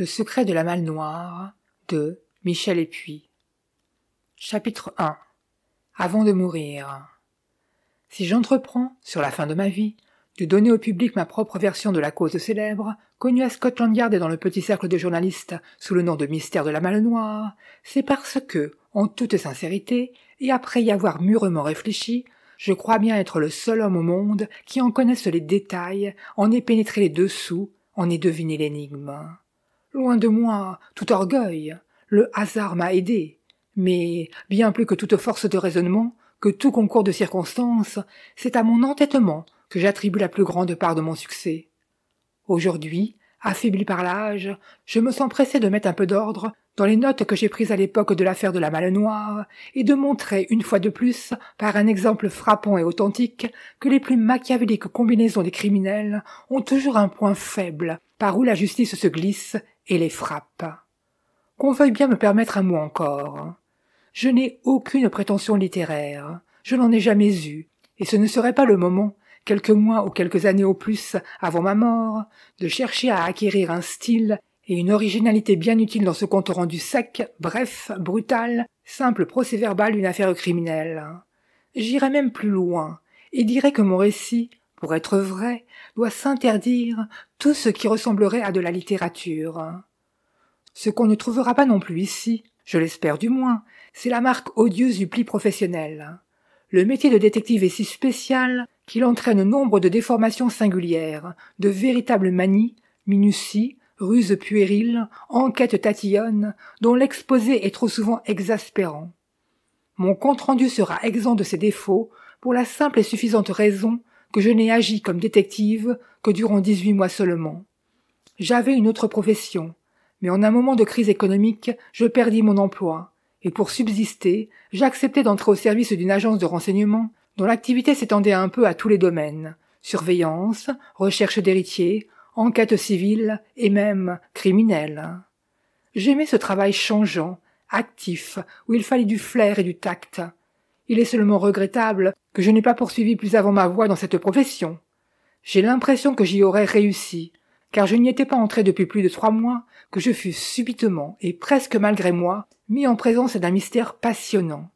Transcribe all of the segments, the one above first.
Le secret de la malle noire de Michel Épuis. Chapitre 1 Avant de mourir. Si j'entreprends, sur la fin de ma vie, de donner au public ma propre version de la cause célèbre, connue à Scotland Yard et dans le petit cercle de journalistes sous le nom de mystère de la malle noire, c'est parce que, en toute sincérité, et après y avoir mûrement réfléchi, je crois bien être le seul homme au monde qui en connaisse les détails, en ait pénétré les dessous, en ait deviné l'énigme. Loin de moi tout orgueil, le hasard m'a aidé, mais bien plus que toute force de raisonnement, que tout concours de circonstances, c'est à mon entêtement que j'attribue la plus grande part de mon succès. Aujourd'hui, affaibli par l'âge, je me sens pressé de mettre un peu d'ordre dans les notes que j'ai prises à l'époque de l'affaire de la Malle et de montrer une fois de plus, par un exemple frappant et authentique, que les plus machiavéliques combinaisons des criminels ont toujours un point faible par où la justice se glisse et les frappe. Qu'on veuille bien me permettre un mot encore. Je n'ai aucune prétention littéraire, je n'en ai jamais eu, et ce ne serait pas le moment, quelques mois ou quelques années au plus avant ma mort, de chercher à acquérir un style et une originalité bien utile dans ce compte rendu sec, bref, brutal, simple procès verbal d'une affaire criminelle. J'irai même plus loin, et dirai que mon récit, pour être vrai, doit s'interdire tout ce qui ressemblerait à de la littérature. Ce qu'on ne trouvera pas non plus ici, je l'espère du moins, c'est la marque odieuse du pli professionnel. Le métier de détective est si spécial qu'il entraîne nombre de déformations singulières, de véritables manies, minuties, ruses puériles, enquêtes tatillonnes, dont l'exposé est trop souvent exaspérant. Mon compte rendu sera exempt de ces défauts pour la simple et suffisante raison que je n'ai agi comme détective que durant dix-huit mois seulement. J'avais une autre profession, mais en un moment de crise économique, je perdis mon emploi, et pour subsister, j'acceptai d'entrer au service d'une agence de renseignement dont l'activité s'étendait un peu à tous les domaines surveillance, recherche d'héritiers, enquête civile et même criminelle. J'aimais ce travail changeant, actif, où il fallait du flair et du tact, il est seulement regrettable que je n'aie pas poursuivi plus avant ma voie dans cette profession. J'ai l'impression que j'y aurais réussi, car je n'y étais pas entré depuis plus de trois mois que je fus subitement et presque malgré moi mis en présence d'un mystère passionnant.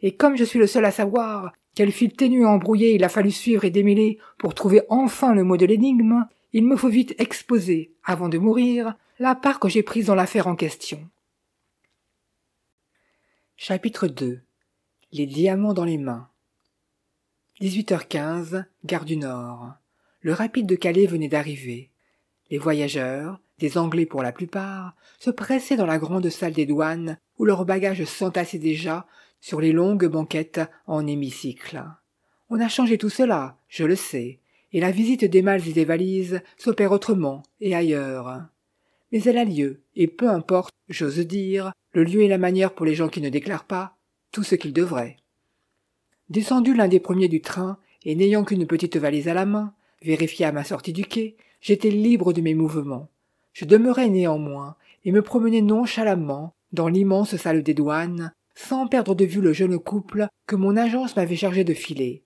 Et comme je suis le seul à savoir quel fil ténu et embrouillé il a fallu suivre et démêler pour trouver enfin le mot de l'énigme, il me faut vite exposer, avant de mourir, la part que j'ai prise dans l'affaire en question. Chapitre 2 les diamants dans les mains. 18h15, gare du Nord. Le rapide de Calais venait d'arriver. Les voyageurs, des Anglais pour la plupart, se pressaient dans la grande salle des douanes où leurs bagages s'entassaient déjà sur les longues banquettes en hémicycle. On a changé tout cela, je le sais, et la visite des malles et des valises s'opère autrement et ailleurs. Mais elle a lieu, et peu importe, j'ose dire, le lieu et la manière pour les gens qui ne déclarent pas, tout ce qu'il devrait. Descendu l'un des premiers du train, et n'ayant qu'une petite valise à la main, vérifié à ma sortie du quai, j'étais libre de mes mouvements. Je demeurais néanmoins, et me promenais nonchalamment dans l'immense salle des douanes, sans perdre de vue le jeune couple que mon agence m'avait chargé de filer.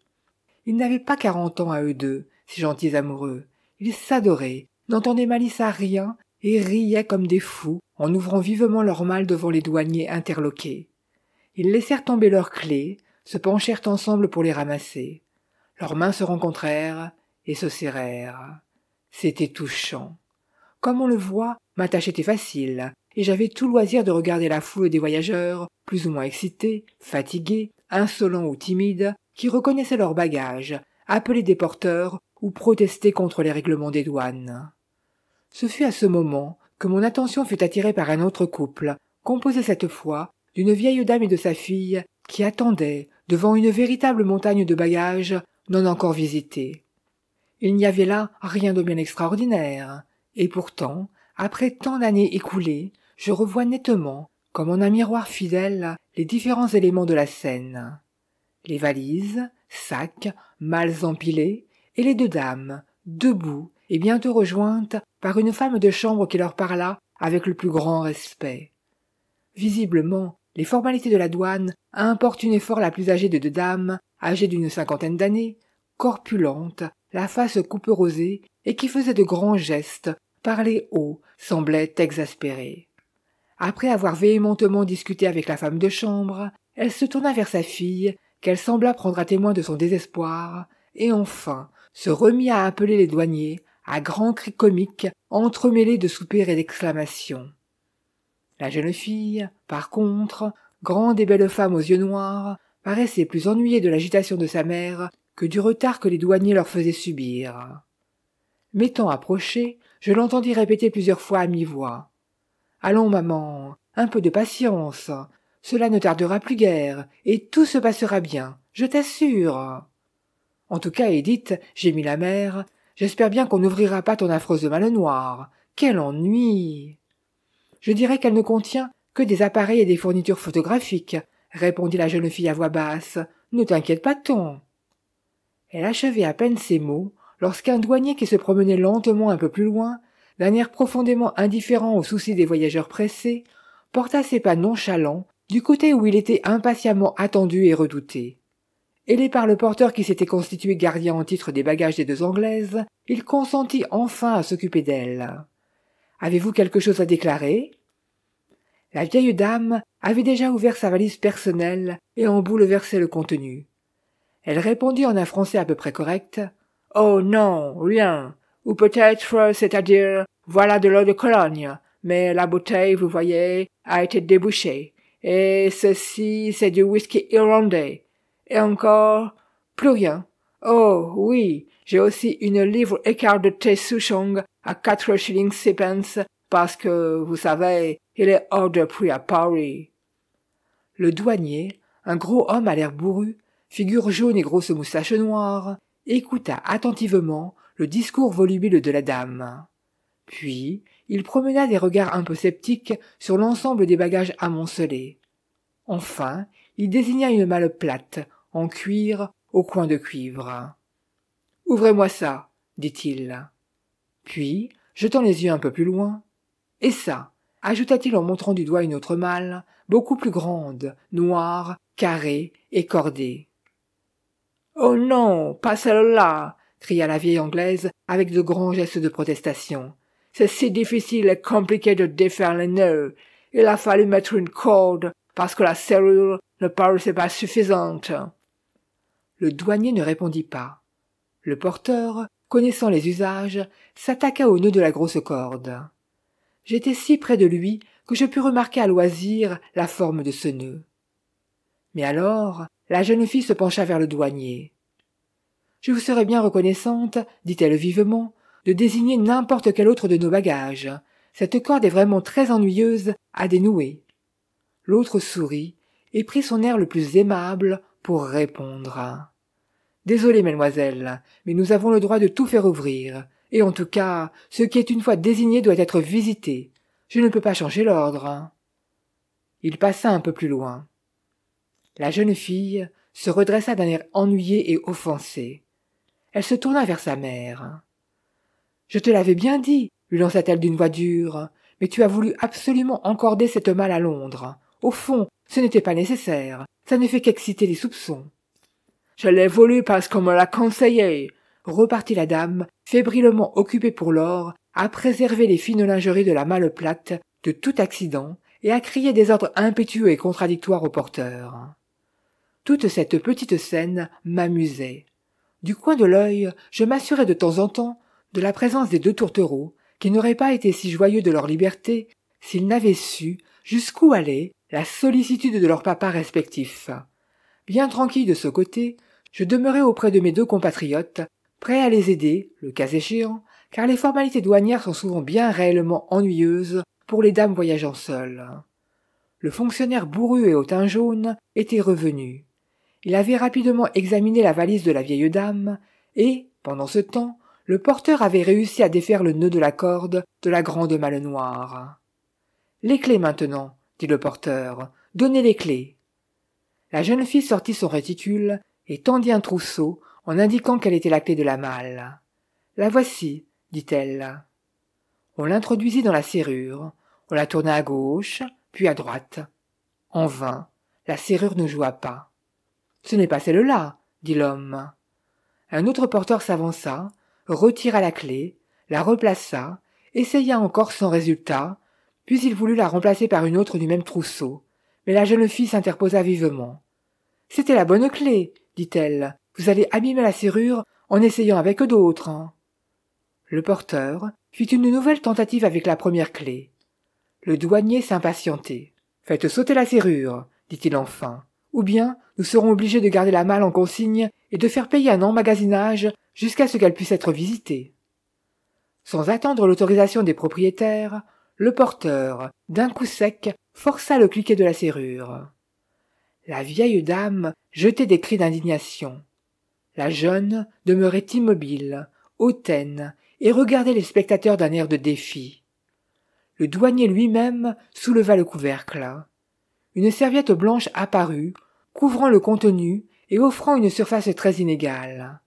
Ils n'avaient pas quarante ans à eux deux, ces gentils amoureux. Ils s'adoraient, n'entendaient malice à rien, et riaient comme des fous en ouvrant vivement leur mal devant les douaniers interloqués. Ils laissèrent tomber leurs clés, se penchèrent ensemble pour les ramasser. Leurs mains se rencontrèrent et se serrèrent. C'était touchant. Comme on le voit, ma tâche était facile, et j'avais tout loisir de regarder la foule des voyageurs, plus ou moins excités, fatigués, insolents ou timides, qui reconnaissaient leurs bagages, appelaient des porteurs ou protestaient contre les règlements des douanes. Ce fut à ce moment que mon attention fut attirée par un autre couple, composé cette fois d'une vieille dame et de sa fille qui attendaient devant une véritable montagne de bagages non encore visitée. Il n'y avait là rien de bien extraordinaire, et pourtant, après tant d'années écoulées, je revois nettement, comme en un miroir fidèle, les différents éléments de la scène. Les valises, sacs, malles empilés, et les deux dames, debout et bientôt rejointes par une femme de chambre qui leur parla avec le plus grand respect. Visiblement, les formalités de la douane importunaient fort la plus âgée des deux dames, âgée d'une cinquantaine d'années, corpulente, la face couperosée et qui faisait de grands gestes, parlait haut, semblait exaspérée. Après avoir véhémentement discuté avec la femme de chambre, elle se tourna vers sa fille, qu'elle sembla prendre à témoin de son désespoir, et enfin se remit à appeler les douaniers, à grands cris comiques, entremêlés de soupirs et d'exclamations. La jeune fille, par contre, grande et belle femme aux yeux noirs, paraissait plus ennuyée de l'agitation de sa mère que du retard que les douaniers leur faisaient subir. M'étant approchée, je l'entendis répéter plusieurs fois à mi-voix. Allons, maman, un peu de patience. Cela ne tardera plus guère, et tout se passera bien, je t'assure. En tout cas, Edith, gémit la mère, j'espère bien qu'on n'ouvrira pas ton affreuse malle noire. Quel ennui. Je dirais qu'elle ne contient que des appareils et des fournitures photographiques, répondit la jeune fille à voix basse. Ne t'inquiète pas tant. Elle achevait à peine ces mots lorsqu'un douanier qui se promenait lentement un peu plus loin, d'un air profondément indifférent aux soucis des voyageurs pressés, porta ses pas nonchalants du côté où il était impatiemment attendu et redouté. Aidé par le porteur qui s'était constitué gardien en titre des bagages des deux Anglaises, il consentit enfin à s'occuper d'elle. Avez-vous quelque chose à déclarer La vieille dame avait déjà ouvert sa valise personnelle et en bouleversait le contenu. Elle répondit en un français à peu près correct. Oh non, rien. Ou peut-être, c'est-à-dire, voilà de l'eau de Cologne, mais la bouteille, vous voyez, a été débouchée. Et ceci, c'est du whisky irlandais. Et encore, plus rien. Oh oui, j'ai aussi une livre écart de thé Souchong à quatre shillings pence, parce que, vous savez, il est hors de prix à Paris. Le douanier, un gros homme à l'air bourru, figure jaune et grosse moustache noire, écouta attentivement le discours volubile de la dame. Puis, il promena des regards un peu sceptiques sur l'ensemble des bagages amoncelés. Enfin, il désigna une malle plate, en cuir, au coin de cuivre. Ouvrez-moi ça, dit-il. Puis, jetant les yeux un peu plus loin, et ça, ajouta-t-il en montrant du doigt une autre malle, beaucoup plus grande, noire, carrée et cordée. Oh non, pas celle-là cria la vieille anglaise avec de grands gestes de protestation. C'est si difficile et compliqué de défaire les nœuds. Il a fallu mettre une corde parce que la serrure ne paraissait pas suffisante. Le douanier ne répondit pas. Le porteur, connaissant les usages, s'attaqua au nœud de la grosse corde. J'étais si près de lui que je pus remarquer à loisir la forme de ce nœud. Mais alors, la jeune fille se pencha vers le douanier. Je vous serais bien reconnaissante, dit-elle vivement, de désigner n'importe quel autre de nos bagages. Cette corde est vraiment très ennuyeuse à dénouer. L'autre sourit et prit son air le plus aimable pour répondre. Désolée, mademoiselle, mais nous avons le droit de tout faire ouvrir. Et en tout cas, ce qui est une fois désigné doit être visité. Je ne peux pas changer l'ordre. Il passa un peu plus loin. La jeune fille se redressa d'un air ennuyé et offensé. Elle se tourna vers sa mère. Je te l'avais bien dit, lui lança-t-elle d'une voix dure, mais tu as voulu absolument encorder cette malle à Londres. Au fond, ce n'était pas nécessaire. Ça ne fait qu'exciter les soupçons. Je l'ai voulu parce qu'on me l'a conseillé, repartit la dame, fébrilement occupée pour l'or, à préserver les fines lingeries de la malle plate de tout accident et à crier des ordres impétueux et contradictoires au porteurs. Toute cette petite scène m'amusait. Du coin de l'œil, je m'assurais de temps en temps de la présence des deux tourtereaux, qui n'auraient pas été si joyeux de leur liberté s'ils n'avaient su jusqu'où allait la sollicitude de leurs papas respectifs. Bien tranquille de ce côté, je demeurai auprès de mes deux compatriotes, prêt à les aider, le cas échéant, car les formalités douanières sont souvent bien réellement ennuyeuses pour les dames voyageant seules. Le fonctionnaire bourru et au teint jaune était revenu. Il avait rapidement examiné la valise de la vieille dame, et, pendant ce temps, le porteur avait réussi à défaire le nœud de la corde de la grande malle noire. Les clés maintenant, dit le porteur. Donnez les clés. La jeune fille sortit son réticule et tendit un trousseau en indiquant quelle était la clé de la malle. La voici, dit-elle. On l'introduisit dans la serrure, on la tourna à gauche, puis à droite. En vain, la serrure ne joua pas. Ce n'est pas celle-là, dit l'homme. Un autre porteur s'avança, retira la clé, la replaça, essaya encore sans résultat, puis il voulut la remplacer par une autre du même trousseau, mais la jeune fille s'interposa vivement. C'était la bonne clé, dit-elle. Vous allez abîmer la serrure en essayant avec d'autres. Hein. Le porteur fit une nouvelle tentative avec la première clé. Le douanier s'impatientait. Faites sauter la serrure, dit-il enfin, ou bien nous serons obligés de garder la malle en consigne et de faire payer un emmagasinage jusqu'à ce qu'elle puisse être visitée. Sans attendre l'autorisation des propriétaires, le porteur, d'un coup sec, força le cliquet de la serrure. La vieille dame jetait des cris d'indignation. La jeune demeurait immobile, hautaine, et regardait les spectateurs d'un air de défi. Le douanier lui-même souleva le couvercle. Une serviette blanche apparut, couvrant le contenu et offrant une surface très inégale.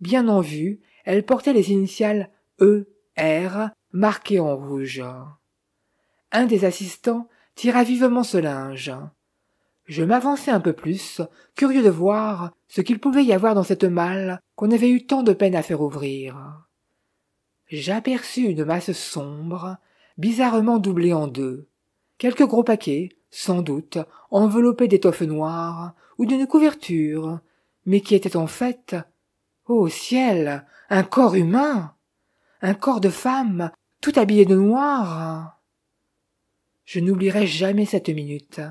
Bien en vue, elle portait les initiales E, R, marquées en rouge. Un des assistants tira vivement ce linge. Je m'avançai un peu plus, curieux de voir ce qu'il pouvait y avoir dans cette malle qu'on avait eu tant de peine à faire ouvrir. J'aperçus une masse sombre, bizarrement doublée en deux. Quelques gros paquets, sans doute, enveloppés d'étoffes noires ou d'une couverture, mais qui étaient en fait, ô oh ciel, un corps humain, un corps de femme, tout habillé de noir. Je n'oublierai jamais cette minute.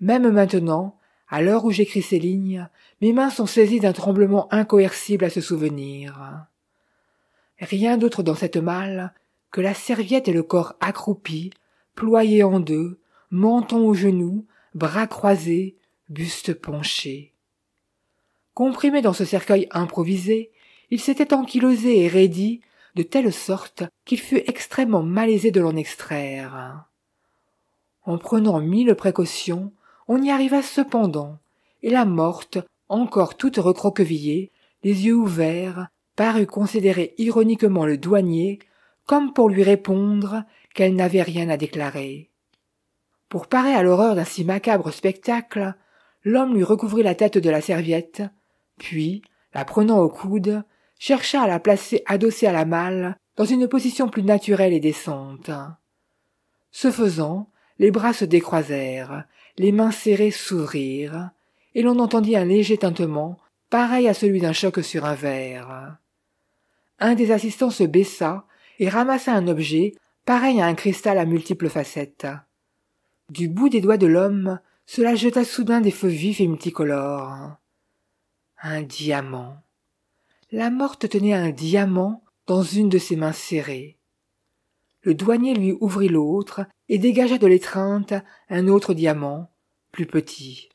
Même maintenant, à l'heure où j'écris ces lignes, mes mains sont saisies d'un tremblement incoercible à ce souvenir. Rien d'autre dans cette malle que la serviette et le corps accroupi, ployés en deux, menton aux genoux, bras croisés, buste penché. Comprimé dans ce cercueil improvisé, il s'était ankylosé et raidi de telle sorte qu'il fut extrêmement malaisé de l'en extraire. En prenant mille précautions, on y arriva cependant, et la morte, encore toute recroquevillée, les yeux ouverts, parut considérer ironiquement le douanier, comme pour lui répondre qu'elle n'avait rien à déclarer. Pour parer à l'horreur d'un si macabre spectacle, l'homme lui recouvrit la tête de la serviette, puis, la prenant au coude, chercha à la placer adossée à la malle, dans une position plus naturelle et décente. Ce faisant, les bras se décroisèrent, les mains serrées s'ouvrirent, et l'on entendit un léger tintement, pareil à celui d'un choc sur un verre. Un des assistants se baissa et ramassa un objet, pareil à un cristal à multiples facettes. Du bout des doigts de l'homme, cela jeta soudain des feux vifs et multicolores. Un diamant. La morte tenait un diamant dans une de ses mains serrées. Le douanier lui ouvrit l'autre et dégagea de l'étreinte un autre diamant, plus petit.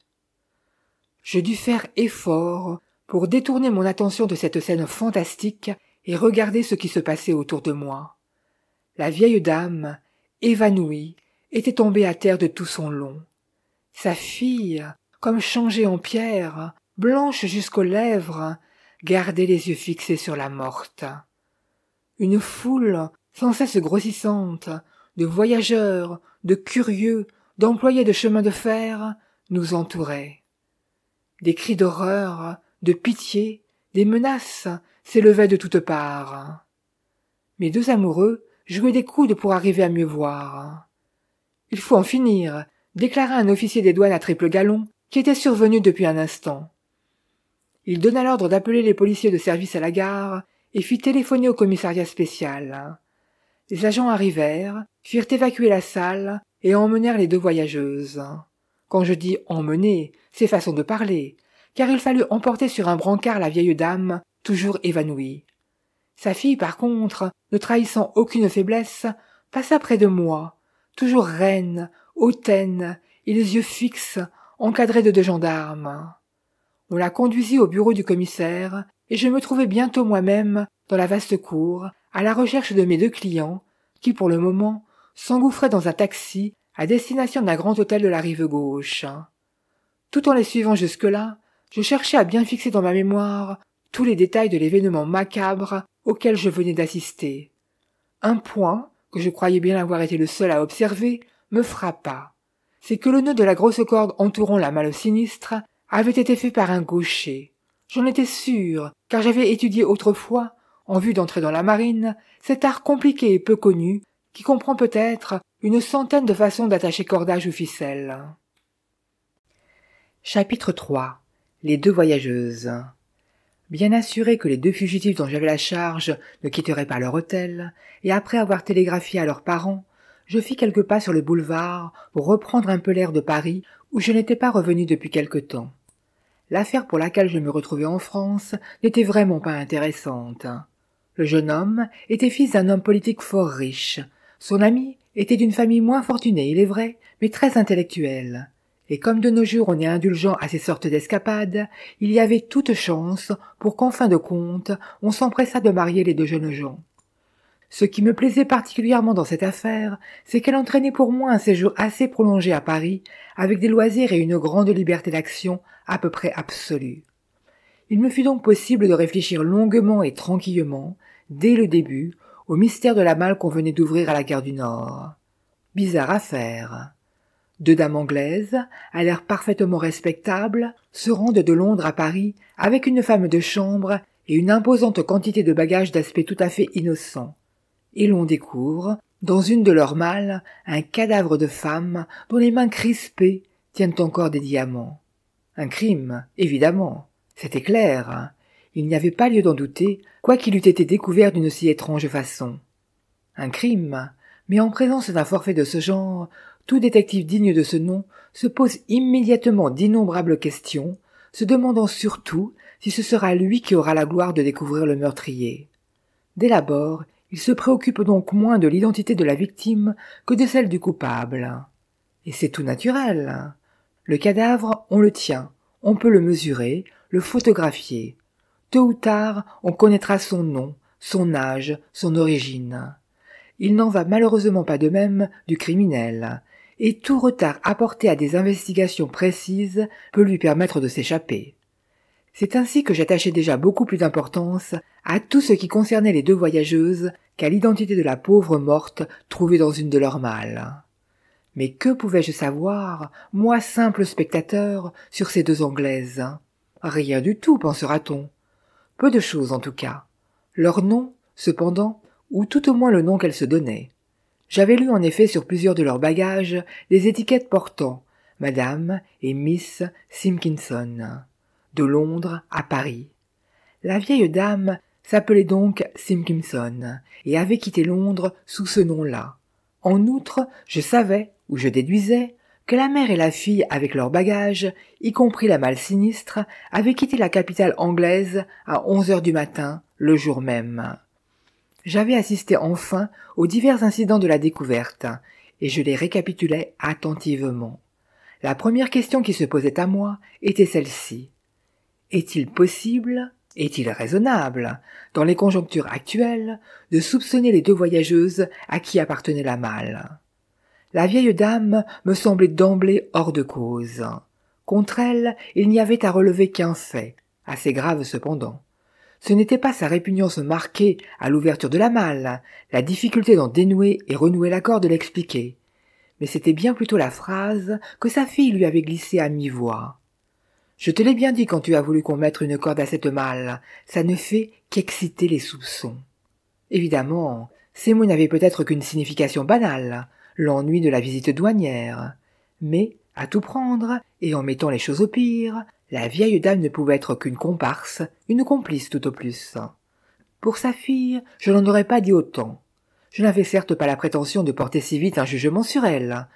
Je dus faire effort pour détourner mon attention de cette scène fantastique et regarder ce qui se passait autour de moi. La vieille dame, évanouie, était tombée à terre de tout son long. Sa fille, comme changée en pierre, blanche jusqu'aux lèvres, gardait les yeux fixés sur la morte. Une foule, sans cesse grossissante, de voyageurs, de curieux, d'employés de chemin de fer nous entouraient. Des cris d'horreur, de pitié, des menaces s'élevaient de toutes parts. Mes deux amoureux jouaient des coudes pour arriver à mieux voir. Il faut en finir, déclara un officier des douanes à triple galon qui était survenu depuis un instant. Il donna l'ordre d'appeler les policiers de service à la gare et fit téléphoner au commissariat spécial. Les agents arrivèrent, firent évacuer la salle et emmenèrent les deux voyageuses. Quand je dis emmener, c'est façon de parler, car il fallut emporter sur un brancard la vieille dame, toujours évanouie. Sa fille, par contre, ne trahissant aucune faiblesse, passa près de moi, toujours reine, hautaine, et les yeux fixes, encadrés de deux gendarmes. On la conduisit au bureau du commissaire, et je me trouvai bientôt moi-même dans la vaste cour, à la recherche de mes deux clients, qui pour le moment S'engouffrait dans un taxi à destination d'un grand hôtel de la rive gauche. Tout en les suivant jusque-là, je cherchais à bien fixer dans ma mémoire tous les détails de l'événement macabre auquel je venais d'assister. Un point, que je croyais bien avoir été le seul à observer, me frappa. C'est que le nœud de la grosse corde entourant la malle sinistre avait été fait par un gaucher. J'en étais sûr, car j'avais étudié autrefois, en vue d'entrer dans la marine, cet art compliqué et peu connu qui comprend peut-être une centaine de façons d'attacher cordage ou ficelle. Chapitre 3 Les deux voyageuses Bien assuré que les deux fugitifs dont j'avais la charge ne quitteraient pas leur hôtel, et après avoir télégraphié à leurs parents, je fis quelques pas sur le boulevard pour reprendre un peu l'air de Paris où je n'étais pas revenu depuis quelque temps. L'affaire pour laquelle je me retrouvais en France n'était vraiment pas intéressante. Le jeune homme était fils d'un homme politique fort riche, son ami était d'une famille moins fortunée, il est vrai, mais très intellectuelle. Et comme de nos jours on est indulgent à ces sortes d'escapades, il y avait toute chance pour qu'en fin de compte on s'empressât de marier les deux jeunes gens. Ce qui me plaisait particulièrement dans cette affaire, c'est qu'elle entraînait pour moi un séjour assez prolongé à Paris, avec des loisirs et une grande liberté d'action à peu près absolue. Il me fut donc possible de réfléchir longuement et tranquillement, dès le début, au mystère de la malle qu'on venait d'ouvrir à la gare du Nord. Bizarre affaire. Deux dames anglaises, à l'air parfaitement respectable, se rendent de Londres à Paris avec une femme de chambre et une imposante quantité de bagages d'aspect tout à fait innocent. Et l'on découvre, dans une de leurs malles, un cadavre de femme dont les mains crispées tiennent encore des diamants. Un crime, évidemment. C'était clair. Hein. Il n'y avait pas lieu d'en douter, quoiqu'il eût été découvert d'une si étrange façon. Un crime, mais en présence d'un forfait de ce genre, tout détective digne de ce nom se pose immédiatement d'innombrables questions, se demandant surtout si ce sera lui qui aura la gloire de découvrir le meurtrier. Dès l'abord, il se préoccupe donc moins de l'identité de la victime que de celle du coupable. Et c'est tout naturel. Le cadavre, on le tient, on peut le mesurer, le photographier. Tôt ou tard, on connaîtra son nom, son âge, son origine. Il n'en va malheureusement pas de même du criminel, et tout retard apporté à des investigations précises peut lui permettre de s'échapper. C'est ainsi que j'attachais déjà beaucoup plus d'importance à tout ce qui concernait les deux voyageuses qu'à l'identité de la pauvre morte trouvée dans une de leurs malles. Mais que pouvais-je savoir, moi simple spectateur, sur ces deux Anglaises Rien du tout, pensera-t-on. Peu de choses en tout cas. Leur nom, cependant, ou tout au moins le nom qu'elles se donnaient. J'avais lu en effet sur plusieurs de leurs bagages des étiquettes portant Madame et Miss Simkinson de Londres à Paris. La vieille dame s'appelait donc Simkinson et avait quitté Londres sous ce nom-là. En outre, je savais, ou je déduisais, que la mère et la fille, avec leurs bagages, y compris la malle sinistre, avaient quitté la capitale anglaise à onze heures du matin, le jour même. J'avais assisté enfin aux divers incidents de la découverte, et je les récapitulais attentivement. La première question qui se posait à moi était celle-ci. Est-il possible, est-il raisonnable, dans les conjonctures actuelles, de soupçonner les deux voyageuses à qui appartenait la malle la vieille dame me semblait d'emblée hors de cause. Contre elle, il n'y avait à relever qu'un fait, assez grave cependant. Ce n'était pas sa répugnance marquée à l'ouverture de la malle, la difficulté d'en dénouer et renouer la corde l'expliquait, mais c'était bien plutôt la phrase que sa fille lui avait glissée à mi-voix. Je te l'ai bien dit quand tu as voulu qu'on mette une corde à cette malle, ça ne fait qu'exciter les soupçons. Évidemment, ces mots n'avaient peut-être qu'une signification banale, l'ennui de la visite douanière. Mais, à tout prendre, et en mettant les choses au pire, la vieille dame ne pouvait être qu'une comparse, une complice tout au plus. Pour sa fille, je n'en aurais pas dit autant. Je n'avais certes pas la prétention de porter si vite un jugement sur elle.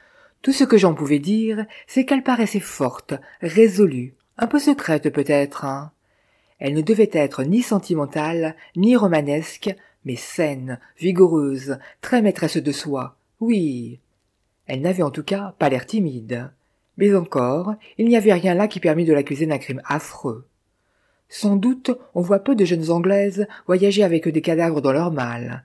Tout ce que j'en pouvais dire, c'est qu'elle paraissait forte, résolue, un peu secrète peut-être. Hein. Elle ne devait être ni sentimentale, ni romanesque, mais saine, vigoureuse, très maîtresse de soi, oui. Elle n'avait en tout cas pas l'air timide. Mais encore, il n'y avait rien là qui permît de l'accuser d'un crime affreux. Sans doute, on voit peu de jeunes Anglaises voyager avec des cadavres dans leur malle.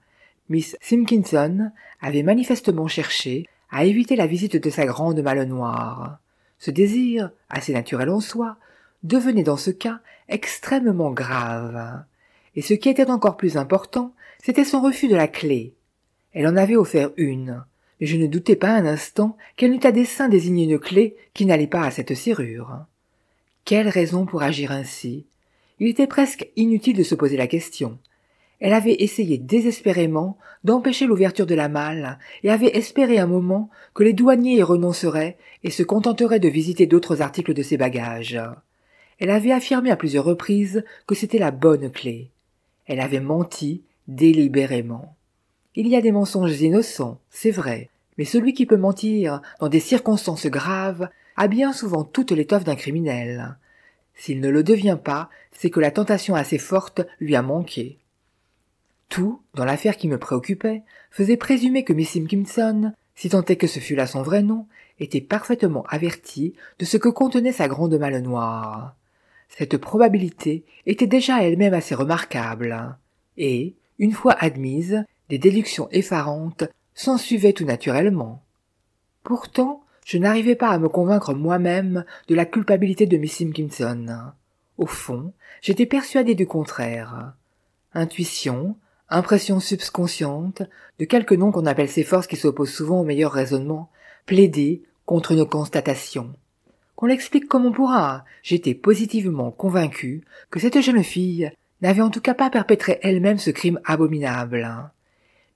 Miss Simpkinson avait manifestement cherché à éviter la visite de sa grande malle noire. Ce désir, assez naturel en soi, devenait dans ce cas extrêmement grave. Et ce qui était encore plus important, c'était son refus de la clé. Elle en avait offert une, mais je ne doutais pas un instant qu'elle n'eût à dessein désigné une clé qui n'allait pas à cette serrure. Quelle raison pour agir ainsi Il était presque inutile de se poser la question. Elle avait essayé désespérément d'empêcher l'ouverture de la malle et avait espéré un moment que les douaniers y renonceraient et se contenteraient de visiter d'autres articles de ses bagages. Elle avait affirmé à plusieurs reprises que c'était la bonne clé. Elle avait menti délibérément. Il y a des mensonges innocents, c'est vrai, mais celui qui peut mentir dans des circonstances graves a bien souvent toute l'étoffe d'un criminel. S'il ne le devient pas, c'est que la tentation assez forte lui a manqué. Tout, dans l'affaire qui me préoccupait, faisait présumer que Miss Simpkinson, si tant est que ce fût là son vrai nom, était parfaitement averti de ce que contenait sa grande malle noire. Cette probabilité était déjà elle-même assez remarquable. Et, une fois admise, des déductions effarantes s'ensuivaient tout naturellement. Pourtant, je n'arrivais pas à me convaincre moi-même de la culpabilité de Miss Simpkinson. Au fond, j'étais persuadé du contraire. Intuition, impression subconsciente, de quelque nom qu'on appelle ces forces qui s'opposent souvent au meilleur raisonnement, plaidaient contre nos constatations. Qu'on l'explique comme on pourra, j'étais positivement convaincu que cette jeune fille n'avait en tout cas pas perpétré elle-même ce crime abominable.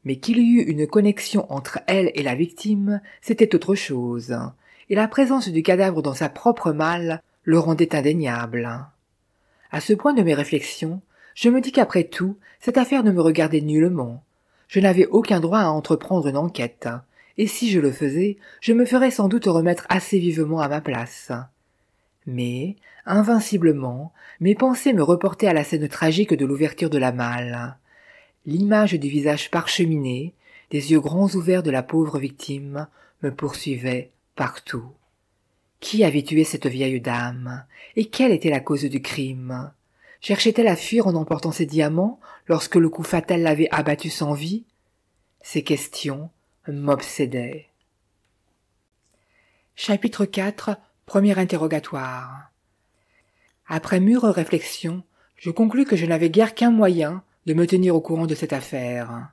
Mais qu'il y eût une connexion entre elle et la victime, c'était autre chose, et la présence du cadavre dans sa propre malle le rendait indéniable. À ce point de mes réflexions, je me dis qu'après tout, cette affaire ne me regardait nullement. Je n'avais aucun droit à entreprendre une enquête, et si je le faisais, je me ferais sans doute remettre assez vivement à ma place. Mais, invinciblement, mes pensées me reportaient à la scène tragique de l'ouverture de la malle. L'image du visage parcheminé, des yeux grands ouverts de la pauvre victime, me poursuivait partout. Qui avait tué cette vieille dame Et quelle était la cause du crime Cherchait-elle à fuir en emportant ses diamants lorsque le coup fatal l'avait abattue sans vie Ces questions m'obsédaient. Chapitre IV. Premier interrogatoire Après mûre réflexion, je conclus que je n'avais guère qu'un moyen de me tenir au courant de cette affaire.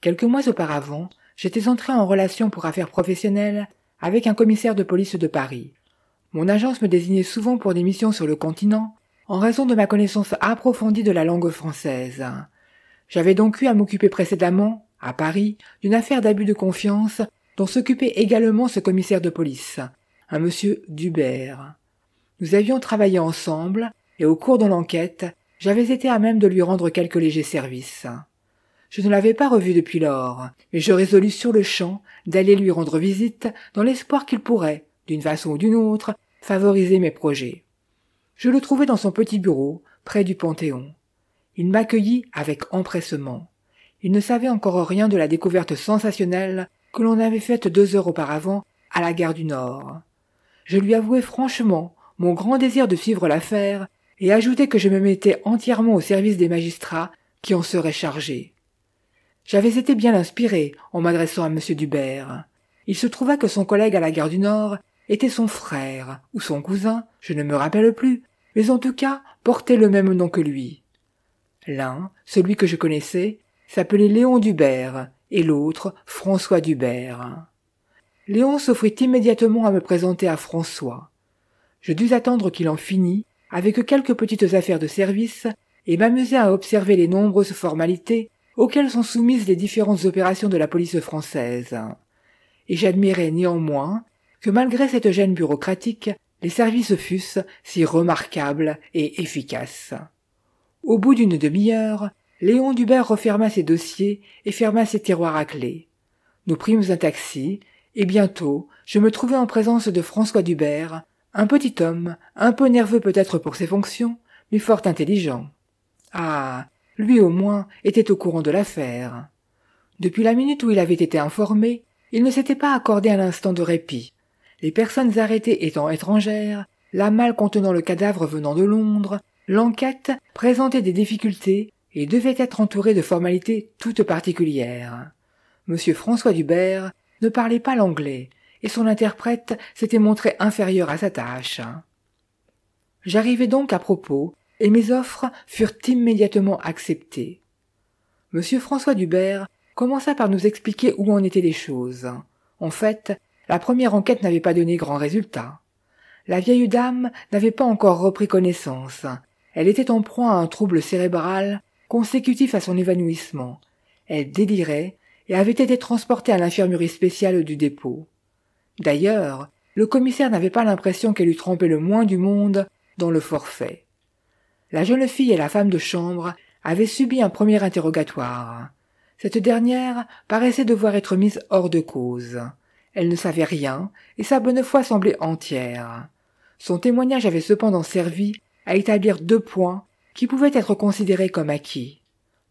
Quelques mois auparavant, j'étais entré en relation pour affaires professionnelles avec un commissaire de police de Paris. Mon agence me désignait souvent pour des missions sur le continent, en raison de ma connaissance approfondie de la langue française. J'avais donc eu à m'occuper précédemment, à Paris, d'une affaire d'abus de confiance dont s'occupait également ce commissaire de police, un monsieur Dubert. Nous avions travaillé ensemble, et au cours de l'enquête, j'avais été à même de lui rendre quelques légers services. Je ne l'avais pas revu depuis lors, et je résolus sur le champ d'aller lui rendre visite dans l'espoir qu'il pourrait, d'une façon ou d'une autre, favoriser mes projets. Je le trouvai dans son petit bureau, près du Panthéon. Il m'accueillit avec empressement. Il ne savait encore rien de la découverte sensationnelle que l'on avait faite deux heures auparavant à la gare du Nord. Je lui avouai franchement mon grand désir de suivre l'affaire et ajoutait que je me mettais entièrement au service des magistrats qui en seraient chargés. J'avais été bien inspiré en m'adressant à M. Dubert. Il se trouva que son collègue à la gare du Nord était son frère ou son cousin, je ne me rappelle plus, mais en tout cas portait le même nom que lui. L'un, celui que je connaissais, s'appelait Léon Dubert et l'autre François Dubert. Léon s'offrit immédiatement à me présenter à François. Je dus attendre qu'il en finît avec quelques petites affaires de service, et m'amusais à observer les nombreuses formalités auxquelles sont soumises les différentes opérations de la police française. Et j'admirais néanmoins que malgré cette gêne bureaucratique, les services fussent si remarquables et efficaces. Au bout d'une demi-heure, Léon Dubert referma ses dossiers et ferma ses tiroirs à clé. Nous prîmes un taxi, et bientôt je me trouvai en présence de François Dubert, un petit homme, un peu nerveux peut-être pour ses fonctions, mais fort intelligent. Ah. Lui au moins était au courant de l'affaire. Depuis la minute où il avait été informé, il ne s'était pas accordé un instant de répit. Les personnes arrêtées étant étrangères, la malle contenant le cadavre venant de Londres, l'enquête présentait des difficultés et devait être entourée de formalités toutes particulières. Monsieur François Dubert ne parlait pas l'anglais et son interprète s'était montré inférieur à sa tâche. J'arrivai donc à propos, et mes offres furent immédiatement acceptées. M. François Dubert commença par nous expliquer où en étaient les choses. En fait, la première enquête n'avait pas donné grand résultat. La vieille dame n'avait pas encore repris connaissance. Elle était en proie à un trouble cérébral consécutif à son évanouissement. Elle délirait et avait été transportée à l'infirmerie spéciale du dépôt. D'ailleurs, le commissaire n'avait pas l'impression qu'elle eût trompé le moins du monde dans le forfait. La jeune fille et la femme de chambre avaient subi un premier interrogatoire. Cette dernière paraissait devoir être mise hors de cause. Elle ne savait rien, et sa bonne foi semblait entière. Son témoignage avait cependant servi à établir deux points qui pouvaient être considérés comme acquis.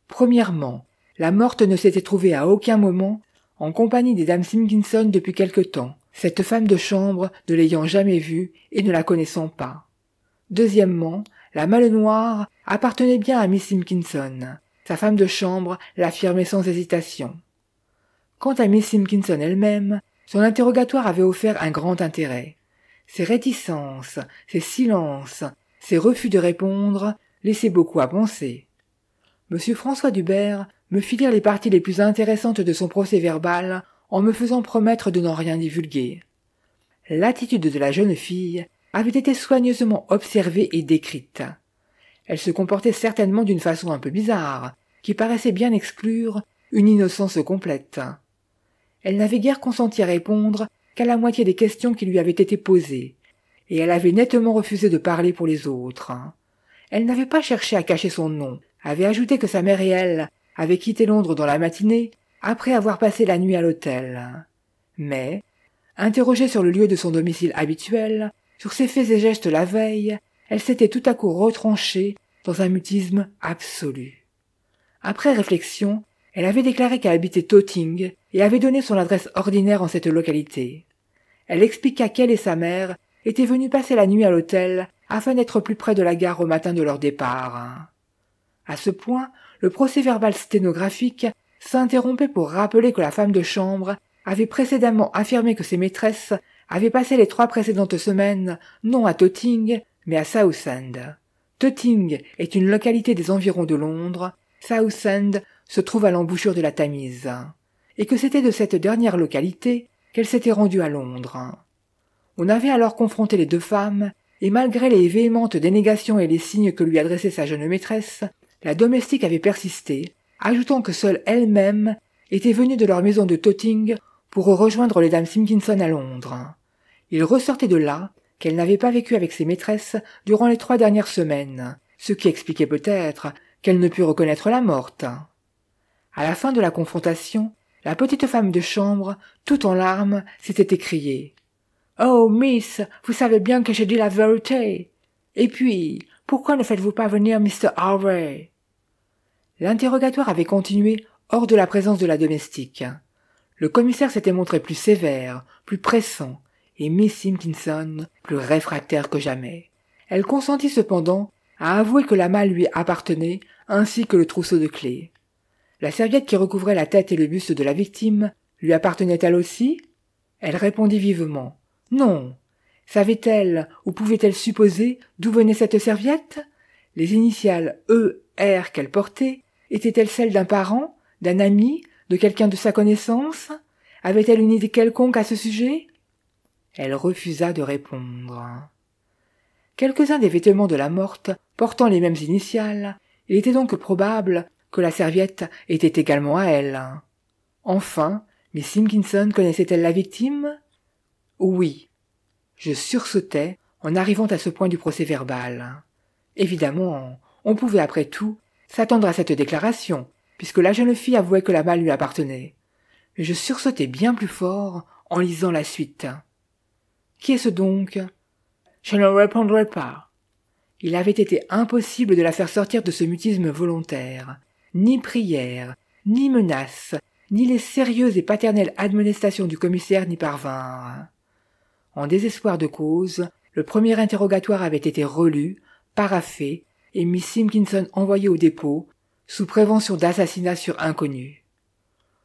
Premièrement, la morte ne s'était trouvée à aucun moment en compagnie des dames Simpkinson depuis quelque temps, cette femme de chambre ne l'ayant jamais vue et ne la connaissant pas. Deuxièmement, la malle noire appartenait bien à Miss Simpkinson. Sa femme de chambre l'affirmait sans hésitation. Quant à Miss Simpkinson elle-même, son interrogatoire avait offert un grand intérêt. Ses réticences, ses silences, ses refus de répondre laissaient beaucoup à penser. M. François Dubert me fit lire les parties les plus intéressantes de son procès-verbal en me faisant promettre de n'en rien divulguer. L'attitude de la jeune fille avait été soigneusement observée et décrite. Elle se comportait certainement d'une façon un peu bizarre, qui paraissait bien exclure une innocence complète. Elle n'avait guère consenti à répondre qu'à la moitié des questions qui lui avaient été posées, et elle avait nettement refusé de parler pour les autres. Elle n'avait pas cherché à cacher son nom, avait ajouté que sa mère et elle avaient quitté Londres dans la matinée après avoir passé la nuit à l'hôtel. Mais, interrogée sur le lieu de son domicile habituel, sur ses faits et gestes la veille, elle s'était tout à coup retranchée dans un mutisme absolu. Après réflexion, elle avait déclaré qu'elle habitait Totting et avait donné son adresse ordinaire en cette localité. Elle expliqua qu'elle et sa mère étaient venues passer la nuit à l'hôtel afin d'être plus près de la gare au matin de leur départ. À ce point, le procès-verbal sténographique s'interrompait pour rappeler que la femme de chambre avait précédemment affirmé que ses maîtresses avaient passé les trois précédentes semaines non à Totting, mais à Southend. Totting est une localité des environs de Londres, Southend se trouve à l'embouchure de la Tamise, et que c'était de cette dernière localité qu'elle s'était rendue à Londres. On avait alors confronté les deux femmes, et malgré les véhémentes dénégations et les signes que lui adressait sa jeune maîtresse, la domestique avait persisté, ajoutant que seule elle-même était venue de leur maison de Totting pour rejoindre les dames Simpkinson à Londres. Il ressortait de là qu'elle n'avait pas vécu avec ses maîtresses durant les trois dernières semaines, ce qui expliquait peut-être qu'elle ne put reconnaître la morte. À la fin de la confrontation, la petite femme de chambre, toute en larmes, s'était écriée. Oh, miss, vous savez bien que j'ai dit la vérité. Et puis, pourquoi ne faites-vous pas venir Mr. Harvey? L'interrogatoire avait continué hors de la présence de la domestique. Le commissaire s'était montré plus sévère, plus pressant, et Miss Simpkinson plus réfractaire que jamais. Elle consentit cependant à avouer que la malle lui appartenait, ainsi que le trousseau de clés. La serviette qui recouvrait la tête et le buste de la victime lui appartenait-elle aussi Elle répondit vivement. Non. Savait-elle ou pouvait-elle supposer d'où venait cette serviette Les initiales E R qu'elle portait était-elle celle d'un parent, d'un ami, de quelqu'un de sa connaissance Avait-elle une idée quelconque à ce sujet Elle refusa de répondre. Quelques-uns des vêtements de la morte portant les mêmes initiales, il était donc probable que la serviette était également à elle. Enfin, Miss Simpkinson connaissait-elle la victime Oui. Je sursautais en arrivant à ce point du procès-verbal. Évidemment, on pouvait après tout s'attendre à cette déclaration, puisque la jeune fille avouait que la balle lui appartenait. Mais je sursautai bien plus fort en lisant la suite. Qui est-ce donc Je ne répondrai pas. Il avait été impossible de la faire sortir de ce mutisme volontaire. Ni prières, ni menaces, ni les sérieuses et paternelles admonestations du commissaire n'y parvinrent. En désespoir de cause, le premier interrogatoire avait été relu, paraffé, et Miss Simpkinson envoyée au dépôt, sous prévention d'assassinat sur inconnu.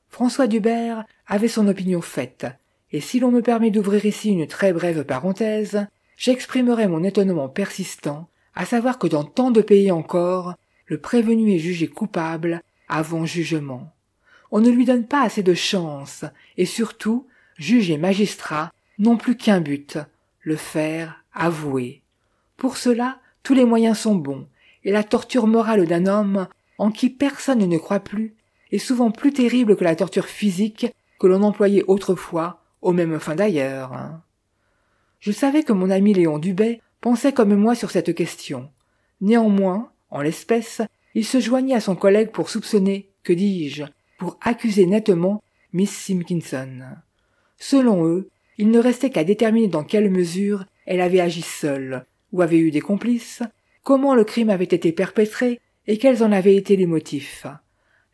François Dubert avait son opinion faite, et si l'on me permet d'ouvrir ici une très brève parenthèse, j'exprimerai mon étonnement persistant, à savoir que dans tant de pays encore, le prévenu est jugé coupable avant jugement. On ne lui donne pas assez de chance, et surtout, juge et magistrat n'ont plus qu'un but, le faire avouer. Pour cela, tous les moyens sont bons, et la torture morale d'un homme en qui personne ne croit plus est souvent plus terrible que la torture physique que l'on employait autrefois aux mêmes fins d'ailleurs. Je savais que mon ami Léon Dubet pensait comme moi sur cette question. Néanmoins, en l'espèce, il se joignit à son collègue pour soupçonner, que dis-je, pour accuser nettement Miss Simpkinson. Selon eux, il ne restait qu'à déterminer dans quelle mesure elle avait agi seule, ou avait eu des complices, comment le crime avait été perpétré et quels en avaient été les motifs.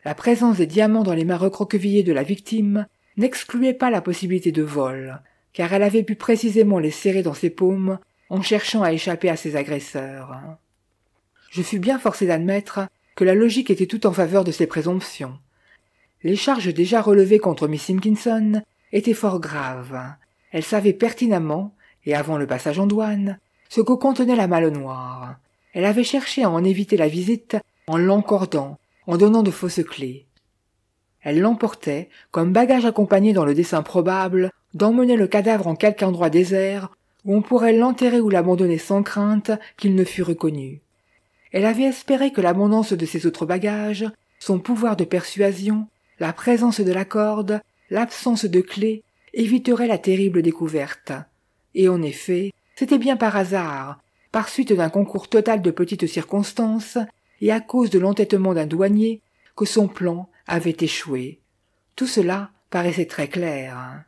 La présence des diamants dans les mains recroquevillées de la victime n'excluait pas la possibilité de vol, car elle avait pu précisément les serrer dans ses paumes en cherchant à échapper à ses agresseurs. Je fus bien forcé d'admettre que la logique était tout en faveur de ces présomptions. Les charges déjà relevées contre Miss Simpkinson étaient fort graves. Elle savait pertinemment, et avant le passage en douane, ce que contenait la malle noire, elle avait cherché à en éviter la visite en l'encordant, en donnant de fausses clés. Elle l'emportait, comme bagage accompagné dans le dessein probable, d'emmener le cadavre en quelque endroit désert, où on pourrait l'enterrer ou l'abandonner sans crainte qu'il ne fût reconnu. Elle avait espéré que l'abondance de ses autres bagages, son pouvoir de persuasion, la présence de la corde, l'absence de clés, éviteraient la terrible découverte. Et en effet, c'était bien par hasard, par suite d'un concours total de petites circonstances, et à cause de l'entêtement d'un douanier, que son plan avait échoué. Tout cela paraissait très clair. Hein.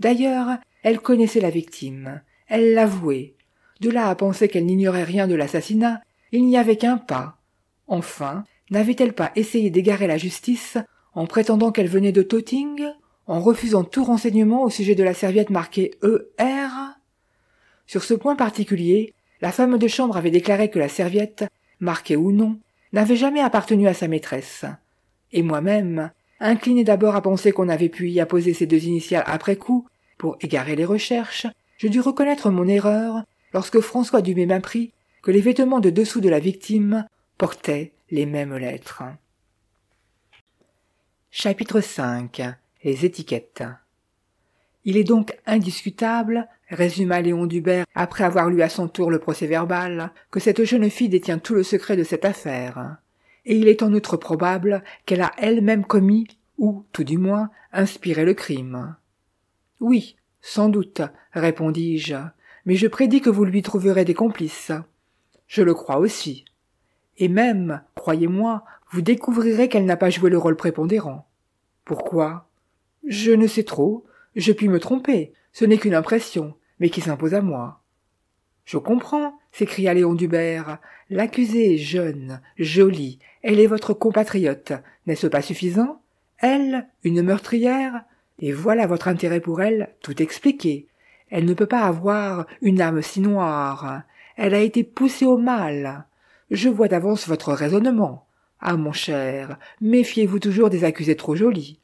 D'ailleurs, elle connaissait la victime, elle l'avouait. De là à penser qu'elle n'ignorait rien de l'assassinat, il n'y avait qu'un pas. Enfin, n'avait-elle pas essayé d'égarer la justice en prétendant qu'elle venait de Totting, en refusant tout renseignement au sujet de la serviette marquée ER Sur ce point particulier, la femme de chambre avait déclaré que la serviette, marquée ou non, n'avait jamais appartenu à sa maîtresse. Et moi-même, incliné d'abord à penser qu'on avait pu y apposer ces deux initiales après coup, pour égarer les recherches, je dus reconnaître mon erreur lorsque François Dumet m'apprit que les vêtements de dessous de la victime portaient les mêmes lettres. Chapitre 5 Les étiquettes Il est donc indiscutable résuma Léon Dubert après avoir lu à son tour le procès-verbal, que cette jeune fille détient tout le secret de cette affaire. Et il est en outre probable qu'elle a elle-même commis, ou tout du moins, inspiré le crime. Oui, sans doute, répondis-je, mais je prédis que vous lui trouverez des complices. Je le crois aussi. Et même, croyez-moi, vous découvrirez qu'elle n'a pas joué le rôle prépondérant. Pourquoi Je ne sais trop, je puis me tromper, ce n'est qu'une impression, mais qui s'impose à moi. Je comprends, s'écria Léon Dubert. L'accusée est jeune, jolie, elle est votre compatriote, n'est-ce pas suffisant Elle, une meurtrière Et voilà votre intérêt pour elle, tout expliqué. Elle ne peut pas avoir une âme si noire. Elle a été poussée au mal. Je vois d'avance votre raisonnement. Ah, mon cher, méfiez-vous toujours des accusés trop jolis.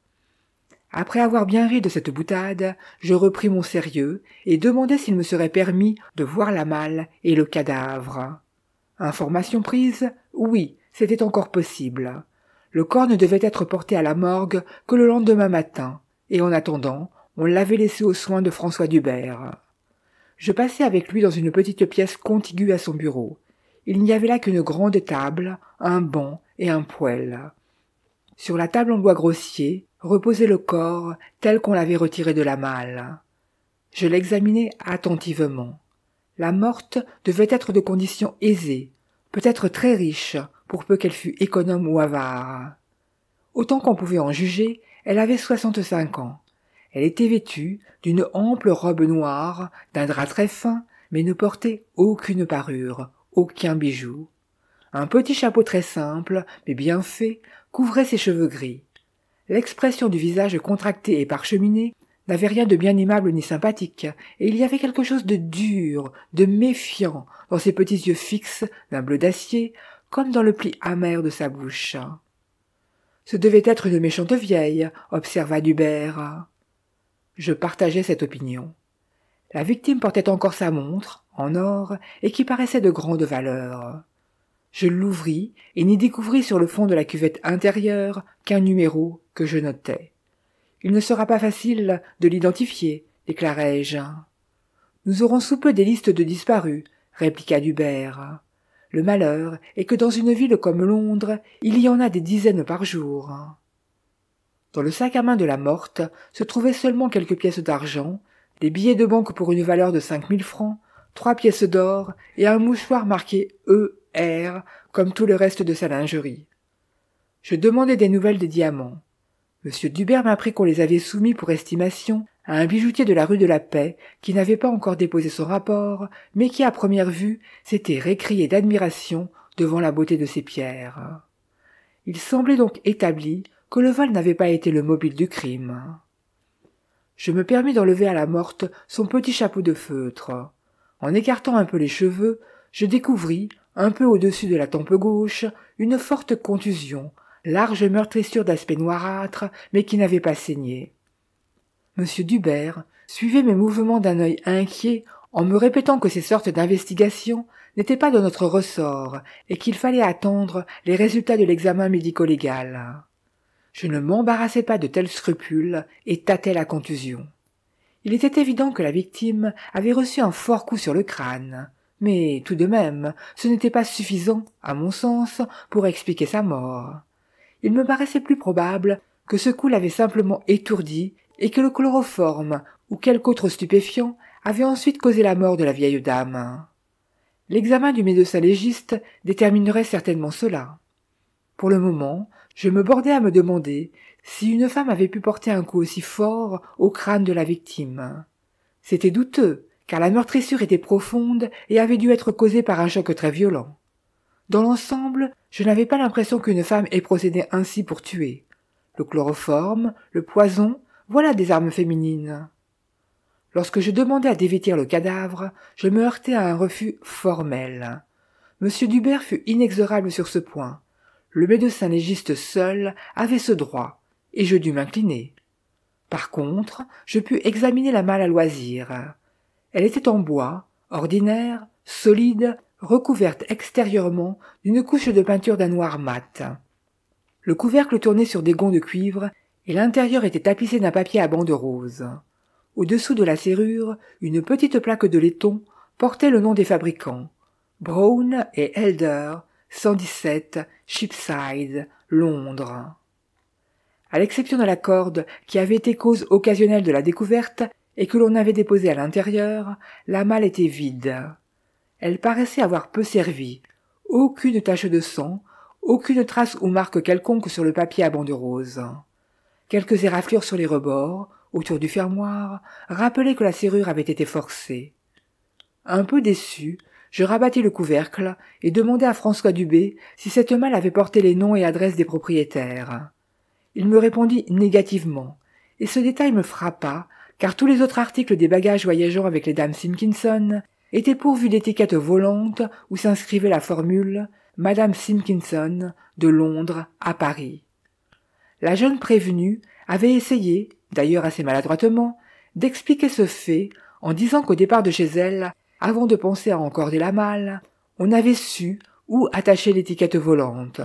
Après avoir bien ri de cette boutade, je repris mon sérieux et demandai s'il me serait permis de voir la malle et le cadavre. Information prise, oui, c'était encore possible. Le corps ne devait être porté à la morgue que le lendemain matin, et en attendant, on l'avait laissé aux soins de François Dubert. Je passai avec lui dans une petite pièce contiguë à son bureau. Il n'y avait là qu'une grande table, un banc et un poêle. Sur la table en bois grossier, reposait le corps tel qu'on l'avait retiré de la malle. Je l'examinai attentivement. La morte devait être de condition aisée, peut-être très riche, pour peu qu'elle fût économe ou avare. Autant qu'on pouvait en juger, elle avait soixante-cinq ans. Elle était vêtue d'une ample robe noire, d'un drap très fin, mais ne portait aucune parure, aucun bijou. Un petit chapeau très simple, mais bien fait, couvrait ses cheveux gris. L'expression du visage contracté et parcheminé n'avait rien de bien aimable ni sympathique, et il y avait quelque chose de dur, de méfiant, dans ses petits yeux fixes d'un bleu d'acier, comme dans le pli amer de sa bouche. Ce devait être une méchante vieille, observa Dubert. Je partageais cette opinion. La victime portait encore sa montre, en or, et qui paraissait de grande valeur. Je l'ouvris et n'y découvris sur le fond de la cuvette intérieure qu'un numéro que je notais. Il ne sera pas facile de l'identifier, déclarai-je. Nous aurons sous peu des listes de disparus, répliqua Dubert. Le malheur est que dans une ville comme Londres, il y en a des dizaines par jour. Dans le sac à main de la morte se trouvaient seulement quelques pièces d'argent, des billets de banque pour une valeur de cinq mille francs, trois pièces d'or et un mouchoir marqué E.R. comme tout le reste de sa lingerie. Je demandai des nouvelles de diamants. M. Dubert m'apprit qu'on les avait soumis pour estimation à un bijoutier de la rue de la Paix qui n'avait pas encore déposé son rapport, mais qui, à première vue, s'était récrié d'admiration devant la beauté de ces pierres. Il semblait donc établi que le vol n'avait pas été le mobile du crime. Je me permis d'enlever à la morte son petit chapeau de feutre. En écartant un peu les cheveux, je découvris, un peu au-dessus de la tempe gauche, une forte contusion large meurtrissure d'aspect noirâtre, mais qui n'avait pas saigné. Monsieur Dubert suivait mes mouvements d'un œil inquiet en me répétant que ces sortes d'investigations n'étaient pas de notre ressort et qu'il fallait attendre les résultats de l'examen médico-légal. Je ne m'embarrassais pas de tels scrupules et tâtai la contusion. Il était évident que la victime avait reçu un fort coup sur le crâne, mais tout de même, ce n'était pas suffisant, à mon sens, pour expliquer sa mort il me paraissait plus probable que ce coup l'avait simplement étourdi et que le chloroforme ou quelque autre stupéfiant avait ensuite causé la mort de la vieille dame. L'examen du médecin légiste déterminerait certainement cela. Pour le moment, je me bordais à me demander si une femme avait pu porter un coup aussi fort au crâne de la victime. C'était douteux, car la meurtrissure était profonde et avait dû être causée par un choc très violent. Dans l'ensemble, je n'avais pas l'impression qu'une femme ait procédé ainsi pour tuer. Le chloroforme, le poison, voilà des armes féminines. Lorsque je demandai à dévêtir le cadavre, je me heurtais à un refus formel. M. Dubert fut inexorable sur ce point. Le médecin légiste seul avait ce droit, et je dus m'incliner. Par contre, je pus examiner la malle à loisir. Elle était en bois, ordinaire, solide, recouverte extérieurement d'une couche de peinture d'un noir mat. Le couvercle tournait sur des gonds de cuivre et l'intérieur était tapissé d'un papier à bandes rose. Au-dessous de la serrure, une petite plaque de laiton portait le nom des fabricants. Brown et Elder, 117, Shipside, Londres. À l'exception de la corde, qui avait été cause occasionnelle de la découverte et que l'on avait déposée à l'intérieur, la malle était vide. Elle paraissait avoir peu servi. Aucune tache de sang, aucune trace ou marque quelconque sur le papier à bande rose. Quelques éraflures sur les rebords, autour du fermoir, rappelaient que la serrure avait été forcée. Un peu déçu, je rabattis le couvercle et demandai à François Dubé si cette malle avait porté les noms et adresses des propriétaires. Il me répondit négativement, et ce détail me frappa, car tous les autres articles des bagages voyageant avec les dames Simkinson était pourvu d'étiquettes volantes où s'inscrivait la formule Madame Simkinson de Londres à Paris. La jeune prévenue avait essayé, d'ailleurs assez maladroitement, d'expliquer ce fait en disant qu'au départ de chez elle, avant de penser à encorder la malle, on avait su où attacher l'étiquette volante.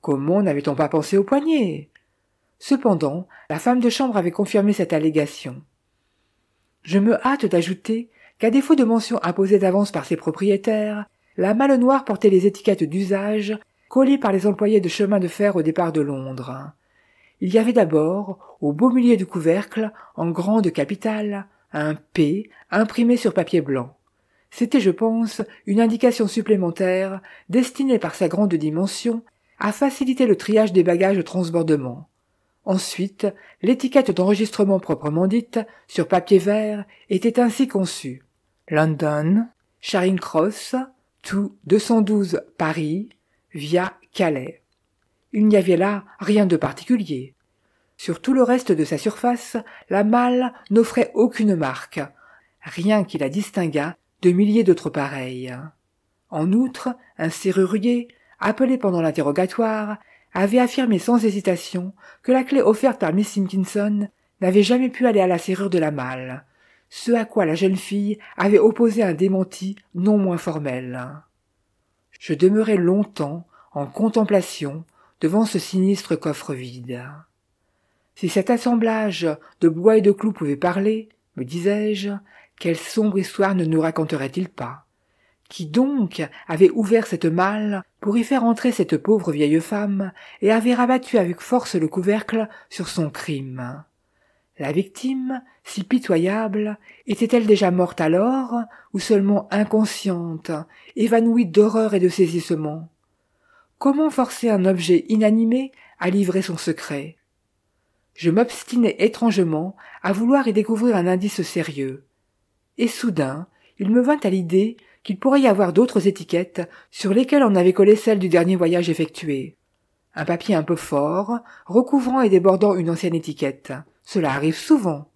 Comment n'avait-on pas pensé au poignet Cependant, la femme de chambre avait confirmé cette allégation. Je me hâte d'ajouter qu'à défaut de mention imposée d'avance par ses propriétaires, la malle noire portait les étiquettes d'usage collées par les employés de chemin de fer au départ de Londres. Il y avait d'abord, au beau milieu du couvercle, en grande capitale, un P imprimé sur papier blanc. C'était, je pense, une indication supplémentaire destinée par sa grande dimension à faciliter le triage des bagages de transbordement. Ensuite, l'étiquette d'enregistrement proprement dite, sur papier vert, était ainsi conçue. London, Charing Cross, tout 212 Paris, via Calais. Il n'y avait là rien de particulier. Sur tout le reste de sa surface, la malle n'offrait aucune marque, rien qui la distinguât de milliers d'autres pareilles. En outre, un serrurier, appelé pendant l'interrogatoire, avait affirmé sans hésitation que la clé offerte par Miss Simpkinson n'avait jamais pu aller à la serrure de la malle, ce à quoi la jeune fille avait opposé un démenti non moins formel. Je demeurai longtemps en contemplation devant ce sinistre coffre vide. Si cet assemblage de bois et de clous pouvait parler, me disais-je, quelle sombre histoire ne nous raconterait-il pas Qui donc avait ouvert cette malle pour y faire entrer cette pauvre vieille femme et avait rabattu avec force le couvercle sur son crime la victime, si pitoyable, était-elle déjà morte alors, ou seulement inconsciente, évanouie d'horreur et de saisissement Comment forcer un objet inanimé à livrer son secret Je m'obstinais étrangement à vouloir y découvrir un indice sérieux. Et soudain, il me vint à l'idée qu'il pourrait y avoir d'autres étiquettes sur lesquelles on avait collé celle du dernier voyage effectué. Un papier un peu fort, recouvrant et débordant une ancienne étiquette cela arrive souvent.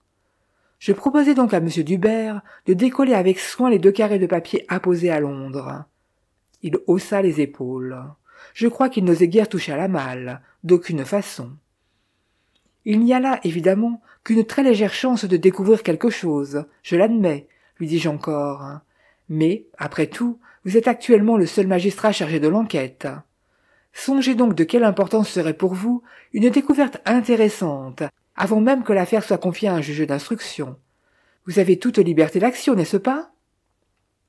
Je proposai donc à M. Dubert de décoller avec soin les deux carrés de papier apposés à Londres. Il haussa les épaules. Je crois qu'il n'osait guère toucher à la malle, d'aucune façon. Il n'y a là, évidemment, qu'une très légère chance de découvrir quelque chose, je l'admets, lui dis-je encore. Mais, après tout, vous êtes actuellement le seul magistrat chargé de l'enquête. Songez donc de quelle importance serait pour vous une découverte intéressante avant même que l'affaire soit confiée à un juge d'instruction. Vous avez toute liberté d'action, n'est-ce pas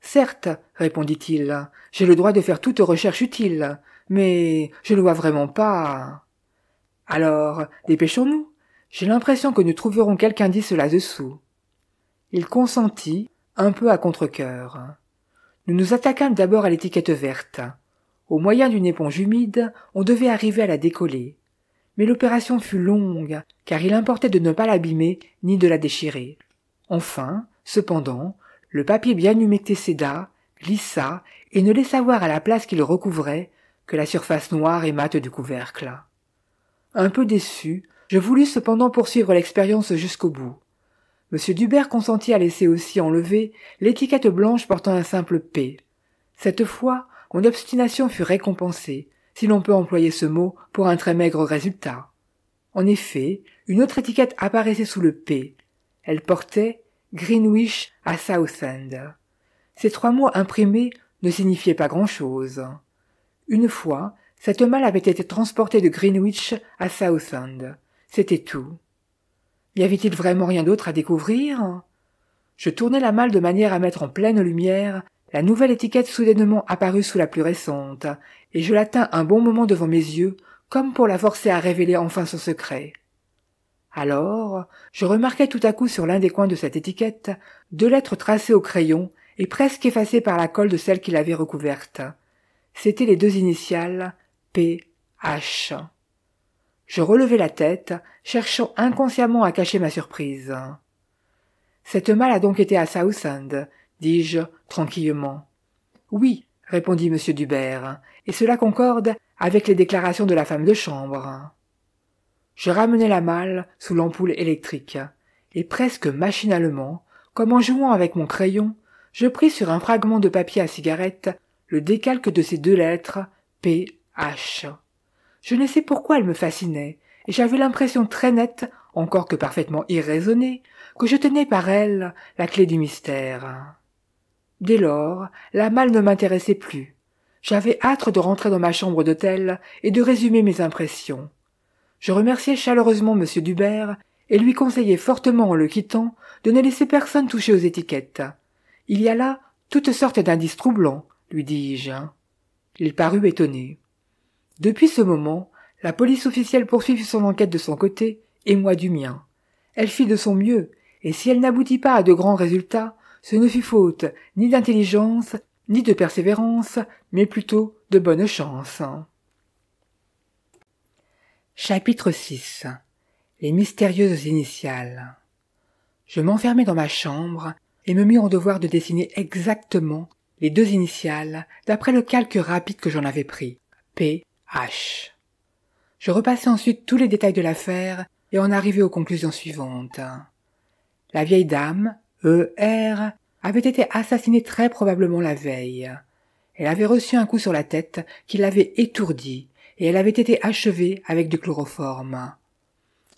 Certes, répondit-il, j'ai le droit de faire toute recherche utile, mais je ne vois vraiment pas. Alors, dépêchons-nous. J'ai l'impression que nous trouverons quelqu'un indice là-dessous. Il consentit, un peu à contre-cœur. Nous nous attaquâmes d'abord à l'étiquette verte. Au moyen d'une éponge humide, on devait arriver à la décoller. Mais l'opération fut longue, car il importait de ne pas l'abîmer ni de la déchirer. Enfin, cependant, le papier bien humecté céda, glissa, et ne laissa voir à la place qu'il recouvrait que la surface noire et mate du couvercle. Un peu déçu, je voulus cependant poursuivre l'expérience jusqu'au bout. M. Dubert consentit à laisser aussi enlever l'étiquette blanche portant un simple P. Cette fois, mon obstination fut récompensée, si l'on peut employer ce mot pour un très maigre résultat. En effet, une autre étiquette apparaissait sous le P. Elle portait Greenwich à Southend. Ces trois mots imprimés ne signifiaient pas grand-chose. Une fois, cette malle avait été transportée de Greenwich à Southend. C'était tout. Y avait-il vraiment rien d'autre à découvrir Je tournai la malle de manière à mettre en pleine lumière la nouvelle étiquette soudainement apparue sous la plus récente, et je l'atteins un bon moment devant mes yeux, comme pour la forcer à révéler enfin son secret. Alors, je remarquai tout à coup sur l'un des coins de cette étiquette deux lettres tracées au crayon et presque effacées par la colle de celle qui l'avait recouverte. C'étaient les deux initiales P H. Je relevai la tête, cherchant inconsciemment à cacher ma surprise. Cette malle a donc été à Southend, dis-je tranquillement. Oui, répondit M. Dubert, et cela concorde avec les déclarations de la femme de chambre. Je ramenai la malle sous l'ampoule électrique, et presque machinalement, comme en jouant avec mon crayon, je pris sur un fragment de papier à cigarette le décalque de ces deux lettres P H. Je ne sais pourquoi elles me fascinaient et j'avais l'impression très nette, encore que parfaitement irraisonnée, que je tenais par elles la clé du mystère. Dès lors, la malle ne m'intéressait plus. J'avais hâte de rentrer dans ma chambre d'hôtel et de résumer mes impressions. Je remerciai chaleureusement M. Dubert et lui conseillai fortement en le quittant de ne laisser personne toucher aux étiquettes. Il y a là toutes sortes d'indices troublants, lui dis-je. Il parut étonné. Depuis ce moment, la police officielle poursuivit son enquête de son côté et moi du mien. Elle fit de son mieux, et si elle n'aboutit pas à de grands résultats, ce ne fut faute ni d'intelligence ni de persévérance, mais plutôt de bonne chance. Chapitre 6 Les mystérieuses initiales. Je m'enfermai dans ma chambre et me mis en devoir de dessiner exactement les deux initiales d'après le calque rapide que j'en avais pris. P. H. Je repassai ensuite tous les détails de l'affaire et en arrivai aux conclusions suivantes. La vieille dame, E. R., avait été assassinée très probablement la veille. Elle avait reçu un coup sur la tête qui l'avait étourdie, et elle avait été achevée avec du chloroforme.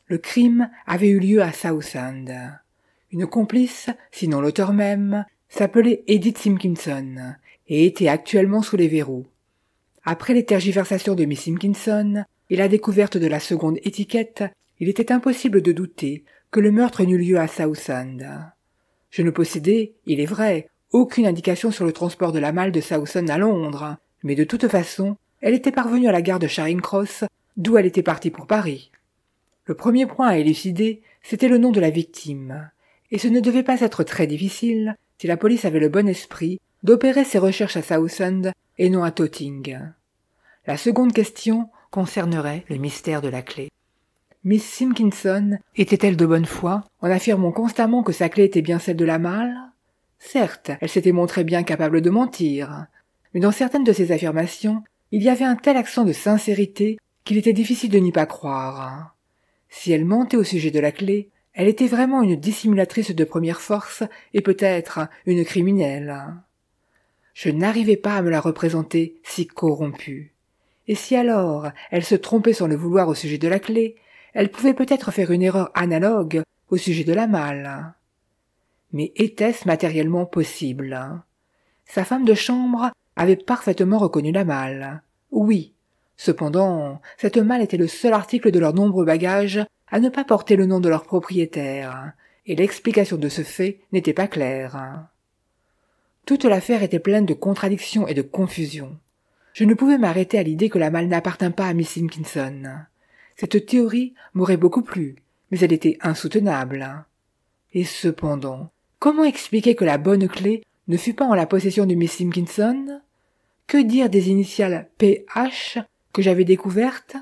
Le crime avait eu lieu à Southend. Une complice, sinon l'auteur même, s'appelait Edith Simpkinson, et était actuellement sous les verrous. Après les tergiversations de Miss Simpkinson et la découverte de la seconde étiquette, il était impossible de douter que le meurtre n'eût lieu à Southend. Je ne possédais, il est vrai, aucune indication sur le transport de la malle de Southend à Londres, mais de toute façon, elle était parvenue à la gare de Charing Cross, d'où elle était partie pour Paris. Le premier point à élucider, c'était le nom de la victime, et ce ne devait pas être très difficile, si la police avait le bon esprit, d'opérer ses recherches à Southend et non à Totting. La seconde question concernerait le mystère de la clé. Miss Simpkinson était-elle de bonne foi en affirmant constamment que sa clé était bien celle de la malle Certes, elle s'était montrée bien capable de mentir, mais dans certaines de ses affirmations, il y avait un tel accent de sincérité qu'il était difficile de n'y pas croire. Si elle mentait au sujet de la clé, elle était vraiment une dissimulatrice de première force et peut-être une criminelle. Je n'arrivais pas à me la représenter si corrompue. Et si alors elle se trompait sans le vouloir au sujet de la clé, elle pouvait peut-être faire une erreur analogue au sujet de la malle. Mais était-ce matériellement possible Sa femme de chambre avait parfaitement reconnu la malle. Oui. Cependant, cette malle était le seul article de leurs nombreux bagages à ne pas porter le nom de leur propriétaire, et l'explication de ce fait n'était pas claire. Toute l'affaire était pleine de contradictions et de confusion. Je ne pouvais m'arrêter à l'idée que la malle n'appartint pas à Miss Simpkinson. Cette théorie m'aurait beaucoup plu, mais elle était insoutenable. Et cependant, comment expliquer que la bonne clé ne fut pas en la possession de Miss Simpkinson Que dire des initiales PH que j'avais découvertes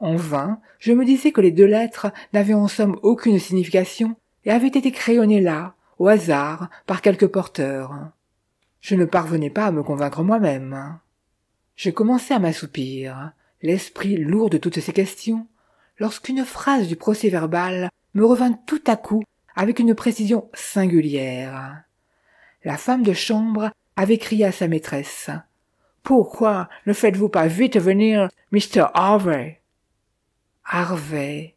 En vain, je me disais que les deux lettres n'avaient en somme aucune signification et avaient été crayonnées là, au hasard, par quelque porteur. Je ne parvenais pas à me convaincre moi-même. Je commençais à m'assoupir l'esprit lourd de toutes ces questions, lorsqu'une phrase du procès verbal me revint tout à coup avec une précision singulière. La femme de chambre avait crié à sa maîtresse. Pourquoi ne faites-vous pas vite venir Mr. Harvey? Harvey.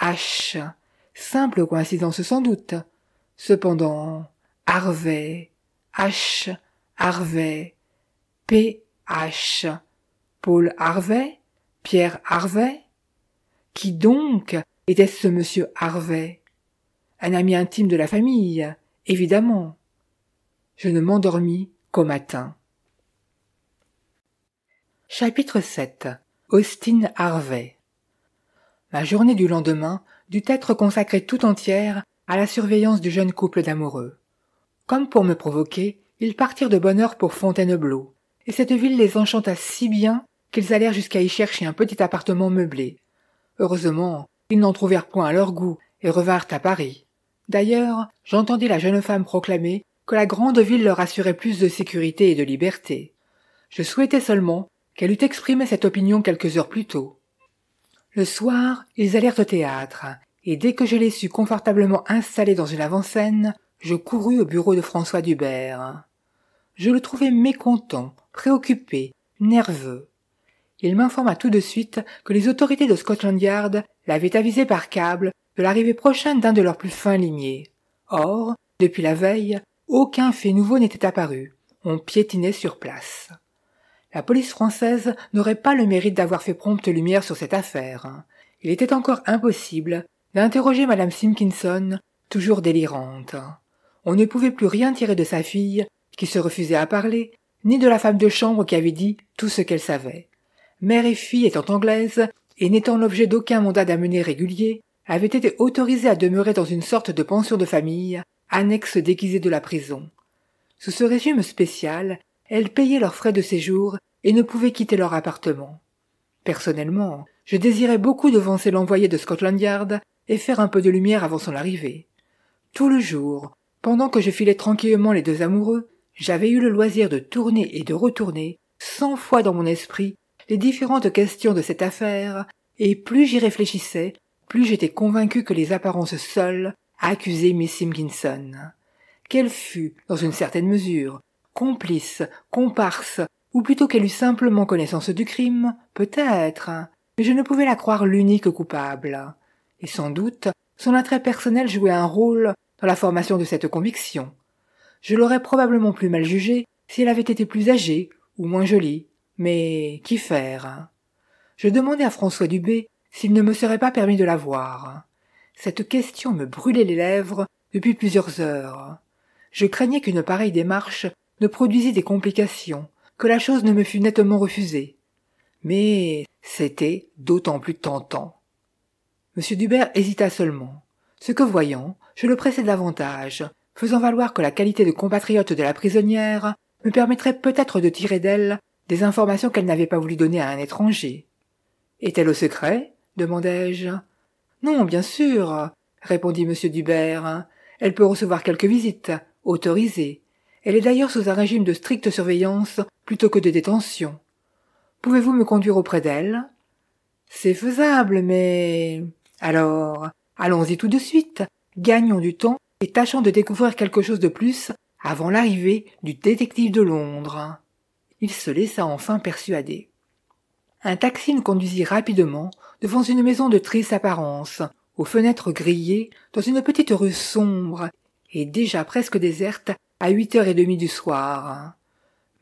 H. Simple coïncidence sans doute. Cependant, Harvey. H. Harvey. P. H. Paul Harvey, Pierre Harvey. Qui donc était ce monsieur Harvey? Un ami intime de la famille, évidemment. Je ne m'endormis qu'au matin. Chapitre 7 Austin Harvey Ma journée du lendemain dut être consacrée tout entière à la surveillance du jeune couple d'amoureux. Comme pour me provoquer, ils partirent de bonne heure pour Fontainebleau, et cette ville les enchanta si bien qu'ils allèrent jusqu'à y chercher un petit appartement meublé. Heureusement, ils n'en trouvèrent point à leur goût et revinrent à Paris. D'ailleurs, j'entendis la jeune femme proclamer que la grande ville leur assurait plus de sécurité et de liberté. Je souhaitais seulement qu'elle eût exprimé cette opinion quelques heures plus tôt. Le soir, ils allèrent au théâtre, et dès que je les sus confortablement installés dans une avant-scène, je courus au bureau de François Dubert. Je le trouvai mécontent, préoccupé, nerveux. Il m'informa tout de suite que les autorités de Scotland Yard l'avaient avisé par câble de l'arrivée prochaine d'un de leurs plus fins limiers. Or, depuis la veille, aucun fait nouveau n'était apparu. On piétinait sur place. La police française n'aurait pas le mérite d'avoir fait prompte lumière sur cette affaire. Il était encore impossible d'interroger madame Simpkinson, toujours délirante. On ne pouvait plus rien tirer de sa fille, qui se refusait à parler, ni de la femme de chambre qui avait dit tout ce qu'elle savait mère et fille étant anglaises, et n'étant l'objet d'aucun mandat d'amener régulier, avaient été autorisées à demeurer dans une sorte de pension de famille, annexe déguisée de la prison. Sous ce régime spécial, elles payaient leurs frais de séjour et ne pouvaient quitter leur appartement. Personnellement, je désirais beaucoup devancer l'envoyé de Scotland Yard et faire un peu de lumière avant son arrivée. Tout le jour, pendant que je filais tranquillement les deux amoureux, j'avais eu le loisir de tourner et de retourner cent fois dans mon esprit les différentes questions de cette affaire, et plus j'y réfléchissais, plus j'étais convaincu que les apparences seules accusaient Miss Simkinson. Qu'elle fût, dans une certaine mesure, complice, comparse, ou plutôt qu'elle eût simplement connaissance du crime, peut-être, mais je ne pouvais la croire l'unique coupable. Et sans doute, son attrait personnel jouait un rôle dans la formation de cette conviction. Je l'aurais probablement plus mal jugée si elle avait été plus âgée ou moins jolie, mais qui faire hein Je demandai à François Dubé s'il ne me serait pas permis de la voir. Cette question me brûlait les lèvres depuis plusieurs heures. Je craignais qu'une pareille démarche ne produisît des complications, que la chose ne me fût nettement refusée. Mais c'était d'autant plus tentant. M. Dubert hésita seulement, ce que voyant, je le pressai davantage, faisant valoir que la qualité de compatriote de la prisonnière me permettrait peut-être de tirer d'elle des informations qu'elle n'avait pas voulu donner à un étranger. Est-elle au secret demandai-je. Non, bien sûr, répondit M. Dubert. Elle peut recevoir quelques visites, autorisées. Elle est d'ailleurs sous un régime de stricte surveillance plutôt que de détention. Pouvez-vous me conduire auprès d'elle C'est faisable, mais. Alors, allons-y tout de suite. Gagnons du temps et tâchons de découvrir quelque chose de plus avant l'arrivée du détective de Londres il se laissa enfin persuader. Un taxi nous conduisit rapidement devant une maison de triste apparence, aux fenêtres grillées, dans une petite rue sombre et déjà presque déserte à huit heures et demie du soir.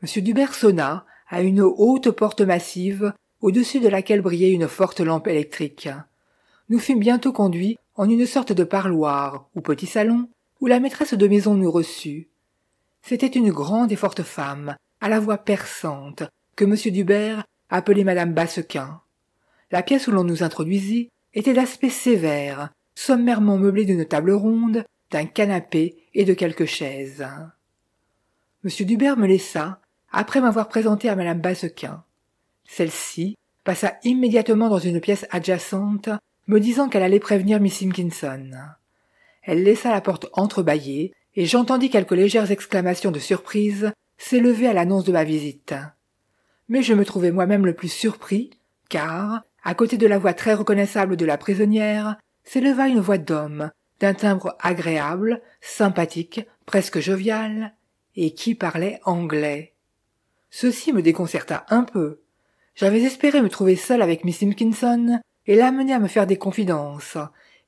M. Dubert sonna à une haute porte massive au-dessus de laquelle brillait une forte lampe électrique. Nous fûmes bientôt conduits en une sorte de parloir ou petit salon où la maîtresse de maison nous reçut. C'était une grande et forte femme, à la voix perçante que m Dubert appelait madame Bassequin. La pièce où l'on nous introduisit était d'aspect sévère, sommairement meublée d'une table ronde, d'un canapé et de quelques chaises. M. Dubert me laissa, après m'avoir présenté à madame Bassequin. Celle-ci passa immédiatement dans une pièce adjacente, me disant qu'elle allait prévenir miss Simkinson. Elle laissa la porte entrebâillée, et j'entendis quelques légères exclamations de surprise s'élevait à l'annonce de ma visite. Mais je me trouvais moi-même le plus surpris, car, à côté de la voix très reconnaissable de la prisonnière, s'éleva une voix d'homme, d'un timbre agréable, sympathique, presque jovial, et qui parlait anglais. Ceci me déconcerta un peu. J'avais espéré me trouver seul avec Miss Simpkinson et l'amener à me faire des confidences,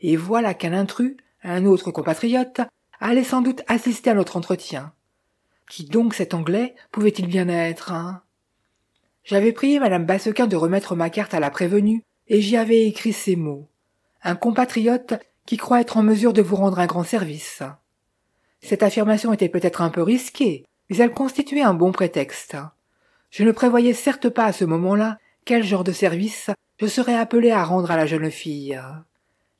et voilà qu'un intrus, un autre compatriote, allait sans doute assister à notre entretien. Qui donc cet Anglais pouvait-il bien être hein J'avais prié Madame Bassequin de remettre ma carte à la prévenue, et j'y avais écrit ces mots. Un compatriote qui croit être en mesure de vous rendre un grand service. Cette affirmation était peut-être un peu risquée, mais elle constituait un bon prétexte. Je ne prévoyais certes pas à ce moment-là quel genre de service je serais appelé à rendre à la jeune fille.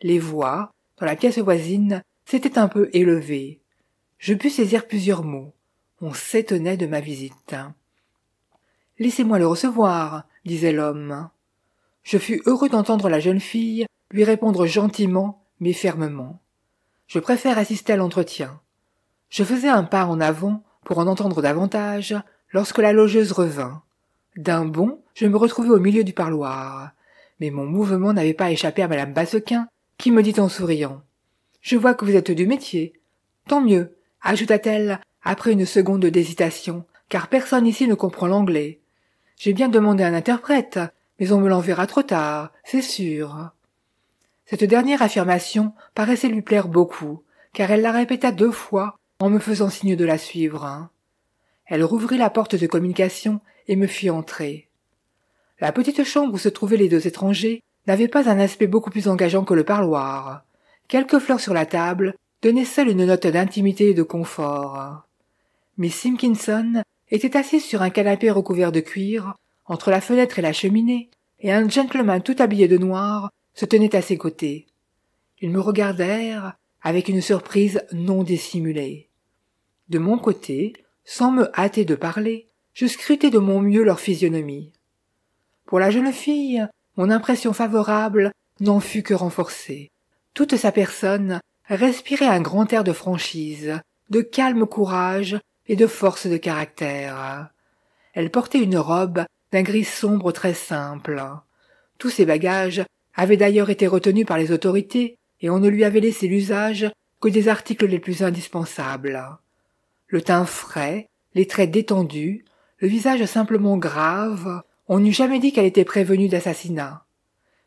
Les voix, dans la pièce voisine, s'étaient un peu élevées. Je pus saisir plusieurs mots. On s'étonnait de ma visite. Laissez-moi le recevoir, disait l'homme. Je fus heureux d'entendre la jeune fille lui répondre gentiment mais fermement. Je préfère assister à l'entretien. Je faisais un pas en avant pour en entendre davantage lorsque la logeuse revint. D'un bond, je me retrouvai au milieu du parloir. Mais mon mouvement n'avait pas échappé à madame Bassequin, qui me dit en souriant. Je vois que vous êtes du métier. Tant mieux, ajouta-t-elle après une seconde d'hésitation, car personne ici ne comprend l'anglais. J'ai bien demandé un interprète, mais on me l'enverra trop tard, c'est sûr. Cette dernière affirmation paraissait lui plaire beaucoup, car elle la répéta deux fois en me faisant signe de la suivre. Elle rouvrit la porte de communication et me fit entrer. La petite chambre où se trouvaient les deux étrangers n'avait pas un aspect beaucoup plus engageant que le parloir. Quelques fleurs sur la table donnaient seules une note d'intimité et de confort. Miss Simpkinson était assise sur un canapé recouvert de cuir, entre la fenêtre et la cheminée, et un gentleman tout habillé de noir se tenait à ses côtés. Ils me regardèrent avec une surprise non dissimulée. De mon côté, sans me hâter de parler, je scrutais de mon mieux leur physionomie. Pour la jeune fille, mon impression favorable n'en fut que renforcée. Toute sa personne respirait un grand air de franchise, de calme courage et de force de caractère. Elle portait une robe d'un gris sombre très simple. Tous ses bagages avaient d'ailleurs été retenus par les autorités, et on ne lui avait laissé l'usage que des articles les plus indispensables. Le teint frais, les traits détendus, le visage simplement grave, on n'eût jamais dit qu'elle était prévenue d'assassinat.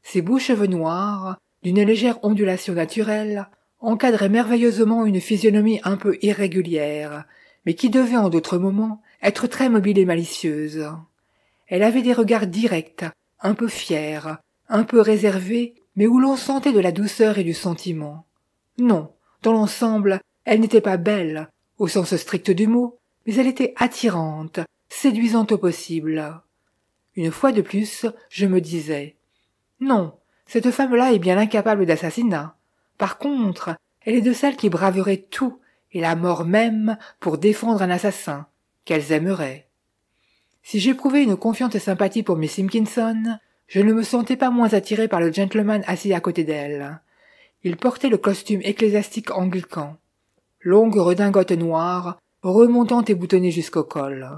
Ses beaux cheveux noirs, d'une légère ondulation naturelle, encadraient merveilleusement une physionomie un peu irrégulière, mais qui devait en d'autres moments être très mobile et malicieuse. Elle avait des regards directs, un peu fiers, un peu réservés, mais où l'on sentait de la douceur et du sentiment. Non, dans l'ensemble, elle n'était pas belle, au sens strict du mot, mais elle était attirante, séduisante au possible. Une fois de plus, je me disais Non, cette femme-là est bien incapable d'assassinat. Par contre, elle est de celles qui braverait tout et la mort même pour défendre un assassin qu'elles aimeraient. Si j'éprouvais une confiante sympathie pour Miss Simpkinson, je ne me sentais pas moins attiré par le gentleman assis à côté d'elle. Il portait le costume ecclésiastique anglican, longue redingote noire, remontante et boutonnée jusqu'au col.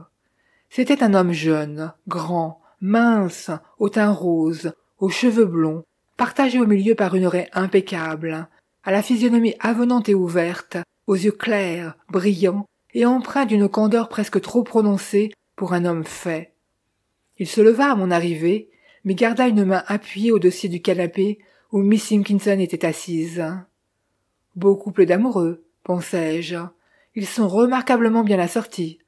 C'était un homme jeune, grand, mince, au teint rose, aux cheveux blonds, partagé au milieu par une raie impeccable, à la physionomie avenante et ouverte, aux yeux clairs, brillants, et empreint d'une candeur presque trop prononcée pour un homme fait. Il se leva à mon arrivée, mais garda une main appuyée au dossier du canapé où Miss Simpkinson était assise. Beau couple d'amoureux, pensai-je. Ils sont remarquablement bien assortis.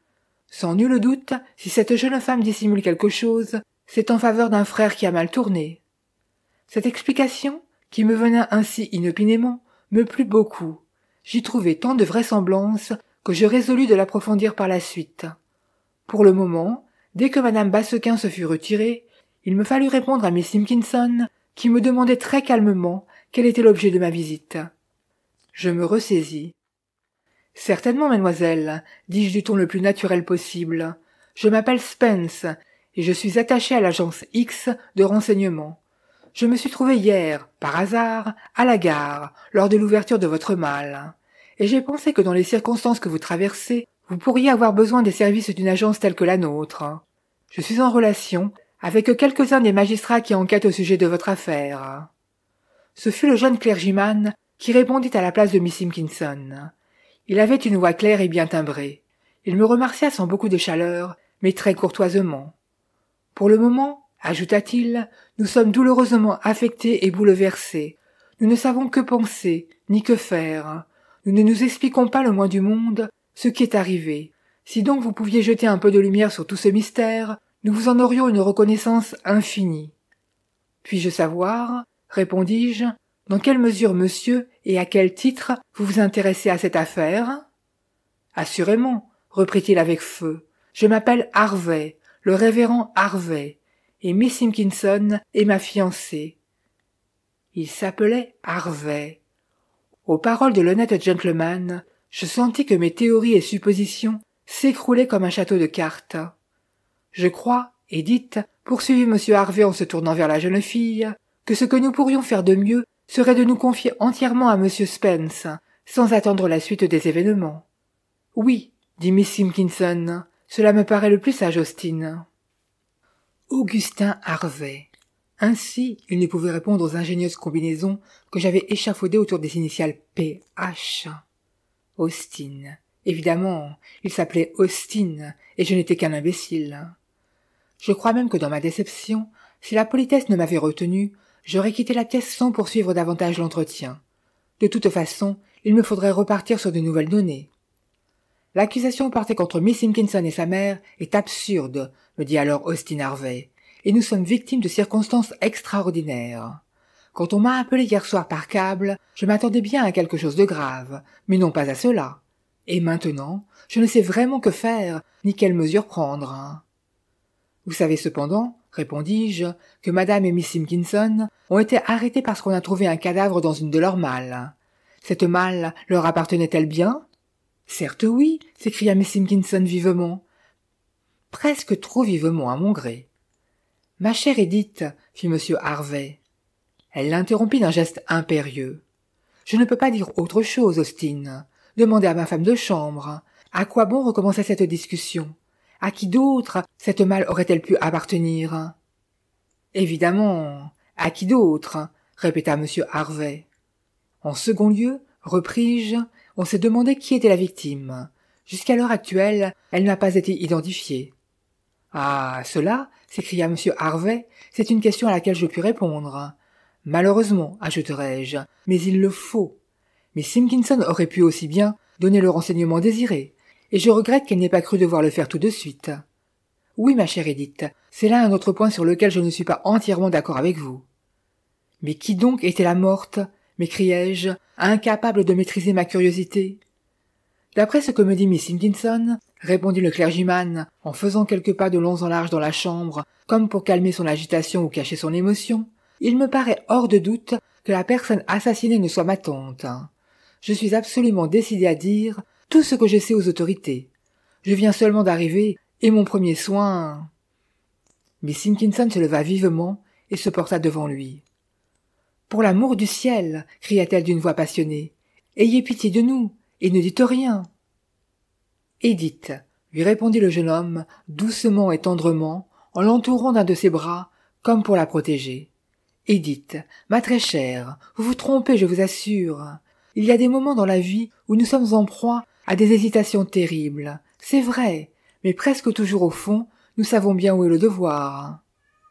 Sans nul doute, si cette jeune femme dissimule quelque chose, c'est en faveur d'un frère qui a mal tourné. Cette explication, qui me venait ainsi inopinément, me plut beaucoup, j'y trouvai tant de vraisemblance que je résolus de l'approfondir par la suite. Pour le moment, dès que madame Bassequin se fut retirée, il me fallut répondre à miss Simpkinson, qui me demandait très calmement quel était l'objet de ma visite. Je me ressaisis. Certainement, mademoiselle, dis-je du ton le plus naturel possible. Je m'appelle Spence, et je suis attaché à l'agence X de renseignement je me suis trouvé hier, par hasard, à la gare, lors de l'ouverture de votre mal, et j'ai pensé que dans les circonstances que vous traversez, vous pourriez avoir besoin des services d'une agence telle que la nôtre. Je suis en relation avec quelques-uns des magistrats qui enquêtent au sujet de votre affaire. Ce fut le jeune clergyman qui répondit à la place de Miss Simpkinson. Il avait une voix claire et bien timbrée. Il me remercia sans beaucoup de chaleur, mais très courtoisement. Pour le moment, ajouta-t-il, nous sommes douloureusement affectés et bouleversés. Nous ne savons que penser, ni que faire. Nous ne nous expliquons pas le moins du monde ce qui est arrivé. Si donc vous pouviez jeter un peu de lumière sur tout ce mystère, nous vous en aurions une reconnaissance infinie. Puis-je savoir, répondis-je, dans quelle mesure, monsieur, et à quel titre vous vous intéressez à cette affaire Assurément, reprit-il avec feu. Je m'appelle Harvey, le révérend Harvey et Miss Simpkinson est ma fiancée. Il s'appelait Harvey. Aux paroles de l'honnête gentleman, je sentis que mes théories et suppositions s'écroulaient comme un château de cartes. Je crois, Edith, poursuivit M. Harvey en se tournant vers la jeune fille, que ce que nous pourrions faire de mieux serait de nous confier entièrement à M. Spence, sans attendre la suite des événements. Oui, dit Miss Simpkinson, cela me paraît le plus sage, Austin. Augustin Harvey. Ainsi, il ne pouvait répondre aux ingénieuses combinaisons que j'avais échafaudées autour des initiales PH. Austin. Évidemment, il s'appelait Austin, et je n'étais qu'un imbécile. Je crois même que dans ma déception, si la politesse ne m'avait retenu, j'aurais quitté la pièce sans poursuivre davantage l'entretien. De toute façon, il me faudrait repartir sur de nouvelles données. L'accusation portée contre Miss Simpkinson et sa mère est absurde, me dit alors Austin Harvey, et nous sommes victimes de circonstances extraordinaires. Quand on m'a appelé hier soir par câble, je m'attendais bien à quelque chose de grave, mais non pas à cela. Et maintenant, je ne sais vraiment que faire, ni quelles mesures prendre. Vous savez cependant, répondis-je, que madame et miss Simpkinson ont été arrêtées parce qu'on a trouvé un cadavre dans une de leurs malles. Cette malle leur appartenait-elle bien? Certes oui, s'écria miss Simpkinson vivement presque trop vivement à mon gré. Ma chère Edith, fit monsieur Harvey. Elle l'interrompit d'un geste impérieux. Je ne peux pas dire autre chose, Austin. Demandez à ma femme de chambre. À quoi bon recommencer cette discussion? À qui d'autre cette malle aurait-elle pu appartenir? Évidemment. À qui d'autre? répéta monsieur Harvey. En second lieu, repris-je, on s'est demandé qui était la victime. Jusqu'à l'heure actuelle, elle n'a pas été identifiée. Ah, cela, s'écria M. Harvey, c'est une question à laquelle je puis répondre. Malheureusement, ajouterai-je, mais il le faut. Mais Simpkinson aurait pu aussi bien donner le renseignement désiré, et je regrette qu'elle n'ait pas cru devoir le faire tout de suite. Oui, ma chère Edith, c'est là un autre point sur lequel je ne suis pas entièrement d'accord avec vous. Mais qui donc était la morte m'écriai-je, incapable de maîtriser ma curiosité. D'après ce que me dit Miss répondit le clergyman, en faisant quelques pas de long en large dans la chambre, comme pour calmer son agitation ou cacher son émotion, il me paraît hors de doute que la personne assassinée ne soit ma tante. Je suis absolument décidé à dire tout ce que je sais aux autorités. Je viens seulement d'arriver, et mon premier soin. Miss Simpkinson se leva vivement et se porta devant lui. Pour l'amour du ciel, cria-t-elle d'une voix passionnée, ayez pitié de nous et ne dites rien. « Edith, lui répondit le jeune homme, doucement et tendrement, en l'entourant d'un de ses bras, comme pour la protéger. Edith, ma très chère, vous vous trompez, je vous assure. Il y a des moments dans la vie où nous sommes en proie à des hésitations terribles. C'est vrai, mais presque toujours au fond, nous savons bien où est le devoir.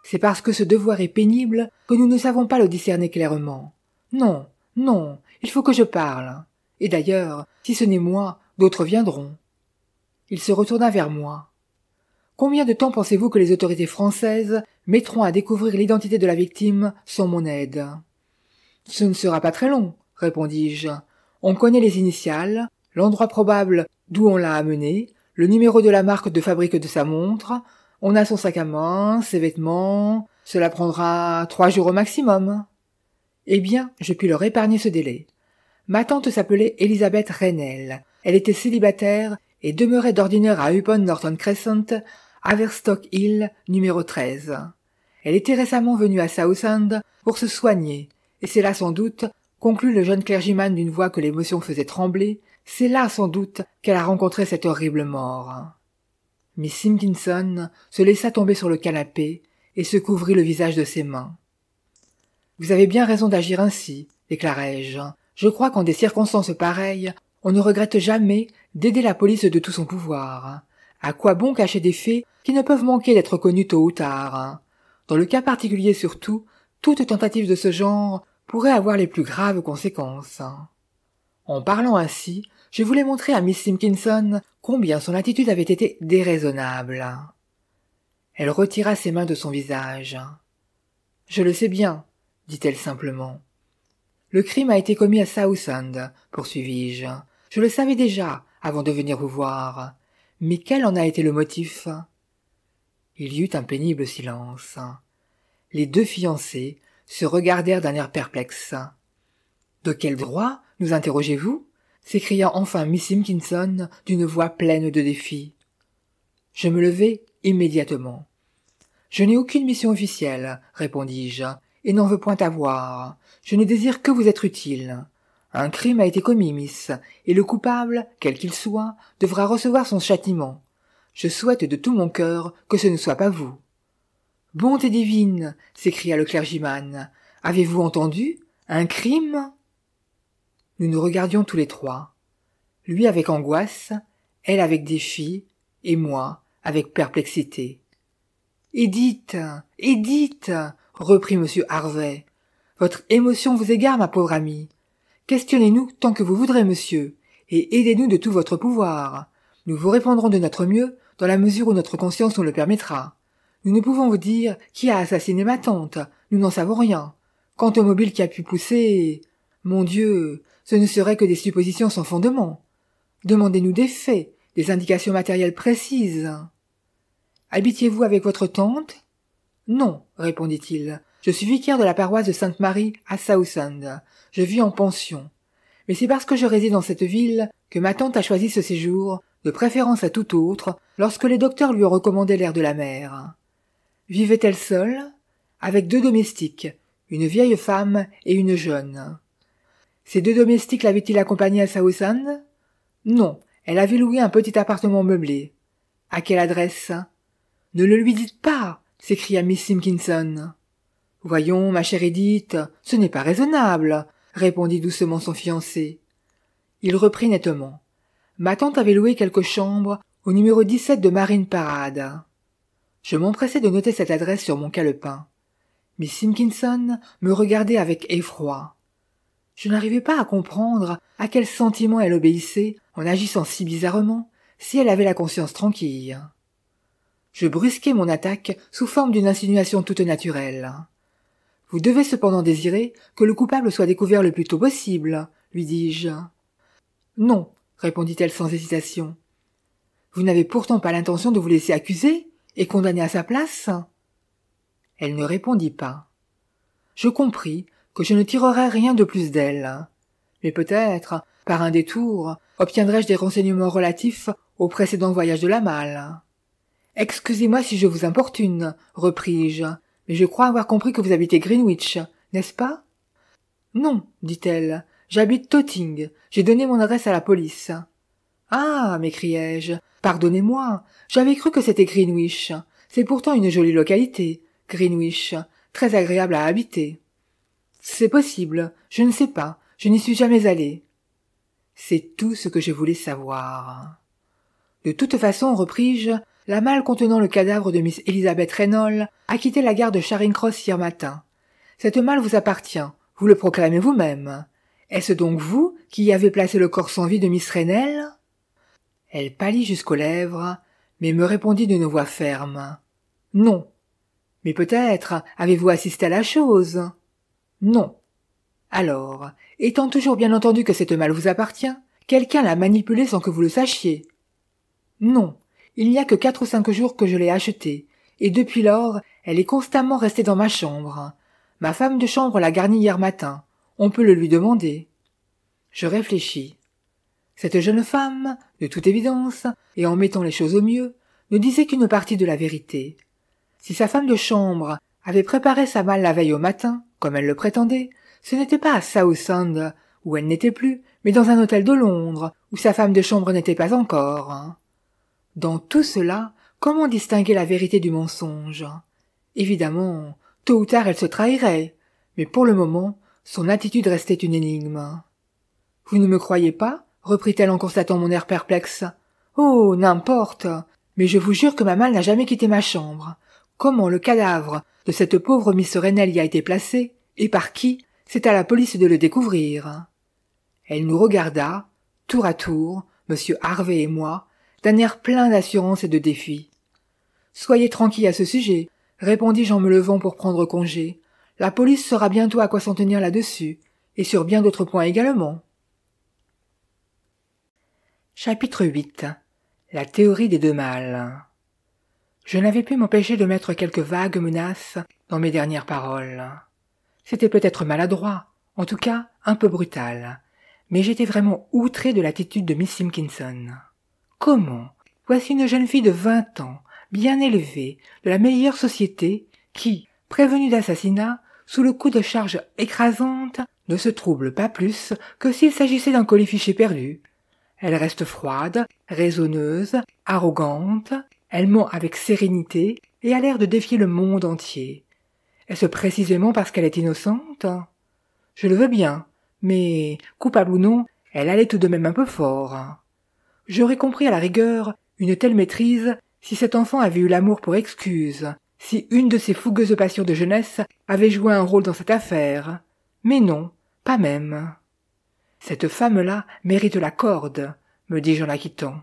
C'est parce que ce devoir est pénible que nous ne savons pas le discerner clairement. Non, non, il faut que je parle. Et d'ailleurs, si ce n'est moi, d'autres viendront. Il se retourna vers moi. Combien de temps pensez-vous que les autorités françaises mettront à découvrir l'identité de la victime sans mon aide Ce ne sera pas très long, répondis-je. On connaît les initiales, l'endroit probable d'où on l'a amenée, le numéro de la marque de fabrique de sa montre, on a son sac à main, ses vêtements, cela prendra trois jours au maximum. Eh bien, je puis leur épargner ce délai. Ma tante s'appelait Elisabeth Reynel. Elle était célibataire et demeurait d'ordinaire à Upon Norton Crescent, Averstock Hill, numéro 13. Elle était récemment venue à Southend pour se soigner, et c'est là sans doute, conclut le jeune clergyman d'une voix que l'émotion faisait trembler, c'est là sans doute qu'elle a rencontré cette horrible mort. Miss Simpkinson se laissa tomber sur le canapé et se couvrit le visage de ses mains. Vous avez bien raison d'agir ainsi, déclarai-je. Je crois qu'en des circonstances pareilles, on ne regrette jamais d'aider la police de tout son pouvoir. À quoi bon cacher des faits qui ne peuvent manquer d'être connus tôt ou tard Dans le cas particulier surtout, toute tentative de ce genre pourrait avoir les plus graves conséquences. En parlant ainsi, je voulais montrer à Miss Simpkinson combien son attitude avait été déraisonnable. Elle retira ses mains de son visage. Je le sais bien, dit-elle simplement. Le crime a été commis à Southend, poursuivis-je. Je le savais déjà, avant de venir vous voir. Mais quel en a été le motif? Il y eut un pénible silence. Les deux fiancés se regardèrent d'un air perplexe. De quel droit nous interrogez-vous s'écria enfin Miss Simpkinson d'une voix pleine de défi. Je me levai immédiatement. Je n'ai aucune mission officielle, répondis-je, et n'en veux point avoir. Je ne désire que vous être utile. Un crime a été commis, miss, et le coupable, quel qu'il soit, devra recevoir son châtiment. Je souhaite de tout mon cœur que ce ne soit pas vous. Bonté divine. s'écria le clergyman. Avez vous entendu? Un crime? Nous nous regardions tous les trois. Lui avec angoisse, elle avec défi, et moi avec perplexité. Édith. Édith. reprit M. Harvey. Votre émotion vous égare, ma pauvre amie. Questionnez-nous tant que vous voudrez, monsieur, et aidez-nous de tout votre pouvoir. Nous vous répondrons de notre mieux, dans la mesure où notre conscience nous le permettra. Nous ne pouvons vous dire qui a assassiné ma tante, nous n'en savons rien. Quant au mobile qui a pu pousser, mon Dieu, ce ne serait que des suppositions sans fondement. Demandez-nous des faits, des indications matérielles précises. Habitiez-vous avec votre tante Non, répondit-il. Je suis vicaire de la paroisse de Sainte-Marie à Southend. Je vis en pension. Mais c'est parce que je réside dans cette ville que ma tante a choisi ce séjour, de préférence à tout autre, lorsque les docteurs lui ont recommandé l'air de la mer. Vivait-elle seule Avec deux domestiques, une vieille femme et une jeune. Ces deux domestiques l'avaient-ils accompagnée à Southend Non, elle avait loué un petit appartement meublé. À quelle adresse Ne le lui dites pas s'écria Miss Simpkinson. Voyons, ma chère Edith, ce n'est pas raisonnable, répondit doucement son fiancé. Il reprit nettement. Ma tante avait loué quelques chambres au numéro 17 de Marine Parade. Je m'empressai de noter cette adresse sur mon calepin. Miss Simpkinson me regardait avec effroi. Je n'arrivais pas à comprendre à quel sentiment elle obéissait en agissant si bizarrement, si elle avait la conscience tranquille. Je brusquai mon attaque sous forme d'une insinuation toute naturelle. Vous devez cependant désirer que le coupable soit découvert le plus tôt possible, lui dis-je. Non, répondit-elle sans hésitation. Vous n'avez pourtant pas l'intention de vous laisser accuser et condamner à sa place Elle ne répondit pas. Je compris que je ne tirerais rien de plus d'elle. Mais peut-être, par un détour, obtiendrai-je des renseignements relatifs au précédent voyage de la malle. Excusez-moi si je vous importune, repris-je, je crois avoir compris que vous habitez Greenwich, n'est-ce pas Non, dit-elle, j'habite Totting. J'ai donné mon adresse à la police. Ah, m'écriai-je, pardonnez-moi, j'avais cru que c'était Greenwich. C'est pourtant une jolie localité, Greenwich, très agréable à habiter. C'est possible, je ne sais pas, je n'y suis jamais allé. C'est tout ce que je voulais savoir. De toute façon, repris-je, la malle contenant le cadavre de Miss Elizabeth Reynolds a quitté la gare de Charing Cross hier matin. Cette malle vous appartient, vous le proclamez vous-même. Est-ce donc vous qui y avez placé le corps sans vie de Miss Reynolds Elle pâlit jusqu'aux lèvres, mais me répondit d'une voix ferme. Non. Mais peut-être avez-vous assisté à la chose Non. Alors, étant toujours bien entendu que cette malle vous appartient, quelqu'un l'a manipulée sans que vous le sachiez. Non. Il n'y a que quatre ou cinq jours que je l'ai achetée, et depuis lors, elle est constamment restée dans ma chambre. Ma femme de chambre l'a garnie hier matin. On peut le lui demander. Je réfléchis. Cette jeune femme, de toute évidence, et en mettant les choses au mieux, ne disait qu'une partie de la vérité. Si sa femme de chambre avait préparé sa malle la veille au matin, comme elle le prétendait, ce n'était pas à Southend, où elle n'était plus, mais dans un hôtel de Londres, où sa femme de chambre n'était pas encore. Hein. Dans tout cela, comment distinguer la vérité du mensonge? Évidemment, tôt ou tard elle se trahirait, mais pour le moment, son attitude restait une énigme. Vous ne me croyez pas? reprit-elle en constatant mon air perplexe. Oh, n'importe. Mais je vous jure que ma malle n'a jamais quitté ma chambre. Comment le cadavre de cette pauvre Miss Renel y a été placé, et par qui, c'est à la police de le découvrir. Elle nous regarda, tour à tour, monsieur Harvey et moi, d'un air plein d'assurance et de défi. Soyez tranquille à ce sujet, répondis-je en me levant pour prendre congé. La police saura bientôt à quoi s'en tenir là-dessus, et sur bien d'autres points également. Chapitre 8 La théorie des deux mâles. Je n'avais pu m'empêcher de mettre quelques vagues menaces dans mes dernières paroles. C'était peut-être maladroit, en tout cas un peu brutal, mais j'étais vraiment outré de l'attitude de Miss Simpkinson. Comment Voici une jeune fille de vingt ans, bien élevée, de la meilleure société, qui, prévenue d'assassinat, sous le coup de charges écrasantes, ne se trouble pas plus que s'il s'agissait d'un colifichet perdu. Elle reste froide, raisonneuse, arrogante, elle ment avec sérénité et a l'air de défier le monde entier. Est-ce précisément parce qu'elle est innocente Je le veux bien, mais, coupable ou non, elle allait tout de même un peu fort. J'aurais compris à la rigueur une telle maîtrise si cet enfant avait eu l'amour pour excuse, si une de ses fougueuses passions de jeunesse avait joué un rôle dans cette affaire. Mais non, pas même. Cette femme-là mérite la corde, me dis-je en la quittant.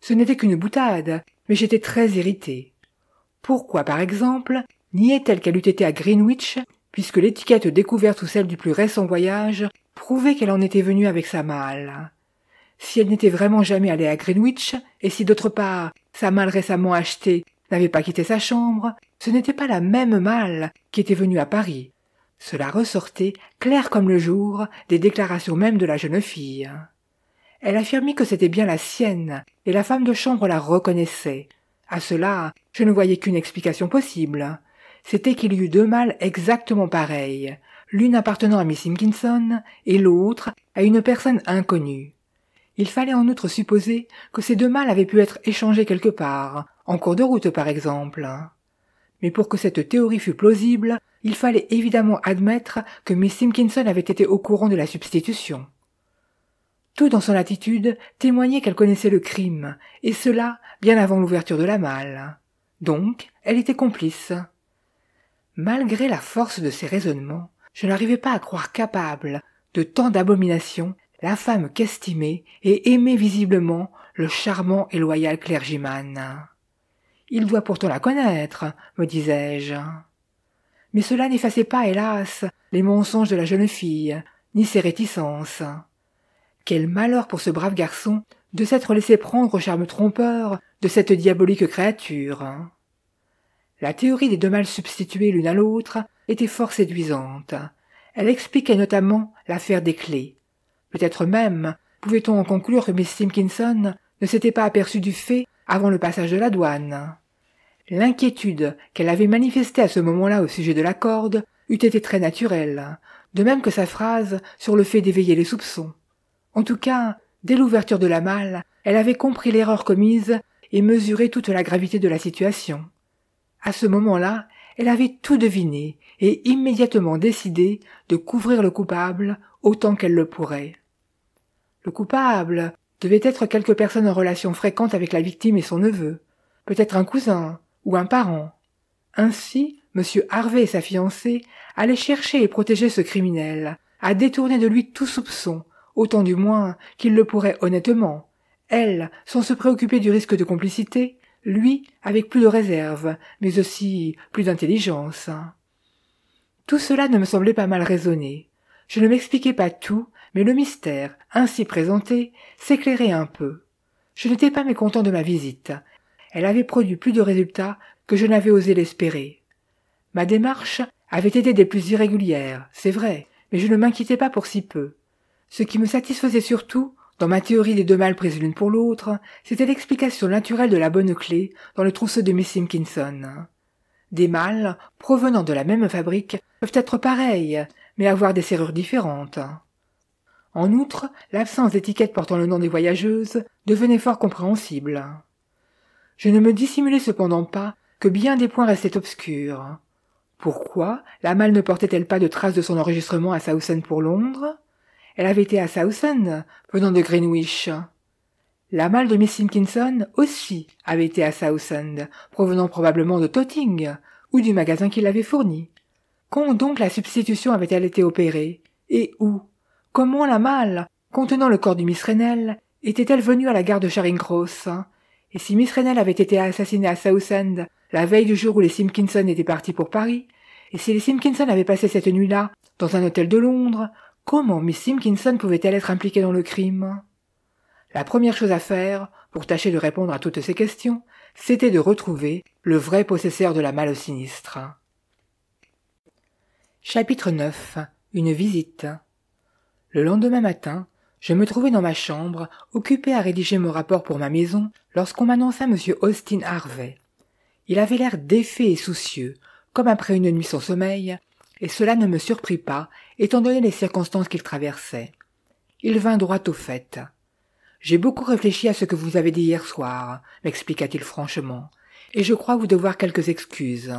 Ce n'était qu'une boutade, mais j'étais très irrité. Pourquoi, par exemple, niait-elle qu'elle eût été à Greenwich, puisque l'étiquette découverte ou celle du plus récent voyage prouvait qu'elle en était venue avec sa malle si elle n'était vraiment jamais allée à Greenwich, et si d'autre part, sa malle récemment achetée n'avait pas quitté sa chambre, ce n'était pas la même malle qui était venue à Paris. Cela ressortait, clair comme le jour, des déclarations même de la jeune fille. Elle affirmit que c'était bien la sienne, et la femme de chambre la reconnaissait. À cela, je ne voyais qu'une explication possible. C'était qu'il y eut deux malles exactement pareilles, l'une appartenant à Miss Simkinson, et l'autre à une personne inconnue. Il fallait en outre supposer que ces deux mâles avaient pu être échangés quelque part, en cours de route par exemple. Mais pour que cette théorie fût plausible, il fallait évidemment admettre que Miss Simpkinson avait été au courant de la substitution. Tout dans son attitude témoignait qu'elle connaissait le crime, et cela bien avant l'ouverture de la malle. Donc, elle était complice. Malgré la force de ses raisonnements, je n'arrivais pas à croire capable de tant d'abominations la femme qu'estimait et aimait visiblement le charmant et loyal clergyman. Il doit pourtant la connaître, me disais-je. Mais cela n'effaçait pas, hélas, les mensonges de la jeune fille, ni ses réticences. Quel malheur pour ce brave garçon de s'être laissé prendre au charme trompeur de cette diabolique créature. La théorie des deux mâles substitués l'une à l'autre était fort séduisante. Elle expliquait notamment l'affaire des clés. Peut-être même pouvait-on en conclure que Miss Simpkinson ne s'était pas aperçue du fait avant le passage de la douane. L'inquiétude qu'elle avait manifestée à ce moment-là au sujet de la corde eût été très naturelle, de même que sa phrase sur le fait d'éveiller les soupçons. En tout cas, dès l'ouverture de la malle, elle avait compris l'erreur commise et mesuré toute la gravité de la situation. À ce moment-là, elle avait tout deviné et immédiatement décidé de couvrir le coupable autant qu'elle le pourrait. Le coupable devait être quelque personne en relation fréquente avec la victime et son neveu, peut-être un cousin ou un parent. Ainsi, M. Harvey et sa fiancée allaient chercher et protéger ce criminel, à détourner de lui tout soupçon, autant du moins qu'il le pourrait honnêtement, elle sans se préoccuper du risque de complicité, lui avec plus de réserve, mais aussi plus d'intelligence. Tout cela ne me semblait pas mal raisonné. Je ne m'expliquais pas tout, mais le mystère, ainsi présenté, s'éclairait un peu. Je n'étais pas mécontent de ma visite. Elle avait produit plus de résultats que je n'avais osé l'espérer. Ma démarche avait été des plus irrégulières, c'est vrai, mais je ne m'inquiétais pas pour si peu. Ce qui me satisfaisait surtout, dans ma théorie des deux mâles prises l'une pour l'autre, c'était l'explication naturelle de la bonne clé dans le trousseau de Miss Simpkinson. Des mâles, provenant de la même fabrique, peuvent être pareils, mais avoir des serrures différentes. En outre, l'absence d'étiquette portant le nom des voyageuses devenait fort compréhensible. Je ne me dissimulais cependant pas que bien des points restaient obscurs. Pourquoi la malle ne portait-elle pas de traces de son enregistrement à Southend pour Londres Elle avait été à Southend, venant de Greenwich. La malle de Miss Simpkinson aussi avait été à Southend, provenant probablement de Totting, ou du magasin qui l'avait fourni. Quand donc la substitution avait-elle été opérée Et où Comment la malle, contenant le corps du Miss Rennell, était-elle venue à la gare de Charing Cross Et si Miss Rennell avait été assassinée à Southend, la veille du jour où les Simpkinson étaient partis pour Paris, et si les Simpkinson avaient passé cette nuit-là dans un hôtel de Londres, comment Miss Simpkinson pouvait-elle être impliquée dans le crime La première chose à faire, pour tâcher de répondre à toutes ces questions, c'était de retrouver le vrai possesseur de la malle sinistre. Chapitre 9 Une visite le lendemain matin je me trouvai dans ma chambre occupé à rédiger mon rapport pour ma maison lorsqu'on m'annonça m austin harvey il avait l'air défait et soucieux comme après une nuit sans sommeil et cela ne me surprit pas étant donné les circonstances qu'il traversait il vint droit au fait j'ai beaucoup réfléchi à ce que vous avez dit hier soir m'expliqua-t-il franchement et je crois vous devoir quelques excuses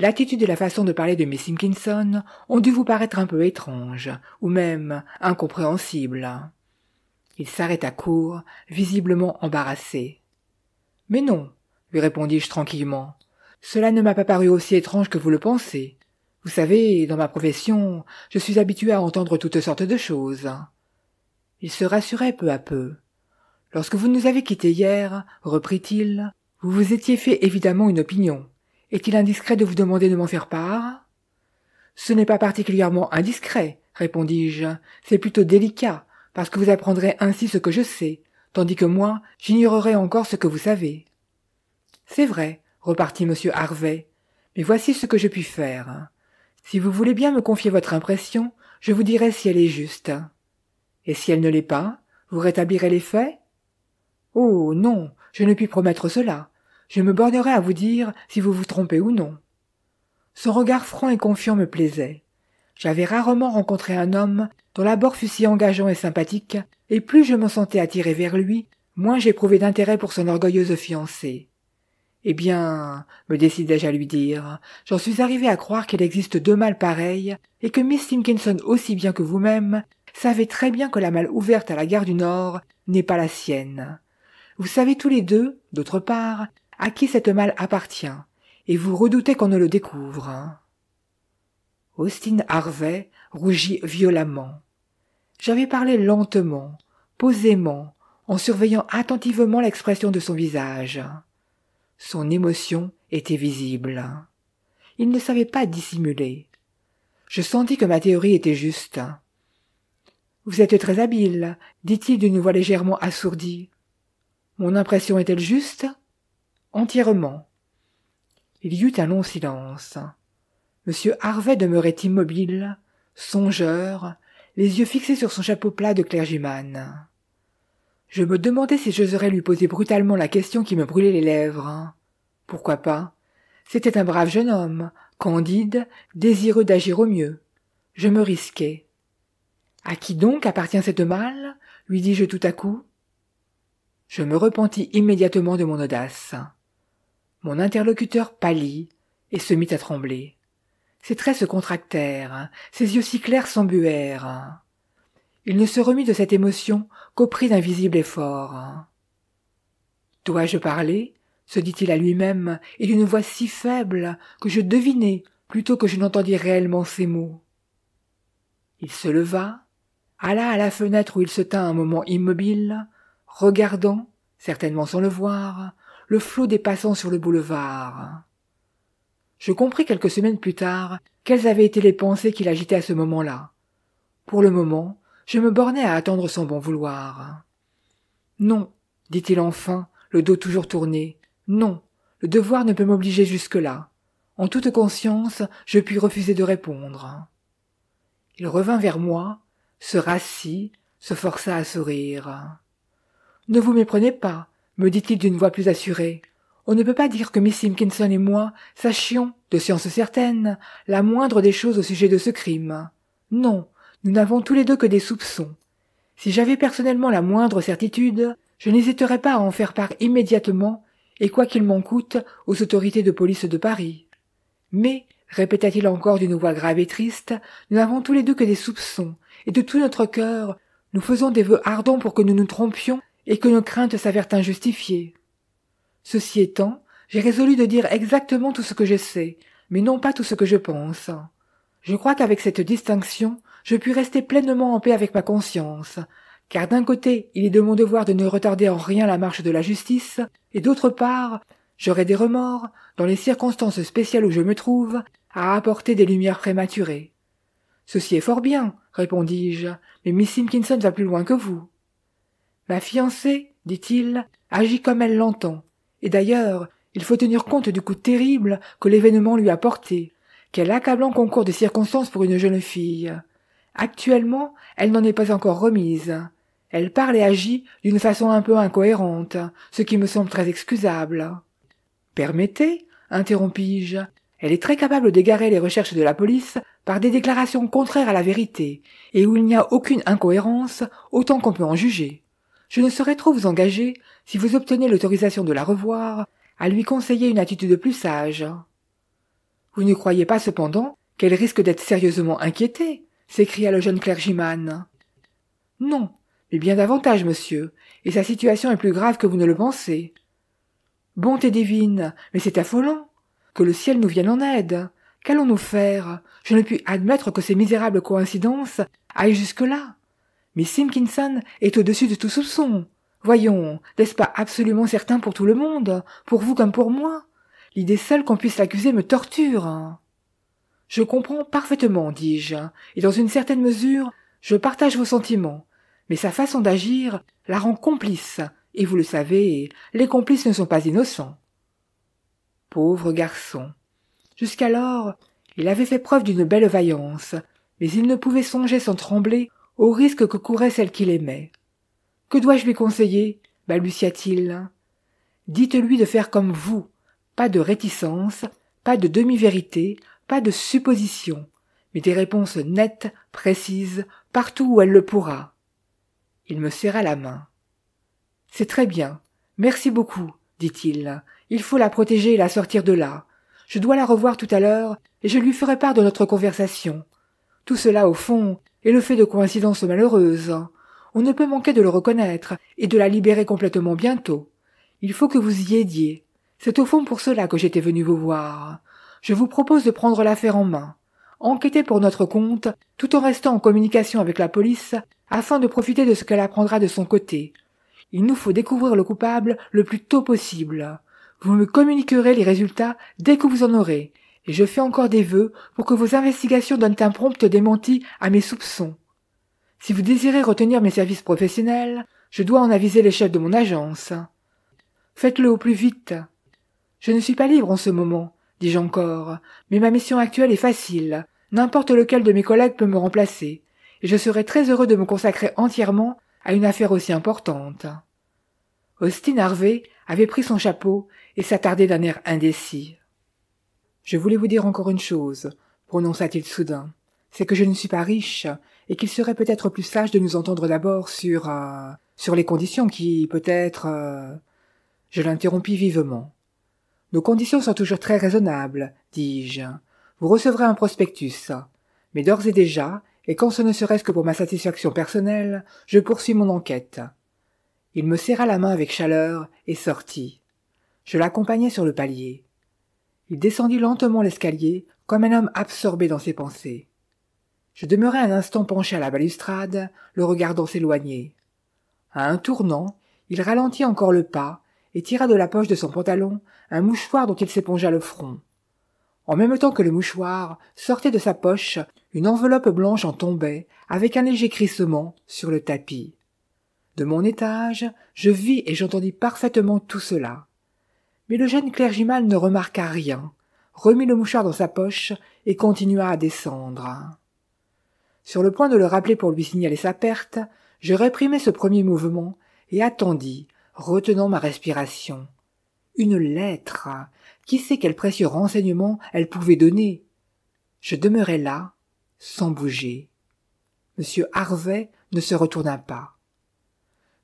l'attitude et la façon de parler de miss simpkinson ont dû vous paraître un peu étranges ou même incompréhensibles il s'arrêta court visiblement embarrassé mais non lui répondis-je tranquillement cela ne m'a pas paru aussi étrange que vous le pensez vous savez dans ma profession je suis habitué à entendre toutes sortes de choses il se rassurait peu à peu lorsque vous nous avez quittés hier reprit-il vous vous étiez fait évidemment une opinion est-il indiscret de vous demander de m'en faire part Ce n'est pas particulièrement indiscret, répondis-je. C'est plutôt délicat, parce que vous apprendrez ainsi ce que je sais, tandis que moi, j'ignorerai encore ce que vous savez. C'est vrai, repartit M. Harvey, mais voici ce que je puis faire. Si vous voulez bien me confier votre impression, je vous dirai si elle est juste. Et si elle ne l'est pas, vous rétablirez les faits? Oh. Non, je ne puis promettre cela, je me bornerai à vous dire si vous vous trompez ou non. Son regard franc et confiant me plaisait. J'avais rarement rencontré un homme dont l'abord fut si engageant et sympathique, et plus je me sentais attiré vers lui, moins j'éprouvais d'intérêt pour son orgueilleuse fiancée. Eh bien, me décidai-je à lui dire, j'en suis arrivé à croire qu'il existe deux mâles pareils, et que Miss Simpkinson aussi bien que vous-même savez très bien que la malle ouverte à la gare du Nord n'est pas la sienne. Vous savez tous les deux, d'autre part, à qui cette malle appartient, et vous redoutez qu'on ne le découvre. Hein. Austin Harvey rougit violemment. J'avais parlé lentement, posément, en surveillant attentivement l'expression de son visage. Son émotion était visible. Il ne savait pas dissimuler. Je sentis que ma théorie était juste. Vous êtes très habile, dit-il d'une voix légèrement assourdie. Mon impression est-elle juste entièrement. Il y eut un long silence. Monsieur Harvey demeurait immobile, songeur, les yeux fixés sur son chapeau plat de clergyman. Je me demandais si j'oserais lui poser brutalement la question qui me brûlait les lèvres. Pourquoi pas C'était un brave jeune homme, candide, désireux d'agir au mieux. Je me risquais. À qui donc appartient cette malle lui dis-je tout à coup. Je me repentis immédiatement de mon audace. Mon interlocuteur pâlit et se mit à trembler. Ses traits se contractèrent, hein. ses yeux si clairs s'embuèrent. Hein. Il ne se remit de cette émotion qu'au prix d'un visible effort. Hein. Dois-je parler se dit-il à lui-même, et d'une voix si faible que je devinais plutôt que je n'entendis réellement ces mots. Il se leva, alla à la fenêtre où il se tint un moment immobile, regardant, certainement sans le voir, le flot des passants sur le boulevard. Je compris quelques semaines plus tard quelles avaient été les pensées qui l'agitaient à ce moment-là. Pour le moment, je me bornais à attendre son bon vouloir. Non, dit-il enfin, le dos toujours tourné, non, le devoir ne peut m'obliger jusque-là. En toute conscience, je puis refuser de répondre. Il revint vers moi, se rassit, se força à sourire. Ne vous méprenez pas, me dit-il d'une voix plus assurée. On ne peut pas dire que Miss Simpkinson et moi sachions, de science certaine, la moindre des choses au sujet de ce crime. Non, nous n'avons tous les deux que des soupçons. Si j'avais personnellement la moindre certitude, je n'hésiterais pas à en faire part immédiatement, et quoi qu'il m'en coûte, aux autorités de police de Paris. Mais, répéta-t-il encore d'une voix grave et triste, nous n'avons tous les deux que des soupçons, et de tout notre cœur, nous faisons des vœux ardents pour que nous nous trompions et que nos craintes s'avèrent injustifiées. Ceci étant, j'ai résolu de dire exactement tout ce que je sais, mais non pas tout ce que je pense. Je crois qu'avec cette distinction, je puis rester pleinement en paix avec ma conscience, car d'un côté, il est de mon devoir de ne retarder en rien la marche de la justice, et d'autre part, j'aurai des remords, dans les circonstances spéciales où je me trouve, à apporter des lumières prématurées. Ceci est fort bien, répondis-je, mais Miss Simpkinson va plus loin que vous. Ma fiancée, dit-il, agit comme elle l'entend. Et d'ailleurs, il faut tenir compte du coup terrible que l'événement lui a porté. Quel accablant concours de circonstances pour une jeune fille. Actuellement, elle n'en est pas encore remise. Elle parle et agit d'une façon un peu incohérente, ce qui me semble très excusable. Permettez, interrompis-je, elle est très capable d'égarer les recherches de la police par des déclarations contraires à la vérité, et où il n'y a aucune incohérence, autant qu'on peut en juger je ne saurais trop vous engager, si vous obtenez l'autorisation de la revoir, à lui conseiller une attitude plus sage. Vous ne croyez pas cependant qu'elle risque d'être sérieusement inquiétée s'écria le jeune clergyman. Non, mais bien davantage, monsieur, et sa situation est plus grave que vous ne le pensez. Bonté divine, mais c'est affolant. Que le ciel nous vienne en aide. Qu'allons-nous faire Je ne puis admettre que ces misérables coïncidences aillent jusque-là. Mais Simkinson est au-dessus de tout soupçon. Voyons, n'est-ce pas absolument certain pour tout le monde, pour vous comme pour moi L'idée seule qu'on puisse l'accuser me torture. Je comprends parfaitement, dis-je, et dans une certaine mesure, je partage vos sentiments. Mais sa façon d'agir la rend complice, et vous le savez, les complices ne sont pas innocents. Pauvre garçon. Jusqu'alors, il avait fait preuve d'une belle vaillance, mais il ne pouvait songer sans trembler au risque que courait celle qu'il aimait. Que dois-je lui conseiller balbutia-t-il. Dites-lui de faire comme vous, pas de réticence, pas de demi-vérité, pas de supposition, mais des réponses nettes, précises, partout où elle le pourra. Il me serra la main. C'est très bien. Merci beaucoup, dit-il. Il faut la protéger et la sortir de là. Je dois la revoir tout à l'heure et je lui ferai part de notre conversation. Tout cela, au fond, et le fait de coïncidences malheureuses. On ne peut manquer de le reconnaître et de la libérer complètement bientôt. Il faut que vous y aidiez. C'est au fond pour cela que j'étais venu vous voir. Je vous propose de prendre l'affaire en main, enquêter pour notre compte, tout en restant en communication avec la police, afin de profiter de ce qu'elle apprendra de son côté. Il nous faut découvrir le coupable le plus tôt possible. Vous me communiquerez les résultats dès que vous en aurez, et je fais encore des vœux pour que vos investigations donnent un prompt démenti à mes soupçons. Si vous désirez retenir mes services professionnels, je dois en aviser les chefs de mon agence. Faites-le au plus vite. Je ne suis pas libre en ce moment, dis-je encore, mais ma mission actuelle est facile. N'importe lequel de mes collègues peut me remplacer, et je serai très heureux de me consacrer entièrement à une affaire aussi importante. Austin Harvey avait pris son chapeau et s'attardait d'un air indécis. Je voulais vous dire encore une chose, prononça-t-il soudain. C'est que je ne suis pas riche, et qu'il serait peut-être plus sage de nous entendre d'abord sur euh, sur les conditions qui, peut-être. Euh, je l'interrompis vivement. Nos conditions sont toujours très raisonnables, dis-je. Vous recevrez un prospectus. Mais d'ores et déjà, et quand ce ne serait-ce que pour ma satisfaction personnelle, je poursuis mon enquête. Il me serra la main avec chaleur et sortit. Je l'accompagnai sur le palier. Il descendit lentement l'escalier, comme un homme absorbé dans ses pensées. Je demeurai un instant penché à la balustrade, le regardant s'éloigner. À un tournant, il ralentit encore le pas et tira de la poche de son pantalon un mouchoir dont il s'épongea le front. En même temps que le mouchoir sortait de sa poche, une enveloppe blanche en tombait, avec un léger crissement, sur le tapis. De mon étage, je vis et j'entendis parfaitement tout cela. Mais le jeune clergimal ne remarqua rien, remit le mouchoir dans sa poche et continua à descendre. Sur le point de le rappeler pour lui signaler sa perte, je réprimai ce premier mouvement et attendis, retenant ma respiration. Une lettre. Qui sait quel précieux renseignement elle pouvait donner? Je demeurai là, sans bouger. Monsieur Harvey ne se retourna pas.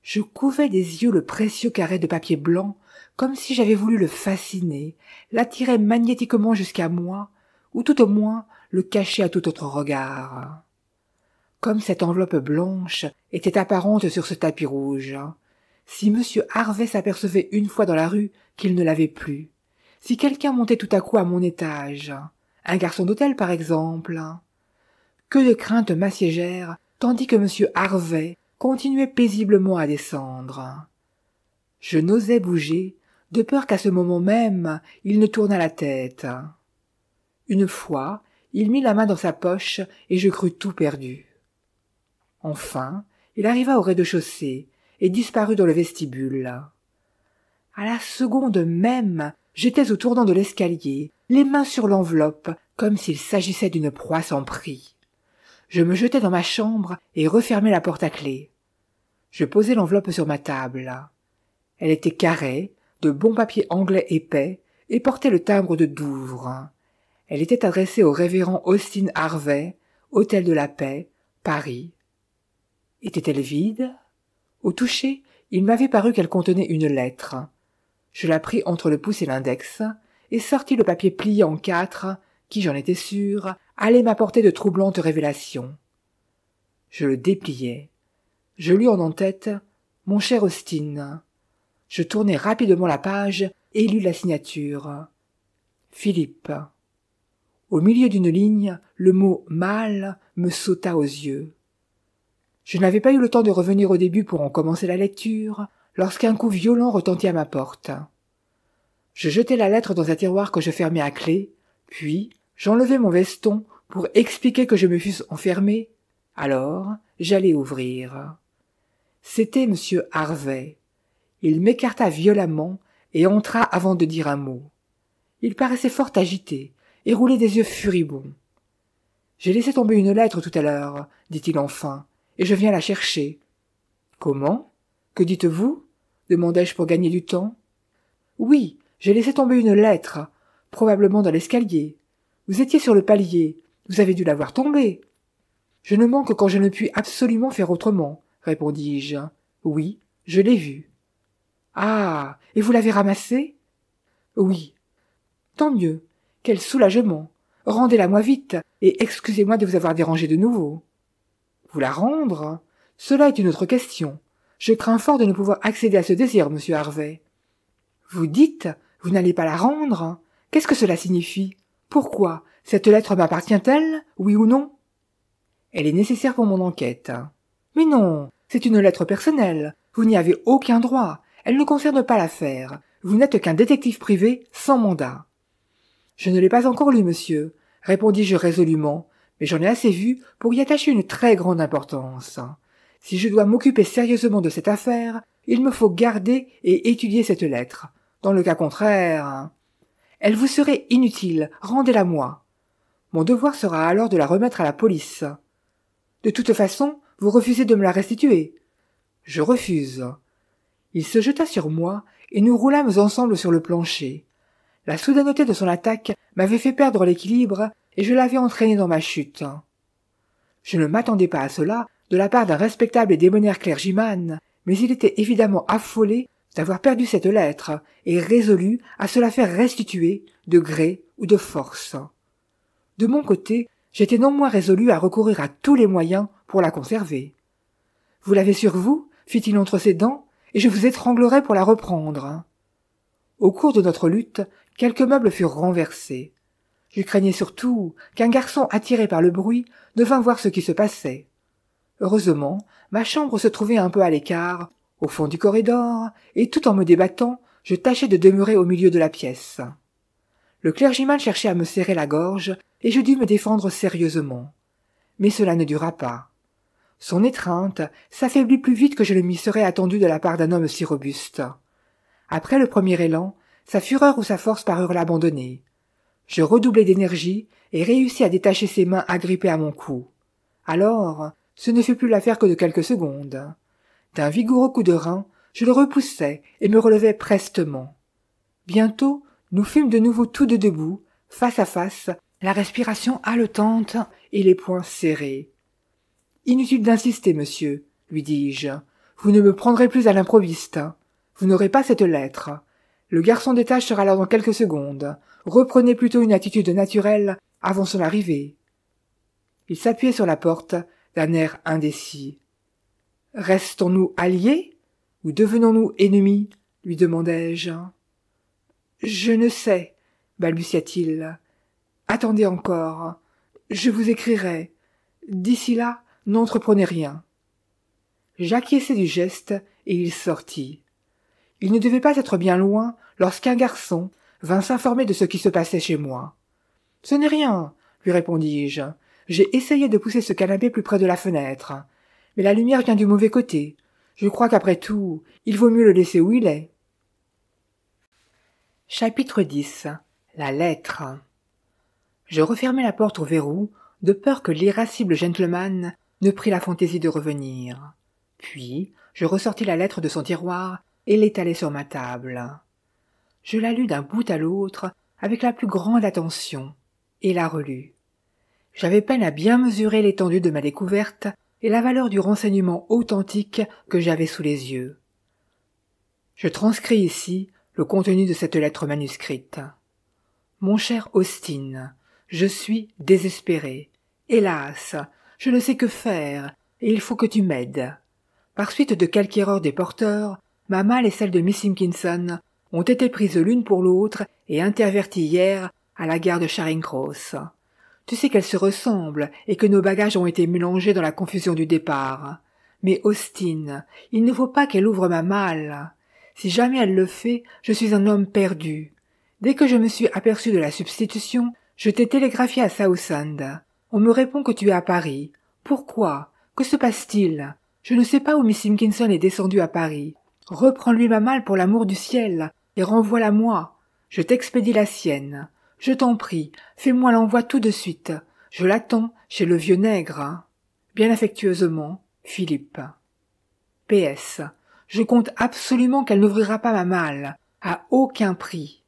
Je couvais des yeux le précieux carré de papier blanc comme si j'avais voulu le fasciner, l'attirer magnétiquement jusqu'à moi, ou tout au moins le cacher à tout autre regard. Comme cette enveloppe blanche était apparente sur ce tapis rouge, si monsieur Harvey s'apercevait une fois dans la rue qu'il ne l'avait plus, si quelqu'un montait tout à coup à mon étage, un garçon d'hôtel par exemple, que de craintes m'assiégèrent tandis que monsieur Harvey continuait paisiblement à descendre. Je n'osais bouger de peur qu'à ce moment même il ne tournât la tête. Une fois, il mit la main dans sa poche et je crus tout perdu. Enfin, il arriva au rez-de-chaussée et disparut dans le vestibule. À la seconde même, j'étais au tournant de l'escalier, les mains sur l'enveloppe, comme s'il s'agissait d'une proie sans prix. Je me jetai dans ma chambre et refermai la porte à clé. Je posai l'enveloppe sur ma table. Elle était carrée de bon papier anglais épais, et portait le timbre de Douvres. Elle était adressée au révérend Austin Harvey, Hôtel de la Paix, Paris. Était-elle vide Au toucher, il m'avait paru qu'elle contenait une lettre. Je la pris entre le pouce et l'index, et sortis le papier plié en quatre, qui, j'en étais sûr, allait m'apporter de troublantes révélations. Je le dépliai. Je lus en entête « Mon cher Austin, je tournai rapidement la page et lus la signature. Philippe. Au milieu d'une ligne, le mot mal me sauta aux yeux. Je n'avais pas eu le temps de revenir au début pour en commencer la lecture, lorsqu'un coup violent retentit à ma porte. Je jetai la lettre dans un tiroir que je fermai à clé, puis j'enlevai mon veston pour expliquer que je me fusse enfermé. Alors, j'allai ouvrir. C'était monsieur Harvey. Il m'écarta violemment et entra avant de dire un mot. Il paraissait fort agité et roulait des yeux furibonds. J'ai laissé tomber une lettre tout à l'heure, dit-il enfin, et je viens la chercher. Comment Que dites-vous demandai-je pour gagner du temps. Oui, j'ai laissé tomber une lettre, probablement dans l'escalier. Vous étiez sur le palier, vous avez dû la voir tomber. Je ne manque quand je ne puis absolument faire autrement, répondis-je. Oui, je l'ai vue. Ah. Et vous l'avez ramassée? Oui. Tant mieux. Quel soulagement. Rendez-la moi vite, et excusez-moi de vous avoir dérangé de nouveau. Vous la rendre? Cela est une autre question. Je crains fort de ne pouvoir accéder à ce désir, monsieur Harvey. Vous dites, vous n'allez pas la rendre? Qu'est-ce que cela signifie? Pourquoi? Cette lettre m'appartient-elle? Oui ou non? Elle est nécessaire pour mon enquête. Mais non, c'est une lettre personnelle. Vous n'y avez aucun droit, elle ne concerne pas l'affaire. Vous n'êtes qu'un détective privé sans mandat. Je ne l'ai pas encore lu, monsieur, répondis-je résolument, mais j'en ai assez vu pour y attacher une très grande importance. Si je dois m'occuper sérieusement de cette affaire, il me faut garder et étudier cette lettre. Dans le cas contraire. Elle vous serait inutile, rendez-la moi. Mon devoir sera alors de la remettre à la police. De toute façon, vous refusez de me la restituer. Je refuse. Il se jeta sur moi, et nous roulâmes ensemble sur le plancher. La soudaineté de son attaque m'avait fait perdre l'équilibre, et je l'avais entraîné dans ma chute. Je ne m'attendais pas à cela de la part d'un respectable et démonaire clergyman, mais il était évidemment affolé d'avoir perdu cette lettre, et résolu à se la faire restituer, de gré ou de force. De mon côté, j'étais non moins résolu à recourir à tous les moyens pour la conserver. Vous l'avez sur vous? fit-il entre ses dents, et je vous étranglerai pour la reprendre. Au cours de notre lutte, quelques meubles furent renversés. Je craignais surtout qu'un garçon attiré par le bruit ne vînt voir ce qui se passait. Heureusement, ma chambre se trouvait un peu à l'écart, au fond du corridor, et tout en me débattant, je tâchais de demeurer au milieu de la pièce. Le clergyman cherchait à me serrer la gorge, et je dus me défendre sérieusement. Mais cela ne dura pas. Son étreinte s'affaiblit plus vite que je ne m'y serais attendu de la part d'un homme si robuste. Après le premier élan, sa fureur ou sa force parurent l'abandonner. Je redoublai d'énergie et réussis à détacher ses mains agrippées à mon cou. Alors, ce ne fut plus l'affaire que de quelques secondes. D'un vigoureux coup de rein, je le repoussai et me relevai prestement. Bientôt, nous fûmes de nouveau tous deux debout, face à face, la respiration haletante et les poings serrés. Inutile d'insister, monsieur, lui dis-je. Vous ne me prendrez plus à l'improviste. Vous n'aurez pas cette lettre. Le garçon des tâches sera là dans quelques secondes. Reprenez plutôt une attitude naturelle avant son arrivée. Il s'appuyait sur la porte d'un air indécis. Restons-nous alliés ou devenons-nous ennemis lui demandai-je. Je ne sais, balbutia-t-il. Attendez encore. Je vous écrirai. D'ici là, N'entreprenez rien. J'acquiesçai du geste et il sortit. Il ne devait pas être bien loin lorsqu'un garçon vint s'informer de ce qui se passait chez moi. Ce n'est rien, lui répondis-je. J'ai essayé de pousser ce canapé plus près de la fenêtre. Mais la lumière vient du mauvais côté. Je crois qu'après tout, il vaut mieux le laisser où il est. Chapitre 10 La lettre. Je refermai la porte au verrou, de peur que l'irascible gentleman ne prit la fantaisie de revenir. Puis, je ressortis la lettre de son tiroir et l'étalai sur ma table. Je la lus d'un bout à l'autre avec la plus grande attention et la relus. J'avais peine à bien mesurer l'étendue de ma découverte et la valeur du renseignement authentique que j'avais sous les yeux. Je transcris ici le contenu de cette lettre manuscrite. Mon cher Austin, je suis désespéré. Hélas, je ne sais que faire, et il faut que tu m'aides. Par suite de quelque erreur des porteurs, ma malle et celle de Miss Simpkinson ont été prises l'une pour l'autre et interverties hier à la gare de Charing Cross. Tu sais qu'elles se ressemblent et que nos bagages ont été mélangés dans la confusion du départ. Mais Austin, il ne faut pas qu'elle ouvre ma malle. Si jamais elle le fait, je suis un homme perdu. Dès que je me suis aperçu de la substitution, je t'ai télégraphié à Southend. On me répond que tu es à Paris. Pourquoi Que se passe-t-il Je ne sais pas où Miss Simpkinson est descendue à Paris. Reprends-lui ma malle pour l'amour du ciel et renvoie-la moi. Je t'expédie la sienne. Je t'en prie, fais-moi l'envoi tout de suite. Je l'attends chez le vieux nègre. Bien affectueusement, Philippe. PS. Je compte absolument qu'elle n'ouvrira pas ma malle, à aucun prix.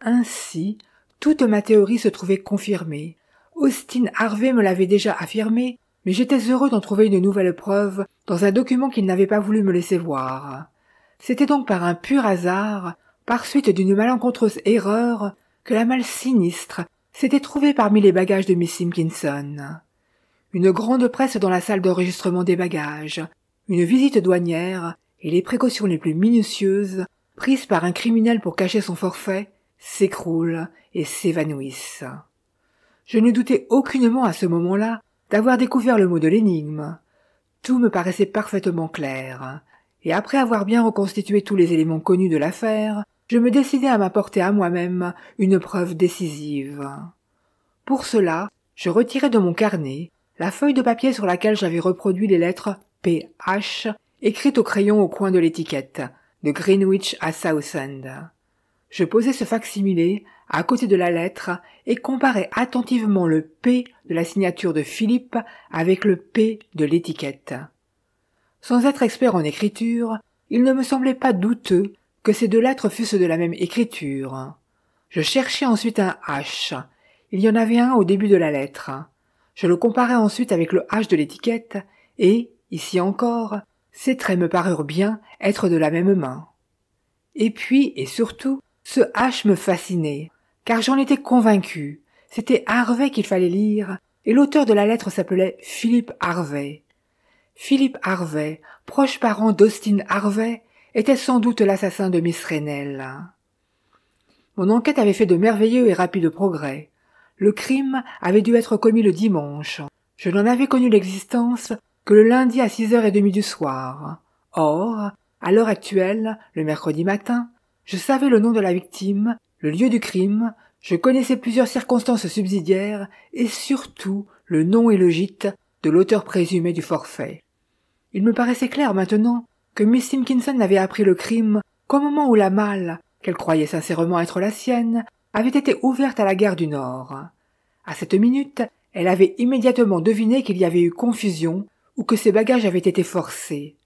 Ainsi, toute ma théorie se trouvait confirmée. Austin Harvey me l'avait déjà affirmé, mais j'étais heureux d'en trouver une nouvelle preuve dans un document qu'il n'avait pas voulu me laisser voir. C'était donc par un pur hasard, par suite d'une malencontreuse erreur, que la malle sinistre s'était trouvée parmi les bagages de Miss Simpkinson. Une grande presse dans la salle d'enregistrement des bagages, une visite douanière et les précautions les plus minutieuses prises par un criminel pour cacher son forfait s'écroulent et s'évanouissent. Je ne doutais aucunement à ce moment-là d'avoir découvert le mot de l'énigme. Tout me paraissait parfaitement clair, et après avoir bien reconstitué tous les éléments connus de l'affaire, je me décidai à m'apporter à moi-même une preuve décisive. Pour cela, je retirai de mon carnet la feuille de papier sur laquelle j'avais reproduit les lettres PH écrites au crayon au coin de l'étiquette, de Greenwich à Southend. Je posai ce facsimilé à côté de la lettre et comparais attentivement le P de la signature de Philippe avec le P de l'étiquette. Sans être expert en écriture, il ne me semblait pas douteux que ces deux lettres fussent de la même écriture. Je cherchais ensuite un H. Il y en avait un au début de la lettre. Je le comparai ensuite avec le H de l'étiquette et, ici encore, ces traits me parurent bien être de la même main. Et puis, et surtout, ce H me fascinait car j'en étais convaincu. C'était Harvey qu'il fallait lire, et l'auteur de la lettre s'appelait Philippe Harvey. Philippe Harvey, proche parent d'Austin Harvey, était sans doute l'assassin de Miss Reynel. Mon enquête avait fait de merveilleux et rapides progrès. Le crime avait dû être commis le dimanche. Je n'en avais connu l'existence que le lundi à six heures et demie du soir. Or, à l'heure actuelle, le mercredi matin, je savais le nom de la victime le lieu du crime, je connaissais plusieurs circonstances subsidiaires et surtout le nom et le gîte de l'auteur présumé du forfait. Il me paraissait clair maintenant que Miss Simpkinson n'avait appris le crime qu'au moment où la malle, qu'elle croyait sincèrement être la sienne, avait été ouverte à la gare du Nord. À cette minute, elle avait immédiatement deviné qu'il y avait eu confusion ou que ses bagages avaient été forcés.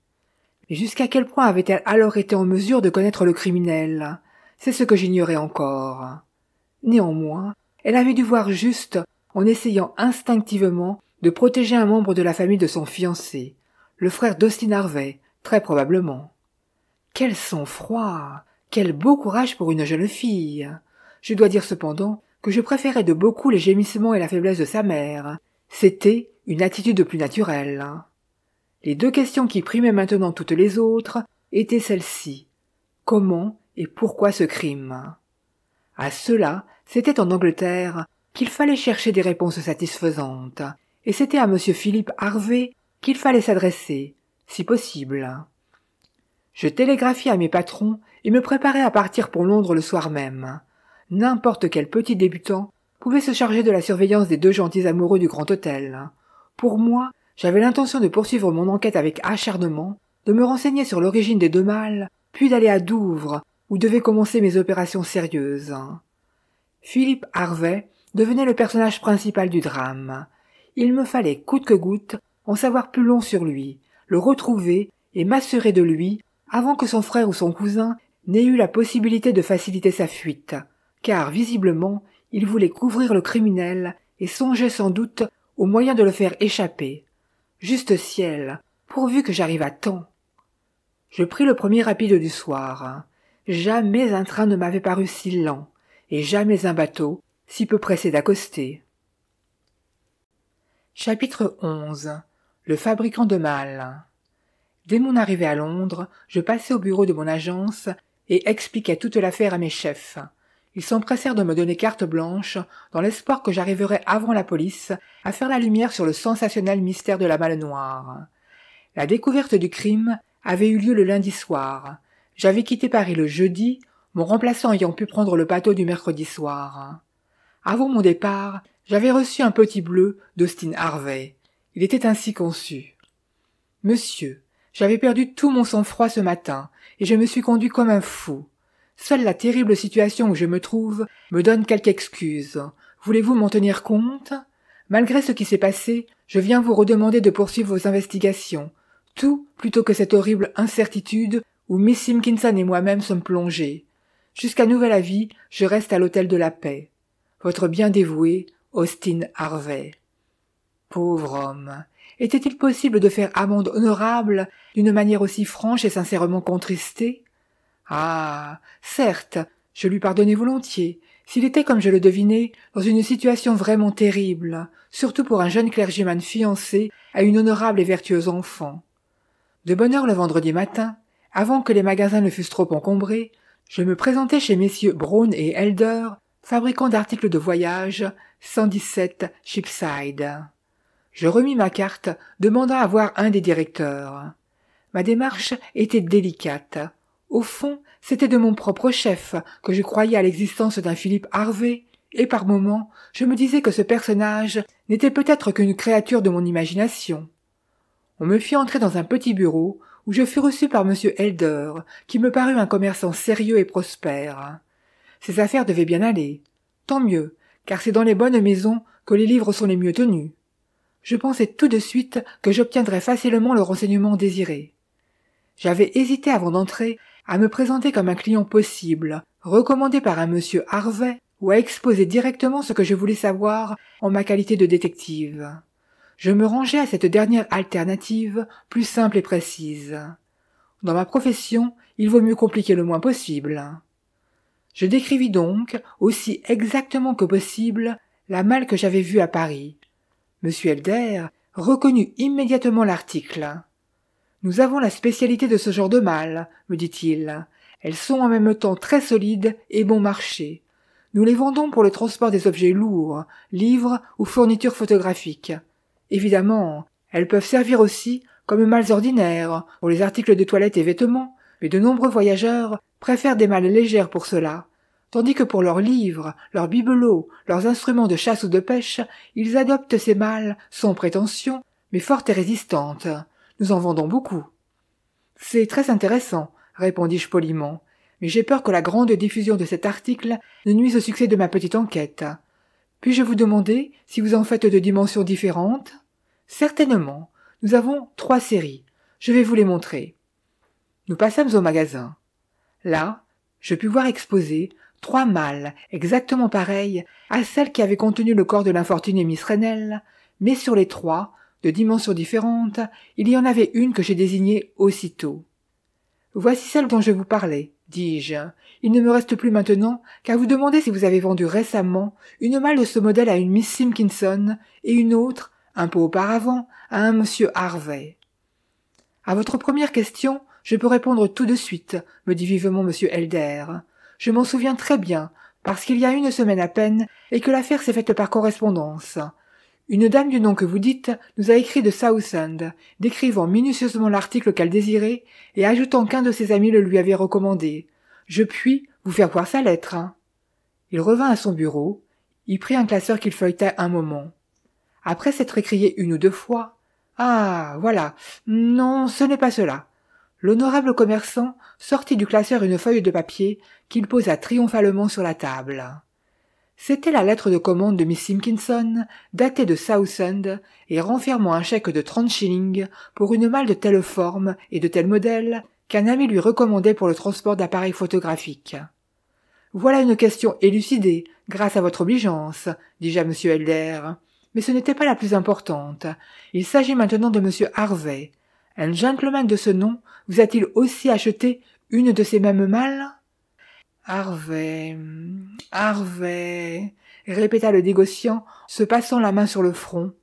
Mais jusqu'à quel point avait-elle alors été en mesure de connaître le criminel c'est ce que j'ignorais encore. Néanmoins, elle avait dû voir juste en essayant instinctivement de protéger un membre de la famille de son fiancé, le frère d'Austin Harvey, très probablement. Quel sang-froid Quel beau courage pour une jeune fille Je dois dire cependant que je préférais de beaucoup les gémissements et la faiblesse de sa mère. C'était une attitude plus naturelle. Les deux questions qui primaient maintenant toutes les autres étaient celles-ci. Comment et pourquoi ce crime À cela, c'était en Angleterre qu'il fallait chercher des réponses satisfaisantes, et c'était à M. Philippe Harvey qu'il fallait s'adresser, si possible. Je télégraphiais à mes patrons et me préparai à partir pour Londres le soir même. N'importe quel petit débutant pouvait se charger de la surveillance des deux gentils amoureux du Grand Hôtel. Pour moi, j'avais l'intention de poursuivre mon enquête avec acharnement, de me renseigner sur l'origine des deux mâles, puis d'aller à Douvres où devaient commencer mes opérations sérieuses. Philippe Harvey devenait le personnage principal du drame. Il me fallait coûte que goutte en savoir plus long sur lui, le retrouver et m'assurer de lui avant que son frère ou son cousin n'ait eu la possibilité de faciliter sa fuite, car visiblement il voulait couvrir le criminel et songeait sans doute au moyen de le faire échapper. Juste ciel, pourvu que j'arrive à temps. Je pris le premier rapide du soir. Jamais un train ne m'avait paru si lent, et jamais un bateau si peu pressé d'accoster. Chapitre 11 Le fabricant de mal. Dès mon arrivée à Londres, je passai au bureau de mon agence et expliquai toute l'affaire à mes chefs. Ils s'empressèrent de me donner carte blanche, dans l'espoir que j'arriverais avant la police à faire la lumière sur le sensationnel mystère de la malle noire. La découverte du crime avait eu lieu le lundi soir, j'avais quitté Paris le jeudi, mon remplaçant ayant pu prendre le bateau du mercredi soir. Avant mon départ, j'avais reçu un petit bleu d'Austin Harvey. Il était ainsi conçu. Monsieur, j'avais perdu tout mon sang-froid ce matin, et je me suis conduit comme un fou. Seule la terrible situation où je me trouve me donne quelque excuse. Voulez-vous m'en tenir compte Malgré ce qui s'est passé, je viens vous redemander de poursuivre vos investigations. Tout plutôt que cette horrible incertitude où Miss Simkinson et moi-même sommes plongés. Jusqu'à nouvel avis, je reste à l'hôtel de la paix. Votre bien dévoué, Austin Harvey. Pauvre homme. Était-il possible de faire amende honorable d'une manière aussi franche et sincèrement contristée? Ah. Certes, je lui pardonnais volontiers, s'il était, comme je le devinais, dans une situation vraiment terrible, surtout pour un jeune clergyman fiancé à une honorable et vertueuse enfant. De bonne heure le vendredi matin, avant que les magasins ne fussent trop encombrés, je me présentai chez messieurs Brown et Elder, fabricants d'articles de voyage, 117 Shipside. Je remis ma carte, demandant à voir un des directeurs. Ma démarche était délicate. Au fond, c'était de mon propre chef que je croyais à l'existence d'un Philippe Harvey, et par moments, je me disais que ce personnage n'était peut-être qu'une créature de mon imagination. On me fit entrer dans un petit bureau où je fus reçu par M. Helder, qui me parut un commerçant sérieux et prospère. Ses affaires devaient bien aller. Tant mieux, car c'est dans les bonnes maisons que les livres sont les mieux tenus. Je pensai tout de suite que j'obtiendrais facilement le renseignement désiré. J'avais hésité avant d'entrer à me présenter comme un client possible, recommandé par un monsieur Harvey, ou à exposer directement ce que je voulais savoir en ma qualité de détective. Je me rangeai à cette dernière alternative, plus simple et précise. Dans ma profession, il vaut mieux compliquer le moins possible. Je décrivis donc, aussi exactement que possible, la malle que j'avais vue à Paris. M. Elder reconnut immédiatement l'article. Nous avons la spécialité de ce genre de malles, me dit-il. Elles sont en même temps très solides et bon marché. Nous les vendons pour le transport des objets lourds, livres ou fournitures photographiques. Évidemment, elles peuvent servir aussi comme malles ordinaires pour les articles de toilette et vêtements, mais de nombreux voyageurs préfèrent des malles légères pour cela, tandis que pour leurs livres, leurs bibelots, leurs instruments de chasse ou de pêche, ils adoptent ces malles sans prétention, mais fortes et résistantes. Nous en vendons beaucoup. C'est très intéressant, répondis-je poliment, mais j'ai peur que la grande diffusion de cet article ne nuise au succès de ma petite enquête. Puis-je vous demander si vous en faites de dimensions différentes Certainement. Nous avons trois séries. Je vais vous les montrer. Nous passâmes au magasin. Là, je pus voir exposées trois mâles exactement pareils à celles qui avaient contenu le corps de l'infortunée Miss Renel, mais sur les trois, de dimensions différentes, il y en avait une que j'ai désignée aussitôt. Voici celle dont je vous parlais dis-je. Il ne me reste plus maintenant qu'à vous demander si vous avez vendu récemment une malle de ce modèle à une Miss Simpkinson et une autre, un peu auparavant, à un monsieur Harvey. À votre première question, je peux répondre tout de suite, me dit vivement monsieur Elder. Je m'en souviens très bien, parce qu'il y a une semaine à peine, et que l'affaire s'est faite par correspondance. Une dame du nom que vous dites nous a écrit de Southend, décrivant minutieusement l'article qu'elle désirait et ajoutant qu'un de ses amis le lui avait recommandé. Je puis vous faire voir sa lettre. Il revint à son bureau, y prit un classeur qu'il feuilleta un moment. Après s'être écrié une ou deux fois, ah, voilà. Non, ce n'est pas cela. L'honorable commerçant sortit du classeur une feuille de papier qu'il posa triomphalement sur la table. C'était la lettre de commande de Miss Simpkinson, datée de Southend, et renfermant un chèque de trente shillings pour une malle de telle forme et de tel modèle qu'un ami lui recommandait pour le transport d'appareils photographiques. Voilà une question élucidée, grâce à votre obligeance, dis-je à M. Elder. Mais ce n'était pas la plus importante. Il s'agit maintenant de M. Harvey. Un gentleman de ce nom vous a-t-il aussi acheté une de ces mêmes malles Harvey, Harvey, répéta le négociant, se passant la main sur le front.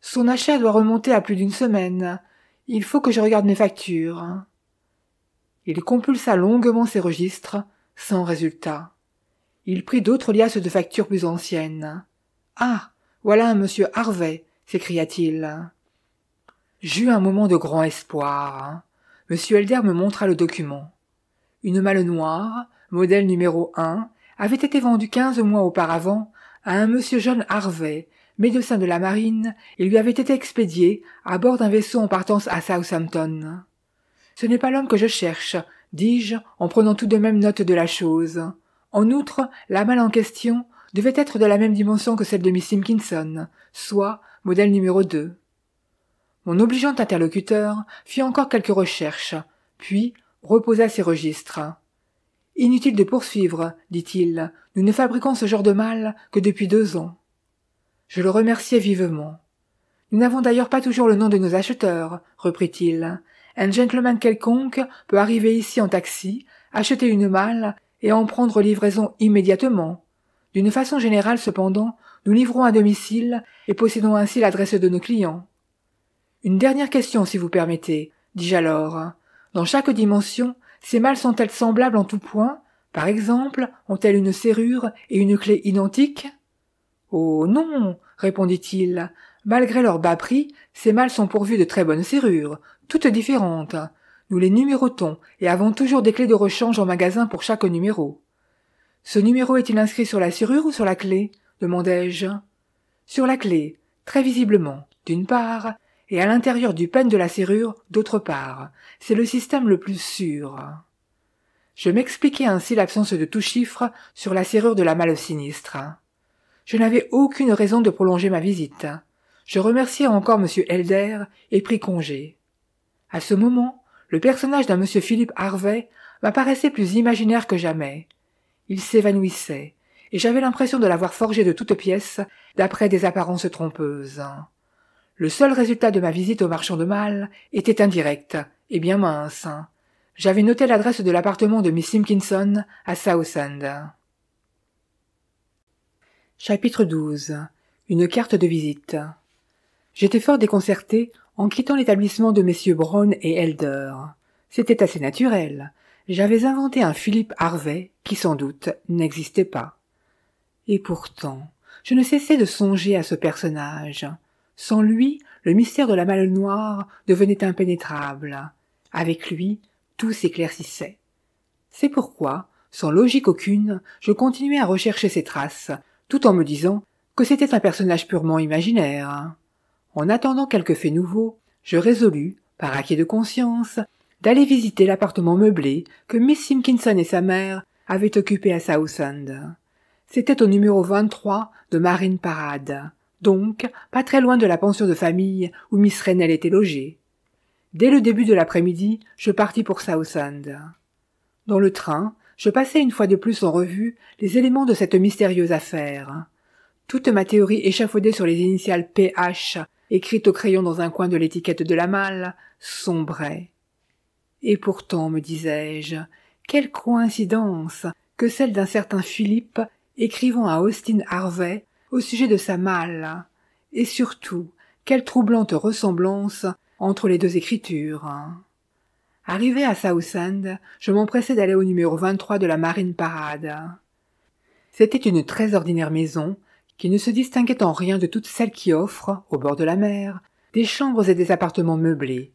Son achat doit remonter à plus d'une semaine. Il faut que je regarde mes factures. Il compulsa longuement ses registres, sans résultat. Il prit d'autres liasses de factures plus anciennes. Ah. Voilà un monsieur Harvey. S'écria t-il. J'eus un moment de grand espoir. Monsieur Elder me montra le document. Une malle noire, modèle numéro 1, avait été vendu quinze mois auparavant à un monsieur John Harvey, médecin de la marine, et lui avait été expédié à bord d'un vaisseau en partance à Southampton. Ce n'est pas l'homme que je cherche, dis-je en prenant tout de même note de la chose. En outre, la malle en question devait être de la même dimension que celle de Miss Simpkinson, soit modèle numéro 2. Mon obligeant interlocuteur fit encore quelques recherches, puis reposa ses registres. Inutile de poursuivre, dit-il, nous ne fabriquons ce genre de mal que depuis deux ans. Je le remerciai vivement. Nous n'avons d'ailleurs pas toujours le nom de nos acheteurs, reprit-il. Un gentleman quelconque peut arriver ici en taxi, acheter une malle et en prendre livraison immédiatement. D'une façon générale, cependant, nous livrons à domicile et possédons ainsi l'adresse de nos clients. Une dernière question, si vous permettez, dis-je alors. Dans chaque dimension, ces mâles sont-elles semblables en tout point Par exemple, ont-elles une serrure et une clé identiques Oh non, répondit-il. Malgré leur bas prix, ces malles sont pourvues de très bonnes serrures, toutes différentes. Nous les numérotons et avons toujours des clés de rechange en magasin pour chaque numéro. Ce numéro est-il inscrit sur la serrure ou sur la clé demandai-je. Sur la clé, très visiblement, d'une part, et à l'intérieur du pan de la serrure, d'autre part. C'est le système le plus sûr. Je m'expliquai ainsi l'absence de tout chiffre sur la serrure de la malle sinistre. Je n'avais aucune raison de prolonger ma visite. Je remerciai encore M. Helder et pris congé. À ce moment, le personnage d'un M. Philippe Harvey m'apparaissait plus imaginaire que jamais. Il s'évanouissait, et j'avais l'impression de l'avoir forgé de toutes pièces d'après des apparences trompeuses. Le seul résultat de ma visite au marchand de mal était indirect, et bien mince. J'avais noté l'adresse de l'appartement de Miss Simpkinson à Southend. Chapitre 12 Une carte de visite. J'étais fort déconcerté en quittant l'établissement de messieurs Brown et Elder. C'était assez naturel. J'avais inventé un Philippe Harvey qui sans doute n'existait pas. Et pourtant, je ne cessais de songer à ce personnage. Sans lui, le mystère de la malle noire devenait impénétrable. Avec lui, tout s'éclaircissait. C'est pourquoi, sans logique aucune, je continuais à rechercher ses traces, tout en me disant que c'était un personnage purement imaginaire. En attendant quelques faits nouveaux, je résolus, par acquis de conscience, d'aller visiter l'appartement meublé que Miss Simpkinson et sa mère avaient occupé à Southend. C'était au numéro 23 de Marine Parade donc pas très loin de la pension de famille où Miss Rennell était logée. Dès le début de l'après-midi, je partis pour Southend. Dans le train, je passai une fois de plus en revue les éléments de cette mystérieuse affaire. Toute ma théorie échafaudée sur les initiales PH, écrites au crayon dans un coin de l'étiquette de la malle, sombrait. Et pourtant, me disais-je, quelle coïncidence que celle d'un certain Philippe écrivant à Austin Harvey au sujet de sa malle, et surtout quelle troublante ressemblance entre les deux écritures. Arrivé à Southend, je m'empressai d'aller au numéro 23 de la Marine Parade. C'était une très ordinaire maison, qui ne se distinguait en rien de toutes celles qui offrent, au bord de la mer, des chambres et des appartements meublés.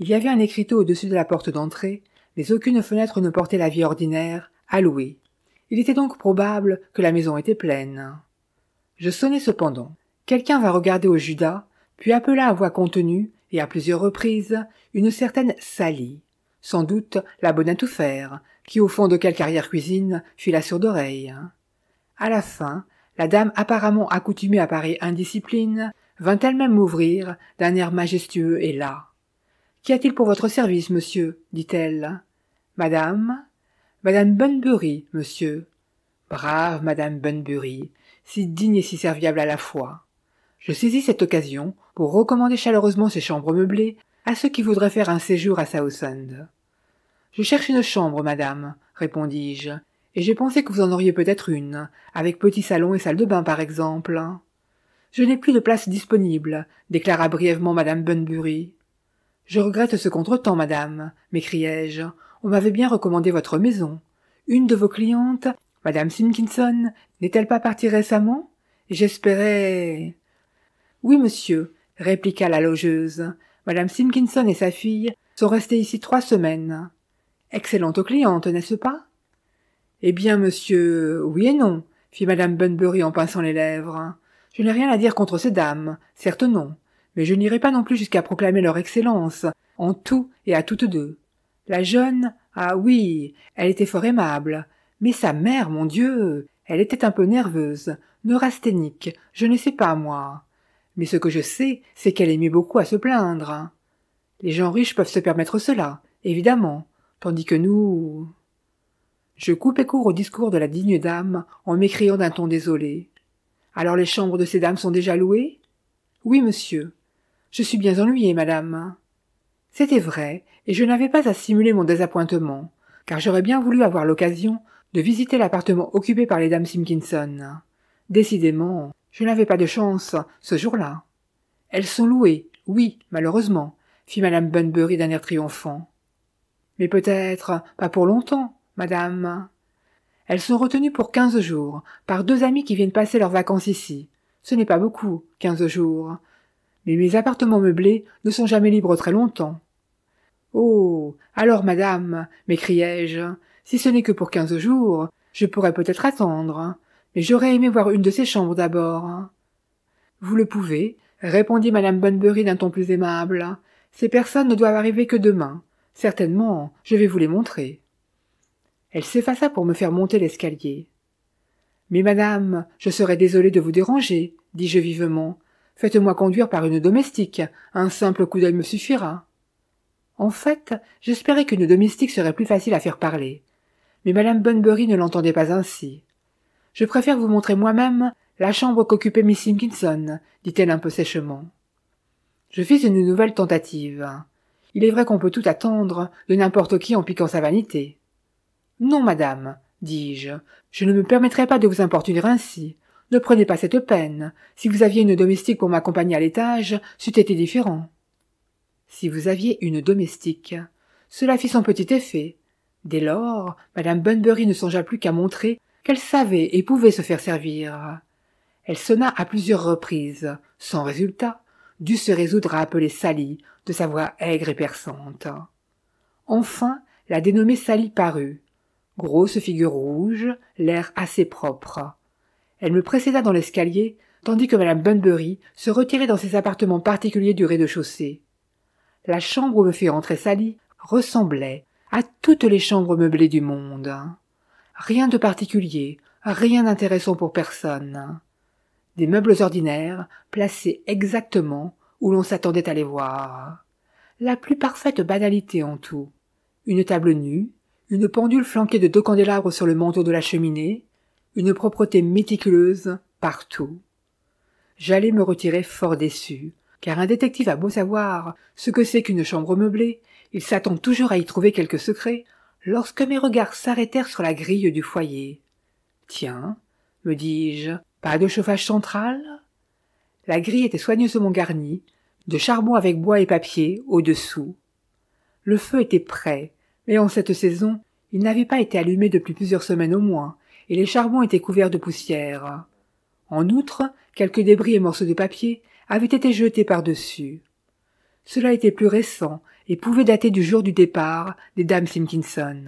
Il y avait un écriteau au-dessus de la porte d'entrée, mais aucune fenêtre ne portait la vie ordinaire, à louer. Il était donc probable que la maison était pleine. Je sonnai cependant. Quelqu'un va regarder au Judas, puis appela à voix contenue, et à plusieurs reprises, une certaine Sally, sans doute la bonne à tout faire, qui au fond de quelque carrière cuisine fut la sourde oreille. À la fin, la dame apparemment accoutumée à parer indiscipline vint elle-même m'ouvrir d'un air majestueux et là. « Qu'y a-t-il pour votre service, monsieur dit-elle. Madame Madame Bunbury, monsieur. Brave Madame Bunbury, si digne et si serviable à la fois. Je saisis cette occasion pour recommander chaleureusement ces chambres meublées à ceux qui voudraient faire un séjour à Southend. Je cherche une chambre, madame, répondis-je, et j'ai pensé que vous en auriez peut-être une, avec petit salon et salle de bain par exemple. Je n'ai plus de place disponible, déclara brièvement madame Bunbury. Je regrette ce contretemps, madame, m'écriai-je. On m'avait bien recommandé votre maison. Une de vos clientes, madame Simpkinson, n'est-elle pas partie récemment J'espérais. Oui, monsieur, répliqua la logeuse. Madame Simkinson et sa fille sont restées ici trois semaines. Excellente cliente, n'est-ce pas Eh bien, monsieur, oui et non, fit madame Bunbury en pinçant les lèvres. Je n'ai rien à dire contre ces dames, certes non, mais je n'irai pas non plus jusqu'à proclamer leur excellence, en tout et à toutes deux. La jeune, ah oui, elle était fort aimable, mais sa mère, mon Dieu, elle était un peu nerveuse, neurasthénique, je ne sais pas moi. Mais ce que je sais, c'est qu'elle aimait beaucoup à se plaindre. Les gens riches peuvent se permettre cela, évidemment, tandis que nous. Je coupai court au discours de la digne dame en m'écriant d'un ton désolé. Alors les chambres de ces dames sont déjà louées? Oui, monsieur. Je suis bien ennuyée, madame. C'était vrai, et je n'avais pas à simuler mon désappointement, car j'aurais bien voulu avoir l'occasion de visiter l'appartement occupé par les dames Simpkinson. Décidément, je n'avais pas de chance ce jour-là. Elles sont louées, oui, malheureusement, fit madame Bunbury d'un air triomphant. Mais peut-être pas pour longtemps, madame. Elles sont retenues pour quinze jours, par deux amis qui viennent passer leurs vacances ici. Ce n'est pas beaucoup, quinze jours. Mais mes appartements meublés ne sont jamais libres très longtemps. Oh. Alors, madame, m'écriai je, si ce n'est que pour quinze jours, je pourrais peut-être attendre, mais j'aurais aimé voir une de ces chambres d'abord. Vous le pouvez, répondit madame Bunbury d'un ton plus aimable. Ces personnes ne doivent arriver que demain. Certainement, je vais vous les montrer. Elle s'effaça pour me faire monter l'escalier. Mais madame, je serais désolé de vous déranger, dis-je vivement. Faites-moi conduire par une domestique. Un simple coup d'œil me suffira. En fait, j'espérais qu'une domestique serait plus facile à faire parler mais madame Bunbury ne l'entendait pas ainsi. Je préfère vous montrer moi-même la chambre qu'occupait Miss Simpkinson, dit-elle un peu sèchement. « Je fis une nouvelle tentative. Il est vrai qu'on peut tout attendre de n'importe qui en piquant sa vanité. Non, madame, dis-je, je ne me permettrai pas de vous importuner ainsi. Ne prenez pas cette peine. Si vous aviez une domestique pour m'accompagner à l'étage, c'eût été différent. Si vous aviez une domestique. Cela fit son petit effet. Dès lors, Madame Bunbury ne songea plus qu'à montrer qu'elle savait et pouvait se faire servir. Elle sonna à plusieurs reprises, sans résultat, dut se résoudre à appeler Sally, de sa voix aigre et perçante. Enfin, la dénommée Sally parut. Grosse figure rouge, l'air assez propre. Elle me précéda dans l'escalier, tandis que Madame Bunbury se retirait dans ses appartements particuliers du rez-de-chaussée. La chambre où me fit entrer Sally ressemblait, à toutes les chambres meublées du monde. Rien de particulier, rien d'intéressant pour personne. Des meubles ordinaires, placés exactement où l'on s'attendait à les voir. La plus parfaite banalité en tout. Une table nue, une pendule flanquée de deux candélabres sur le manteau de la cheminée, une propreté méticuleuse partout. J'allais me retirer fort déçu, car un détective a beau savoir ce que c'est qu'une chambre meublée, il s'attend toujours à y trouver quelque secret, lorsque mes regards s'arrêtèrent sur la grille du foyer. Tiens, me dis-je, pas de chauffage central La grille était soigneusement garnie, de charbon avec bois et papier au-dessous. Le feu était prêt, mais en cette saison, il n'avait pas été allumé depuis plusieurs semaines au moins, et les charbons étaient couverts de poussière. En outre, quelques débris et morceaux de papier avaient été jetés par-dessus. Cela était plus récent et pouvait dater du jour du départ des dames Simpkinson.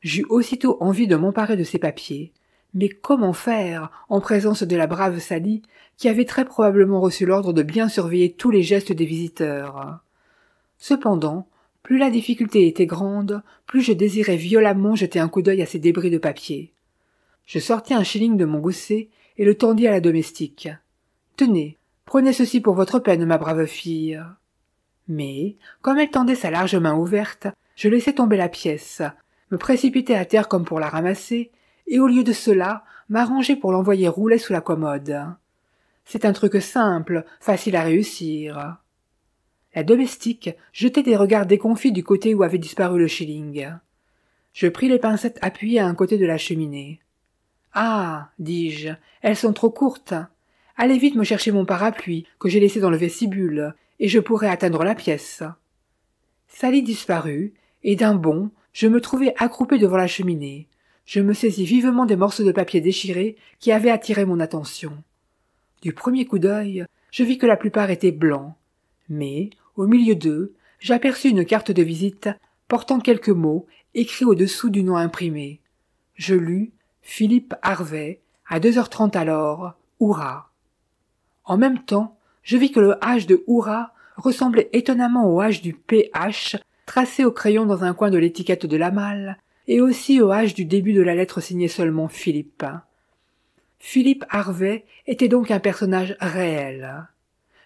J'eus aussitôt envie de m'emparer de ces papiers, mais comment faire en présence de la brave Sally, qui avait très probablement reçu l'ordre de bien surveiller tous les gestes des visiteurs Cependant, plus la difficulté était grande, plus je désirais violemment jeter un coup d'œil à ces débris de papier. Je sortis un shilling de mon gousset et le tendis à la domestique. Tenez, prenez ceci pour votre peine, ma brave fille. Mais, comme elle tendait sa large main ouverte, je laissais tomber la pièce, me précipitais à terre comme pour la ramasser, et au lieu de cela, m'arrangeais pour l'envoyer rouler sous la commode. C'est un truc simple, facile à réussir. La domestique jetait des regards déconfits du côté où avait disparu le shilling. Je pris les pincettes appuyées à un côté de la cheminée. Ah, dis-je, elles sont trop courtes. Allez vite me chercher mon parapluie que j'ai laissé dans le vestibule et je pourrais atteindre la pièce. Sally disparut, et d'un bond, je me trouvai accroupé devant la cheminée. Je me saisis vivement des morceaux de papier déchirés qui avaient attiré mon attention. Du premier coup d'œil, je vis que la plupart étaient blancs. Mais, au milieu d'eux, j'aperçus une carte de visite portant quelques mots écrits au-dessous du nom imprimé. Je lus Philippe Harvey, à deux heures trente alors, hurrah. En même temps, je vis que le H de Hurrah ressemblait étonnamment au H du PH, tracé au crayon dans un coin de l'étiquette de la malle, et aussi au H du début de la lettre signée seulement Philippe. Philippe Harvey était donc un personnage réel.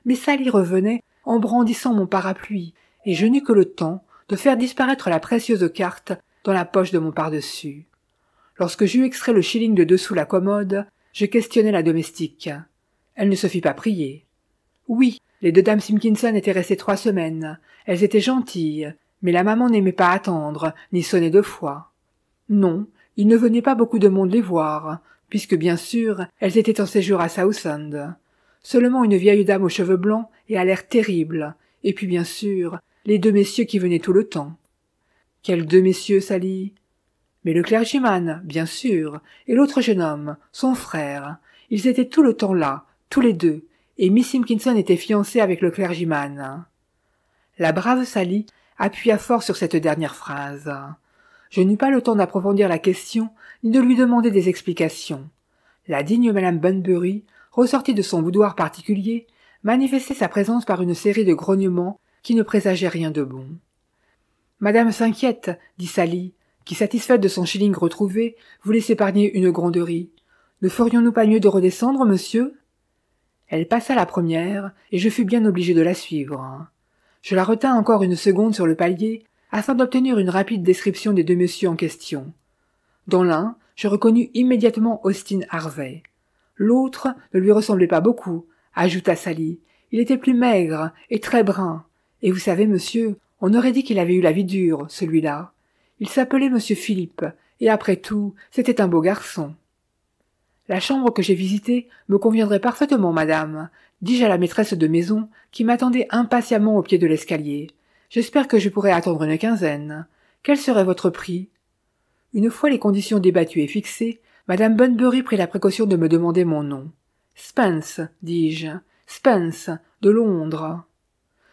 Mais Sally revenait en brandissant mon parapluie, et je n'eus que le temps de faire disparaître la précieuse carte dans la poche de mon pardessus. Lorsque j'eus extrait le shilling de dessous la commode, je questionnai la domestique. Elle ne se fit pas prier. Oui, les deux dames Simpkinson étaient restées trois semaines. Elles étaient gentilles, mais la maman n'aimait pas attendre, ni sonner deux fois. Non, il ne venait pas beaucoup de monde les voir, puisque bien sûr, elles étaient en séjour à Southend. Seulement une vieille dame aux cheveux blancs et à l'air terrible, et puis bien sûr, les deux messieurs qui venaient tout le temps. Quels deux messieurs, Sally Mais le clergyman, bien sûr, et l'autre jeune homme, son frère. Ils étaient tout le temps là, tous les deux, et Miss Simpkinson était fiancée avec le clergyman. La brave Sally appuya fort sur cette dernière phrase. Je n'eus pas le temps d'approfondir la question, ni de lui demander des explications. La digne madame Bunbury, ressortie de son boudoir particulier, manifestait sa présence par une série de grognements qui ne présageaient rien de bon. Madame s'inquiète, dit Sally, qui, satisfaite de son shilling retrouvé, voulait s'épargner une gronderie. Ne ferions-nous pas mieux de redescendre, monsieur elle passa la première, et je fus bien obligé de la suivre. Je la retins encore une seconde sur le palier, afin d'obtenir une rapide description des deux messieurs en question. Dans l'un, je reconnus immédiatement Austin Harvey. L'autre ne lui ressemblait pas beaucoup, ajouta Sally. Il était plus maigre et très brun. Et vous savez, monsieur, on aurait dit qu'il avait eu la vie dure, celui-là. Il s'appelait monsieur Philippe, et après tout, c'était un beau garçon. La chambre que j'ai visitée me conviendrait parfaitement, madame, dis-je à la maîtresse de maison qui m'attendait impatiemment au pied de l'escalier. J'espère que je pourrai attendre une quinzaine. Quel serait votre prix Une fois les conditions débattues et fixées, madame Bunbury prit la précaution de me demander mon nom. Spence, dis-je. Spence, de Londres.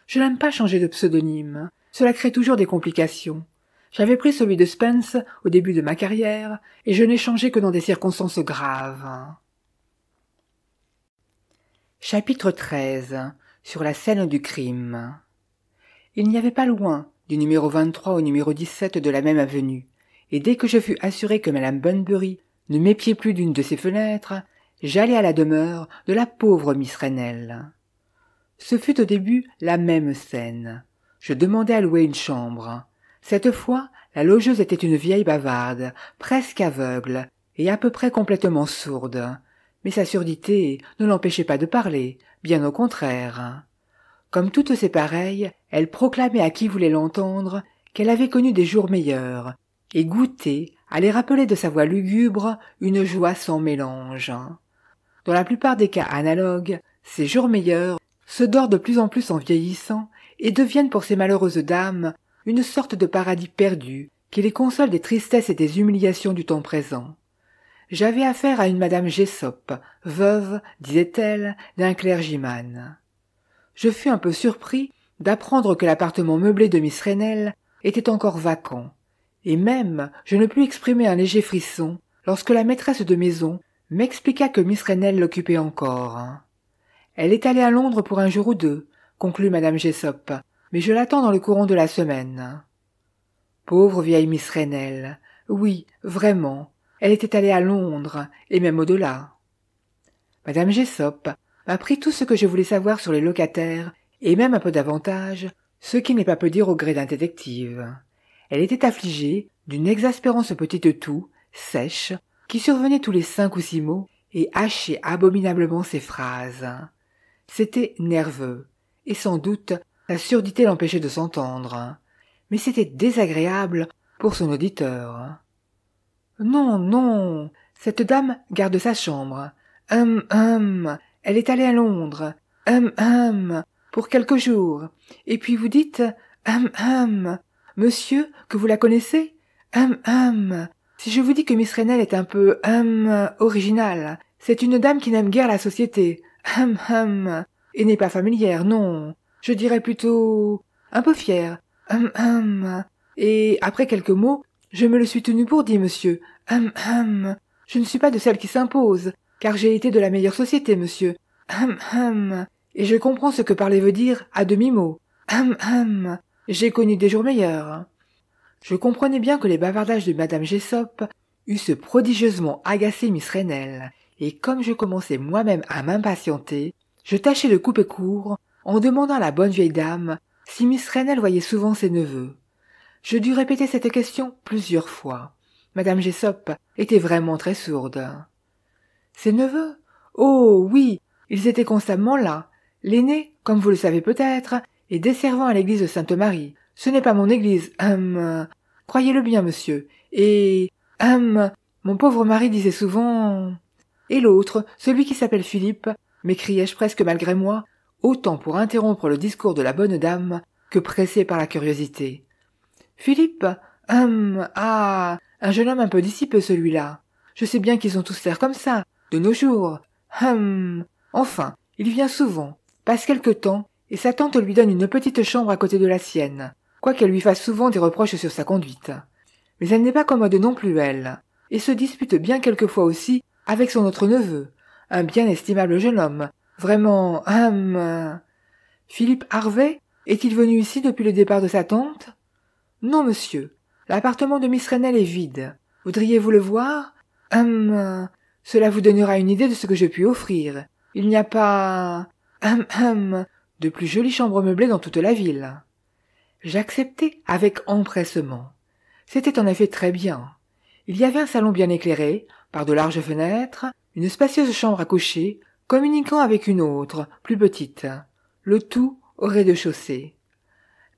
Je n'aime pas changer de pseudonyme. Cela crée toujours des complications. J'avais pris celui de Spence au début de ma carrière, et je n'ai changé que dans des circonstances graves. Chapitre 13 Sur la scène du crime Il n'y avait pas loin du numéro 23 au numéro 17 de la même avenue, et dès que je fus assuré que Madame Bunbury ne m'épiait plus d'une de ses fenêtres, j'allai à la demeure de la pauvre Miss Rennell. Ce fut au début la même scène. Je demandai à louer une chambre. Cette fois, la logeuse était une vieille bavarde, presque aveugle, et à peu près complètement sourde. Mais sa surdité ne l'empêchait pas de parler, bien au contraire. Comme toutes ses pareilles, elle proclamait à qui voulait l'entendre qu'elle avait connu des jours meilleurs, et à les rappeler de sa voix lugubre une joie sans mélange. Dans la plupart des cas analogues, ces jours meilleurs se dorent de plus en plus en vieillissant et deviennent pour ces malheureuses dames une sorte de paradis perdu qui les console des tristesses et des humiliations du temps présent. J'avais affaire à une madame Jessop, veuve, disait-elle, d'un clergyman. Je fus un peu surpris d'apprendre que l'appartement meublé de Miss Renel était encore vacant, et même je ne pus exprimer un léger frisson lorsque la maîtresse de maison m'expliqua que Miss Rennel l'occupait encore. Elle est allée à Londres pour un jour ou deux, conclut madame Jessop, mais je l'attends dans le courant de la semaine. Pauvre vieille Miss Renel. »« Oui, vraiment. Elle était allée à Londres, et même au-delà. Madame Jessop pris tout ce que je voulais savoir sur les locataires, et même un peu davantage, ce qui n'est pas peu dire au gré d'un détective. Elle était affligée d'une exaspérance petite toux, sèche, qui survenait tous les cinq ou six mots et hachait abominablement ses phrases. C'était nerveux, et sans doute la surdité l'empêchait de s'entendre, hein. mais c'était désagréable pour son auditeur. Hein. Non, non, cette dame garde sa chambre. Hum, hum, elle est allée à Londres. Hum, hum, pour quelques jours. Et puis vous dites Hum, hum, monsieur, que vous la connaissez Hum, hum. Si je vous dis que Miss Renel est un peu hum originale, c'est une dame qui n'aime guère la société. Hum, hum. Et n'est pas familière, non je dirais plutôt un peu fier. Hum, hum. Et après quelques mots, je me le suis tenu pour dit, monsieur. Hum, hum. Je ne suis pas de celles qui s'imposent, car j'ai été de la meilleure société, monsieur. Hum, hum. Et je comprends ce que parler veut dire à demi-mot. Hum, hum. J'ai connu des jours meilleurs. Je comprenais bien que les bavardages de madame Jessop eussent prodigieusement agacé Miss Renel, et comme je commençais moi-même à m'impatienter, je tâchai de couper court en demandant à la bonne vieille dame si Miss Renel voyait souvent ses neveux. Je dus répéter cette question plusieurs fois. Madame Jessop était vraiment très sourde. Ses neveux Oh oui, ils étaient constamment là. L'aîné, comme vous le savez peut-être, est desservant à l'église de Sainte-Marie. Ce n'est pas mon église, hum. Croyez-le bien, monsieur. Et, hum, mon pauvre mari disait souvent. Et l'autre, celui qui s'appelle Philippe, m'écriai-je presque malgré moi, autant pour interrompre le discours de la bonne dame que pressé par la curiosité. Philippe Hum, ah Un jeune homme un peu dissipé, celui-là. Je sais bien qu'ils ont tous l'air comme ça, de nos jours. Hum Enfin, il vient souvent, passe quelque temps, et sa tante lui donne une petite chambre à côté de la sienne, quoiqu'elle lui fasse souvent des reproches sur sa conduite. Mais elle n'est pas commode non plus, elle, et se dispute bien quelquefois aussi avec son autre neveu, un bien estimable jeune homme, Vraiment, hum... »« Philippe Harvey Est-il venu ici depuis le départ de sa tante Non, monsieur. L'appartement de Miss Renel est vide. Voudriez-vous le voir Hum. Cela vous donnera une idée de ce que je puis offrir. Il n'y a pas. Hum, hum. de plus jolies chambres meublées dans toute la ville. J'acceptai avec empressement. C'était en effet très bien. Il y avait un salon bien éclairé, par de larges fenêtres, une spacieuse chambre à coucher, communiquant avec une autre, plus petite, le tout au rez-de-chaussée.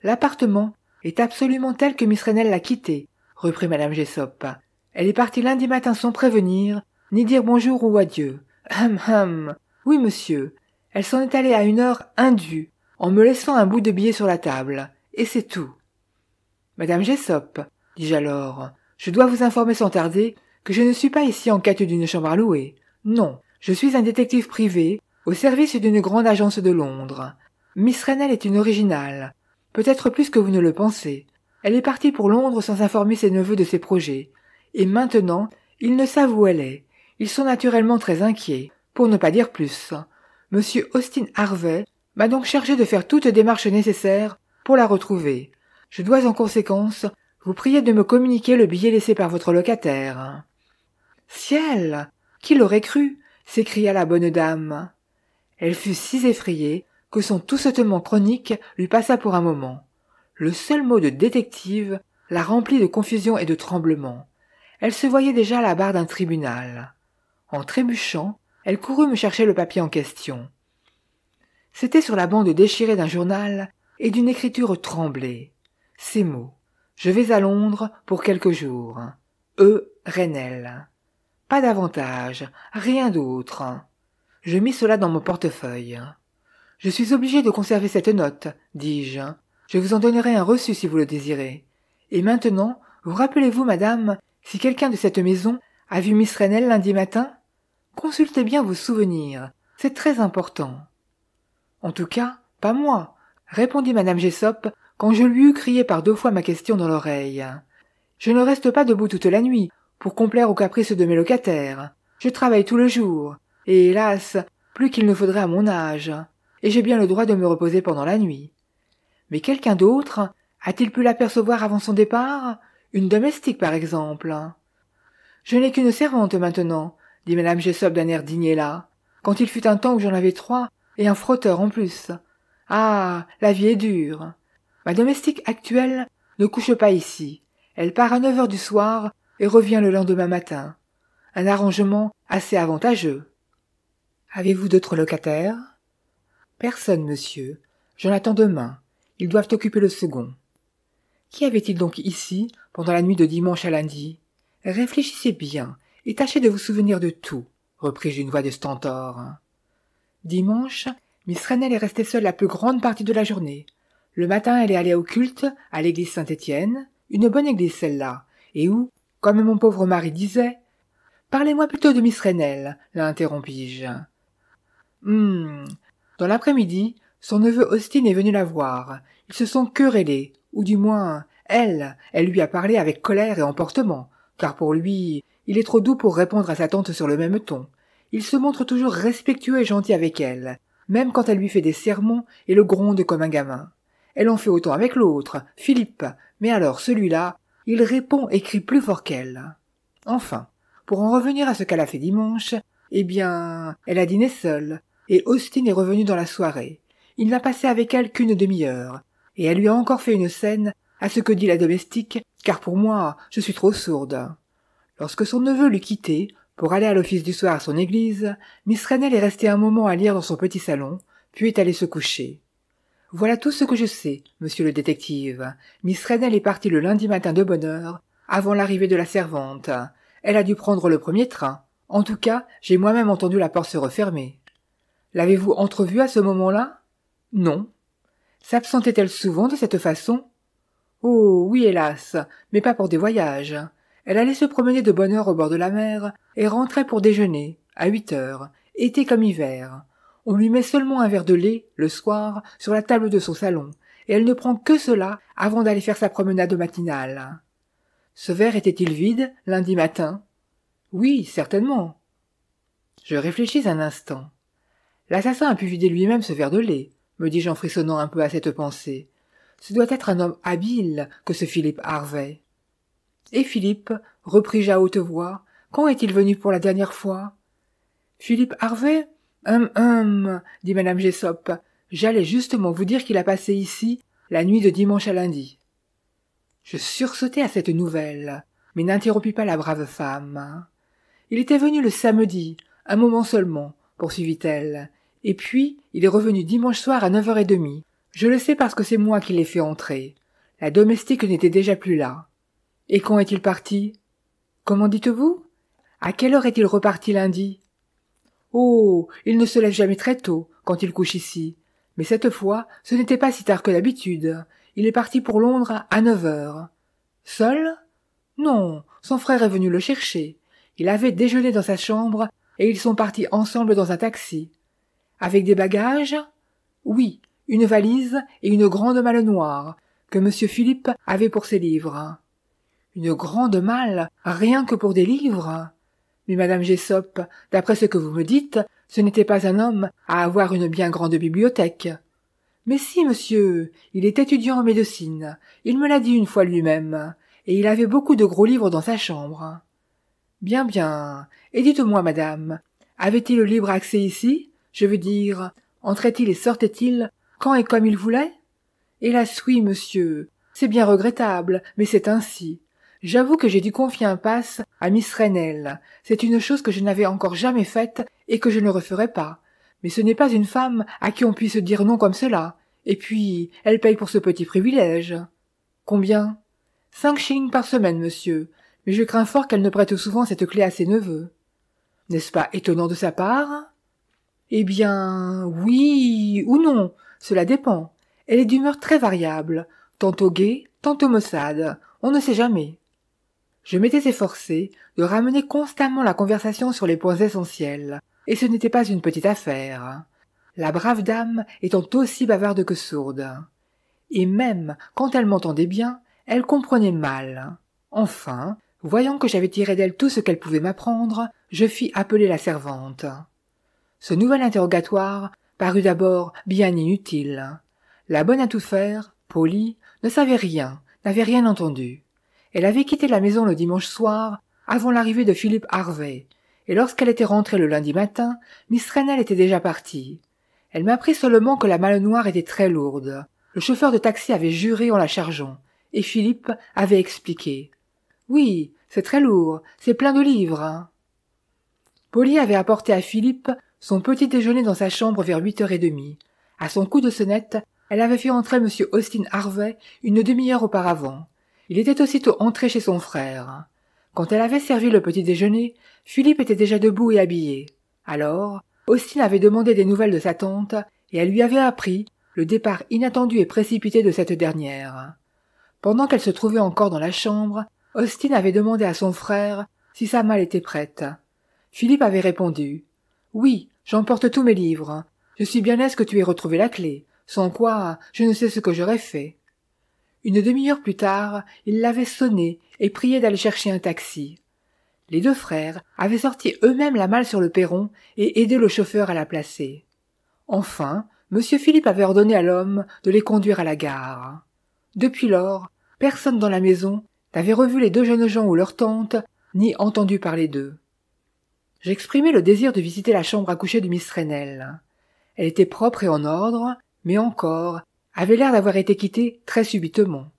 L'appartement est absolument tel que Miss Renel l'a quitté, reprit madame Jessop. Elle est partie lundi matin sans prévenir, ni dire bonjour ou adieu. Hum hum. Oui, monsieur. Elle s'en est allée à une heure indue, en me laissant un bout de billet sur la table. Et c'est tout. Madame Jessop, dis-je alors, je dois vous informer sans tarder que je ne suis pas ici en quête d'une chambre à louer. Non, je suis un détective privé, au service d'une grande agence de Londres. Miss Rennell est une originale, peut-être plus que vous ne le pensez. Elle est partie pour Londres sans informer ses neveux de ses projets. Et maintenant, ils ne savent où elle est. Ils sont naturellement très inquiets, pour ne pas dire plus. Monsieur Austin Harvey m'a donc chargé de faire toute démarche nécessaire pour la retrouver. Je dois en conséquence vous prier de me communiquer le billet laissé par votre locataire. Ciel. Qui l'aurait cru? s'écria la bonne dame. Elle fut si effrayée que son toussotement chronique lui passa pour un moment. Le seul mot de détective la remplit de confusion et de tremblement. Elle se voyait déjà à la barre d'un tribunal. En trébuchant, elle courut me chercher le papier en question. C'était sur la bande déchirée d'un journal et d'une écriture tremblée. Ces mots. Je vais à Londres pour quelques jours. E. Renel. Pas davantage, rien d'autre. Je mis cela dans mon portefeuille. Je suis obligé de conserver cette note, dis-je. Je vous en donnerai un reçu si vous le désirez. Et maintenant, vous rappelez-vous, madame, si quelqu'un de cette maison a vu Miss Renel lundi matin Consultez bien vos souvenirs. C'est très important. En tout cas, pas moi, répondit madame Jessop quand je lui eus crié par deux fois ma question dans l'oreille. Je ne reste pas debout toute la nuit pour complaire aux caprices de mes locataires. Je travaille tout le jour, et hélas, plus qu'il ne faudrait à mon âge, et j'ai bien le droit de me reposer pendant la nuit. Mais quelqu'un d'autre a-t-il pu l'apercevoir avant son départ Une domestique, par exemple. Je n'ai qu'une servante maintenant, dit madame Jessop d'un air digne là, quand il fut un temps où j'en avais trois, et un frotteur en plus. Ah. La vie est dure. Ma domestique actuelle ne couche pas ici. Elle part à neuf heures du soir et revient le lendemain matin. Un arrangement assez avantageux. Avez-vous d'autres locataires Personne, monsieur. J'en attends demain. Ils doivent occuper le second. Qui avait-il donc ici pendant la nuit de dimanche à lundi Réfléchissez bien et tâchez de vous souvenir de tout, repris-je d'une voix de stentor. Dimanche, Miss Renel est restée seule la plus grande partie de la journée. Le matin, elle est allée au culte, à l'église Saint-Étienne, une bonne église celle-là, et où, comme mon pauvre mari disait. Parlez-moi plutôt de Miss Renel, l'interrompis-je. Hum. Dans l'après-midi, son neveu Austin est venu la voir. Ils se sont querellés, ou du moins, elle, elle lui a parlé avec colère et emportement, car pour lui, il est trop doux pour répondre à sa tante sur le même ton. Il se montre toujours respectueux et gentil avec elle, même quand elle lui fait des sermons et le gronde comme un gamin. Elle en fait autant avec l'autre, Philippe, mais alors celui-là, il répond et crie plus fort qu'elle. Enfin, pour en revenir à ce qu'elle a fait dimanche, eh bien, elle a dîné seule, et Austin est revenu dans la soirée. Il n'a passé avec elle qu'une demi-heure, et elle lui a encore fait une scène, à ce que dit la domestique, car pour moi, je suis trop sourde. Lorsque son neveu l'eut quitté, pour aller à l'office du soir à son église, Miss Rennell est restée un moment à lire dans son petit salon, puis est allée se coucher. Voilà tout ce que je sais, monsieur le détective. Miss Rennell est partie le lundi matin de bonne heure, avant l'arrivée de la servante. Elle a dû prendre le premier train. En tout cas, j'ai moi-même entendu la porte se refermer. L'avez-vous entrevue à ce moment-là Non. S'absentait-elle souvent de cette façon Oh, oui, hélas, mais pas pour des voyages. Elle allait se promener de bonne heure au bord de la mer et rentrait pour déjeuner, à huit heures, été comme hiver. On lui met seulement un verre de lait, le soir, sur la table de son salon, et elle ne prend que cela avant d'aller faire sa promenade matinale. Ce verre était-il vide, lundi matin Oui, certainement. Je réfléchis un instant. L'assassin a pu vider lui-même ce verre de lait, me dis-je en frissonnant un peu à cette pensée. Ce doit être un homme habile que ce Philippe Harvey. Et Philippe, repris-je à haute voix, quand est-il venu pour la dernière fois Philippe Harvey Hum, hum, dit madame Jessop. J'allais justement vous dire qu'il a passé ici la nuit de dimanche à lundi. Je sursautai à cette nouvelle, mais n'interrompis pas la brave femme. Il était venu le samedi, un moment seulement, poursuivit-elle, et puis il est revenu dimanche soir à neuf heures et demie. Je le sais parce que c'est moi qui l'ai fait entrer. La domestique n'était déjà plus là. Et quand est-il parti Comment dites-vous À quelle heure est-il reparti lundi Oh. Il ne se lève jamais très tôt, quand il couche ici. Mais cette fois, ce n'était pas si tard que d'habitude. Il est parti pour Londres à neuf heures. Seul? Non. Son frère est venu le chercher. Il avait déjeuné dans sa chambre, et ils sont partis ensemble dans un taxi. Avec des bagages? Oui, une valise et une grande malle noire, que M. Philippe avait pour ses livres. Une grande malle, rien que pour des livres mais madame Jessop, d'après ce que vous me dites, ce n'était pas un homme à avoir une bien grande bibliothèque. Mais si, monsieur, il est étudiant en médecine, il me l'a dit une fois lui-même, et il avait beaucoup de gros livres dans sa chambre. Bien, bien, et dites-moi, madame, avait-il le libre accès ici Je veux dire, entrait-il et sortait-il quand et comme il voulait Hélas oui, monsieur, c'est bien regrettable, mais c'est ainsi. J'avoue que j'ai dû confier un passe à Miss Renel. C'est une chose que je n'avais encore jamais faite et que je ne referai pas. Mais ce n'est pas une femme à qui on puisse dire non comme cela. Et puis, elle paye pour ce petit privilège. Combien? Cinq shillings par semaine, monsieur. Mais je crains fort qu'elle ne prête souvent cette clé à ses neveux. N'est-ce pas étonnant de sa part? Eh bien, oui ou non. Cela dépend. Elle est d'humeur très variable. Tantôt gaie, tantôt maussade. On ne sait jamais. Je m'étais efforcé de ramener constamment la conversation sur les points essentiels, et ce n'était pas une petite affaire. La brave dame étant aussi bavarde que sourde. Et même quand elle m'entendait bien, elle comprenait mal. Enfin, voyant que j'avais tiré d'elle tout ce qu'elle pouvait m'apprendre, je fis appeler la servante. Ce nouvel interrogatoire parut d'abord bien inutile. La bonne à tout faire, polie, ne savait rien, n'avait rien entendu. Elle avait quitté la maison le dimanche soir, avant l'arrivée de Philippe Harvey, et lorsqu'elle était rentrée le lundi matin, Miss Rennell était déjà partie. Elle m'apprit seulement que la malle noire était très lourde. Le chauffeur de taxi avait juré en la chargeant, et Philippe avait expliqué. Oui, c'est très lourd, c'est plein de livres. Hein. Polly avait apporté à Philippe son petit déjeuner dans sa chambre vers huit heures et demie. À son coup de sonnette, elle avait fait entrer M. Austin Harvey une demi-heure auparavant. Il était aussitôt entré chez son frère. Quand elle avait servi le petit déjeuner, Philippe était déjà debout et habillé. Alors, Austin avait demandé des nouvelles de sa tante, et elle lui avait appris le départ inattendu et précipité de cette dernière. Pendant qu'elle se trouvait encore dans la chambre, Austin avait demandé à son frère si sa malle était prête. Philippe avait répondu. Oui, j'emporte tous mes livres. Je suis bien aise que tu aies retrouvé la clé. Sans quoi, je ne sais ce que j'aurais fait. Une demi-heure plus tard, il l'avait sonné et prié d'aller chercher un taxi. Les deux frères avaient sorti eux-mêmes la malle sur le perron et aidé le chauffeur à la placer. Enfin, M. Philippe avait ordonné à l'homme de les conduire à la gare. Depuis lors, personne dans la maison n'avait revu les deux jeunes gens ou leur tante, ni entendu parler d'eux. J'exprimai le désir de visiter la chambre à coucher de Miss Renel. Elle était propre et en ordre, mais encore, avait l'air d'avoir été quitté très subitement.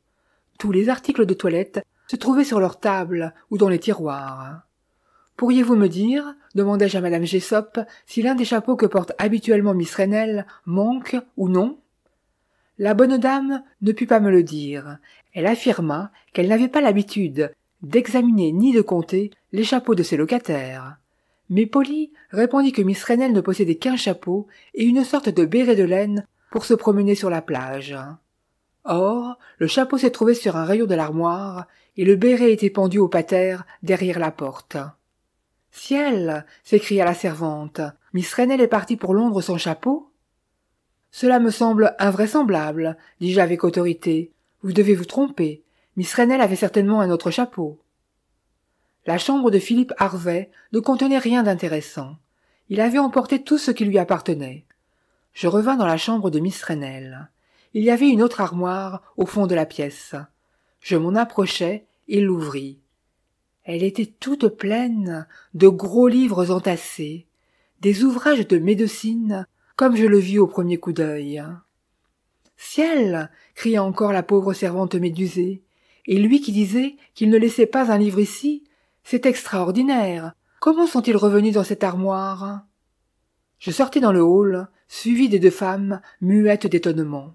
Tous les articles de toilette se trouvaient sur leur table ou dans les tiroirs. Pourriez-vous me dire, demandai-je à madame Jessop, si l'un des chapeaux que porte habituellement Miss Renel manque ou non? La bonne dame ne put pas me le dire. Elle affirma qu'elle n'avait pas l'habitude d'examiner ni de compter les chapeaux de ses locataires. Mais Polly répondit que Miss Renel ne possédait qu'un chapeau et une sorte de béret de laine pour se promener sur la plage. Or, le chapeau s'est trouvé sur un rayon de l'armoire, et le béret était pendu au pater derrière la porte. Ciel s'écria la servante. Miss Rennell est partie pour Londres sans chapeau Cela me semble invraisemblable, dis-je avec autorité. Vous devez vous tromper. Miss Rennell avait certainement un autre chapeau. La chambre de Philippe Harvey ne contenait rien d'intéressant. Il avait emporté tout ce qui lui appartenait. Je revins dans la chambre de Miss Renel. Il y avait une autre armoire au fond de la pièce. Je m'en approchai et l'ouvris. Elle était toute pleine de gros livres entassés, des ouvrages de médecine, comme je le vis au premier coup d'œil. Ciel cria encore la pauvre servante médusée. Et lui qui disait qu'il ne laissait pas un livre ici, c'est extraordinaire. Comment sont-ils revenus dans cette armoire Je sortis dans le hall suivi des deux femmes, muettes d'étonnement.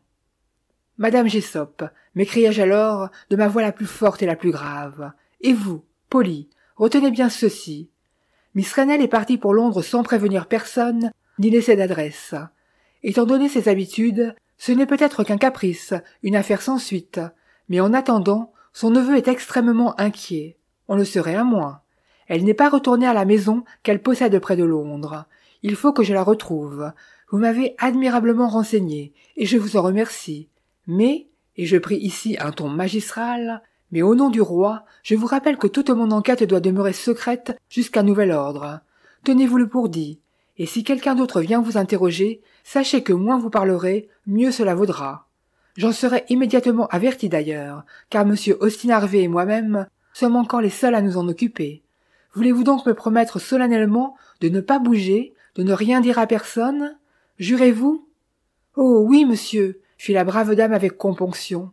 Madame Jessop, m'écriai-je alors de ma voix la plus forte et la plus grave. Et vous, Polly, retenez bien ceci. Miss Rennell est partie pour Londres sans prévenir personne, ni laisser d'adresse. Étant donné ses habitudes, ce n'est peut-être qu'un caprice, une affaire sans suite. Mais en attendant, son neveu est extrêmement inquiet. On le serait à moins. Elle n'est pas retournée à la maison qu'elle possède près de Londres. Il faut que je la retrouve. Vous m'avez admirablement renseigné, et je vous en remercie. Mais, et je prie ici un ton magistral, mais au nom du roi, je vous rappelle que toute mon enquête doit demeurer secrète jusqu'à nouvel ordre. Tenez-vous le pour dit. Et si quelqu'un d'autre vient vous interroger, sachez que moins vous parlerez, mieux cela vaudra. J'en serai immédiatement averti d'ailleurs, car M. Austin Harvey et moi-même sommes encore les seuls à nous en occuper. Voulez-vous donc me promettre solennellement de ne pas bouger, de ne rien dire à personne, Jurez-vous Oh oui, monsieur, fit la brave dame avec componction.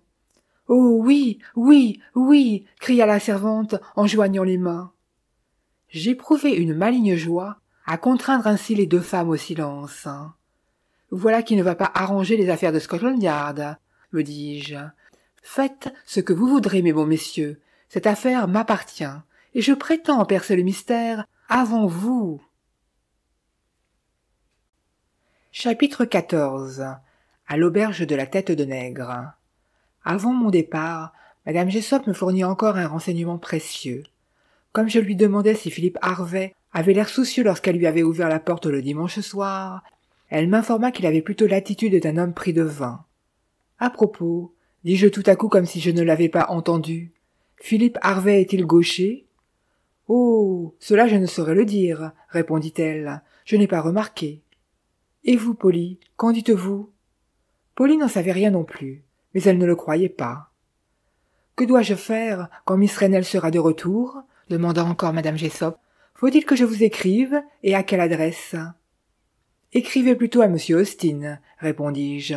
Oh oui, oui, oui, cria la servante en joignant les mains. J'éprouvais une maligne joie à contraindre ainsi les deux femmes au silence. Voilà qui ne va pas arranger les affaires de Scotland Yard, me dis-je. Faites ce que vous voudrez, mes bons messieurs. Cette affaire m'appartient, et je prétends percer le mystère avant vous. Chapitre 14 À l'auberge de la tête de nègre. Avant mon départ, Madame Jessop me fournit encore un renseignement précieux. Comme je lui demandais si Philippe Harvey avait l'air soucieux lorsqu'elle lui avait ouvert la porte le dimanche soir, elle m'informa qu'il avait plutôt l'attitude d'un homme pris de vin. À propos, dis-je tout à coup comme si je ne l'avais pas entendu, Philippe Harvey est-il gaucher Oh, cela je ne saurais le dire, répondit-elle. Je n'ai pas remarqué. Et vous, Polly, qu'en dites-vous Polly n'en savait rien non plus, mais elle ne le croyait pas. Que dois-je faire quand Miss Rennell sera de retour demanda encore Madame Jessop. Faut-il que je vous écrive et à quelle adresse Écrivez plutôt à Monsieur Austin, répondis-je.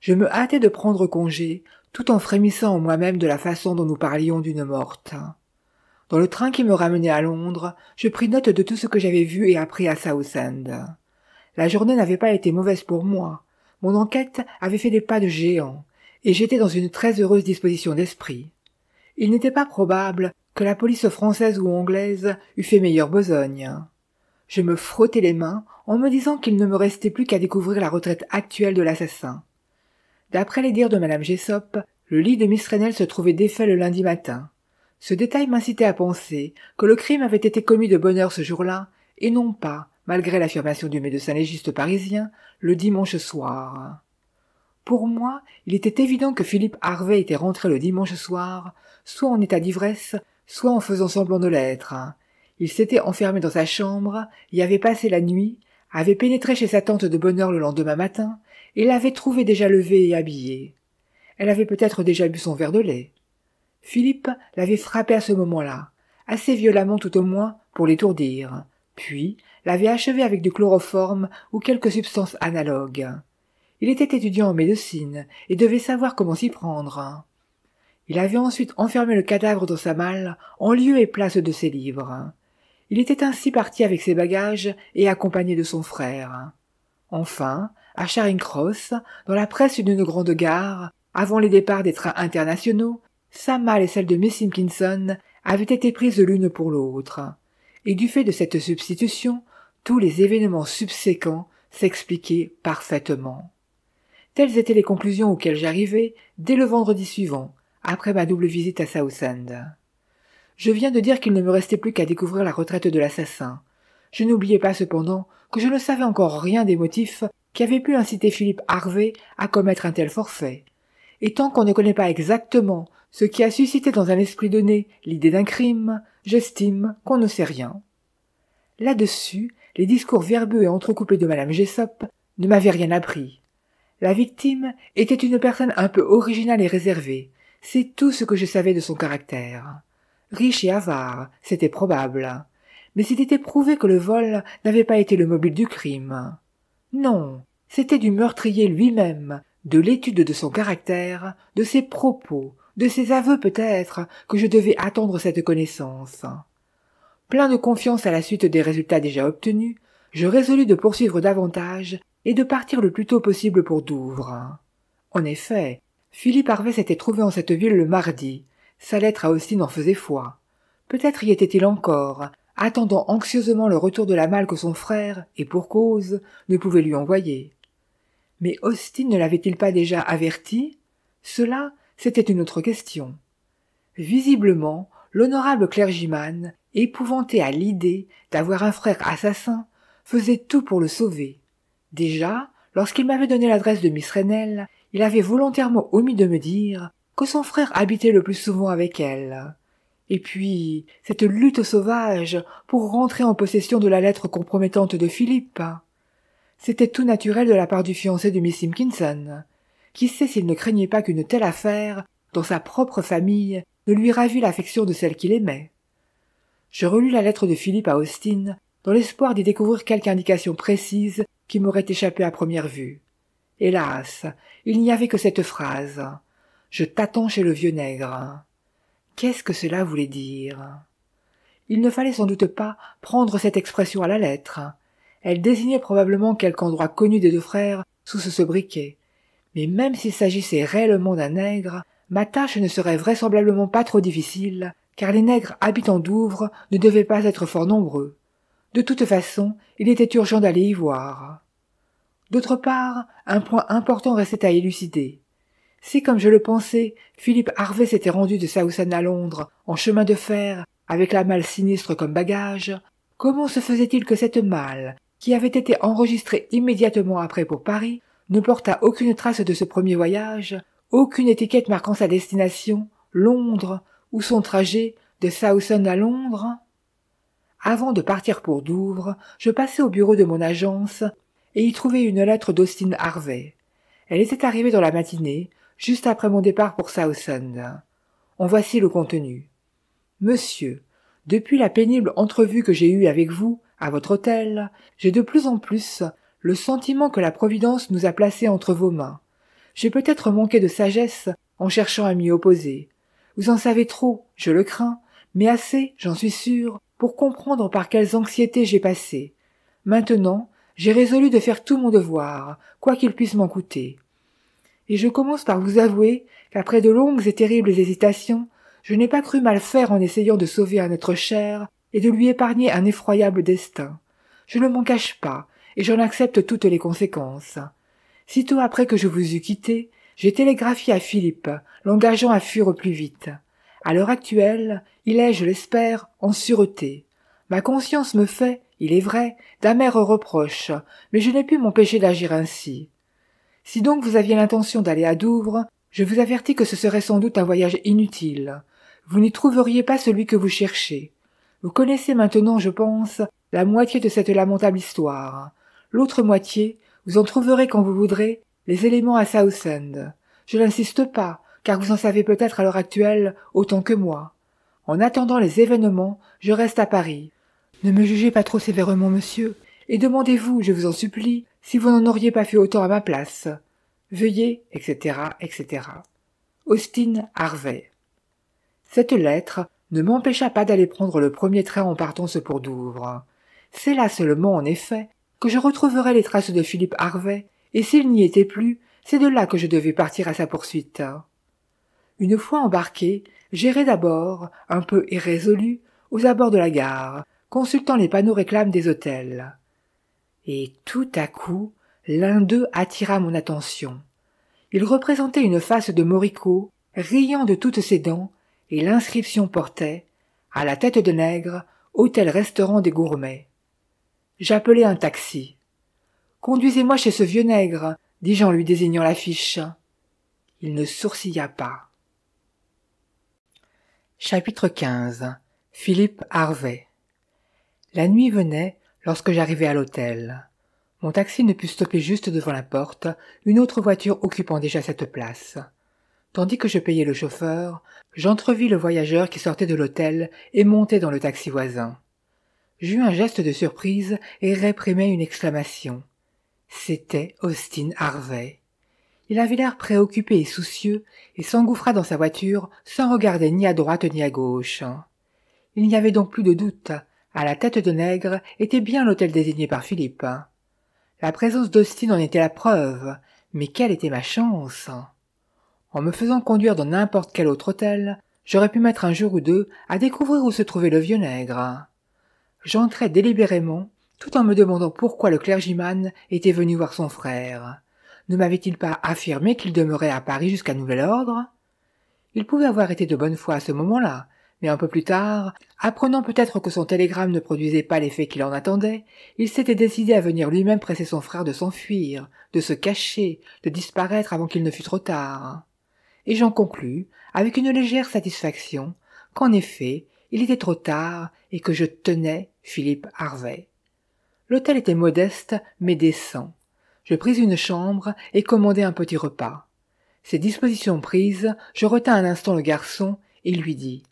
Je me hâtais de prendre congé, tout en frémissant en moi-même de la façon dont nous parlions d'une morte. Dans le train qui me ramenait à Londres, je pris note de tout ce que j'avais vu et appris à Southend. La journée n'avait pas été mauvaise pour moi. Mon enquête avait fait des pas de géant, et j'étais dans une très heureuse disposition d'esprit. Il n'était pas probable que la police française ou anglaise eût fait meilleure besogne. Je me frottais les mains en me disant qu'il ne me restait plus qu'à découvrir la retraite actuelle de l'assassin. D'après les dires de madame Jessop, le lit de Miss Renel se trouvait défait le lundi matin. Ce détail m'incitait à penser que le crime avait été commis de bonne heure ce jour-là, et non pas, malgré l'affirmation du médecin légiste parisien, le dimanche soir. Pour moi, il était évident que Philippe Harvey était rentré le dimanche soir, soit en état d'ivresse, soit en faisant semblant de l'être. Il s'était enfermé dans sa chambre, y avait passé la nuit, avait pénétré chez sa tante de bonne heure le lendemain matin, et l'avait trouvée déjà levée et habillée. Elle avait peut-être déjà bu son verre de lait. Philippe l'avait frappée à ce moment-là, assez violemment tout au moins, pour l'étourdir. Puis, l'avait achevé avec du chloroforme ou quelque substance analogue. Il était étudiant en médecine et devait savoir comment s'y prendre. Il avait ensuite enfermé le cadavre dans sa malle en lieu et place de ses livres. Il était ainsi parti avec ses bagages et accompagné de son frère. Enfin, à Charing Cross, dans la presse d'une grande gare, avant les départs des trains internationaux, sa malle et celle de Miss Simpkinson avaient été prises l'une pour l'autre. Et du fait de cette substitution, tous les événements subséquents s'expliquaient parfaitement. Telles étaient les conclusions auxquelles j'arrivais dès le vendredi suivant, après ma double visite à Southend. Je viens de dire qu'il ne me restait plus qu'à découvrir la retraite de l'assassin. Je n'oubliais pas cependant que je ne savais encore rien des motifs qui avaient pu inciter Philippe Harvey à commettre un tel forfait. Et tant qu'on ne connaît pas exactement ce qui a suscité dans un esprit donné l'idée d'un crime, j'estime qu'on ne sait rien. Là-dessus, les discours verbeux et entrecoupés de madame Jessop ne m'avaient rien appris. La victime était une personne un peu originale et réservée. C'est tout ce que je savais de son caractère. Riche et avare, c'était probable. Mais c'était prouvé que le vol n'avait pas été le mobile du crime. Non, c'était du meurtrier lui-même, de l'étude de son caractère, de ses propos, de ses aveux peut-être, que je devais attendre cette connaissance. Plein de confiance à la suite des résultats déjà obtenus, je résolus de poursuivre davantage et de partir le plus tôt possible pour Douvres. En effet, Philippe Harvey s'était trouvé en cette ville le mardi. Sa lettre à Austin en faisait foi. Peut-être y était-il encore, attendant anxieusement le retour de la malle que son frère, et pour cause, ne pouvait lui envoyer. Mais Austin ne l'avait-il pas déjà averti Cela, c'était une autre question. Visiblement, l'honorable clergyman épouvanté à l'idée d'avoir un frère assassin, faisait tout pour le sauver. Déjà, lorsqu'il m'avait donné l'adresse de Miss Renel il avait volontairement omis de me dire que son frère habitait le plus souvent avec elle. Et puis, cette lutte sauvage pour rentrer en possession de la lettre compromettante de Philippe. C'était tout naturel de la part du fiancé de Miss Simpkinson. Qui sait s'il ne craignait pas qu'une telle affaire, dans sa propre famille, ne lui ravît l'affection de celle qu'il aimait. Je relus la lettre de Philippe à Austin, dans l'espoir d'y découvrir quelque indication précise qui m'aurait échappé à première vue. Hélas, il n'y avait que cette phrase. Je t'attends chez le vieux nègre. Qu'est-ce que cela voulait dire Il ne fallait sans doute pas prendre cette expression à la lettre. Elle désignait probablement quelque endroit connu des deux frères sous ce sobriquet. Mais même s'il s'agissait réellement d'un nègre, ma tâche ne serait vraisemblablement pas trop difficile car les nègres habitants Douvres ne devaient pas être fort nombreux. De toute façon, il était urgent d'aller y voir. D'autre part, un point important restait à élucider. Si, comme je le pensais, Philippe Harvey s'était rendu de Southend à Londres, en chemin de fer, avec la malle sinistre comme bagage, comment se faisait-il que cette malle, qui avait été enregistrée immédiatement après pour Paris, ne portât aucune trace de ce premier voyage, aucune étiquette marquant sa destination, Londres, ou son trajet de Southend à Londres. Avant de partir pour Douvres, je passai au bureau de mon agence et y trouvai une lettre d'Austin Harvey. Elle était arrivée dans la matinée, juste après mon départ pour Southend. En voici le contenu. Monsieur, depuis la pénible entrevue que j'ai eue avec vous, à votre hôtel, j'ai de plus en plus le sentiment que la Providence nous a placés entre vos mains. J'ai peut-être manqué de sagesse en cherchant à m'y opposer. Vous en savez trop, je le crains, mais assez, j'en suis sûr, pour comprendre par quelles anxiétés j'ai passé. Maintenant, j'ai résolu de faire tout mon devoir, quoi qu'il puisse m'en coûter. Et je commence par vous avouer qu'après de longues et terribles hésitations, je n'ai pas cru mal faire en essayant de sauver un être cher et de lui épargner un effroyable destin. Je ne m'en cache pas, et j'en accepte toutes les conséquences. Sitôt après que je vous eus quitté, j'ai télégraphié à Philippe, l'engageant à fuir au plus vite. À l'heure actuelle, il est, je l'espère, en sûreté. Ma conscience me fait, il est vrai, d'amers reproches, mais je n'ai pu m'empêcher d'agir ainsi. Si donc vous aviez l'intention d'aller à Douvres, je vous avertis que ce serait sans doute un voyage inutile. Vous n'y trouveriez pas celui que vous cherchez. Vous connaissez maintenant, je pense, la moitié de cette lamentable histoire. L'autre moitié, vous en trouverez quand vous voudrez, les éléments à Southend. Je n'insiste pas, car vous en savez peut-être à l'heure actuelle autant que moi. En attendant les événements, je reste à Paris. Ne me jugez pas trop sévèrement, monsieur, et demandez-vous, je vous en supplie, si vous n'en auriez pas fait autant à ma place. Veuillez, etc., etc. Austin Harvey. Cette lettre ne m'empêcha pas d'aller prendre le premier train en ce pour Douvres. C'est là seulement, en effet, que je retrouverai les traces de Philippe Harvey et s'il n'y était plus, c'est de là que je devais partir à sa poursuite. Une fois embarqué, j'irai d'abord, un peu irrésolu, aux abords de la gare, consultant les panneaux réclames des hôtels. Et tout à coup, l'un d'eux attira mon attention. Il représentait une face de Moricaud, riant de toutes ses dents, et l'inscription portait À la tête de nègre, hôtel-restaurant des gourmets. J'appelai un taxi. Conduisez-moi chez ce vieux nègre, dis-je en lui désignant l'affiche. Il ne sourcilla pas. Chapitre 15 Philippe Harvey La nuit venait lorsque j'arrivai à l'hôtel. Mon taxi ne put stopper juste devant la porte, une autre voiture occupant déjà cette place. Tandis que je payais le chauffeur, j'entrevis le voyageur qui sortait de l'hôtel et montait dans le taxi voisin. J'eus un geste de surprise et réprimai une exclamation. C'était Austin Harvey. Il avait l'air préoccupé et soucieux, et s'engouffra dans sa voiture sans regarder ni à droite ni à gauche. Il n'y avait donc plus de doute. À la tête de Nègre était bien l'hôtel désigné par Philippe. La présence d'Austin en était la preuve, mais quelle était ma chance En me faisant conduire dans n'importe quel autre hôtel, j'aurais pu mettre un jour ou deux à découvrir où se trouvait le vieux Nègre. J'entrais délibérément tout en me demandant pourquoi le clergyman était venu voir son frère. Ne m'avait-il pas affirmé qu'il demeurait à Paris jusqu'à nouvel ordre Il pouvait avoir été de bonne foi à ce moment-là, mais un peu plus tard, apprenant peut-être que son télégramme ne produisait pas l'effet qu'il en attendait, il s'était décidé à venir lui-même presser son frère de s'enfuir, de se cacher, de disparaître avant qu'il ne fût trop tard. Et j'en conclus, avec une légère satisfaction, qu'en effet, il était trop tard et que je tenais Philippe Harvey. L'hôtel était modeste, mais décent. Je pris une chambre et commandai un petit repas. Ces dispositions prises, je retins un instant le garçon et lui dis.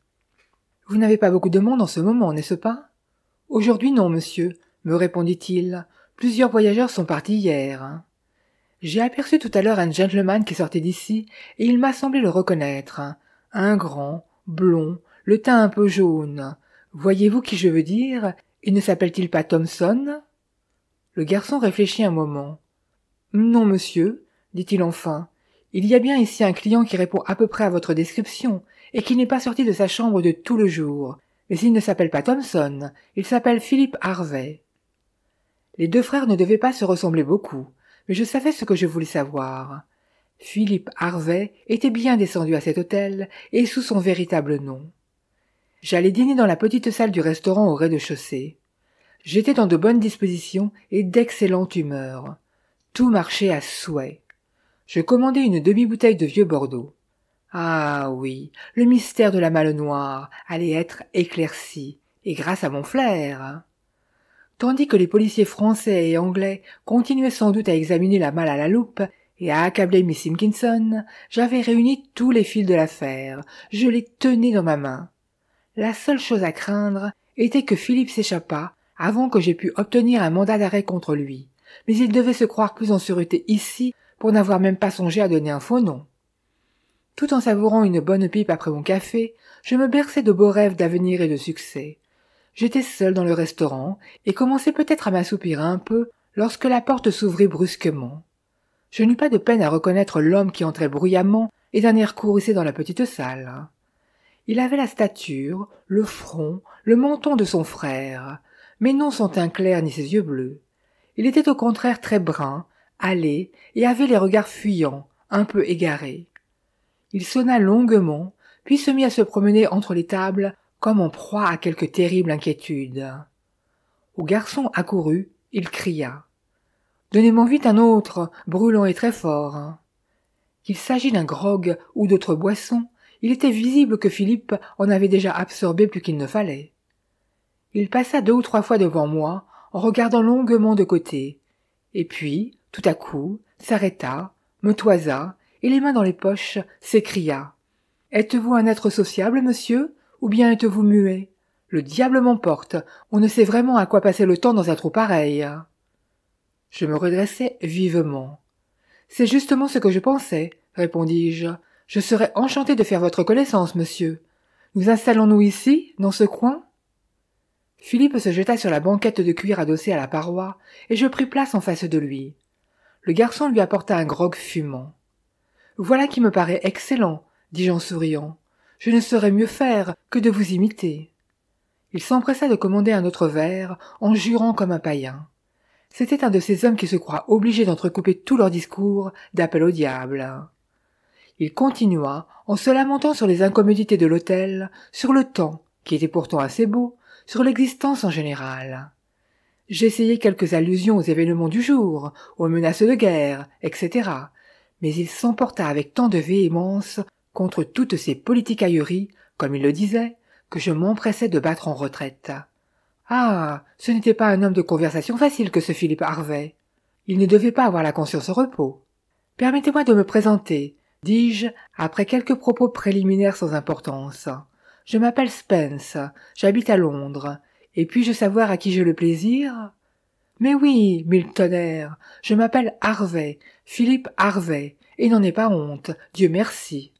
Vous n'avez pas beaucoup de monde en ce moment, n'est-ce pas? Aujourd'hui non, monsieur, me répondit-il. Plusieurs voyageurs sont partis hier. J'ai aperçu tout à l'heure un gentleman qui sortait d'ici, et il m'a semblé le reconnaître. Un grand, blond, le teint un peu jaune. Voyez-vous qui je veux dire Il ne s'appelle-t-il pas Thomson le garçon réfléchit un moment. Non, monsieur, dit-il enfin, il y a bien ici un client qui répond à peu près à votre description, et qui n'est pas sorti de sa chambre de tout le jour. Mais il ne s'appelle pas Thompson, il s'appelle Philippe Harvey. Les deux frères ne devaient pas se ressembler beaucoup, mais je savais ce que je voulais savoir. Philippe Harvey était bien descendu à cet hôtel, et sous son véritable nom. J'allais dîner dans la petite salle du restaurant au rez-de-chaussée. J'étais dans de bonnes dispositions et d'excellente humeur. Tout marchait à souhait. Je commandais une demi-bouteille de vieux Bordeaux. Ah oui, le mystère de la malle noire allait être éclairci, et grâce à mon flair. Tandis que les policiers français et anglais continuaient sans doute à examiner la malle à la loupe et à accabler Miss Simpkinson, j'avais réuni tous les fils de l'affaire, je les tenais dans ma main. La seule chose à craindre était que Philippe s'échappât avant que j'aie pu obtenir un mandat d'arrêt contre lui. Mais il devait se croire plus en sûreté ici pour n'avoir même pas songé à donner un faux nom. Tout en savourant une bonne pipe après mon café, je me berçais de beaux rêves d'avenir et de succès. J'étais seul dans le restaurant et commençais peut-être à m'assoupir un peu lorsque la porte s'ouvrit brusquement. Je n'eus pas de peine à reconnaître l'homme qui entrait bruyamment et d'un air courroucé dans la petite salle. Il avait la stature, le front, le menton de son frère, mais non son teint clair ni ses yeux bleus. Il était au contraire très brun, hâlé, et avait les regards fuyants, un peu égarés. Il sonna longuement, puis se mit à se promener entre les tables, comme en proie à quelque terrible inquiétude. Au garçon accouru, il cria. donnez Donnez-moi vite un autre, brûlant et très fort. Qu'il s'agit d'un grog ou d'autres boissons, il était visible que Philippe en avait déjà absorbé plus qu'il ne fallait. Il passa deux ou trois fois devant moi, en regardant longuement de côté, et puis, tout à coup, s'arrêta, me toisa, et les mains dans les poches, s'écria. Êtes-vous un être sociable, monsieur, ou bien êtes-vous muet? Le diable m'emporte, on ne sait vraiment à quoi passer le temps dans un trou pareil. Je me redressai vivement. C'est justement ce que je pensais, répondis-je. Je serais enchanté de faire votre connaissance, monsieur. Nous installons-nous ici, dans ce coin Philippe se jeta sur la banquette de cuir adossée à la paroi, et je pris place en face de lui. Le garçon lui apporta un grog fumant. Voilà qui me paraît excellent, dis-je en souriant. Je ne saurais mieux faire que de vous imiter. Il s'empressa de commander un autre verre, en jurant comme un païen. C'était un de ces hommes qui se croient obligés d'entrecouper tout leur discours d'appel au diable. Il continua, en se lamentant sur les incommodités de l'hôtel, sur le temps, qui était pourtant assez beau, sur l'existence en général. J'essayai quelques allusions aux événements du jour, aux menaces de guerre, etc. Mais il s'emporta avec tant de véhémence contre toutes ces politiques politicailleries, comme il le disait, que je m'empressais de battre en retraite. Ah. Ce n'était pas un homme de conversation facile que ce Philippe Harvey. Il ne devait pas avoir la conscience au repos. Permettez moi de me présenter, dis je, après quelques propos préliminaires sans importance. Je m'appelle Spence, j'habite à Londres, et puis-je savoir à qui j'ai le plaisir? Mais oui, mille tonnerres, je m'appelle Harvey, Philippe Harvey, et n'en ai pas honte, Dieu merci.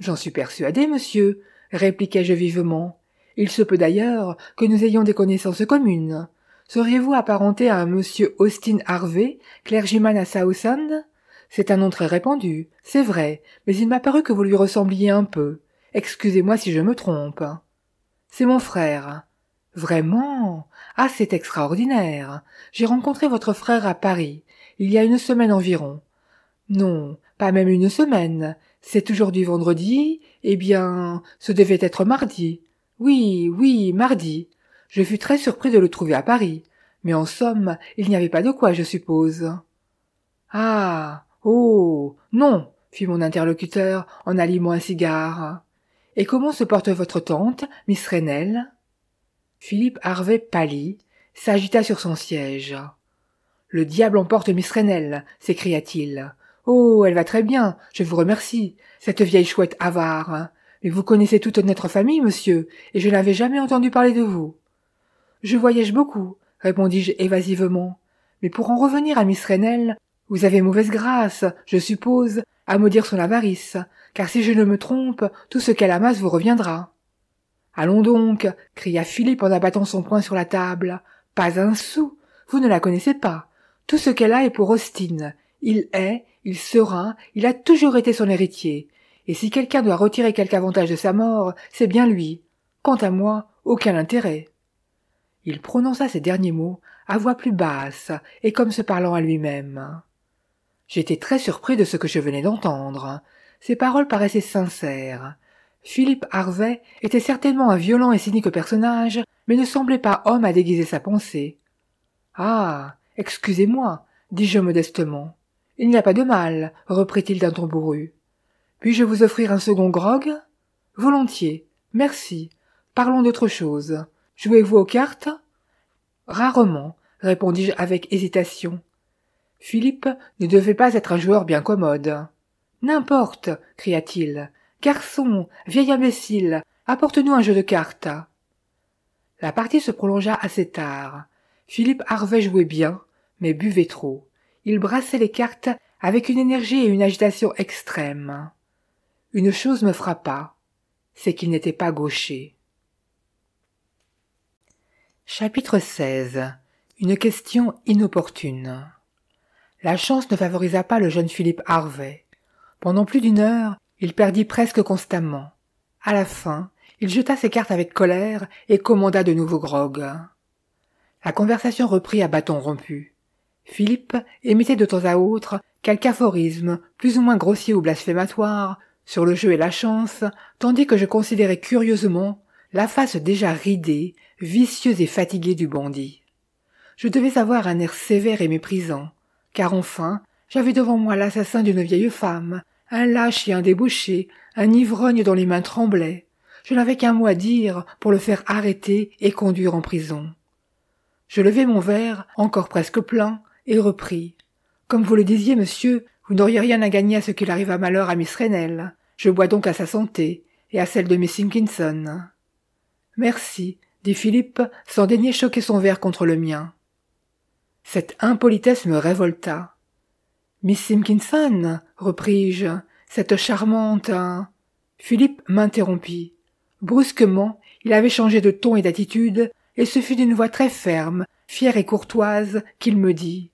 J'en suis persuadé, monsieur, répliquai-je vivement. Il se peut d'ailleurs que nous ayons des connaissances communes. Seriez-vous apparenté à un monsieur Austin Harvey, clergyman à Southend? C'est un nom très répandu, c'est vrai, mais il m'a paru que vous lui ressembliez un peu. Excusez-moi si je me trompe. C'est mon frère. Vraiment Ah, c'est extraordinaire. J'ai rencontré votre frère à Paris, il y a une semaine environ. Non, pas même une semaine. C'est aujourd'hui vendredi. Eh bien, ce devait être mardi. Oui, oui, mardi. Je fus très surpris de le trouver à Paris. Mais en somme, il n'y avait pas de quoi, je suppose. Ah. Oh. Non, fit mon interlocuteur en allumant un cigare. Et comment se porte votre tante, Miss Renel ?» Philippe Harvey pâlit, s'agita sur son siège. Le diable emporte Miss Renel s'écria-t-il. Oh, elle va très bien, je vous remercie, cette vieille chouette avare. Mais vous connaissez toute notre famille, monsieur, et je n'avais jamais entendu parler de vous. Je voyage beaucoup, répondis-je évasivement. Mais pour en revenir à Miss Renel, vous avez mauvaise grâce, je suppose, à maudire son avarice, car si je ne me trompe, tout ce qu'elle amasse vous reviendra. Allons donc, cria Philippe en abattant son poing sur la table. Pas un sou. Vous ne la connaissez pas. Tout ce qu'elle a est pour Austin. Il est, il sera, il a toujours été son héritier. Et si quelqu'un doit retirer quelque avantage de sa mort, c'est bien lui. Quant à moi, aucun intérêt. Il prononça ces derniers mots à voix plus basse et comme se parlant à lui-même. J'étais très surpris de ce que je venais d'entendre. Ses paroles paraissaient sincères. Philippe Harvey était certainement un violent et cynique personnage, mais ne semblait pas homme à déguiser sa pensée. Ah. Excusez-moi, dis je modestement. Il n'y a pas de mal, reprit il d'un ton bourru. Puis je vous offrir un second grog? Volontiers. Merci. Parlons d'autre chose. Jouez vous aux cartes? Rarement, répondis je avec hésitation. Philippe ne devait pas être un joueur bien commode. N'importe, cria-t-il. Garçon, vieil imbécile, apporte-nous un jeu de cartes. La partie se prolongea assez tard. Philippe Harvey jouait bien, mais buvait trop. Il brassait les cartes avec une énergie et une agitation extrêmes. Une chose me frappa, c'est qu'il n'était pas gaucher. Chapitre XVI Une question inopportune. La chance ne favorisa pas le jeune Philippe Harvey. Pendant plus d'une heure, il perdit presque constamment. À la fin, il jeta ses cartes avec colère et commanda de nouveaux grog. La conversation reprit à bâton rompu. Philippe émettait de temps à autre quelque aphorisme, plus ou moins grossier ou blasphématoire, sur le jeu et la chance, tandis que je considérais curieusement la face déjà ridée, vicieuse et fatiguée du bandit. Je devais avoir un air sévère et méprisant, car enfin j'avais devant moi l'assassin d'une vieille femme, un lâche et un débouché, un ivrogne dont les mains tremblaient. Je n'avais qu'un mot à dire pour le faire arrêter et conduire en prison. Je levai mon verre, encore presque plein, et repris. Comme vous le disiez, monsieur, vous n'auriez rien à gagner à ce qu'il arrive à malheur à Miss Renel. Je bois donc à sa santé, et à celle de Miss Hinkinson. Merci, dit Philippe, sans daigner choquer son verre contre le mien. Cette impolitesse me révolta. Miss Simkinson, repris-je, cette charmante. Hein. Philippe m'interrompit. Brusquement, il avait changé de ton et d'attitude, et ce fut d'une voix très ferme, fière et courtoise, qu'il me dit.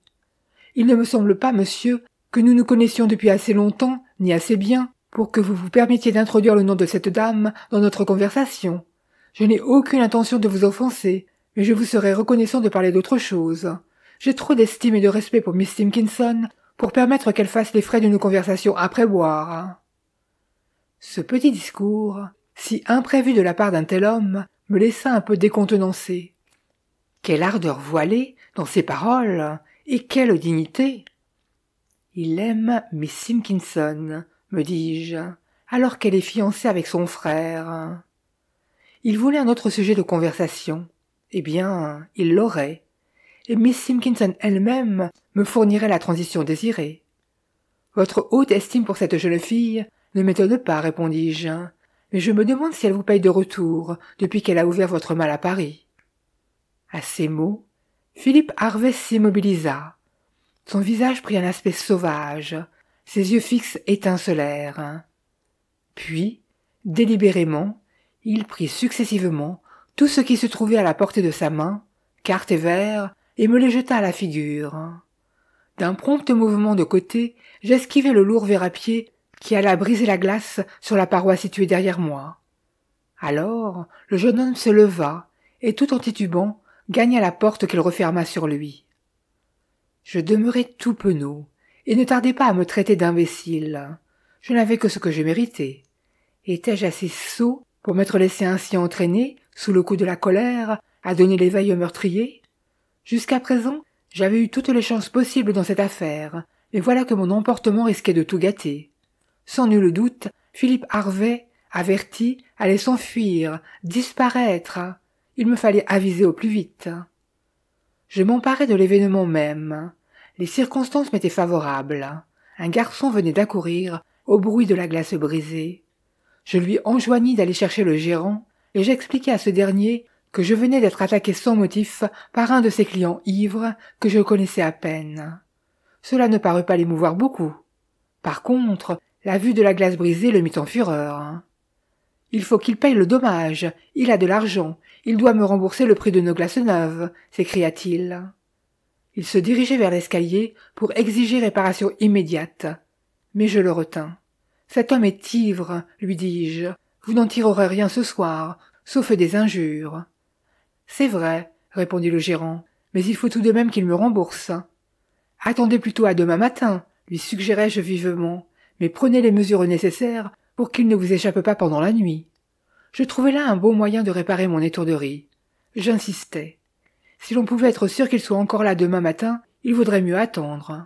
Il ne me semble pas, monsieur, que nous nous connaissions depuis assez longtemps, ni assez bien, pour que vous vous permettiez d'introduire le nom de cette dame dans notre conversation. Je n'ai aucune intention de vous offenser, mais je vous serais reconnaissant de parler d'autre chose. J'ai trop d'estime et de respect pour Miss Simkinson. » pour permettre qu'elle fasse les frais d'une conversation après boire. Ce petit discours, si imprévu de la part d'un tel homme, me laissa un peu décontenancé. Quelle ardeur voilée dans ses paroles, et quelle dignité. Il aime Miss Simpkinson, me dis-je, alors qu'elle est fiancée avec son frère. Il voulait un autre sujet de conversation. Eh bien, il l'aurait. Et Miss Simpkinson elle-même me fournirait la transition désirée. Votre haute estime pour cette jeune fille ne m'étonne pas, répondis-je, mais je me demande si elle vous paye de retour depuis qu'elle a ouvert votre mal à Paris. À ces mots, Philippe Harvey s'immobilisa. Son visage prit un aspect sauvage, ses yeux fixes étincelèrent. Puis, délibérément, il prit successivement tout ce qui se trouvait à la portée de sa main, cartes et verres, et me les jeta à la figure. D'un prompt mouvement de côté, j'esquivai le lourd verre à pied qui alla briser la glace sur la paroi située derrière moi. Alors, le jeune homme se leva et, tout en titubant, gagna la porte qu'il referma sur lui. Je demeurai tout penaud et ne tardai pas à me traiter d'imbécile. Je n'avais que ce que je méritais. Étais-je assez sot pour m'être laissé ainsi entraîner, sous le coup de la colère, à donner l'éveil au meurtrier Jusqu'à présent, j'avais eu toutes les chances possibles dans cette affaire, et voilà que mon emportement risquait de tout gâter. Sans nul doute, Philippe Harvey, averti, allait s'enfuir, disparaître. Il me fallait aviser au plus vite. Je m'emparai de l'événement même. Les circonstances m'étaient favorables. Un garçon venait d'accourir, au bruit de la glace brisée. Je lui enjoignis d'aller chercher le gérant, et j'expliquai à ce dernier que je venais d'être attaqué sans motif par un de ses clients ivres que je connaissais à peine. Cela ne parut pas l'émouvoir beaucoup. Par contre, la vue de la glace brisée le mit en fureur. Il faut qu'il paye le dommage. Il a de l'argent. Il doit me rembourser le prix de nos glaces neuves, s'écria-t-il. Il se dirigeait vers l'escalier pour exiger réparation immédiate. Mais je le retins. Cet homme est ivre, lui dis-je. Vous n'en tirerez rien ce soir, sauf des injures. C'est vrai, répondit le gérant, mais il faut tout de même qu'il me rembourse. Attendez plutôt à demain matin, lui suggérai-je vivement, mais prenez les mesures nécessaires pour qu'il ne vous échappe pas pendant la nuit. Je trouvais là un beau moyen de réparer mon étourderie. J'insistais. Si l'on pouvait être sûr qu'il soit encore là demain matin, il vaudrait mieux attendre.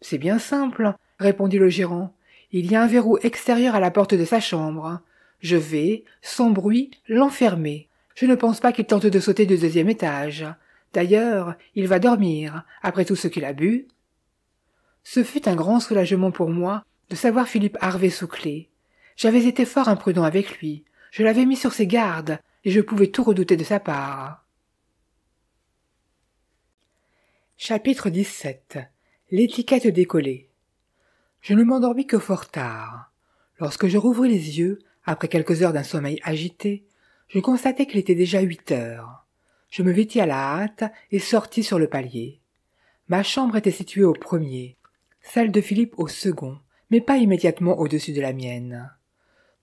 C'est bien simple, répondit le gérant. Il y a un verrou extérieur à la porte de sa chambre. Je vais, sans bruit, l'enfermer. Je ne pense pas qu'il tente de sauter du deuxième étage. D'ailleurs, il va dormir, après tout ce qu'il a bu. Ce fut un grand soulagement pour moi de savoir Philippe Harvey sous clé. J'avais été fort imprudent avec lui. Je l'avais mis sur ses gardes, et je pouvais tout redouter de sa part. Chapitre 17 L'étiquette décollée. Je ne m'endormis que fort tard. Lorsque je rouvris les yeux, après quelques heures d'un sommeil agité, je constatai qu'il était déjà huit heures. Je me vêtis à la hâte et sortis sur le palier. Ma chambre était située au premier, celle de Philippe au second, mais pas immédiatement au-dessus de la mienne.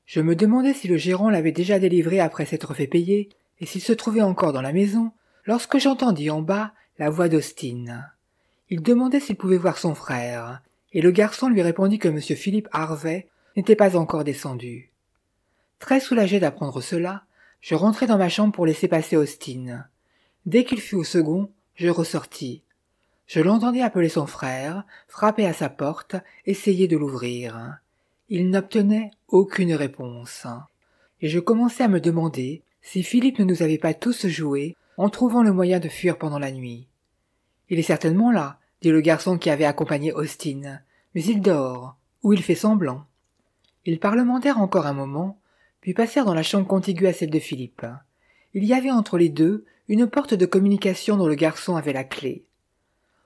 Je me demandais si le gérant l'avait déjà délivré après s'être fait payer, et s'il se trouvait encore dans la maison, lorsque j'entendis en bas la voix d'Austine. Il demandait s'il pouvait voir son frère, et le garçon lui répondit que M. Philippe Harvey n'était pas encore descendu. Très soulagé d'apprendre cela, je rentrai dans ma chambre pour laisser passer Austin. Dès qu'il fut au second, je ressortis. Je l'entendais appeler son frère, frapper à sa porte, essayer de l'ouvrir. Il n'obtenait aucune réponse. Et je commençai à me demander si Philippe ne nous avait pas tous joués en trouvant le moyen de fuir pendant la nuit. Il est certainement là, dit le garçon qui avait accompagné Austin, mais il dort, ou il fait semblant. Ils parlementèrent encore un moment, puis passèrent dans la chambre contiguë à celle de Philippe. Il y avait entre les deux une porte de communication dont le garçon avait la clé.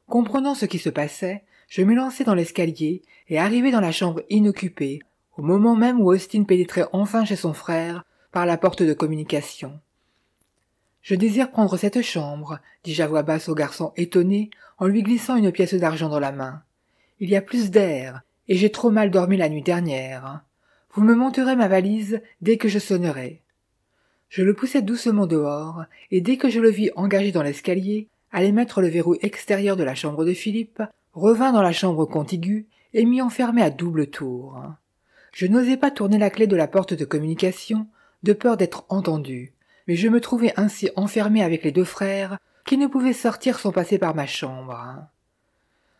Comprenant ce qui se passait, je m'élançai dans l'escalier et arrivai dans la chambre inoccupée, au moment même où Austin pénétrait enfin chez son frère par la porte de communication. Je désire prendre cette chambre, dis-je à voix basse au garçon étonné en lui glissant une pièce d'argent dans la main. Il y a plus d'air, et j'ai trop mal dormi la nuit dernière. Vous me monterez ma valise dès que je sonnerai. Je le poussai doucement dehors, et dès que je le vis engagé dans l'escalier, allai mettre le verrou extérieur de la chambre de Philippe, revint dans la chambre contiguë, et m'y enfermait à double tour. Je n'osai pas tourner la clé de la porte de communication, de peur d'être entendu, mais je me trouvai ainsi enfermé avec les deux frères, qui ne pouvaient sortir sans passer par ma chambre.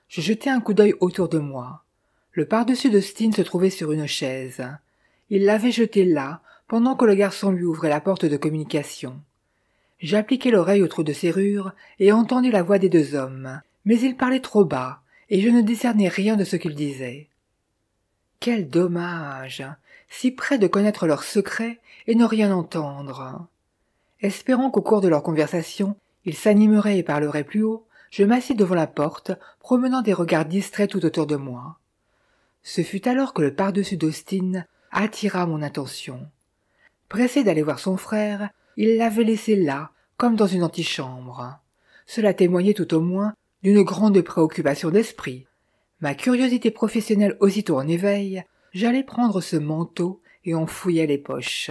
Je jetai un coup d'œil autour de moi. Le pardessus de Steen se trouvait sur une chaise. Il l'avait jeté là, pendant que le garçon lui ouvrait la porte de communication. J'appliquai l'oreille au trou de serrure et entendis la voix des deux hommes, mais ils parlaient trop bas, et je ne discernais rien de ce qu'ils disaient. Quel dommage. Si près de connaître leurs secrets et ne rien entendre. Espérant qu'au cours de leur conversation ils s'animeraient et parleraient plus haut, je m'assis devant la porte, promenant des regards distraits tout autour de moi. Ce fut alors que le pardessus d'Austin attira mon attention. Pressé d'aller voir son frère, il l'avait laissé là, comme dans une antichambre. Cela témoignait tout au moins d'une grande préoccupation d'esprit. Ma curiosité professionnelle aussitôt en éveil, j'allais prendre ce manteau et en fouillais les poches.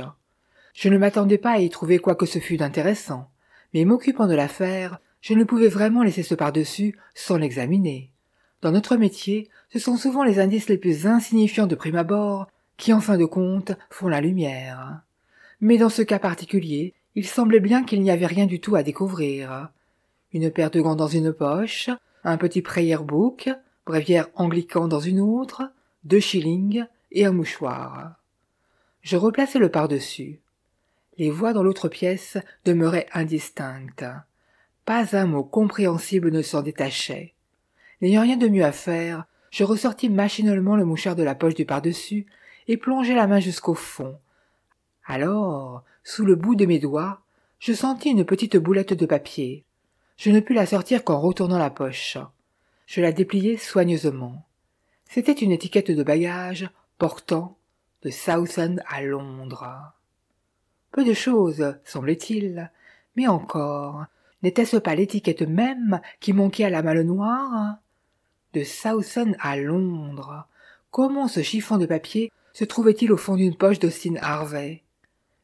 Je ne m'attendais pas à y trouver quoi que ce fût d'intéressant, mais m'occupant de l'affaire, je ne pouvais vraiment laisser ce par-dessus sans l'examiner. Dans notre métier, ce sont souvent les indices les plus insignifiants de prime abord qui, en fin de compte, font la lumière. Mais dans ce cas particulier, il semblait bien qu'il n'y avait rien du tout à découvrir. Une paire de gants dans une poche, un petit prayer book, bréviaire anglican dans une autre, deux shillings et un mouchoir. Je replaçai le par-dessus. Les voix dans l'autre pièce demeuraient indistinctes. Pas un mot compréhensible ne s'en détachait. N'ayant rien de mieux à faire, je ressortis machinalement le mouchard de la poche du par-dessus et plongeai la main jusqu'au fond. Alors, sous le bout de mes doigts, je sentis une petite boulette de papier. Je ne pus la sortir qu'en retournant la poche. Je la dépliai soigneusement. C'était une étiquette de bagage portant de Southend à Londres. Peu de choses, semblait-il, mais encore, n'était-ce pas l'étiquette même qui manquait à la malle noire de Southend à Londres. Comment ce chiffon de papier se trouvait-il au fond d'une poche d'Austin Harvey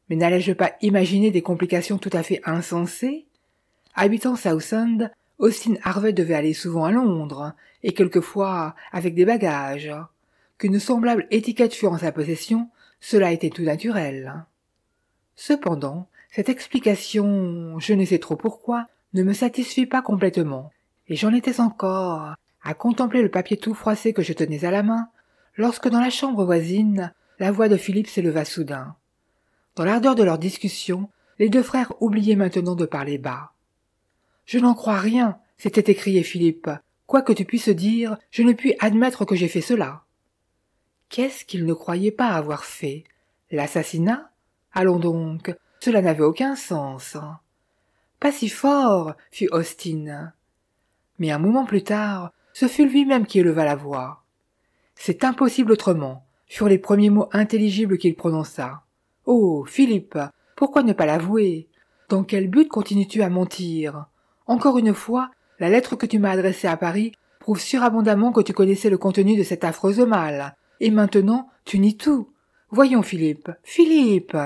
Mais n'allais-je pas imaginer des complications tout à fait insensées Habitant Southend, Austin Harvey devait aller souvent à Londres, et quelquefois avec des bagages. Qu'une semblable étiquette fût en sa possession, cela était tout naturel. Cependant, cette explication, je ne sais trop pourquoi, ne me satisfit pas complètement, et j'en étais encore à contempler le papier tout froissé que je tenais à la main, lorsque dans la chambre voisine, la voix de Philippe s'éleva soudain. Dans l'ardeur de leur discussion, les deux frères oubliaient maintenant de parler bas. Je n'en crois rien, s'était écrié Philippe. Quoi que tu puisses dire, je ne puis admettre que j'ai fait cela. Qu'est-ce qu'il ne croyait pas avoir fait L'assassinat Allons donc, cela n'avait aucun sens. Pas si fort, fit Austin. Mais un moment plus tard, ce fut lui-même qui éleva la voix. C'est impossible autrement, furent les premiers mots intelligibles qu'il prononça. Oh, Philippe, pourquoi ne pas l'avouer Dans quel but continues-tu à mentir Encore une fois, la lettre que tu m'as adressée à Paris prouve surabondamment que tu connaissais le contenu de cet affreuse mal. Et maintenant, tu nies tout. Voyons, Philippe, Philippe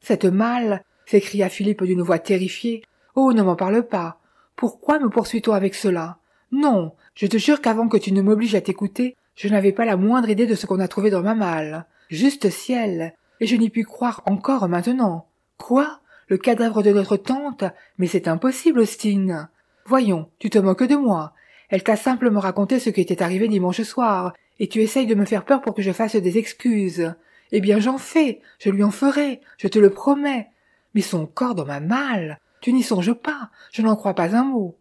Cette malle s'écria Philippe d'une voix terrifiée. Oh, ne m'en parle pas. Pourquoi me poursuit-on avec cela non, je te jure qu'avant que tu ne m'obliges à t'écouter, je n'avais pas la moindre idée de ce qu'on a trouvé dans ma malle. Juste ciel. Et je n'y puis croire encore maintenant. Quoi? Le cadavre de notre tante? Mais c'est impossible, Austin. Voyons, tu te moques de moi. Elle t'a simplement raconté ce qui était arrivé dimanche soir, et tu essayes de me faire peur pour que je fasse des excuses. Eh bien j'en fais, je lui en ferai, je te le promets. Mais son corps dans ma malle. Tu n'y songes pas, je n'en crois pas un mot.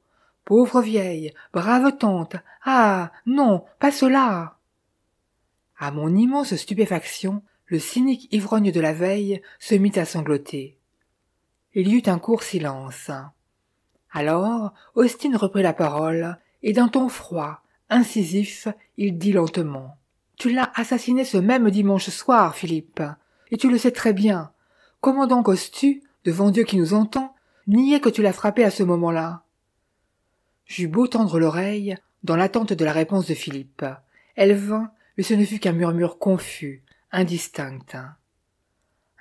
Pauvre vieille, brave tante. Ah. Non. Pas cela. À mon immense stupéfaction, le cynique ivrogne de la veille se mit à sangloter. Il y eut un court silence. Alors Austin reprit la parole, et d'un ton froid, incisif, il dit lentement. Tu l'as assassiné ce même dimanche soir, Philippe, et tu le sais très bien. Comment donc oses-tu, devant Dieu qui nous entend, nier que tu l'as frappé à ce moment-là J'eus beau tendre l'oreille, dans l'attente de la réponse de Philippe. Elle vint, mais ce ne fut qu'un murmure confus, indistinct.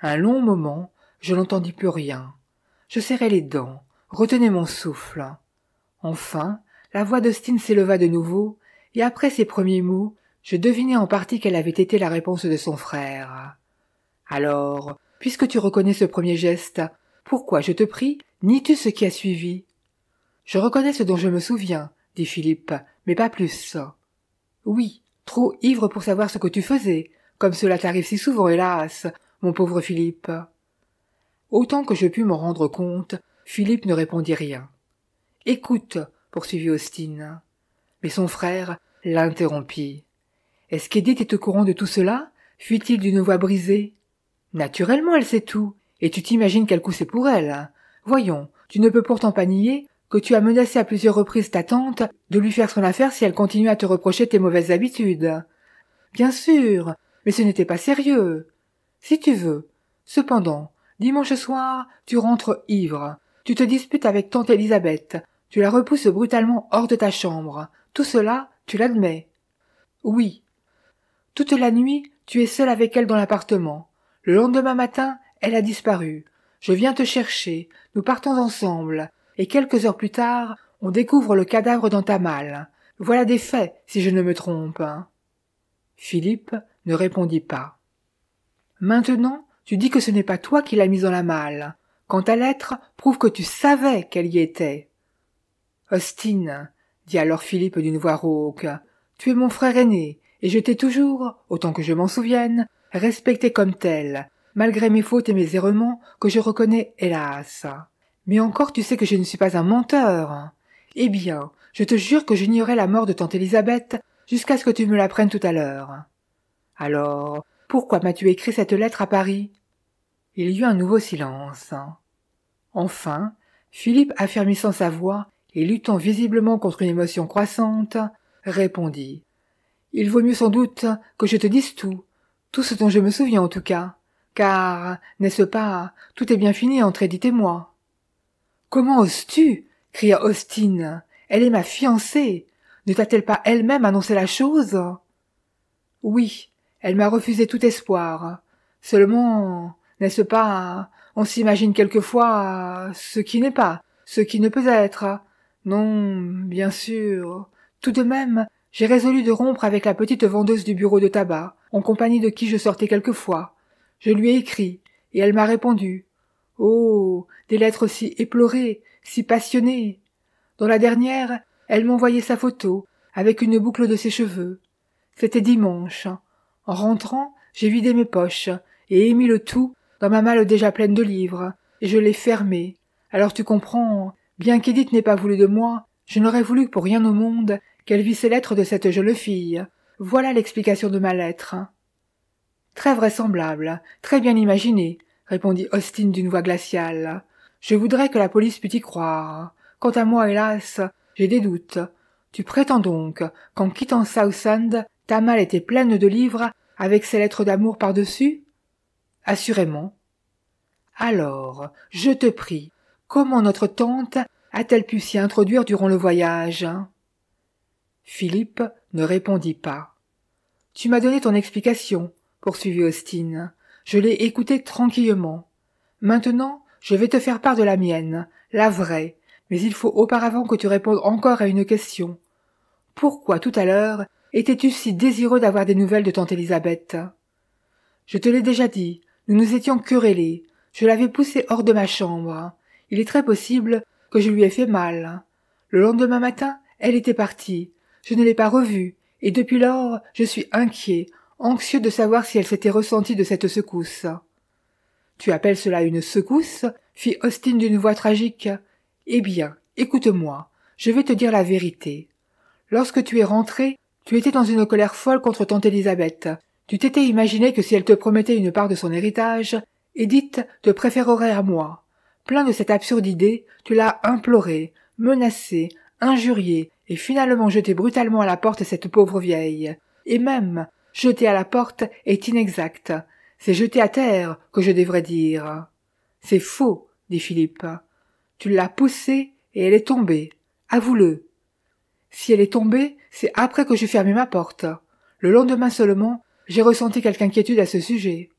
Un long moment, je n'entendis plus rien. Je serrai les dents, retenais mon souffle. Enfin, la voix d'Austin s'éleva de nouveau, et après ces premiers mots, je devinai en partie quelle avait été la réponse de son frère. Alors, puisque tu reconnais ce premier geste, pourquoi, je te prie, nies-tu ce qui a suivi je reconnais ce dont je me souviens, dit Philippe, mais pas plus. Oui, trop ivre pour savoir ce que tu faisais, comme cela t'arrive si souvent, hélas, mon pauvre Philippe. Autant que je pus m'en rendre compte, Philippe ne répondit rien. Écoute, poursuivit Austin. Mais son frère l'interrompit. Est-ce qu'Edith est au courant de tout cela fuit-il d'une voix brisée. Naturellement, elle sait tout, et tu t'imagines quel coup c'est pour elle. Hein. Voyons, tu ne peux pourtant pas nier que tu as menacé à plusieurs reprises ta tante de lui faire son affaire si elle continuait à te reprocher tes mauvaises habitudes. Bien sûr, mais ce n'était pas sérieux. Si tu veux. Cependant, dimanche soir, tu rentres ivre. Tu te disputes avec tante Elisabeth. Tu la repousses brutalement hors de ta chambre. Tout cela, tu l'admets. Oui. Toute la nuit, tu es seule avec elle dans l'appartement. Le lendemain matin, elle a disparu. Je viens te chercher. Nous partons ensemble et quelques heures plus tard, on découvre le cadavre dans ta malle. Voilà des faits, si je ne me trompe. Hein. Philippe ne répondit pas. Maintenant, tu dis que ce n'est pas toi qui l'as mise dans la malle. quand ta lettre, prouve que tu savais qu'elle y était. Austin, dit alors Philippe d'une voix rauque, tu es mon frère aîné, et je t'ai toujours, autant que je m'en souvienne, respecté comme tel, malgré mes fautes et mes errements que je reconnais hélas. Mais encore tu sais que je ne suis pas un menteur. Eh bien, je te jure que j'ignorais la mort de tante Elisabeth jusqu'à ce que tu me l'apprennes tout à l'heure. Alors, pourquoi m'as-tu écrit cette lettre à Paris Il y eut un nouveau silence. Enfin, Philippe affermissant sa voix et luttant visiblement contre une émotion croissante, répondit. Il vaut mieux sans doute que je te dise tout, tout ce dont je me souviens en tout cas, car, n'est-ce pas, tout est bien fini entre Edith et moi. Comment oses-tu cria Austin. Elle est ma fiancée. Ne t'a-t-elle pas elle-même annoncé la chose Oui, elle m'a refusé tout espoir. Seulement, n'est-ce pas, on s'imagine quelquefois ce qui n'est pas, ce qui ne peut être. Non, bien sûr. Tout de même, j'ai résolu de rompre avec la petite vendeuse du bureau de tabac, en compagnie de qui je sortais quelquefois. Je lui ai écrit, et elle m'a répondu, Oh. Des lettres si éplorées, si passionnées. Dans la dernière, elle m'envoyait sa photo, avec une boucle de ses cheveux. C'était dimanche. En rentrant, j'ai vidé mes poches, et émis le tout dans ma malle déjà pleine de livres, et je l'ai fermée. Alors tu comprends, bien qu'Edith n'ait pas voulu de moi, je n'aurais voulu pour rien au monde qu'elle vît ces lettres de cette jeune fille. Voilà l'explication de ma lettre. Très vraisemblable, très bien imaginée, répondit Austin d'une voix glaciale. Je voudrais que la police pût y croire. Quant à moi, hélas, j'ai des doutes. Tu prétends donc qu'en quittant Southend, ta malle était pleine de livres avec ses lettres d'amour par-dessus Assurément. Alors, je te prie, comment notre tante a-t-elle pu s'y introduire durant le voyage Philippe ne répondit pas. Tu m'as donné ton explication, poursuivit Austin. Je l'ai écoutée tranquillement. Maintenant, je vais te faire part de la mienne, la vraie, mais il faut auparavant que tu répondes encore à une question. Pourquoi tout à l'heure étais-tu si désireux d'avoir des nouvelles de tante Élisabeth Je te l'ai déjà dit, nous nous étions querellés. Je l'avais poussée hors de ma chambre. Il est très possible que je lui ai fait mal. Le lendemain matin, elle était partie. Je ne l'ai pas revue, et depuis lors, je suis inquiet, anxieux de savoir si elle s'était ressentie de cette secousse. Tu appelles cela une secousse fit Austin d'une voix tragique. Eh bien, écoute-moi, je vais te dire la vérité. Lorsque tu es rentré, tu étais dans une colère folle contre tante Elisabeth. Tu t'étais imaginé que si elle te promettait une part de son héritage, Edith te préférerait à moi. Plein de cette absurde idée, tu l'as implorée, menacée, injuriée, et finalement jeté brutalement à la porte cette pauvre vieille. Et même, « Jeter à la porte est inexact. C'est jeter à terre que je devrais dire. C'est faux, dit Philippe. Tu l'as poussée et elle est tombée. Avoue-le. Si elle est tombée, c'est après que j'ai fermé ma porte. Le lendemain seulement, j'ai ressenti quelque inquiétude à ce sujet.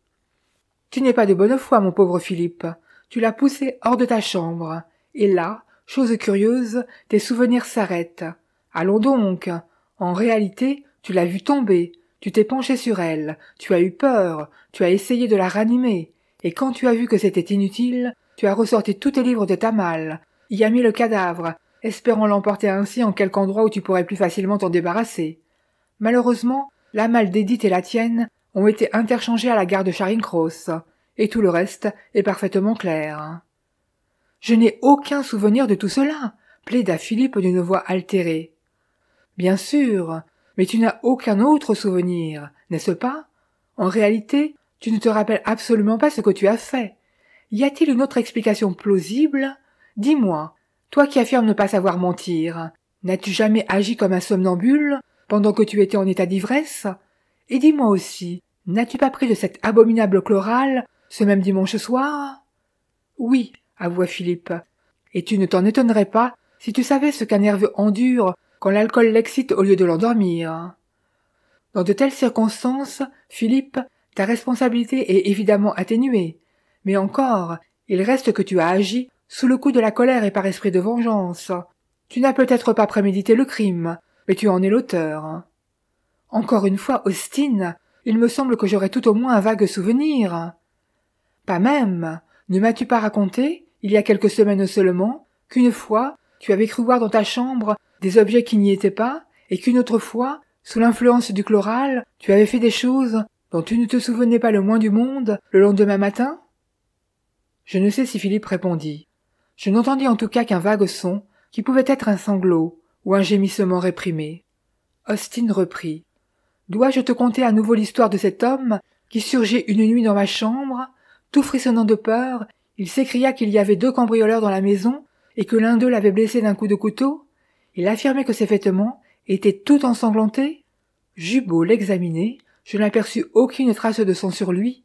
Tu n'es pas de bonne foi, mon pauvre Philippe. Tu l'as poussée hors de ta chambre. Et là, chose curieuse, tes souvenirs s'arrêtent. Allons donc. En réalité, tu l'as vue tomber, tu t'es penché sur elle, tu as eu peur, tu as essayé de la ranimer, et quand tu as vu que c'était inutile, tu as ressorti tous tes livres de ta malle, y a mis le cadavre, espérant l'emporter ainsi en quelque endroit où tu pourrais plus facilement t'en débarrasser. Malheureusement, la malle d'Edith et la tienne ont été interchangées à la gare de Charing Cross, et tout le reste est parfaitement clair. Je n'ai aucun souvenir de tout cela, plaida Philippe d'une voix altérée. Bien sûr, mais tu n'as aucun autre souvenir, n'est-ce pas En réalité, tu ne te rappelles absolument pas ce que tu as fait. Y a-t-il une autre explication plausible Dis-moi, toi qui affirmes ne pas savoir mentir, n'as-tu jamais agi comme un somnambule pendant que tu étais en état d'ivresse Et dis-moi aussi, n'as-tu pas pris de cette abominable chloral ce même dimanche soir Oui, avoua Philippe, et tu ne t'en étonnerais pas si tu savais ce qu'un nerveux endure quand l'alcool l'excite au lieu de l'endormir. Dans de telles circonstances, Philippe, ta responsabilité est évidemment atténuée. Mais encore, il reste que tu as agi sous le coup de la colère et par esprit de vengeance. Tu n'as peut-être pas prémédité le crime, mais tu en es l'auteur. Encore une fois, Austin, il me semble que j'aurais tout au moins un vague souvenir. Pas même. Ne m'as-tu pas raconté, il y a quelques semaines seulement, qu'une fois, tu avais cru voir dans ta chambre des objets qui n'y étaient pas, et qu'une autre fois, sous l'influence du chloral, tu avais fait des choses dont tu ne te souvenais pas le moins du monde le lendemain matin Je ne sais si Philippe répondit. Je n'entendis en tout cas qu'un vague son, qui pouvait être un sanglot ou un gémissement réprimé. Austin reprit. Dois-je te conter à nouveau l'histoire de cet homme qui surgit une nuit dans ma chambre, tout frissonnant de peur, il s'écria qu'il y avait deux cambrioleurs dans la maison et que l'un d'eux l'avait blessé d'un coup de couteau il affirmait que ses vêtements étaient tout ensanglantés. J'eus beau l'examiner, je n'aperçus aucune trace de sang sur lui.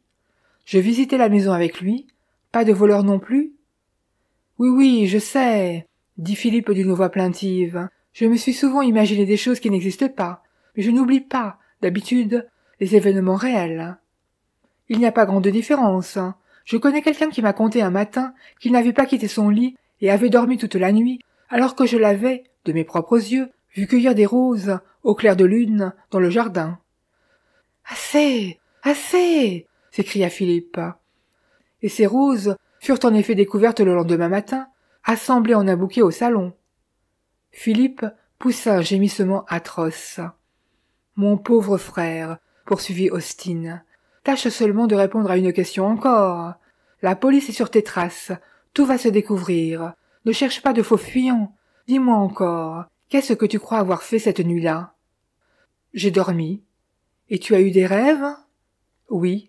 Je visitais la maison avec lui, pas de voleur non plus. Oui, oui, je sais, dit Philippe d'une voix plaintive. Je me suis souvent imaginé des choses qui n'existent pas, mais je n'oublie pas, d'habitude, les événements réels. Il n'y a pas grande différence. Je connais quelqu'un qui m'a conté un matin qu'il n'avait pas quitté son lit et avait dormi toute la nuit, alors que je l'avais, de mes propres yeux, vu cueillir des roses au clair de lune dans le jardin. Assez. Assez. s'écria Philippe. Et ces roses furent en effet découvertes le lendemain matin, assemblées en un bouquet au salon. Philippe poussa un gémissement atroce. Mon pauvre frère, poursuivit Austin, tâche seulement de répondre à une question encore. La police est sur tes traces, tout va se découvrir. Ne cherche pas de faux fuyants, Dis-moi encore, qu'est-ce que tu crois avoir fait cette nuit-là J'ai dormi. Et tu as eu des rêves Oui.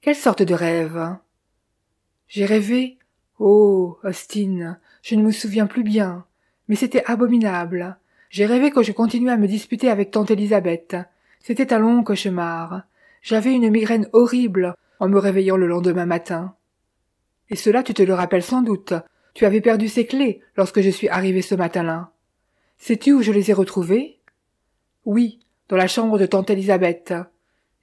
Quelle sorte de rêve J'ai rêvé. Oh, Austin, je ne me souviens plus bien. Mais c'était abominable. J'ai rêvé que je continuais à me disputer avec tante Elisabeth. C'était un long cauchemar. J'avais une migraine horrible en me réveillant le lendemain matin. Et cela tu te le rappelles sans doute, tu avais perdu ces clés lorsque je suis arrivé ce matin-là. Sais-tu où je les ai retrouvées Oui, dans la chambre de tante Elisabeth.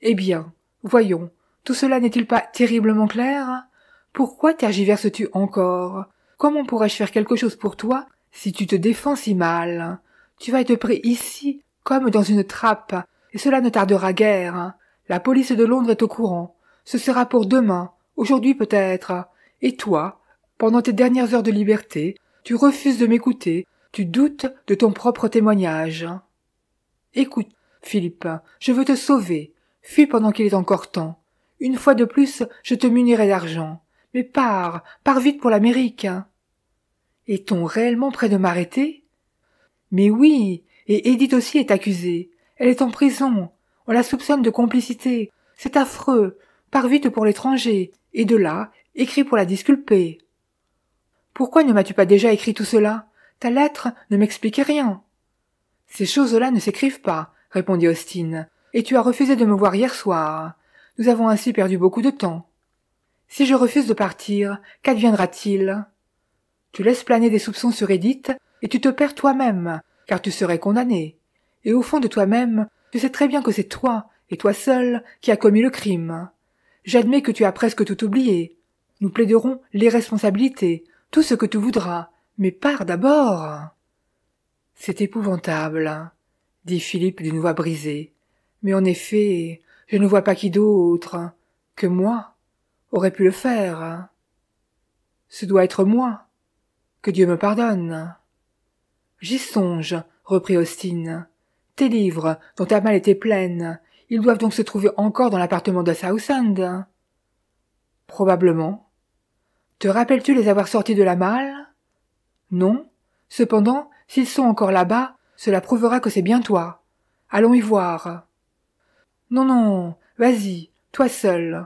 Eh bien, voyons, tout cela n'est-il pas terriblement clair Pourquoi tergiverses-tu encore Comment pourrais-je faire quelque chose pour toi si tu te défends si mal Tu vas être pris ici comme dans une trappe, et cela ne tardera guère. La police de Londres est au courant. Ce sera pour demain, aujourd'hui peut-être. Et toi, pendant tes dernières heures de liberté, tu refuses de m'écouter, tu doutes de ton propre témoignage. Écoute, Philippe, je veux te sauver. Fuis pendant qu'il est encore temps. Une fois de plus, je te munirai d'argent. Mais pars, pars vite pour l'Amérique. Est-on réellement prêt de m'arrêter Mais oui, et Edith aussi est accusée. Elle est en prison. On la soupçonne de complicité. C'est affreux. Pars vite pour l'étranger. Et de là, écris pour la disculper. Pourquoi ne m'as-tu pas déjà écrit tout cela Ta lettre ne m'expliquait rien. Ces choses-là ne s'écrivent pas, répondit Austin, et tu as refusé de me voir hier soir. Nous avons ainsi perdu beaucoup de temps. Si je refuse de partir, qu'adviendra-t-il Tu laisses planer des soupçons sur Edith, et tu te perds toi-même, car tu serais condamné. Et au fond de toi-même, tu sais très bien que c'est toi, et toi seul, qui as commis le crime. J'admets que tu as presque tout oublié. Nous plaiderons l'irresponsabilité, tout ce que tu voudras, mais pars d'abord. C'est épouvantable, dit Philippe d'une voix brisée. Mais en effet, je ne vois pas qui d'autre que moi aurait pu le faire. Ce doit être moi. Que Dieu me pardonne. J'y songe, reprit Austin. Tes livres, dont ta malle était pleine, ils doivent donc se trouver encore dans l'appartement de Southend. Probablement, te rappelles-tu les avoir sortis de la malle Non. Cependant, s'ils sont encore là-bas, cela prouvera que c'est bien toi. Allons y voir. Non, non, vas-y, toi seul.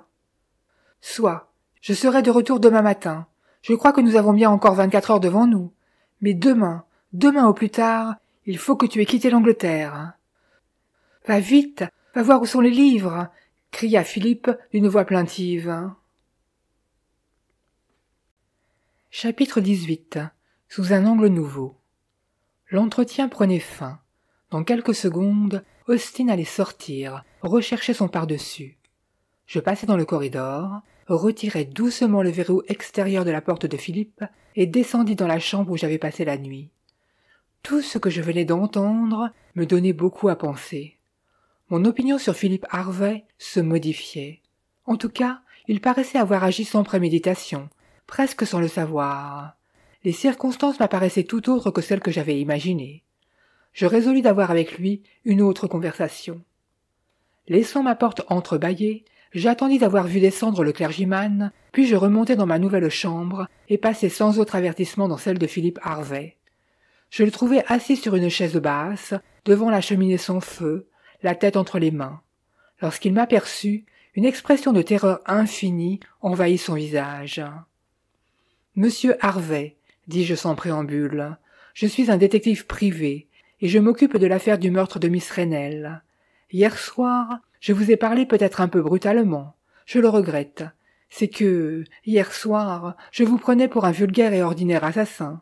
Soit. Je serai de retour demain matin. Je crois que nous avons bien encore vingt-quatre heures devant nous. Mais demain, demain au plus tard, il faut que tu aies quitté l'Angleterre. Va vite, va voir où sont les livres, cria Philippe d'une voix plaintive. Chapitre 18 Sous un angle nouveau L'entretien prenait fin. Dans quelques secondes, Austin allait sortir, rechercher son pardessus. Je passai dans le corridor, retirai doucement le verrou extérieur de la porte de Philippe et descendis dans la chambre où j'avais passé la nuit. Tout ce que je venais d'entendre me donnait beaucoup à penser. Mon opinion sur Philippe Harvey se modifiait. En tout cas, il paraissait avoir agi sans préméditation, presque sans le savoir. Les circonstances m'apparaissaient tout autres que celles que j'avais imaginées. Je résolus d'avoir avec lui une autre conversation. Laissant ma porte entrebâillée, j'attendis d'avoir vu descendre le clergyman, puis je remontai dans ma nouvelle chambre et passai sans autre avertissement dans celle de Philippe Harvey. Je le trouvai assis sur une chaise basse, devant la cheminée sans feu, la tête entre les mains. Lorsqu'il m'aperçut, une expression de terreur infinie envahit son visage. Monsieur Harvey, dis-je sans préambule, je suis un détective privé, et je m'occupe de l'affaire du meurtre de Miss Renel. Hier soir, je vous ai parlé peut-être un peu brutalement. Je le regrette. C'est que, hier soir, je vous prenais pour un vulgaire et ordinaire assassin.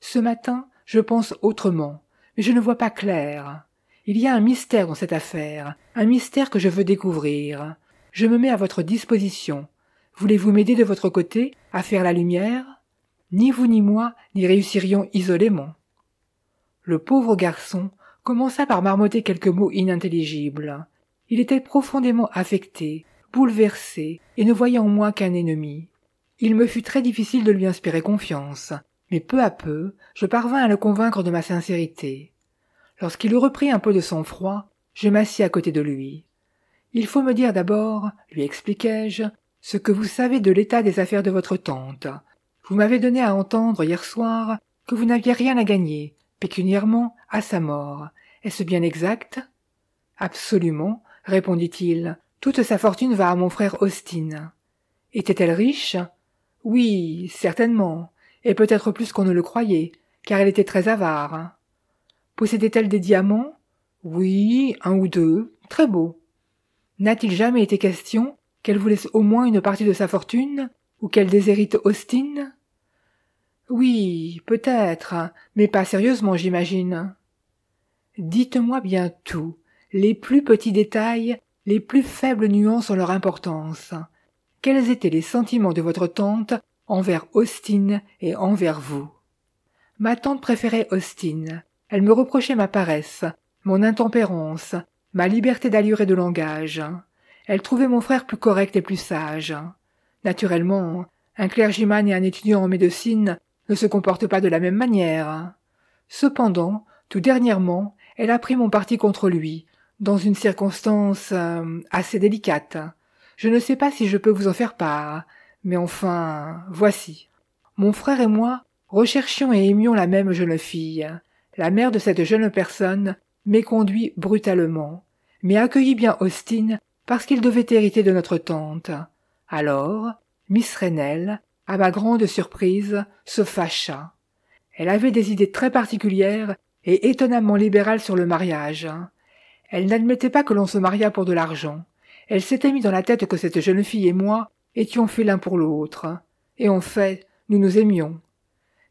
Ce matin, je pense autrement, mais je ne vois pas clair. Il y a un mystère dans cette affaire, un mystère que je veux découvrir. Je me mets à votre disposition. Voulez-vous m'aider de votre côté à faire la lumière, ni vous ni moi n'y réussirions isolément. Le pauvre garçon commença par marmoter quelques mots inintelligibles. Il était profondément affecté, bouleversé, et ne voyant en moi qu'un ennemi. Il me fut très difficile de lui inspirer confiance, mais peu à peu, je parvins à le convaincre de ma sincérité. Lorsqu'il eut repris un peu de sang-froid, je m'assis à côté de lui. Il faut me dire d'abord, lui expliquai-je, ce que vous savez de l'état des affaires de votre tante. Vous m'avez donné à entendre hier soir que vous n'aviez rien à gagner, pécuniairement, à sa mort. Est-ce bien exact Absolument, répondit-il. Toute sa fortune va à mon frère Austin. Était-elle riche Oui, certainement, et peut-être plus qu'on ne le croyait, car elle était très avare. Possédait-elle des diamants Oui, un ou deux, très beaux. N'a-t-il jamais été question qu'elle vous laisse au moins une partie de sa fortune, ou qu'elle déshérite Austin Oui, peut-être, mais pas sérieusement, j'imagine. Dites-moi bien tout, les plus petits détails, les plus faibles nuances en leur importance. Quels étaient les sentiments de votre tante envers Austin et envers vous Ma tante préférait Austin. Elle me reprochait ma paresse, mon intempérance, ma liberté d'allure et de langage. Elle trouvait mon frère plus correct et plus sage. Naturellement, un clergyman et un étudiant en médecine ne se comportent pas de la même manière. Cependant, tout dernièrement, elle a pris mon parti contre lui, dans une circonstance euh, assez délicate. Je ne sais pas si je peux vous en faire part, mais enfin, voici. Mon frère et moi recherchions et aimions la même jeune fille. La mère de cette jeune personne m'éconduit brutalement, mais accueillit bien Austin parce qu'il devait hériter de notre tante. Alors, Miss Renel, à ma grande surprise, se fâcha. Elle avait des idées très particulières et étonnamment libérales sur le mariage. Elle n'admettait pas que l'on se mariât pour de l'argent. Elle s'était mis dans la tête que cette jeune fille et moi étions faits l'un pour l'autre. Et en fait, nous nous aimions.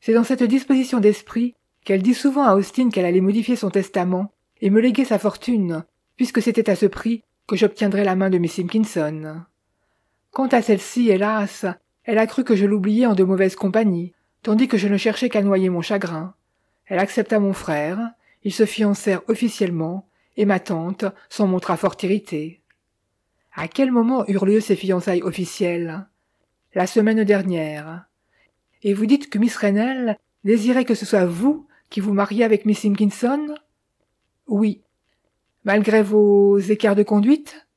C'est dans cette disposition d'esprit qu'elle dit souvent à Austin qu'elle allait modifier son testament et me léguer sa fortune, puisque c'était à ce prix que j'obtiendrai la main de miss Simpkinson. Quant à celle-ci, hélas, elle a cru que je l'oubliais en de mauvaise compagnie, tandis que je ne cherchais qu'à noyer mon chagrin. Elle accepta mon frère, ils se fiancèrent officiellement, et ma tante s'en montra fort irritée. À quel moment eurent lieu ces fiançailles officielles La semaine dernière. Et vous dites que Miss Rennell désirait que ce soit vous qui vous mariez avec Miss Simpkinson Oui, malgré vos écarts de conduite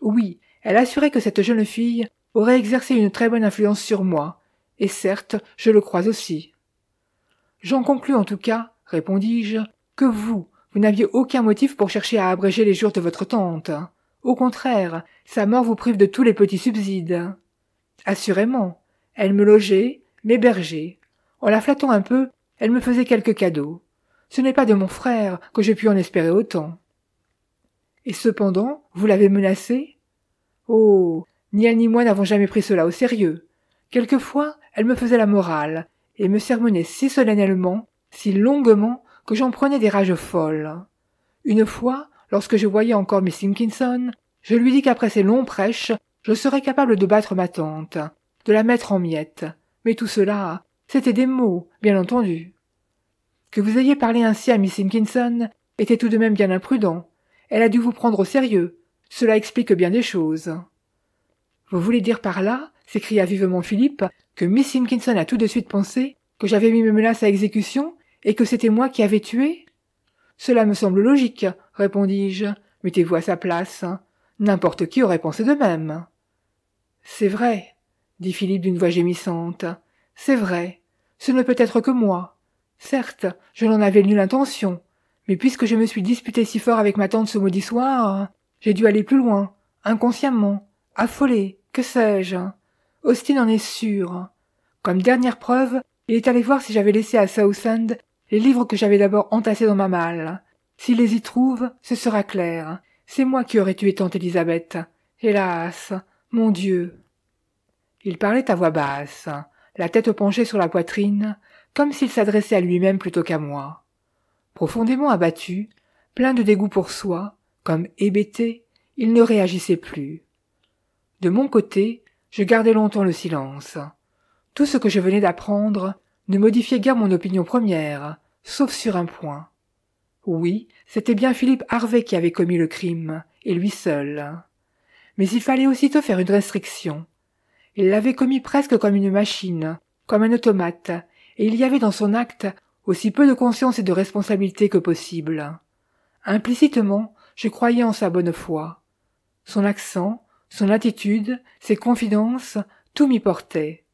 Oui, elle assurait que cette jeune fille aurait exercé une très bonne influence sur moi, et certes, je le crois aussi. J'en conclus en tout cas, répondis-je, que vous, vous n'aviez aucun motif pour chercher à abréger les jours de votre tante. Au contraire, sa mort vous prive de tous les petits subsides. Assurément, elle me logeait, m'hébergeait. En la flattant un peu, elle me faisait quelques cadeaux. Ce n'est pas de mon frère que j'ai pu en espérer autant. Et cependant, vous l'avez menacée Oh. Ni elle ni moi n'avons jamais pris cela au sérieux. Quelquefois, elle me faisait la morale, et me sermonnait si solennellement, si longuement, que j'en prenais des rages folles. Une fois, lorsque je voyais encore Miss Simpkinson, je lui dis qu'après ces longs prêches, je serais capable de battre ma tante, de la mettre en miettes. Mais tout cela, c'était des mots, bien entendu. Que vous ayez parlé ainsi à Miss Simpkinson était tout de même bien imprudent, elle a dû vous prendre au sérieux. Cela explique bien des choses. Vous voulez dire par là, s'écria vivement Philippe, que Miss Simpkinson a tout de suite pensé que j'avais mis mes menaces à exécution et que c'était moi qui avais tué Cela me semble logique, répondis-je. Mettez-vous à sa place. N'importe qui aurait pensé de même. C'est vrai, dit Philippe d'une voix gémissante. C'est vrai. Ce ne peut être que moi. Certes, je n'en avais nulle intention, mais puisque je me suis disputé si fort avec ma tante ce maudit soir, j'ai dû aller plus loin, inconsciemment, affolé, que sais-je. Austin en est sûr. Comme dernière preuve, il est allé voir si j'avais laissé à Southend les livres que j'avais d'abord entassés dans ma malle. S'il les y trouve, ce sera clair. C'est moi qui aurais tué tante Elisabeth. Hélas. Mon Dieu. Il parlait à voix basse, la tête penchée sur la poitrine, comme s'il s'adressait à lui même plutôt qu'à moi. Profondément abattu, plein de dégoût pour soi, comme hébété, il ne réagissait plus. De mon côté, je gardai longtemps le silence. Tout ce que je venais d'apprendre ne modifiait guère mon opinion première, sauf sur un point. Oui, c'était bien Philippe Harvey qui avait commis le crime, et lui seul. Mais il fallait aussitôt faire une restriction. Il l'avait commis presque comme une machine, comme un automate, et il y avait dans son acte aussi peu de conscience et de responsabilité que possible. Implicitement, je croyais en sa bonne foi. Son accent, son attitude, ses confidences, tout m'y portait.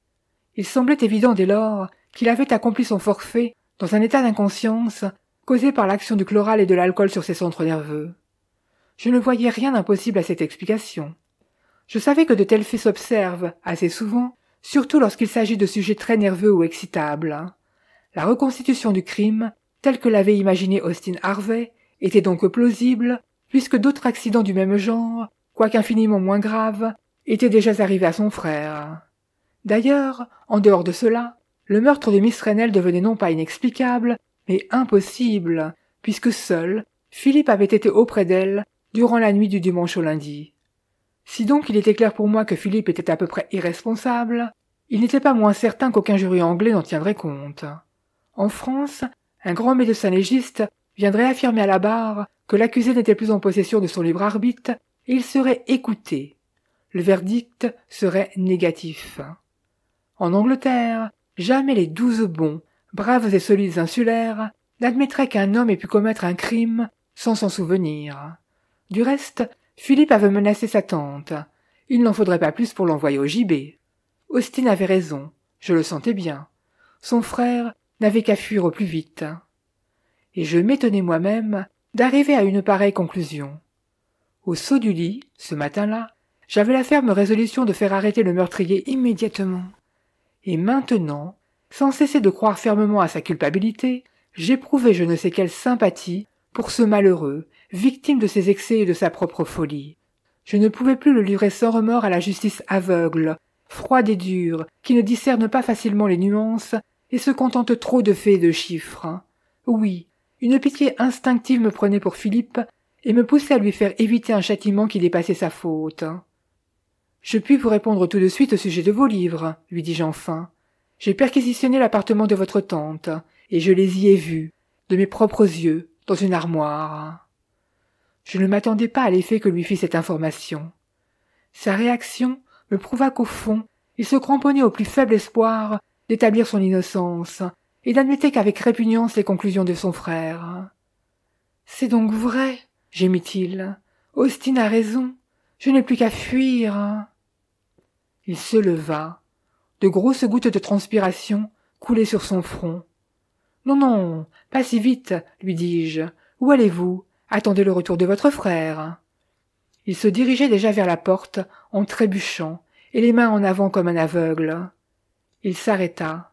Il semblait évident dès lors qu'il avait accompli son forfait dans un état d'inconscience causé par l'action du chloral et de l'alcool sur ses centres nerveux. Je ne voyais rien d'impossible à cette explication. Je savais que de tels faits s'observent assez souvent, surtout lorsqu'il s'agit de sujets très nerveux ou excitables. La reconstitution du crime, telle que l'avait imaginé Austin Harvey, était donc plausible, puisque d'autres accidents du même genre, quoique infiniment moins graves, étaient déjà arrivés à son frère. D'ailleurs, en dehors de cela, le meurtre de Miss Rennell devenait non pas inexplicable, mais impossible, puisque seul, Philippe avait été auprès d'elle durant la nuit du dimanche au lundi. Si donc il était clair pour moi que Philippe était à peu près irresponsable, il n'était pas moins certain qu'aucun jury anglais n'en tiendrait compte. En France, un grand médecin légiste viendrait affirmer à la barre que l'accusé n'était plus en possession de son libre arbitre et il serait écouté. Le verdict serait négatif. En Angleterre, jamais les douze bons, braves et solides insulaires n'admettraient qu'un homme ait pu commettre un crime sans s'en souvenir. Du reste, Philippe avait menacé sa tante. Il n'en faudrait pas plus pour l'envoyer au gibet. Austin avait raison, je le sentais bien. Son frère n'avait qu'à fuir au plus vite. Et je m'étonnais moi-même d'arriver à une pareille conclusion. Au saut du lit, ce matin-là, j'avais la ferme résolution de faire arrêter le meurtrier immédiatement. Et maintenant, sans cesser de croire fermement à sa culpabilité, j'éprouvais je ne sais quelle sympathie pour ce malheureux, victime de ses excès et de sa propre folie. Je ne pouvais plus le livrer sans remords à la justice aveugle, froide et dure, qui ne discerne pas facilement les nuances et se contente trop de faits et de chiffres. Oui, une pitié instinctive me prenait pour Philippe et me poussait à lui faire éviter un châtiment qui dépassait sa faute. Je puis vous répondre tout de suite au sujet de vos livres, lui dis-je enfin. J'ai perquisitionné l'appartement de votre tante, et je les y ai vus, de mes propres yeux, dans une armoire. Je ne m'attendais pas à l'effet que lui fit cette information. Sa réaction me prouva qu'au fond, il se cramponnait au plus faible espoir d'établir son innocence, et d'admettre qu'avec répugnance les conclusions de son frère. C'est donc vrai, gémit-il. Austin a raison. Je n'ai plus qu'à fuir. Il se leva. De grosses gouttes de transpiration coulaient sur son front. Non, non, pas si vite, lui dis-je. Où allez-vous Attendez le retour de votre frère. Il se dirigeait déjà vers la porte en trébuchant et les mains en avant comme un aveugle. Il s'arrêta.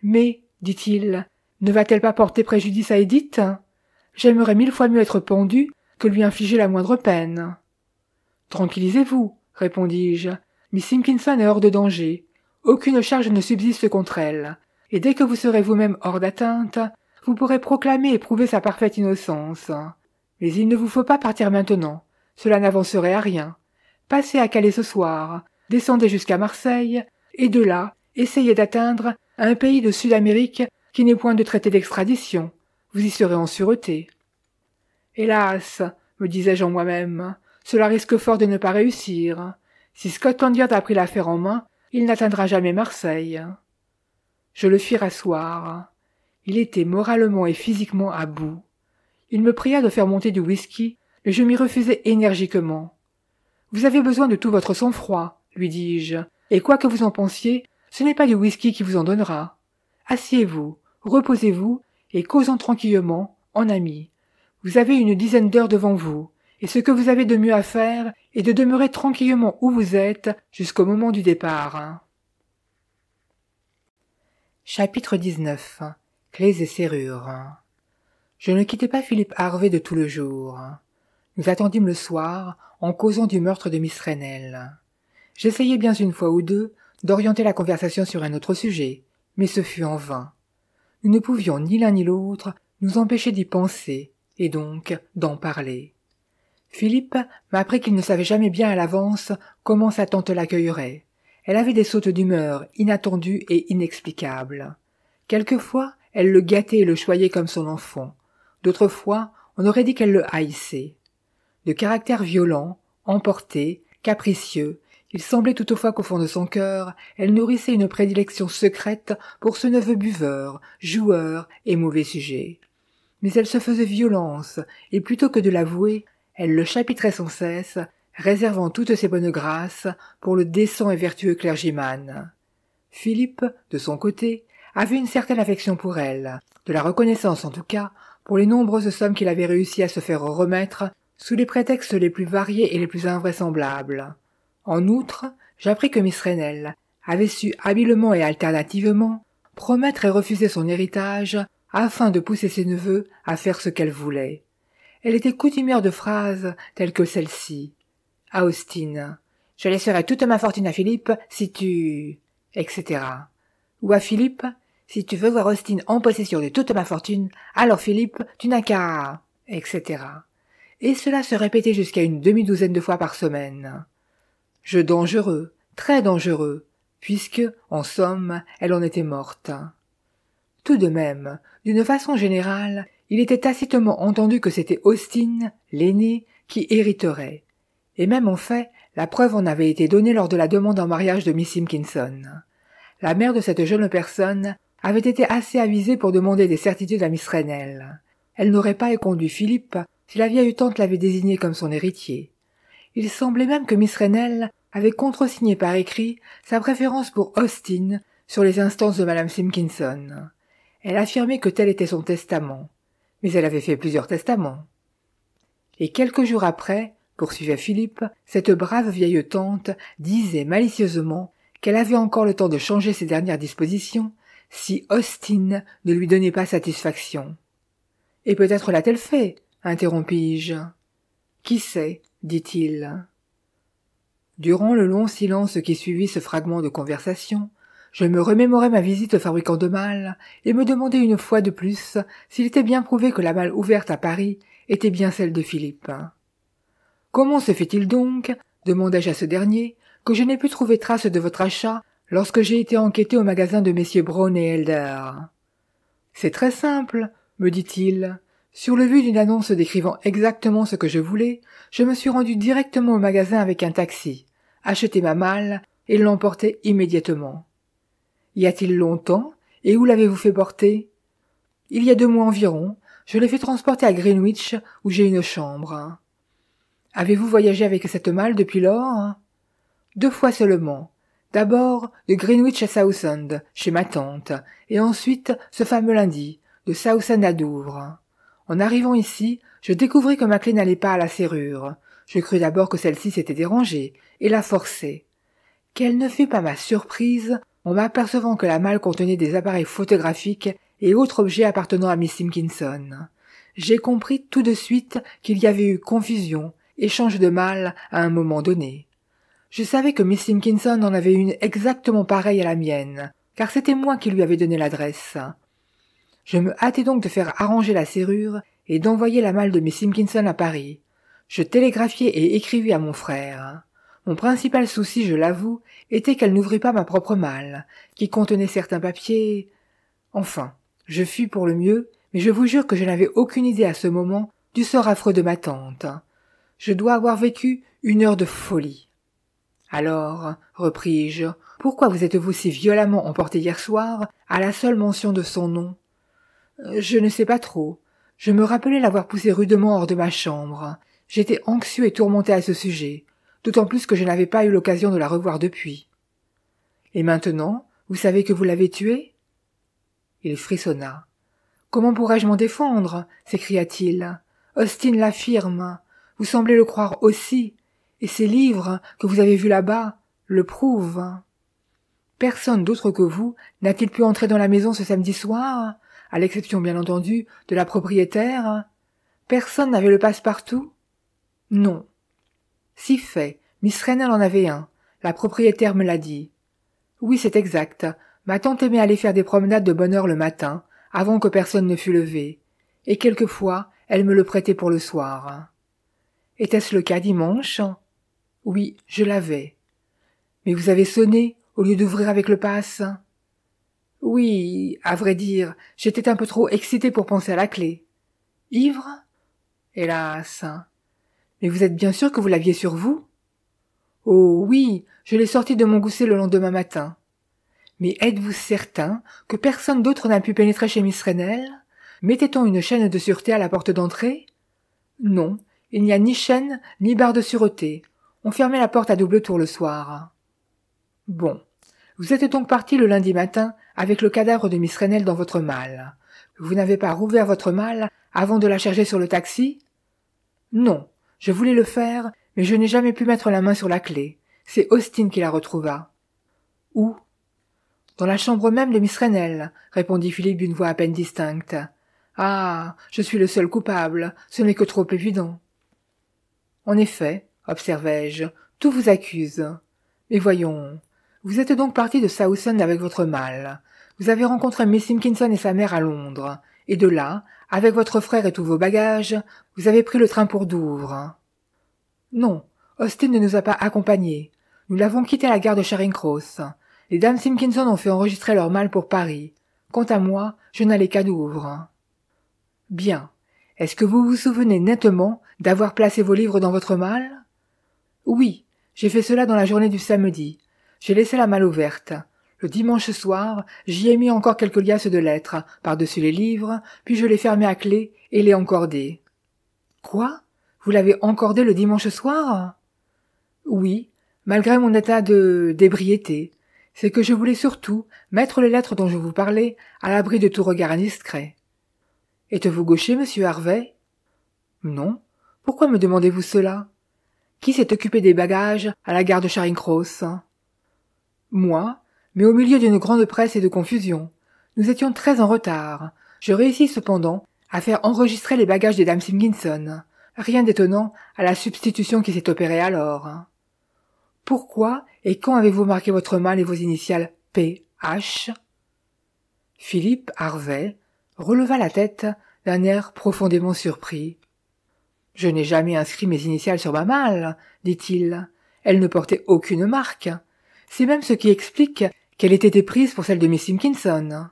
Mais, dit-il, ne va-t-elle pas porter préjudice à Edith J'aimerais mille fois mieux être pendu que lui infliger la moindre peine. Tranquillisez-vous, répondis-je. Miss Simpkinson est hors de danger. Aucune charge ne subsiste contre elle. Et dès que vous serez vous-même hors d'atteinte, vous pourrez proclamer et prouver sa parfaite innocence. Mais il ne vous faut pas partir maintenant. Cela n'avancerait à rien. Passez à Calais ce soir, descendez jusqu'à Marseille, et de là, essayez d'atteindre un pays de Sud-Amérique qui n'est point de traité d'extradition. Vous y serez en sûreté. Hélas, me disais-je en moi-même, cela risque fort de ne pas réussir. Si Scott Yard a pris l'affaire en main, il n'atteindra jamais Marseille. Je le fis rasseoir. Il était moralement et physiquement à bout. Il me pria de faire monter du whisky, mais je m'y refusai énergiquement. Vous avez besoin de tout votre sang-froid, lui dis-je, et quoi que vous en pensiez, ce n'est pas du whisky qui vous en donnera. Asseyez-vous, reposez-vous et causons tranquillement, en amis. Vous avez une dizaine d'heures devant vous, et ce que vous avez de mieux à faire est de demeurer tranquillement où vous êtes jusqu'au moment du départ. Chapitre XIX Clés et serrures. Je ne quittai pas Philippe Harvey de tout le jour. Nous attendîmes le soir en causant du meurtre de Miss Renel. J'essayai bien une fois ou deux d'orienter la conversation sur un autre sujet, mais ce fut en vain. Nous ne pouvions ni l'un ni l'autre nous empêcher d'y penser, et donc d'en parler. Philippe m'apprit qu'il ne savait jamais bien à l'avance comment sa tante l'accueillerait. Elle avait des sautes d'humeur inattendues et inexplicables. Quelquefois, elle le gâtait et le choyait comme son enfant. D'autres fois, on aurait dit qu'elle le haïssait. De caractère violent, emporté, capricieux, il semblait toutefois qu'au fond de son cœur, elle nourrissait une prédilection secrète pour ce neveu buveur, joueur et mauvais sujet. Mais elle se faisait violence, et plutôt que de l'avouer, elle le chapitrait sans cesse, réservant toutes ses bonnes grâces pour le décent et vertueux clergyman. Philippe, de son côté, avait une certaine affection pour elle, de la reconnaissance en tout cas, pour les nombreuses sommes qu'il avait réussi à se faire remettre sous les prétextes les plus variés et les plus invraisemblables. En outre, j'appris que Miss Renel avait su habilement et alternativement promettre et refuser son héritage afin de pousser ses neveux à faire ce qu'elle voulait. Elle était coutumière de phrases telles que celle-ci. À Austin, je laisserai toute ma fortune à Philippe si tu... etc. Ou à Philippe, si tu veux voir Austin en possession de toute ma fortune, alors Philippe, tu n'as qu'à... etc. Et cela se répétait jusqu'à une demi-douzaine de fois par semaine. Jeu dangereux, très dangereux, puisque, en somme, elle en était morte. Tout de même, d'une façon générale, il était tacitement entendu que c'était Austin, l'aîné, qui hériterait. Et même en fait, la preuve en avait été donnée lors de la demande en mariage de Miss Simpkinson. La mère de cette jeune personne avait été assez avisée pour demander des certitudes à Miss Rennell. Elle n'aurait pas éconduit Philippe si la vieille tante l'avait désigné comme son héritier. Il semblait même que Miss Rennell avait contresigné par écrit sa préférence pour Austin sur les instances de Madame Simpkinson. Elle affirmait que tel était son testament, mais elle avait fait plusieurs testaments. Et quelques jours après, poursuivait Philippe, cette brave vieille tante disait malicieusement qu'elle avait encore le temps de changer ses dernières dispositions si Austin ne lui donnait pas satisfaction. Et peut-être l'a-t-elle fait, interrompis-je. Qui sait dit-il. Durant le long silence qui suivit ce fragment de conversation, je me remémorai ma visite au fabricant de malles et me demandai une fois de plus s'il était bien prouvé que la malle ouverte à Paris était bien celle de Philippe. Comment se fait-il donc, demandai-je à ce dernier, que je n'ai pu trouver trace de votre achat lorsque j'ai été enquêté au magasin de messieurs Brown et Elder C'est très simple, me dit-il. Sur le vu d'une annonce décrivant exactement ce que je voulais, je me suis rendu directement au magasin avec un taxi, acheté ma malle et l'emporté immédiatement. Y a-t-il longtemps et où l'avez-vous fait porter Il y a deux mois environ, je l'ai fait transporter à Greenwich où j'ai une chambre. Avez-vous voyagé avec cette malle depuis lors Deux fois seulement. D'abord de Greenwich à Southend, chez ma tante, et ensuite ce fameux lundi, de Southend à Douvres. En arrivant ici, je découvris que ma clé n'allait pas à la serrure. Je crus d'abord que celle-ci s'était dérangée, et la forçai. Quelle ne fut pas ma surprise en m'apercevant que la malle contenait des appareils photographiques et autres objets appartenant à Miss Simpkinson. J'ai compris tout de suite qu'il y avait eu confusion, échange de malle à un moment donné. Je savais que Miss Simpkinson en avait une exactement pareille à la mienne, car c'était moi qui lui avais donné l'adresse. Je me hâtai donc de faire arranger la serrure et d'envoyer la malle de Miss Simpkinson à Paris. Je télégraphiai et écrivis à mon frère. Hein. Mon principal souci, je l'avoue, était qu'elle n'ouvrit pas ma propre malle, qui contenait certains papiers. Enfin, je fus pour le mieux, mais je vous jure que je n'avais aucune idée à ce moment du sort affreux de ma tante. Je dois avoir vécu une heure de folie. Alors, repris-je, pourquoi vous êtes-vous si violemment emporté hier soir à la seule mention de son nom euh, Je ne sais pas trop. Je me rappelais l'avoir poussé rudement hors de ma chambre. J'étais anxieux et tourmenté à ce sujet, d'autant plus que je n'avais pas eu l'occasion de la revoir depuis. Et maintenant, vous savez que vous l'avez tuée Il frissonna. Comment pourrais-je m'en défendre s'écria-t-il. Austin l'affirme. Vous semblez le croire aussi, et ces livres que vous avez vus là-bas le prouvent. Personne d'autre que vous n'a-t-il pu entrer dans la maison ce samedi soir à l'exception bien entendu de la propriétaire, personne n'avait le passe-partout Non. Si fait, Miss reynal en avait un. La propriétaire me l'a dit. Oui, c'est exact. Ma tante aimait aller faire des promenades de bonne heure le matin, avant que personne ne fût levé. Et quelquefois, elle me le prêtait pour le soir. Était-ce le cas dimanche Oui, je l'avais. Mais vous avez sonné au lieu d'ouvrir avec le passe oui, à vrai dire, j'étais un peu trop excité pour penser à la clé. Ivre? Hélas. Mais vous êtes bien sûr que vous l'aviez sur vous? Oh oui, je l'ai sortie de mon gousset le lendemain matin. Mais êtes-vous certain que personne d'autre n'a pu pénétrer chez Miss Renel Mettait-on une chaîne de sûreté à la porte d'entrée? Non, il n'y a ni chaîne, ni barre de sûreté. On fermait la porte à double tour le soir. Bon. Vous êtes donc parti le lundi matin avec le cadavre de Miss Renel dans votre malle. Vous n'avez pas rouvert votre malle avant de la charger sur le taxi Non, je voulais le faire, mais je n'ai jamais pu mettre la main sur la clé. C'est Austin qui la retrouva. Où Dans la chambre même de Miss Renel, répondit Philippe d'une voix à peine distincte. Ah. Je suis le seul coupable. Ce n'est que trop évident. En effet, observai je, tout vous accuse. Mais voyons, vous êtes donc parti de Southend avec votre mal. Vous avez rencontré Miss Simpkinson et sa mère à Londres. Et de là, avec votre frère et tous vos bagages, vous avez pris le train pour Douvres. Non, Austin ne nous a pas accompagnés. Nous l'avons quitté à la gare de Charing Cross. Les dames Simpkinson ont fait enregistrer leur mal pour Paris. Quant à moi, je n'allais qu'à Douvres. Bien. Est-ce que vous vous souvenez nettement d'avoir placé vos livres dans votre mal Oui, j'ai fait cela dans la journée du samedi, j'ai laissé la malle ouverte. Le dimanche soir, j'y ai mis encore quelques liasses de lettres, par-dessus les livres, puis je l'ai fermée à clé et l'ai encordée. Quoi Vous l'avez encordée le dimanche soir Oui, malgré mon état de d'ébriété. C'est que je voulais surtout mettre les lettres dont je vous parlais à l'abri de tout regard indiscret. Êtes-vous gaucher, monsieur Harvey Non. Pourquoi me demandez-vous cela Qui s'est occupé des bagages à la gare de Charing Cross moi, mais au milieu d'une grande presse et de confusion. Nous étions très en retard. Je réussis cependant à faire enregistrer les bagages des dames Simpkinson. Rien d'étonnant à la substitution qui s'est opérée alors. Pourquoi et quand avez-vous marqué votre malle et vos initiales PH Philippe Harvey releva la tête d'un air profondément surpris. Je n'ai jamais inscrit mes initiales sur ma malle, dit-il. Elle ne portait aucune marque. C'est même ce qui explique qu'elle ait été prise pour celle de Miss Simpkinson.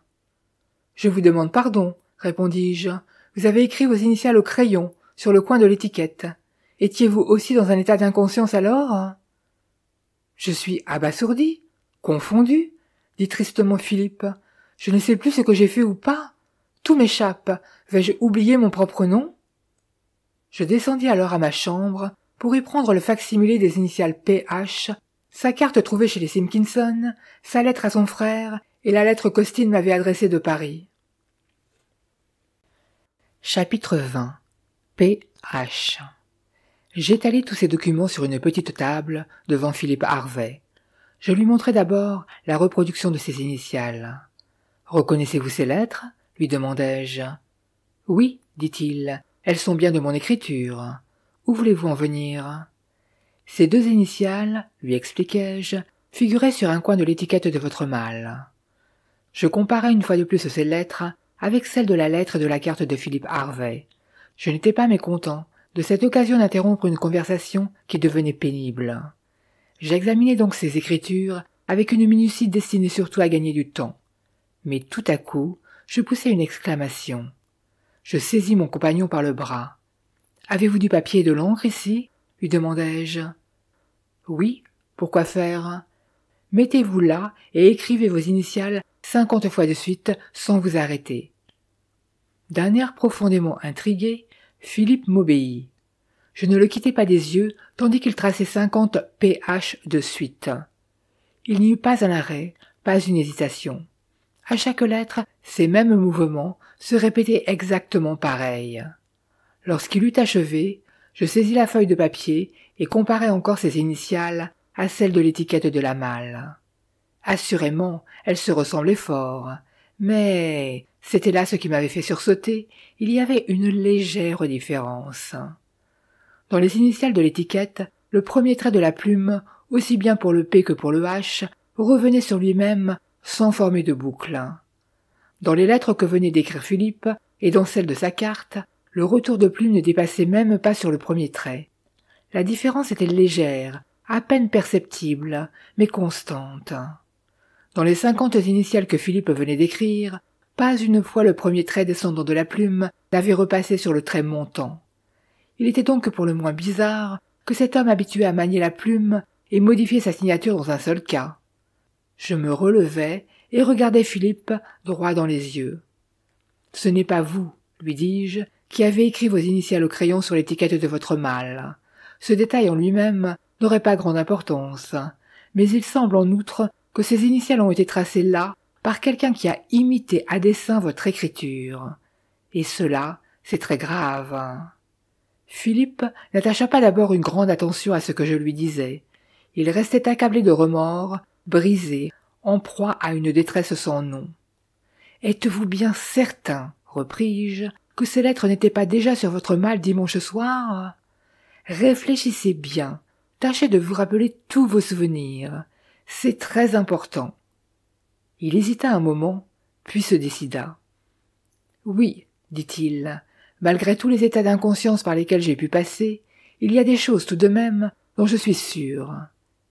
Je vous demande pardon, répondis-je. Vous avez écrit vos initiales au crayon, sur le coin de l'étiquette. Étiez-vous aussi dans un état d'inconscience alors Je suis abasourdi, confondu, dit tristement Philippe. Je ne sais plus ce que j'ai fait ou pas. Tout m'échappe. Vais-je oublier mon propre nom Je descendis alors à ma chambre pour y prendre le facsimilé des initiales PH sa carte trouvée chez les Simpkinson, sa lettre à son frère, et la lettre qu'Austin m'avait adressée de Paris. Chapitre 20 P.H. J'étalai tous ces documents sur une petite table devant Philippe Harvey. Je lui montrai d'abord la reproduction de ses initiales. Reconnaissez-vous ces lettres lui demandai-je. Oui, dit-il, elles sont bien de mon écriture. Où voulez-vous en venir ces deux initiales, lui expliquai-je, figuraient sur un coin de l'étiquette de votre mal. Je comparais une fois de plus ces lettres avec celles de la lettre de la carte de Philippe Harvey. Je n'étais pas mécontent de cette occasion d'interrompre une conversation qui devenait pénible. J'examinai donc ces écritures avec une minutie destinée surtout à gagner du temps. Mais tout à coup, je poussai une exclamation. Je saisis mon compagnon par le bras. Avez-vous du papier et de l'encre ici lui demandai-je. Oui, pourquoi faire Mettez-vous là et écrivez vos initiales cinquante fois de suite sans vous arrêter. D'un air profondément intrigué, Philippe m'obéit. Je ne le quittai pas des yeux, tandis qu'il traçait cinquante PH de suite. Il n'y eut pas un arrêt, pas une hésitation. À chaque lettre, ces mêmes mouvements se répétaient exactement pareils. Lorsqu'il eut achevé, je saisis la feuille de papier et comparait encore ses initiales à celles de l'étiquette de la malle. Assurément, elles se ressemblaient fort, mais c'était là ce qui m'avait fait sursauter, il y avait une légère différence. Dans les initiales de l'étiquette, le premier trait de la plume, aussi bien pour le P que pour le H, revenait sur lui-même sans former de boucle. Dans les lettres que venait d'écrire Philippe et dans celles de sa carte, le retour de plume ne dépassait même pas sur le premier trait. La différence était légère, à peine perceptible, mais constante. Dans les cinquante initiales que Philippe venait d'écrire, pas une fois le premier trait descendant de la plume n'avait repassé sur le trait montant. Il était donc pour le moins bizarre que cet homme habitué à manier la plume ait modifié sa signature dans un seul cas. Je me relevai et regardai Philippe droit dans les yeux. Ce n'est pas vous, lui dis-je, qui avez écrit vos initiales au crayon sur l'étiquette de votre mal. Ce détail en lui-même n'aurait pas grande importance, mais il semble en outre que ces initiales ont été tracées là par quelqu'un qui a imité à dessein votre écriture. Et cela, c'est très grave. Philippe n'attacha pas d'abord une grande attention à ce que je lui disais. Il restait accablé de remords, brisé, en proie à une détresse sans nom. Êtes-vous bien certain, repris-je, que ces lettres n'étaient pas déjà sur votre malle dimanche soir réfléchissez bien, tâchez de vous rappeler tous vos souvenirs. C'est très important. Il hésita un moment, puis se décida. Oui, dit-il, malgré tous les états d'inconscience par lesquels j'ai pu passer, il y a des choses tout de même dont je suis sûr.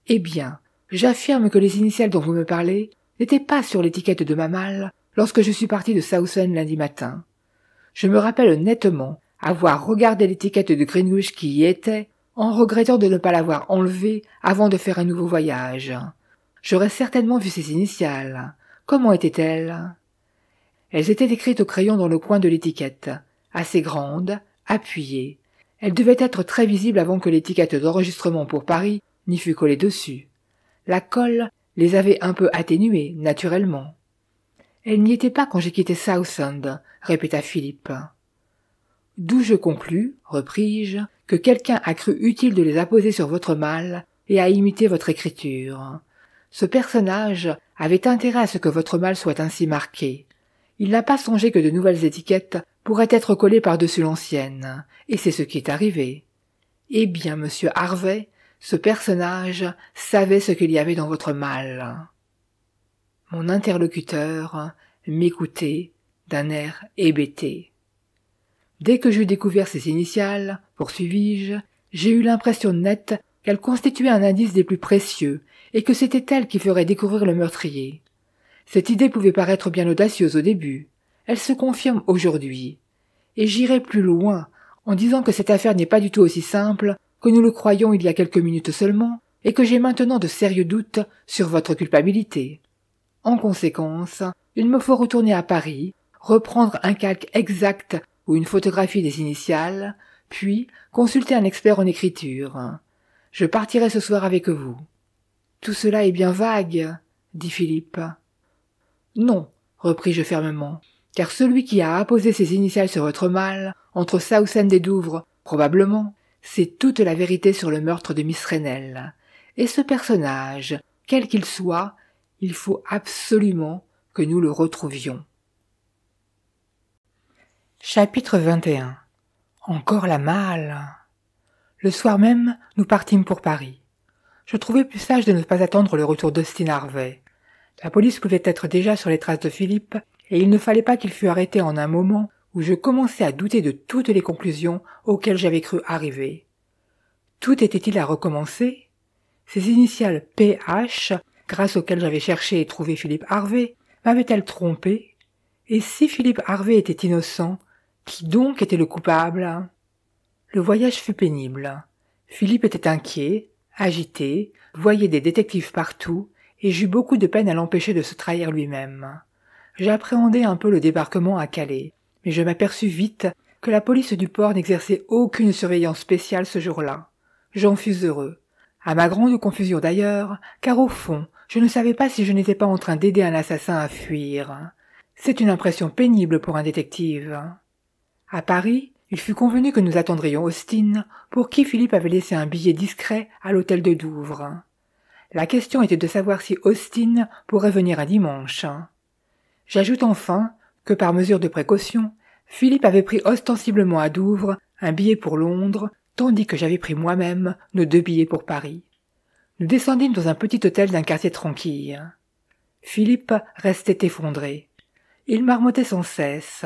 Eh bien, j'affirme que les initiales dont vous me parlez n'étaient pas sur l'étiquette de ma malle lorsque je suis parti de Saoussen lundi matin. Je me rappelle nettement avoir regardé l'étiquette de Greenwich qui y était, en regrettant de ne pas l'avoir enlevée avant de faire un nouveau voyage. J'aurais certainement vu ses initiales. Comment étaient-elles Elles étaient écrites au crayon dans le coin de l'étiquette, assez grandes, appuyées. Elles devaient être très visibles avant que l'étiquette d'enregistrement pour Paris n'y fût collée dessus. La colle les avait un peu atténuées, naturellement. Elle n'y était pas quand j'ai quitté Southend, répéta Philippe. D'où je conclus, repris-je, que quelqu'un a cru utile de les apposer sur votre mal et à imiter votre écriture. Ce personnage avait intérêt à ce que votre mal soit ainsi marqué. Il n'a pas songé que de nouvelles étiquettes pourraient être collées par-dessus l'ancienne, et c'est ce qui est arrivé. Eh bien, monsieur Harvey, ce personnage savait ce qu'il y avait dans votre mal. Mon interlocuteur m'écoutait d'un air hébété. Dès que j'eus découvert ces initiales, poursuivis-je, j'ai eu l'impression nette qu'elles constituaient un indice des plus précieux, et que c'était elles qui ferait découvrir le meurtrier. Cette idée pouvait paraître bien audacieuse au début. Elle se confirme aujourd'hui. Et j'irai plus loin, en disant que cette affaire n'est pas du tout aussi simple que nous le croyons il y a quelques minutes seulement, et que j'ai maintenant de sérieux doutes sur votre culpabilité. En conséquence, il me faut retourner à Paris, reprendre un calque exact ou une photographie des initiales, puis consulter un expert en écriture. Je partirai ce soir avec vous. Tout cela est bien vague, dit Philippe. Non, repris-je fermement, car celui qui a apposé ses initiales sur votre mal, entre et des Douvres, probablement, c'est toute la vérité sur le meurtre de Miss Renel. Et ce personnage, quel qu'il soit, il faut absolument que nous le retrouvions. Chapitre 21 Encore la malle Le soir même, nous partîmes pour Paris. Je trouvais plus sage de ne pas attendre le retour d'Austin Harvey. La police pouvait être déjà sur les traces de Philippe, et il ne fallait pas qu'il fût arrêté en un moment où je commençais à douter de toutes les conclusions auxquelles j'avais cru arriver. Tout était-il à recommencer Ces initiales PH, grâce auxquelles j'avais cherché et trouvé Philippe Harvey, m'avaient-elles trompé Et si Philippe Harvey était innocent, qui donc était le coupable Le voyage fut pénible. Philippe était inquiet, agité, voyait des détectives partout, et j'eus beaucoup de peine à l'empêcher de se trahir lui-même. J'appréhendais un peu le débarquement à Calais, mais je m'aperçus vite que la police du port n'exerçait aucune surveillance spéciale ce jour-là. J'en fus heureux. À ma grande confusion d'ailleurs, car au fond, je ne savais pas si je n'étais pas en train d'aider un assassin à fuir. C'est une impression pénible pour un détective. À Paris, il fut convenu que nous attendrions Austin, pour qui Philippe avait laissé un billet discret à l'hôtel de Douvres. La question était de savoir si Austin pourrait venir un dimanche. J'ajoute enfin que par mesure de précaution, Philippe avait pris ostensiblement à Douvres un billet pour Londres, tandis que j'avais pris moi-même nos deux billets pour Paris. Nous descendîmes dans un petit hôtel d'un quartier tranquille. Philippe restait effondré. Il marmottait sans cesse.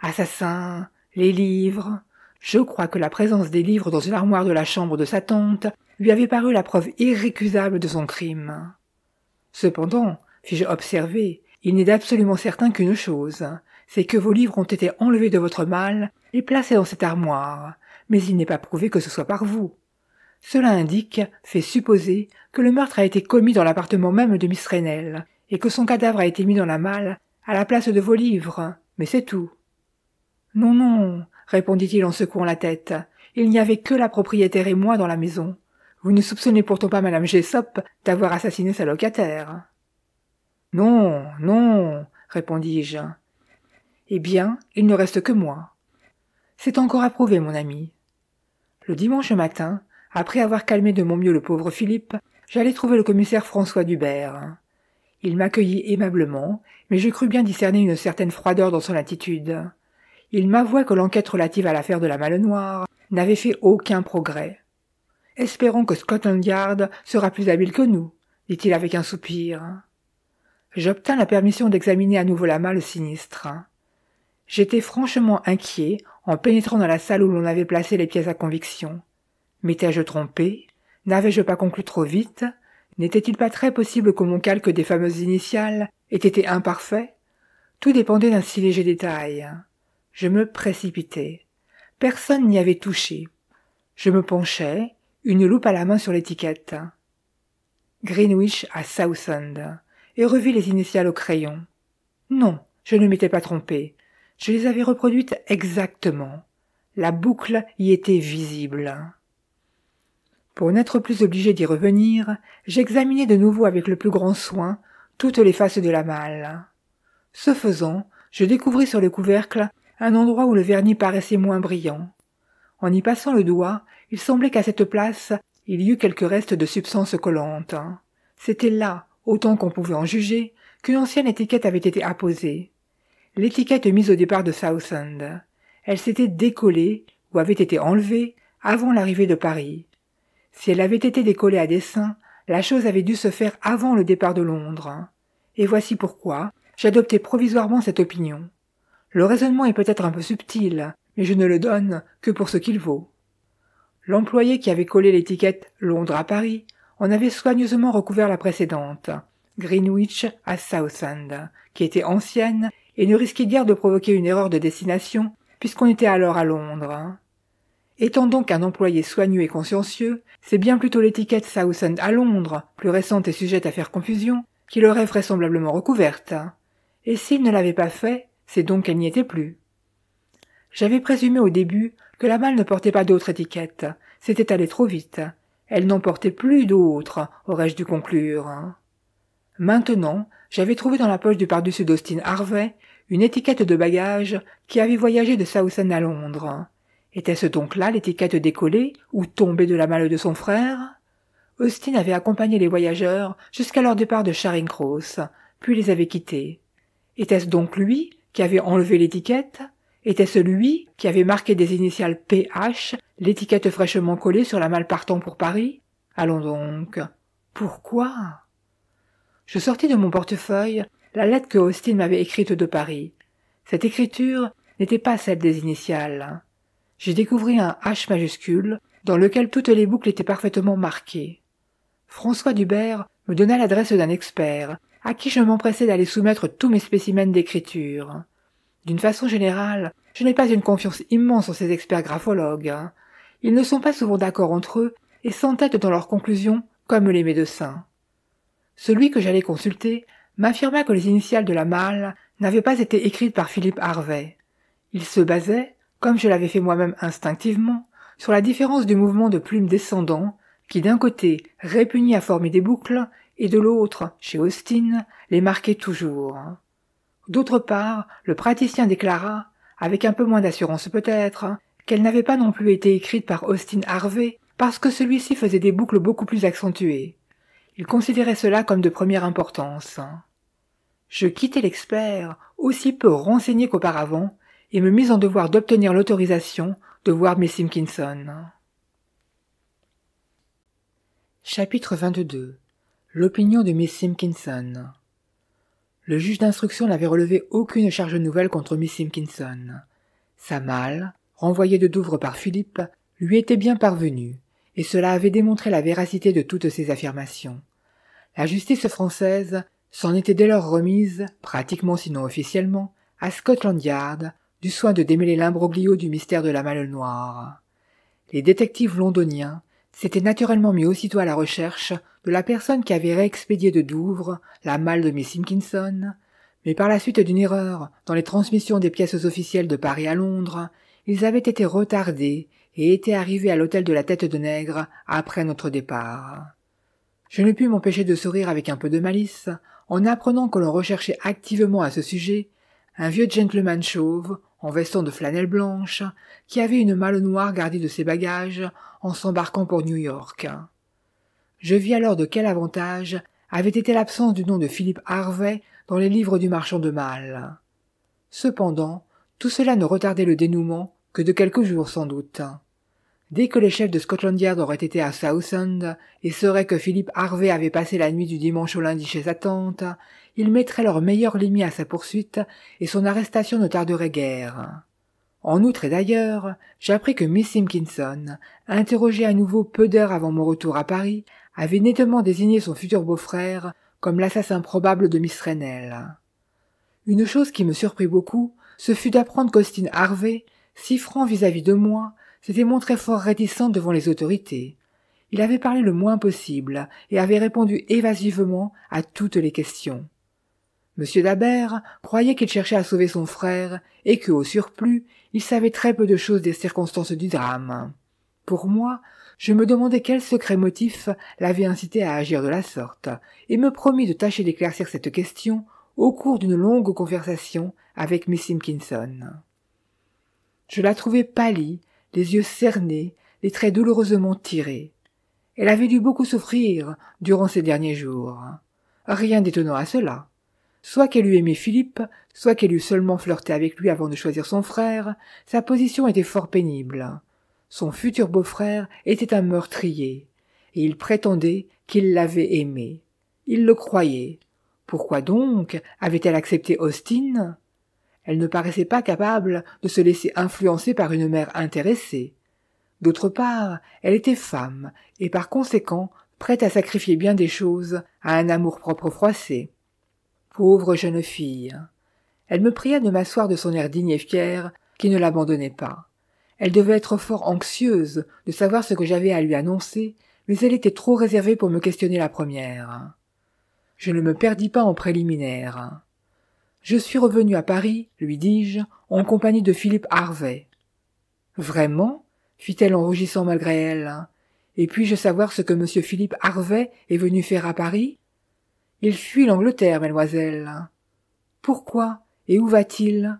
Assassins, les livres. Je crois que la présence des livres dans une armoire de la chambre de sa tante lui avait paru la preuve irrécusable de son crime. Cependant, fis-je observer, il n'est absolument certain qu'une chose, c'est que vos livres ont été enlevés de votre malle et placés dans cette armoire, mais il n'est pas prouvé que ce soit par vous. Cela indique, fait supposer, que le meurtre a été commis dans l'appartement même de Miss Renel et que son cadavre a été mis dans la malle à la place de vos livres, mais c'est tout. Non, non, répondit-il en secouant la tête. Il n'y avait que la propriétaire et moi dans la maison. Vous ne soupçonnez pourtant pas madame Jessop d'avoir assassiné sa locataire. Non, non, répondis-je. Eh bien, il ne reste que moi. C'est encore à prouver, mon ami. Le dimanche matin, après avoir calmé de mon mieux le pauvre Philippe, j'allai trouver le commissaire François Dubert. Il m'accueillit aimablement, mais je crus bien discerner une certaine froideur dans son attitude. Il m'avoua que l'enquête relative à l'affaire de la Malle Noire n'avait fait aucun progrès. Espérons que Scotland Yard sera plus habile que nous, dit-il avec un soupir. J'obtins la permission d'examiner à nouveau la malle sinistre. J'étais franchement inquiet en pénétrant dans la salle où l'on avait placé les pièces à conviction. M'étais-je trompé N'avais-je pas conclu trop vite N'était-il pas très possible que mon calque des fameuses initiales ait été imparfait Tout dépendait d'un si léger détail. Je me précipitai. Personne n'y avait touché. Je me penchai, une loupe à la main sur l'étiquette. Greenwich à Southend, et revis les initiales au crayon. Non, je ne m'étais pas trompé. Je les avais reproduites exactement. La boucle y était visible. Pour n'être plus obligé d'y revenir, j'examinai de nouveau avec le plus grand soin toutes les faces de la malle. Ce faisant, je découvris sur le couvercle un endroit où le vernis paraissait moins brillant. En y passant le doigt, il semblait qu'à cette place il y eût quelques restes de substance collantes. C'était là, autant qu'on pouvait en juger, qu'une ancienne étiquette avait été apposée. L'étiquette mise au départ de Southend. Elle s'était décollée, ou avait été enlevée, avant l'arrivée de Paris. Si elle avait été décollée à dessein, la chose avait dû se faire avant le départ de Londres. Et voici pourquoi j'adoptais provisoirement cette opinion. Le raisonnement est peut-être un peu subtil, mais je ne le donne que pour ce qu'il vaut. L'employé qui avait collé l'étiquette Londres à Paris en avait soigneusement recouvert la précédente, Greenwich à Southend, qui était ancienne et ne risquait guère de provoquer une erreur de destination, puisqu'on était alors à Londres. Étant donc un employé soigneux et consciencieux, c'est bien plutôt l'étiquette Southend à Londres, plus récente et sujette à faire confusion, qui l'aurait vraisemblablement recouverte. Et s'il ne l'avait pas fait, c'est donc qu'elle n'y était plus. J'avais présumé au début que la malle ne portait pas d'autre étiquette. C'était allé trop vite. Elle n'en portait plus d'autres, aurais-je dû conclure. Maintenant, j'avais trouvé dans la poche du pardessus d'Austin Harvey une étiquette de bagage qui avait voyagé de Southend à Londres. Était-ce donc là l'étiquette décollée ou tombée de la malle de son frère Austin avait accompagné les voyageurs jusqu'à leur départ de Charing Cross, puis les avait quittés. Était-ce donc lui qui avait enlevé l'étiquette était celui qui avait marqué des initiales PH, l'étiquette fraîchement collée sur la malle partant pour Paris. Allons donc. Pourquoi Je sortis de mon portefeuille la lettre que Austin m'avait écrite de Paris. Cette écriture n'était pas celle des initiales. J'ai découvert un H majuscule dans lequel toutes les boucles étaient parfaitement marquées. François Dubert me donna l'adresse d'un expert à qui je m'empressais d'aller soumettre tous mes spécimens d'écriture. D'une façon générale, je n'ai pas une confiance immense en ces experts graphologues. Hein. Ils ne sont pas souvent d'accord entre eux et s'entêtent dans leurs conclusions comme les médecins. Celui que j'allais consulter m'affirma que les initiales de la malle n'avaient pas été écrites par Philippe Harvey. Il se basait, comme je l'avais fait moi-même instinctivement, sur la différence du mouvement de plumes descendant, qui d'un côté répugnait à former des boucles et de l'autre, chez Austin, les marquait toujours. D'autre part, le praticien déclara, avec un peu moins d'assurance peut-être, qu'elle n'avait pas non plus été écrite par Austin Harvey, parce que celui-ci faisait des boucles beaucoup plus accentuées. Il considérait cela comme de première importance. Je quittai l'expert, aussi peu renseigné qu'auparavant, et me mis en devoir d'obtenir l'autorisation de voir Miss Simkinson. Chapitre 22 L'opinion de Miss Simpkinson. Le juge d'instruction n'avait relevé aucune charge nouvelle contre Miss Simpkinson. Sa malle, renvoyée de Douvres par Philippe, lui était bien parvenue, et cela avait démontré la véracité de toutes ses affirmations. La justice française s'en était dès lors remise, pratiquement sinon officiellement, à Scotland Yard, du soin de démêler l'imbroglio du mystère de la malle noire. Les détectives londoniens c'était naturellement mis aussitôt à la recherche de la personne qui avait réexpédié de Douvres la malle de Miss Simpkinson, mais par la suite d'une erreur dans les transmissions des pièces officielles de Paris à Londres, ils avaient été retardés et étaient arrivés à l'hôtel de la Tête de Nègre après notre départ. Je ne pus m'empêcher de sourire avec un peu de malice en apprenant que l'on recherchait activement à ce sujet un vieux gentleman chauve en veston de flanelle blanche qui avait une malle noire gardée de ses bagages en s'embarquant pour New York. Je vis alors de quel avantage avait été l'absence du nom de Philippe Harvey dans les livres du marchand de mal. Cependant, tout cela ne retardait le dénouement que de quelques jours sans doute. Dès que les chefs de Scotland Yard auraient été à Southend et sauraient que Philippe Harvey avait passé la nuit du dimanche au lundi chez sa tante, ils mettraient leur meilleure limite à sa poursuite et son arrestation ne tarderait guère. En outre et d'ailleurs, j'appris que Miss Simpkinson, interrogée à nouveau peu d'heures avant mon retour à Paris, avait nettement désigné son futur beau-frère comme l'assassin probable de Miss Rennell. Une chose qui me surprit beaucoup, ce fut d'apprendre qu'Austin Harvey, si franc vis-à-vis -vis de moi, s'était montré fort réticent devant les autorités. Il avait parlé le moins possible et avait répondu évasivement à toutes les questions. Monsieur Dabert croyait qu'il cherchait à sauver son frère et que, au surplus, il savait très peu de choses des circonstances du drame. Pour moi, je me demandais quel secret motif l'avait incité à agir de la sorte, et me promis de tâcher d'éclaircir cette question au cours d'une longue conversation avec Miss Simpkinson. Je la trouvais pâlie, les yeux cernés, les traits douloureusement tirés. Elle avait dû beaucoup souffrir durant ces derniers jours. Rien d'étonnant à cela. Soit qu'elle eût aimé Philippe, soit qu'elle eût seulement flirté avec lui avant de choisir son frère, sa position était fort pénible. Son futur beau-frère était un meurtrier, et il prétendait qu'il l'avait aimé. Il le croyait. Pourquoi donc avait-elle accepté Austin Elle ne paraissait pas capable de se laisser influencer par une mère intéressée. D'autre part, elle était femme, et par conséquent prête à sacrifier bien des choses à un amour-propre froissé. Pauvre jeune fille. Elle me pria de m'asseoir de son air digne et fier, qui ne l'abandonnait pas. Elle devait être fort anxieuse de savoir ce que j'avais à lui annoncer, mais elle était trop réservée pour me questionner la première. Je ne me perdis pas en préliminaire. « Je suis revenu à Paris, lui dis-je, en compagnie de Philippe Harvey. Vraiment fit-elle en rougissant malgré elle. Et puis-je savoir ce que M. Philippe Harvey est venu faire à Paris il fuit l'Angleterre, mademoiselle. Pourquoi et où va-t-il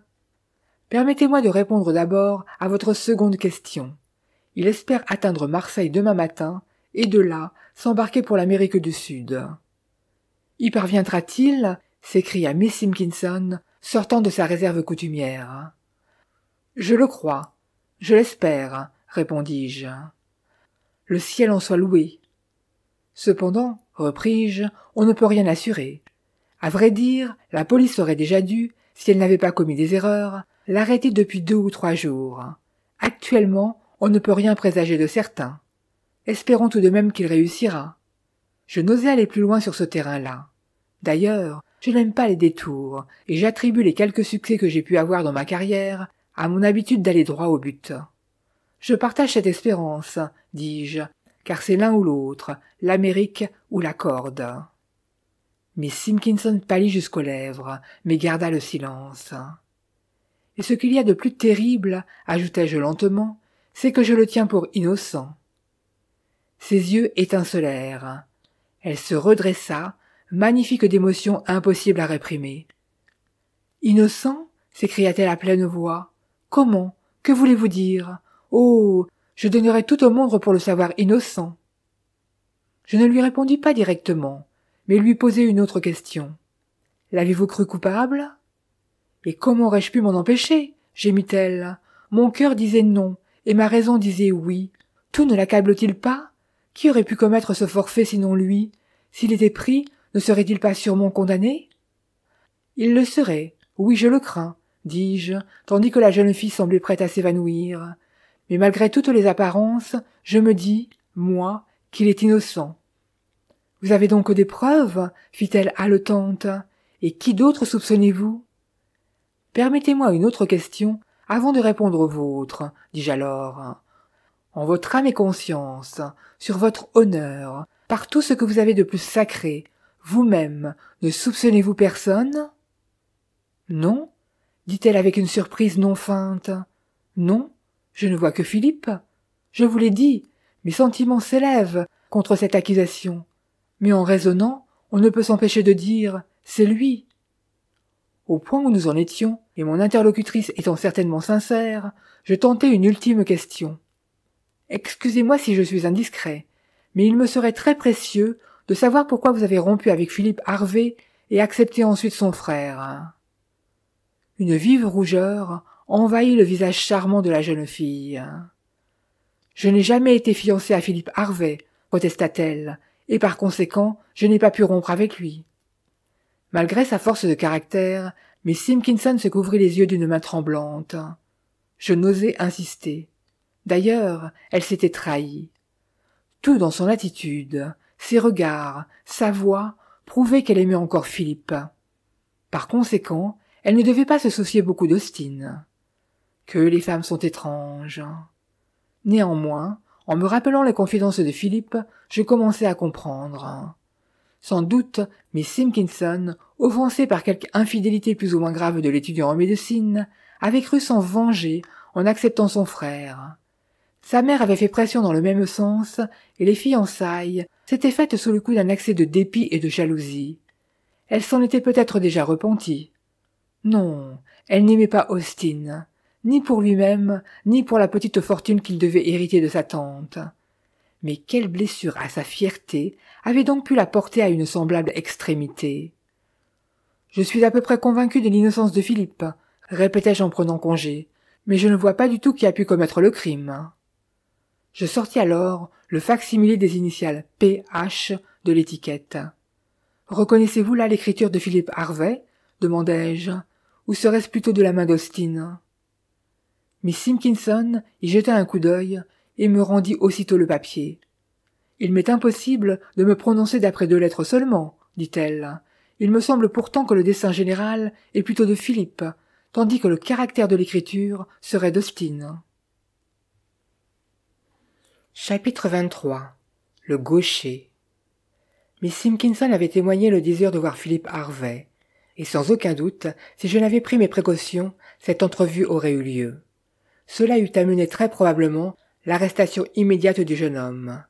Permettez-moi de répondre d'abord à votre seconde question. Il espère atteindre Marseille demain matin et de là s'embarquer pour l'Amérique du Sud. Y parviendra-t-il s'écria Miss Simpkinson, sortant de sa réserve coutumière. Je le crois, je l'espère, répondis-je. Le ciel en soit loué. Cependant, Repris-je, on ne peut rien assurer. À vrai dire, la police aurait déjà dû, si elle n'avait pas commis des erreurs, l'arrêter depuis deux ou trois jours. Actuellement, on ne peut rien présager de certain. Espérons tout de même qu'il réussira. Je n'osais aller plus loin sur ce terrain-là. D'ailleurs, je n'aime pas les détours, et j'attribue les quelques succès que j'ai pu avoir dans ma carrière à mon habitude d'aller droit au but. Je partage cette espérance, dis-je, car c'est l'un ou l'autre, l'Amérique ou la corde. Mais Simpkinson pâlit jusqu'aux lèvres, mais garda le silence. Et ce qu'il y a de plus terrible, ajoutai-je lentement, c'est que je le tiens pour innocent. Ses yeux étincelèrent. Elle se redressa, magnifique d'émotion impossible à réprimer. Innocent s'écria-t-elle à pleine voix. Comment Que voulez-vous dire Oh je donnerais tout au monde pour le savoir innocent. Je ne lui répondis pas directement, mais lui posai une autre question. L'avez-vous cru coupable Et comment aurais-je pu m'en empêcher gémit-elle. Mon cœur disait non, et ma raison disait oui. Tout ne l'accable-t-il pas Qui aurait pu commettre ce forfait sinon lui S'il était pris, ne serait-il pas sûrement condamné Il le serait, oui, je le crains, dis-je, tandis que la jeune fille semblait prête à s'évanouir. Mais malgré toutes les apparences, je me dis, moi, qu'il est innocent. Vous avez donc des preuves? fit-elle haletante. Et qui d'autre soupçonnez-vous? Permettez-moi une autre question avant de répondre aux vôtres, dis-je alors. En votre âme et conscience, sur votre honneur, par tout ce que vous avez de plus sacré, vous-même, ne soupçonnez-vous personne? Non, dit-elle avec une surprise non feinte. Non, je ne vois que Philippe. Je vous l'ai dit, mes sentiments s'élèvent contre cette accusation. Mais en raisonnant, on ne peut s'empêcher de dire c'est lui. Au point où nous en étions, et mon interlocutrice étant certainement sincère, je tentai une ultime question. Excusez-moi si je suis indiscret, mais il me serait très précieux de savoir pourquoi vous avez rompu avec Philippe Harvey et accepté ensuite son frère. Une vive rougeur envahit le visage charmant de la jeune fille. Je n'ai jamais été fiancée à Philippe Harvey, protesta-t-elle, et par conséquent, je n'ai pas pu rompre avec lui. Malgré sa force de caractère, Miss Simpkinson se couvrit les yeux d'une main tremblante. Je n'osais insister. D'ailleurs, elle s'était trahie. Tout dans son attitude, ses regards, sa voix prouvaient qu'elle aimait encore Philippe. Par conséquent, elle ne devait pas se soucier beaucoup d'Austin que les femmes sont étranges. Néanmoins, en me rappelant les confidences de Philippe, je commençais à comprendre. Sans doute, Miss Simpkinson, offensée par quelque infidélité plus ou moins grave de l'étudiant en médecine, avait cru s'en venger en acceptant son frère. Sa mère avait fait pression dans le même sens, et les fiançailles s'étaient faites sous le coup d'un accès de dépit et de jalousie. Elle s'en était peut-être déjà repentie. Non, elle n'aimait pas Austin, ni pour lui-même, ni pour la petite fortune qu'il devait hériter de sa tante. Mais quelle blessure à sa fierté avait donc pu la porter à une semblable extrémité Je suis à peu près convaincu de l'innocence de Philippe, répétai-je en prenant congé, mais je ne vois pas du tout qui a pu commettre le crime. Je sortis alors le facsimilé des initiales PH de l'étiquette. Reconnaissez-vous là l'écriture de Philippe Harvey demandai-je, ou serait-ce plutôt de la main d'Austin Miss Simpkinson y jeta un coup d'œil et me rendit aussitôt le papier. Il m'est impossible de me prononcer d'après deux lettres seulement, dit-elle. Il me semble pourtant que le dessin général est plutôt de Philippe, tandis que le caractère de l'écriture serait d'Austin. Chapitre 23 Le gaucher Miss Simpkinson avait témoigné le désir de voir Philippe Harvey, et sans aucun doute, si je n'avais pris mes précautions, cette entrevue aurait eu lieu. Cela eût amené très probablement l'arrestation immédiate du jeune homme.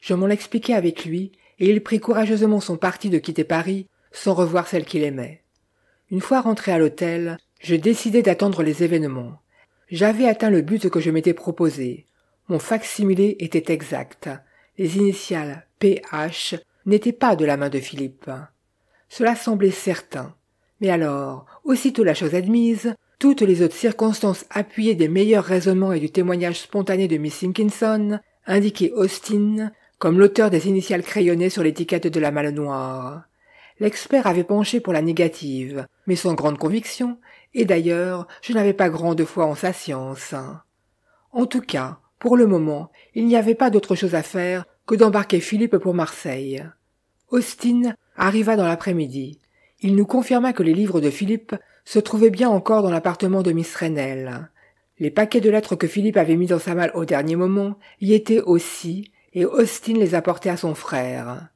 Je m'en expliquai avec lui, et il prit courageusement son parti de quitter Paris, sans revoir celle qu'il aimait. Une fois rentré à l'hôtel, je décidai d'attendre les événements. J'avais atteint le but que je m'étais proposé. Mon facsimilé était exact. Les initiales PH n'étaient pas de la main de Philippe. Cela semblait certain. Mais alors, aussitôt la chose admise, toutes les autres circonstances appuyées des meilleurs raisonnements et du témoignage spontané de Miss Simpkinson indiquaient Austin comme l'auteur des initiales crayonnées sur l'étiquette de la malle noire. L'expert avait penché pour la négative, mais sans grande conviction, et d'ailleurs, je n'avais pas grande foi en sa science. En tout cas, pour le moment, il n'y avait pas d'autre chose à faire que d'embarquer Philippe pour Marseille. Austin arriva dans l'après-midi. Il nous confirma que les livres de Philippe se trouvait bien encore dans l'appartement de Miss Renel Les paquets de lettres que Philippe avait mis dans sa malle au dernier moment y étaient aussi, et Austin les apportait à son frère.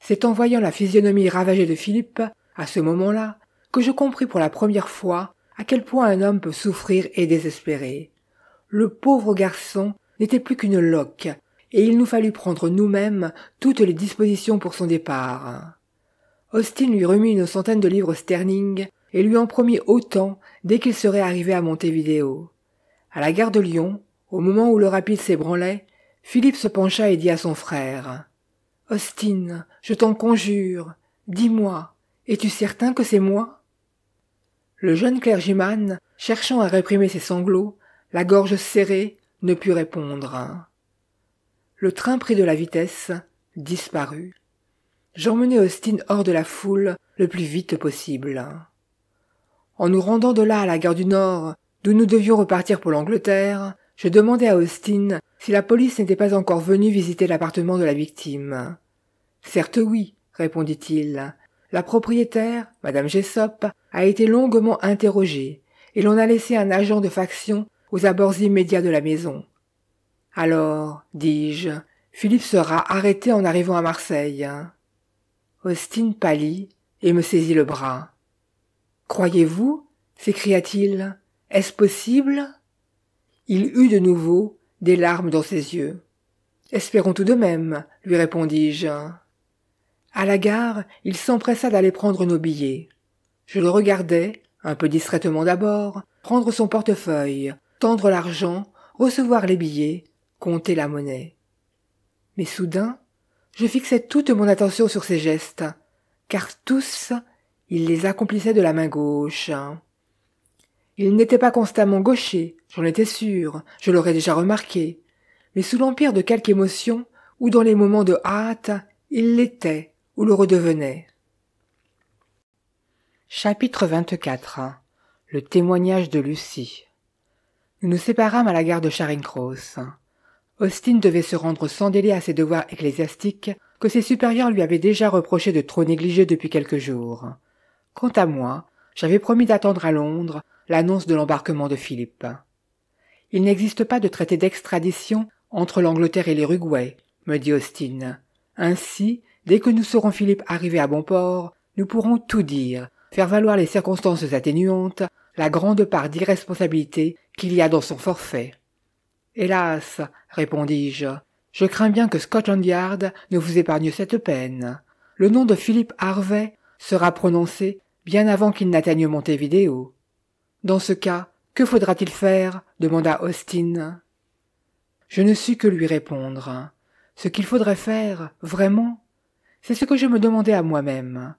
C'est en voyant la physionomie ravagée de Philippe, à ce moment-là, que je compris pour la première fois à quel point un homme peut souffrir et désespérer. Le pauvre garçon n'était plus qu'une loque, et il nous fallut prendre nous-mêmes toutes les dispositions pour son départ. Austin lui remit une centaine de livres sterling et lui en promit autant dès qu'il serait arrivé à Montevideo. À la gare de Lyon, au moment où le rapide s'ébranlait, Philippe se pencha et dit à son frère Austin, je t'en conjure, dis-moi, es-tu certain que c'est moi Le jeune clergyman, cherchant à réprimer ses sanglots, la gorge serrée, ne put répondre. Le train prit de la vitesse, disparut. J'emmenai Austin hors de la foule le plus vite possible. En nous rendant de là à la gare du Nord, d'où nous devions repartir pour l'Angleterre, je demandai à Austin si la police n'était pas encore venue visiter l'appartement de la victime. Certes oui, répondit-il. La propriétaire, madame Jessop, a été longuement interrogée, et l'on a laissé un agent de faction aux abords immédiats de la maison. Alors, dis-je, Philippe sera arrêté en arrivant à Marseille. Austin pâlit et me saisit le bras. Croyez-vous s'écria-t-il. Est-ce possible Il eut de nouveau des larmes dans ses yeux. Espérons tout de même, lui répondis-je. À la gare, il s'empressa d'aller prendre nos billets. Je le regardais, un peu distraitement d'abord, prendre son portefeuille, tendre l'argent, recevoir les billets, compter la monnaie. Mais soudain, je fixai toute mon attention sur ses gestes, car tous il les accomplissait de la main gauche. Il n'était pas constamment gaucher, j'en étais sûr, je l'aurais déjà remarqué. Mais sous l'empire de quelque émotion, ou dans les moments de hâte, il l'était, ou le redevenait. Chapitre 24 Le témoignage de Lucie Nous nous séparâmes à la gare de Charing Cross. Austin devait se rendre sans délai à ses devoirs ecclésiastiques que ses supérieurs lui avaient déjà reproché de trop négliger depuis quelques jours. Quant à moi, j'avais promis d'attendre à Londres l'annonce de l'embarquement de Philippe. Il n'existe pas de traité d'extradition entre l'Angleterre et l'Uruguay, me dit Austin. Ainsi, dès que nous saurons Philippe arrivé à bon port, nous pourrons tout dire, faire valoir les circonstances atténuantes, la grande part d'irresponsabilité qu'il y a dans son forfait. Hélas, répondis-je, je crains bien que Scotland Yard ne vous épargne cette peine. Le nom de Philippe Harvey sera prononcé bien avant qu'il n'atteigne Montevideo. Dans ce cas, que faudra-t-il faire demanda Austin. Je ne sus que lui répondre. Ce qu'il faudrait faire, vraiment, c'est ce que je me demandais à moi-même.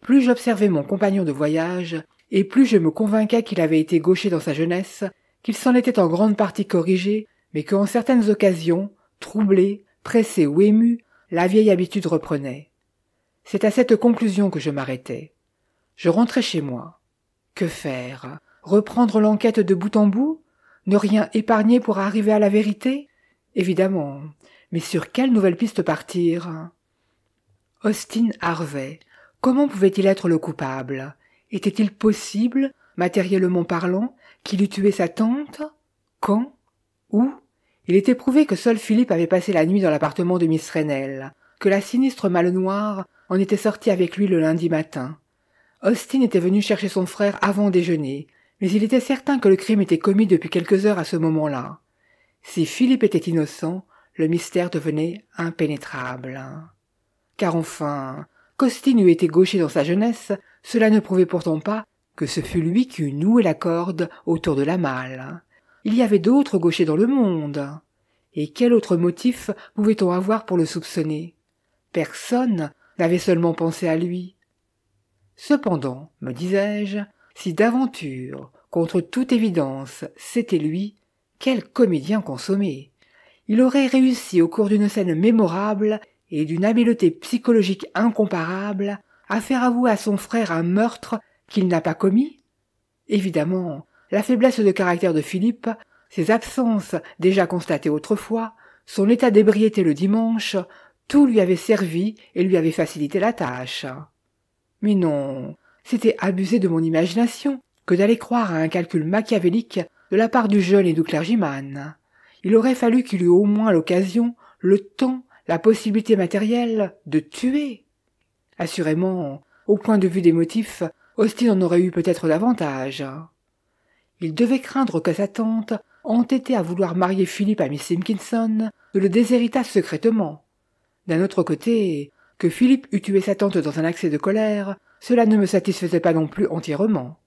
Plus j'observais mon compagnon de voyage, et plus je me convainquais qu'il avait été gaucher dans sa jeunesse, qu'il s'en était en grande partie corrigé, mais qu'en certaines occasions, troublé, pressé ou ému, la vieille habitude reprenait. C'est à cette conclusion que je m'arrêtais. Je rentrais chez moi. Que faire Reprendre l'enquête de bout en bout Ne rien épargner pour arriver à la vérité Évidemment. Mais sur quelle nouvelle piste partir Austin Harvey. Comment pouvait-il être le coupable Était-il possible, matériellement parlant, qu'il eût tué sa tante Quand Où Il était prouvé que seul Philippe avait passé la nuit dans l'appartement de Miss Rennell, que la sinistre malle noire en était sortie avec lui le lundi matin, Austin était venu chercher son frère avant déjeuner, mais il était certain que le crime était commis depuis quelques heures à ce moment-là. Si Philippe était innocent, le mystère devenait impénétrable. Car enfin, qu'Austin eût été gaucher dans sa jeunesse, cela ne prouvait pourtant pas que ce fut lui qui eût noué la corde autour de la malle. Il y avait d'autres gauchers dans le monde. Et quel autre motif pouvait-on avoir pour le soupçonner Personne n'avait seulement pensé à lui. Cependant, me disais-je, si d'aventure, contre toute évidence, c'était lui, quel comédien consommé Il aurait réussi au cours d'une scène mémorable et d'une habileté psychologique incomparable à faire avouer à son frère un meurtre qu'il n'a pas commis Évidemment, la faiblesse de caractère de Philippe, ses absences déjà constatées autrefois, son état d'ébriété le dimanche, tout lui avait servi et lui avait facilité la tâche. Mais non, c'était abuser de mon imagination que d'aller croire à un calcul machiavélique de la part du jeune et du clergyman. Il aurait fallu qu'il eût au moins l'occasion, le temps, la possibilité matérielle de tuer. Assurément, au point de vue des motifs, Austin en aurait eu peut-être davantage. Il devait craindre que sa tante, entêtée à vouloir marier Philippe à Miss Simpkinson, ne le déshéritât secrètement. D'un autre côté, que Philippe eût tué sa tante dans un accès de colère, cela ne me satisfaisait pas non plus entièrement.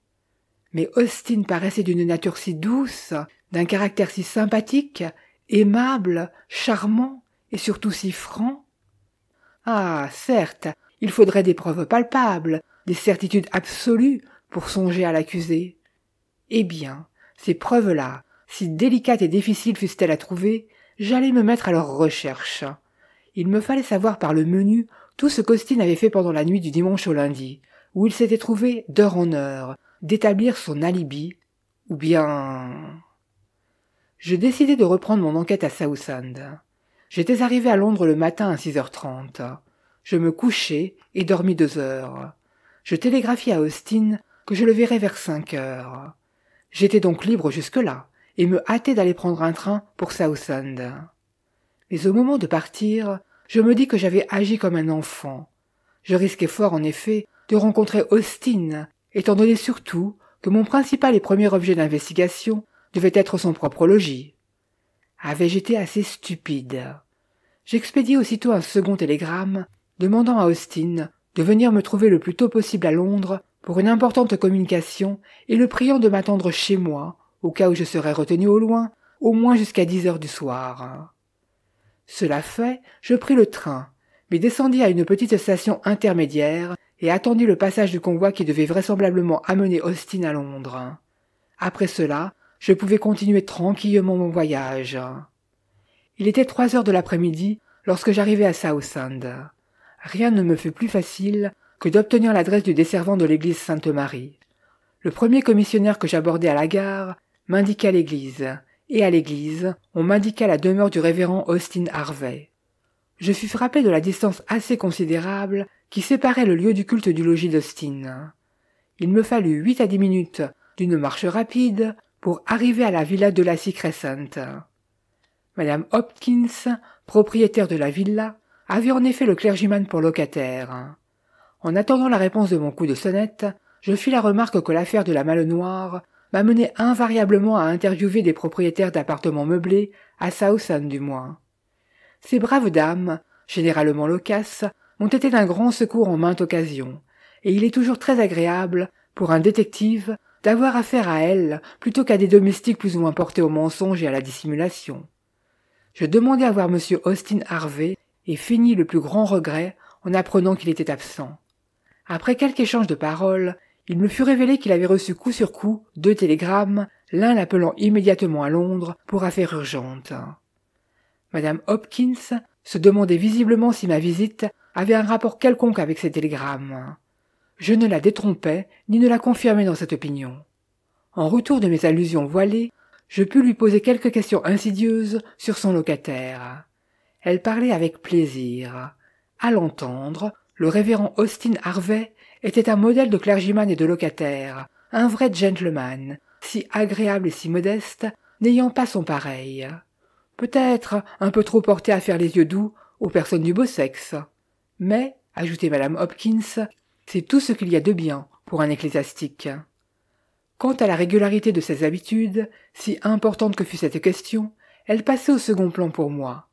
Mais Austin paraissait d'une nature si douce, d'un caractère si sympathique, aimable, charmant et surtout si franc. Ah, certes, il faudrait des preuves palpables, des certitudes absolues pour songer à l'accuser. Eh bien, ces preuves-là, si délicates et difficiles fussent-elles à trouver, j'allais me mettre à leur recherche. Il me fallait savoir par le menu tout ce qu'Austin avait fait pendant la nuit du dimanche au lundi, où il s'était trouvé d'heure en heure, d'établir son alibi, ou bien... Je décidai de reprendre mon enquête à Southend. J'étais arrivé à Londres le matin à 6h30. Je me couchai et dormis deux heures. Je télégraphiai à Austin que je le verrais vers cinq heures. J'étais donc libre jusque-là et me hâtais d'aller prendre un train pour Southend. Mais au moment de partir, je me dis que j'avais agi comme un enfant. Je risquais fort, en effet, de rencontrer Austin, étant donné surtout que mon principal et premier objet d'investigation devait être son propre logis. Avais-je été assez stupide J'expédiai aussitôt un second télégramme demandant à Austin de venir me trouver le plus tôt possible à Londres pour une importante communication et le priant de m'attendre chez moi, au cas où je serais retenu au loin, au moins jusqu'à dix heures du soir. Cela fait, je pris le train, mais descendis à une petite station intermédiaire et attendis le passage du convoi qui devait vraisemblablement amener Austin à Londres. Après cela, je pouvais continuer tranquillement mon voyage. Il était trois heures de l'après-midi lorsque j'arrivai à Southend. Rien ne me fut plus facile que d'obtenir l'adresse du desservant de l'église Sainte-Marie. Le premier commissionnaire que j'abordai à la gare m'indiqua l'église, et à l'église, on m'indiqua la demeure du révérend Austin Harvey. Je fus frappé de la distance assez considérable qui séparait le lieu du culte du logis d'Austin. Il me fallut huit à dix minutes d'une marche rapide pour arriver à la villa de la Crescent. Madame Hopkins, propriétaire de la villa, avait en effet le clergyman pour locataire. En attendant la réponse de mon coup de sonnette, je fis la remarque que l'affaire de la Malle Noire m'a mené invariablement à interviewer des propriétaires d'appartements meublés, à Southend du moins. Ces braves dames, généralement loquaces, ont été d'un grand secours en maintes occasions, et il est toujours très agréable, pour un détective, d'avoir affaire à elles plutôt qu'à des domestiques plus ou moins portés au mensonge et à la dissimulation. Je demandai à voir M. Austin Harvey et finis le plus grand regret en apprenant qu'il était absent. Après quelques échanges de paroles, il me fut révélé qu'il avait reçu coup sur coup deux télégrammes, l'un l'appelant immédiatement à Londres pour affaire urgente. Madame Hopkins se demandait visiblement si ma visite avait un rapport quelconque avec ces télégrammes. Je ne la détrompais ni ne la confirmais dans cette opinion. En retour de mes allusions voilées, je pus lui poser quelques questions insidieuses sur son locataire. Elle parlait avec plaisir. À l'entendre, le révérend Austin Harvey était un modèle de clergyman et de locataire, un vrai gentleman, si agréable et si modeste, n'ayant pas son pareil. Peut-être un peu trop porté à faire les yeux doux aux personnes du beau sexe. Mais, ajoutait madame Hopkins, c'est tout ce qu'il y a de bien pour un ecclésiastique. Quant à la régularité de ses habitudes, si importante que fût cette question, elle passait au second plan pour moi.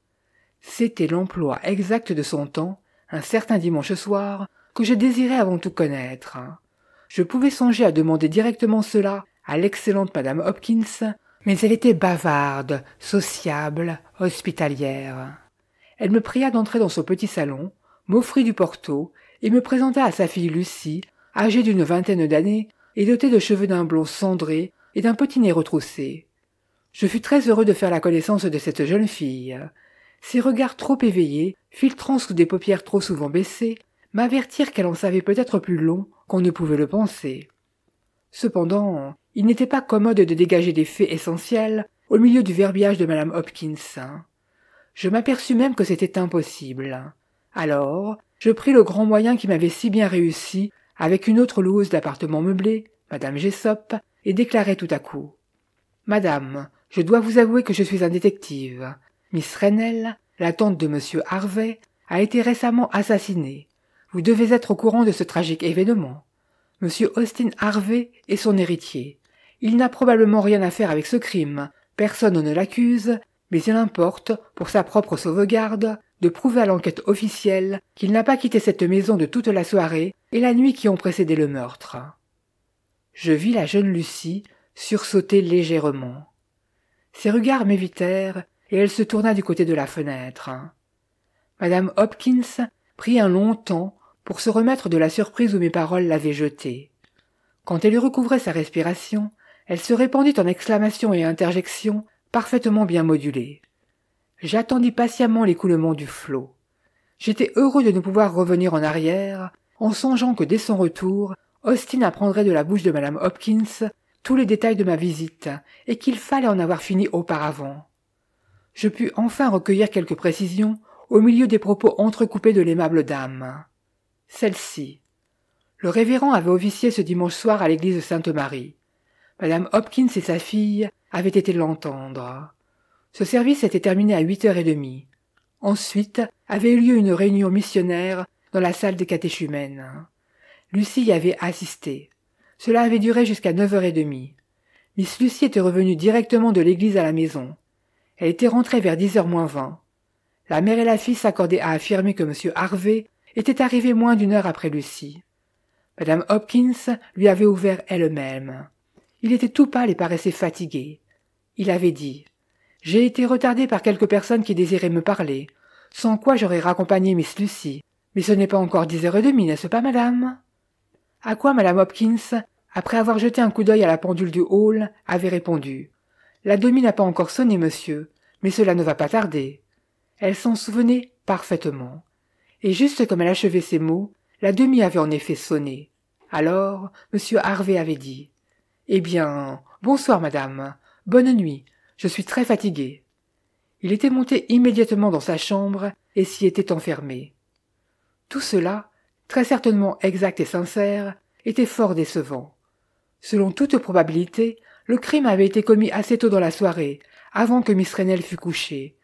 C'était l'emploi exact de son temps, un certain dimanche soir, que je désirais avant tout connaître. Je pouvais songer à demander directement cela à l'excellente madame Hopkins, mais elle était bavarde, sociable, hospitalière. Elle me pria d'entrer dans son petit salon, m'offrit du porto et me présenta à sa fille Lucie, âgée d'une vingtaine d'années et dotée de cheveux d'un blond cendré et d'un petit nez retroussé. Je fus très heureux de faire la connaissance de cette jeune fille. Ses regards trop éveillés, filtrant sous des paupières trop souvent baissées, m'avertir qu'elle en savait peut-être plus long qu'on ne pouvait le penser. Cependant, il n'était pas commode de dégager des faits essentiels au milieu du verbiage de madame Hopkins. Je m'aperçus même que c'était impossible. Alors, je pris le grand moyen qui m'avait si bien réussi avec une autre loueuse d'appartement meublé, madame Jessop, et déclarai tout à coup. Madame, je dois vous avouer que je suis un détective. Miss Rennell, la tante de monsieur Harvey, a été récemment assassinée. Vous devez être au courant de ce tragique événement. Monsieur Austin Harvey est son héritier. Il n'a probablement rien à faire avec ce crime. Personne ne l'accuse, mais il importe, pour sa propre sauvegarde, de prouver à l'enquête officielle qu'il n'a pas quitté cette maison de toute la soirée et la nuit qui ont précédé le meurtre. Je vis la jeune Lucie sursauter légèrement. Ses regards m'évitèrent et elle se tourna du côté de la fenêtre. Madame Hopkins prit un long temps pour se remettre de la surprise où mes paroles l'avaient jetée. Quand elle eut recouvré sa respiration, elle se répandit en exclamations et interjections parfaitement bien modulées. J'attendis patiemment l'écoulement du flot. J'étais heureux de ne pouvoir revenir en arrière, en songeant que dès son retour, Austin apprendrait de la bouche de madame Hopkins tous les détails de ma visite, et qu'il fallait en avoir fini auparavant. Je pus enfin recueillir quelques précisions au milieu des propos entrecoupés de l'aimable dame. Celle-ci. Le révérend avait officié ce dimanche soir à l'église de Sainte-Marie. Madame Hopkins et sa fille avaient été l'entendre. Ce service était terminé à huit heures et demie. Ensuite avait eu lieu une réunion missionnaire dans la salle des catéchumènes. Lucie y avait assisté. Cela avait duré jusqu'à neuf heures et demie. Miss Lucie était revenue directement de l'église à la maison. Elle était rentrée vers dix heures moins vingt. La mère et la fille s'accordaient à affirmer que M. Harvey était arrivé moins d'une heure après Lucie. Madame Hopkins lui avait ouvert elle-même. Il était tout pâle et paraissait fatigué. Il avait dit J'ai été retardé par quelques personnes qui désiraient me parler, sans quoi j'aurais raccompagné Miss Lucie. Mais ce n'est pas encore dix heures et demie, n'est-ce pas, madame À quoi madame Hopkins, après avoir jeté un coup d'œil à la pendule du hall, avait répondu La demie n'a pas encore sonné, monsieur, mais cela ne va pas tarder. Elle s'en souvenait parfaitement et juste comme elle achevait ces mots la demi avait en effet sonné alors m harvey avait dit eh bien bonsoir madame bonne nuit je suis très fatigué il était monté immédiatement dans sa chambre et s'y était enfermé tout cela très certainement exact et sincère était fort décevant selon toute probabilité le crime avait été commis assez tôt dans la soirée avant que miss rennell fût couchée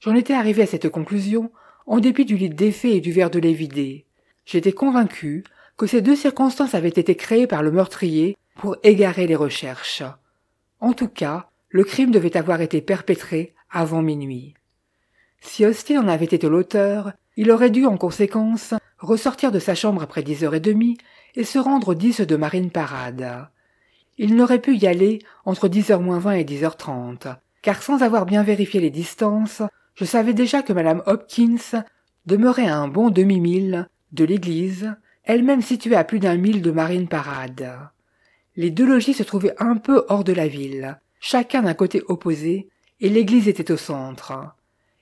j'en étais arrivé à cette conclusion en dépit du lit défait et du verre de lait vidé. J'étais convaincu que ces deux circonstances avaient été créées par le meurtrier pour égarer les recherches. En tout cas, le crime devait avoir été perpétré avant minuit. Si Austin en avait été l'auteur, il aurait dû en conséquence ressortir de sa chambre après dix heures et demie et se rendre au 10 de Marine Parade. Il n'aurait pu y aller entre dix heures moins vingt et dix heures trente, car sans avoir bien vérifié les distances, je savais déjà que madame Hopkins demeurait à un bon demi-mille de l'église, elle-même située à plus d'un mille de Marine Parade. Les deux logis se trouvaient un peu hors de la ville, chacun d'un côté opposé, et l'église était au centre.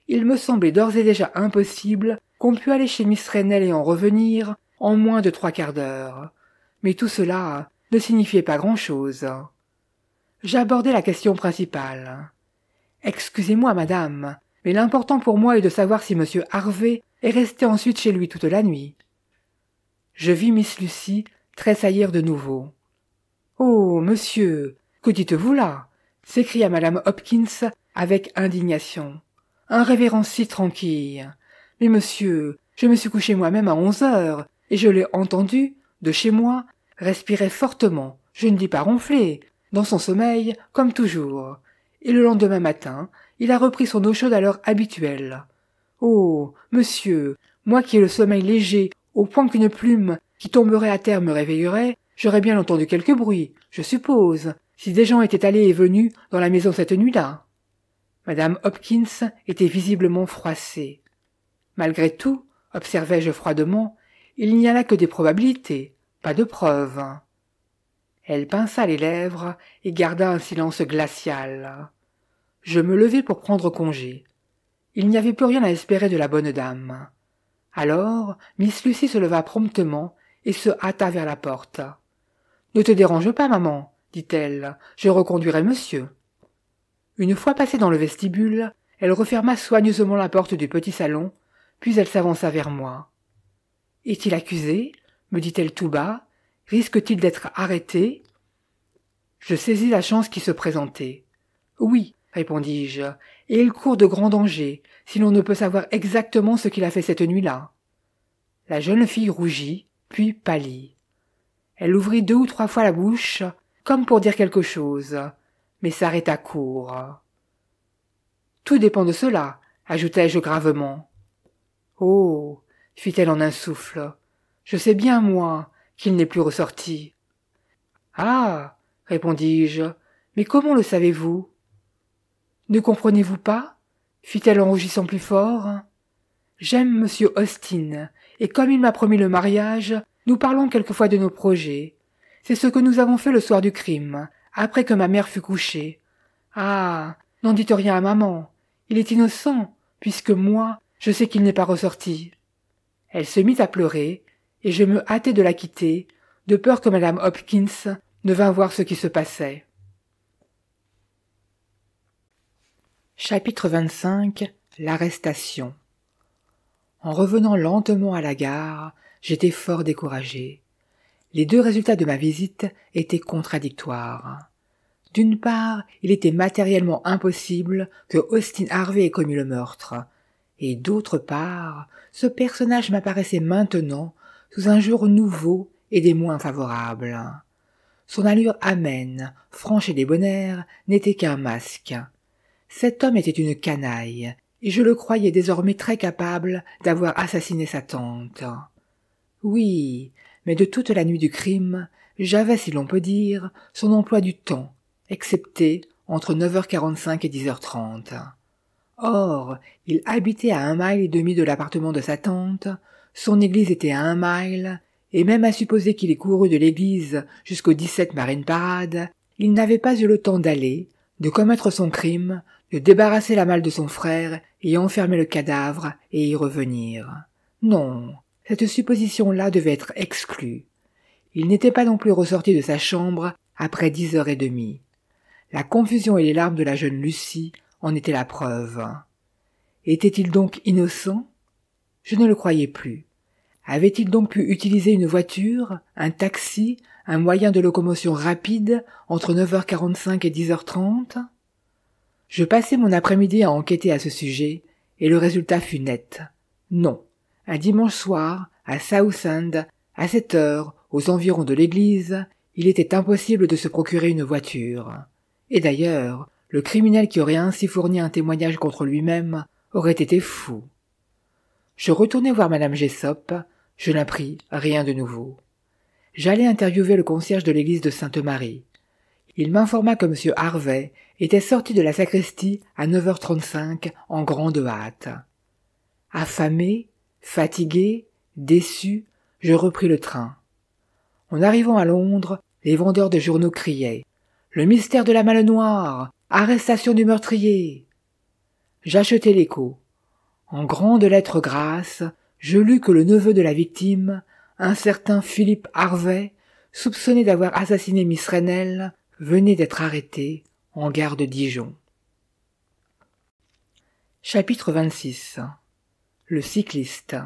Il me semblait d'ores et déjà impossible qu'on pût aller chez Miss Rennell et en revenir en moins de trois quarts d'heure. Mais tout cela ne signifiait pas grand-chose. J'abordai la question principale. Excusez-moi, madame, mais l'important pour moi est de savoir si M. Harvey est resté ensuite chez lui toute la nuit. Je vis Miss Lucie tressaillir de nouveau. Oh, monsieur, que dites-vous là s'écria Madame Hopkins avec indignation. Un révérend si tranquille. Mais monsieur, je me suis couché moi-même à onze heures, et je l'ai entendu, de chez moi, respirer fortement, je ne dis pas ronfler, dans son sommeil, comme toujours. Et le lendemain matin, il a repris son eau chaude à l'heure habituelle. Oh. Monsieur, moi qui ai le sommeil léger, au point qu'une plume qui tomberait à terre me réveillerait, j'aurais bien entendu quelque bruit, je suppose, si des gens étaient allés et venus dans la maison cette nuit-là. Madame Hopkins était visiblement froissée. Malgré tout, observai-je froidement, il n'y a là que des probabilités, pas de preuves. Elle pinça les lèvres et garda un silence glacial je me levai pour prendre congé. Il n'y avait plus rien à espérer de la bonne dame. Alors, Miss Lucie se leva promptement et se hâta vers la porte. Ne te dérange pas, maman, dit-elle, je reconduirai monsieur. Une fois passée dans le vestibule, elle referma soigneusement la porte du petit salon, puis elle s'avança vers moi. Est-il accusé me dit-elle tout bas. Risque-t-il d'être arrêté Je saisis la chance qui se présentait. Oui, répondis-je, et il court de grands dangers, si l'on ne peut savoir exactement ce qu'il a fait cette nuit-là. La jeune fille rougit, puis pâlit. Elle ouvrit deux ou trois fois la bouche, comme pour dire quelque chose, mais s'arrêta court. Tout dépend de cela, ajoutai-je gravement. Oh, fit-elle en un souffle, je sais bien, moi, qu'il n'est plus ressorti. Ah, répondis-je, mais comment le savez-vous ne comprenez-vous pas fit-elle en rougissant plus fort. J'aime monsieur Austin, et comme il m'a promis le mariage, nous parlons quelquefois de nos projets. C'est ce que nous avons fait le soir du crime, après que ma mère fut couchée. Ah. N'en dites rien à maman. Il est innocent, puisque moi, je sais qu'il n'est pas ressorti. Elle se mit à pleurer, et je me hâtai de la quitter, de peur que madame Hopkins ne vînt voir ce qui se passait. Chapitre 25 L'arrestation En revenant lentement à la gare, j'étais fort découragé. Les deux résultats de ma visite étaient contradictoires. D'une part, il était matériellement impossible que Austin Harvey ait commis le meurtre, et d'autre part, ce personnage m'apparaissait maintenant sous un jour nouveau et des moins favorables. Son allure amène, franche et débonnaire, n'était qu'un masque cet homme était une canaille, et je le croyais désormais très capable d'avoir assassiné sa tante. Oui, mais de toute la nuit du crime, j'avais, si l'on peut dire, son emploi du temps, excepté entre 9h45 et 10h30. Or, il habitait à un mile et demi de l'appartement de sa tante, son église était à un mile, et même à supposer qu'il ait couru de l'église jusqu'au 17 Marine Parade, il n'avait pas eu le temps d'aller, de commettre son crime, de débarrasser la malle de son frère et enfermer le cadavre et y revenir. Non, cette supposition-là devait être exclue. Il n'était pas non plus ressorti de sa chambre après dix heures et demie. La confusion et les larmes de la jeune Lucie en étaient la preuve. Était-il donc innocent Je ne le croyais plus. Avait-il donc pu utiliser une voiture, un taxi, un moyen de locomotion rapide entre 9h45 et 10h30 je passai mon après-midi à enquêter à ce sujet, et le résultat fut net. Non. Un dimanche soir, à Southend, à cette heure, aux environs de l'église, il était impossible de se procurer une voiture. Et d'ailleurs, le criminel qui aurait ainsi fourni un témoignage contre lui-même aurait été fou. Je retournai voir madame Jessop, je n'appris rien de nouveau. J'allai interviewer le concierge de l'église de Sainte-Marie. Il m'informa que monsieur Harvey était sorti de la sacristie à 9h35 en grande hâte. Affamé, fatigué, déçu, je repris le train. En arrivant à Londres, les vendeurs de journaux criaient Le mystère de la malle noire Arrestation du meurtrier J'achetai l'écho. En grandes lettres grasses, je lus que le neveu de la victime, un certain Philippe Harvey, soupçonné d'avoir assassiné Miss Renel venait d'être arrêté en gare de Dijon. Chapitre 26 Le cycliste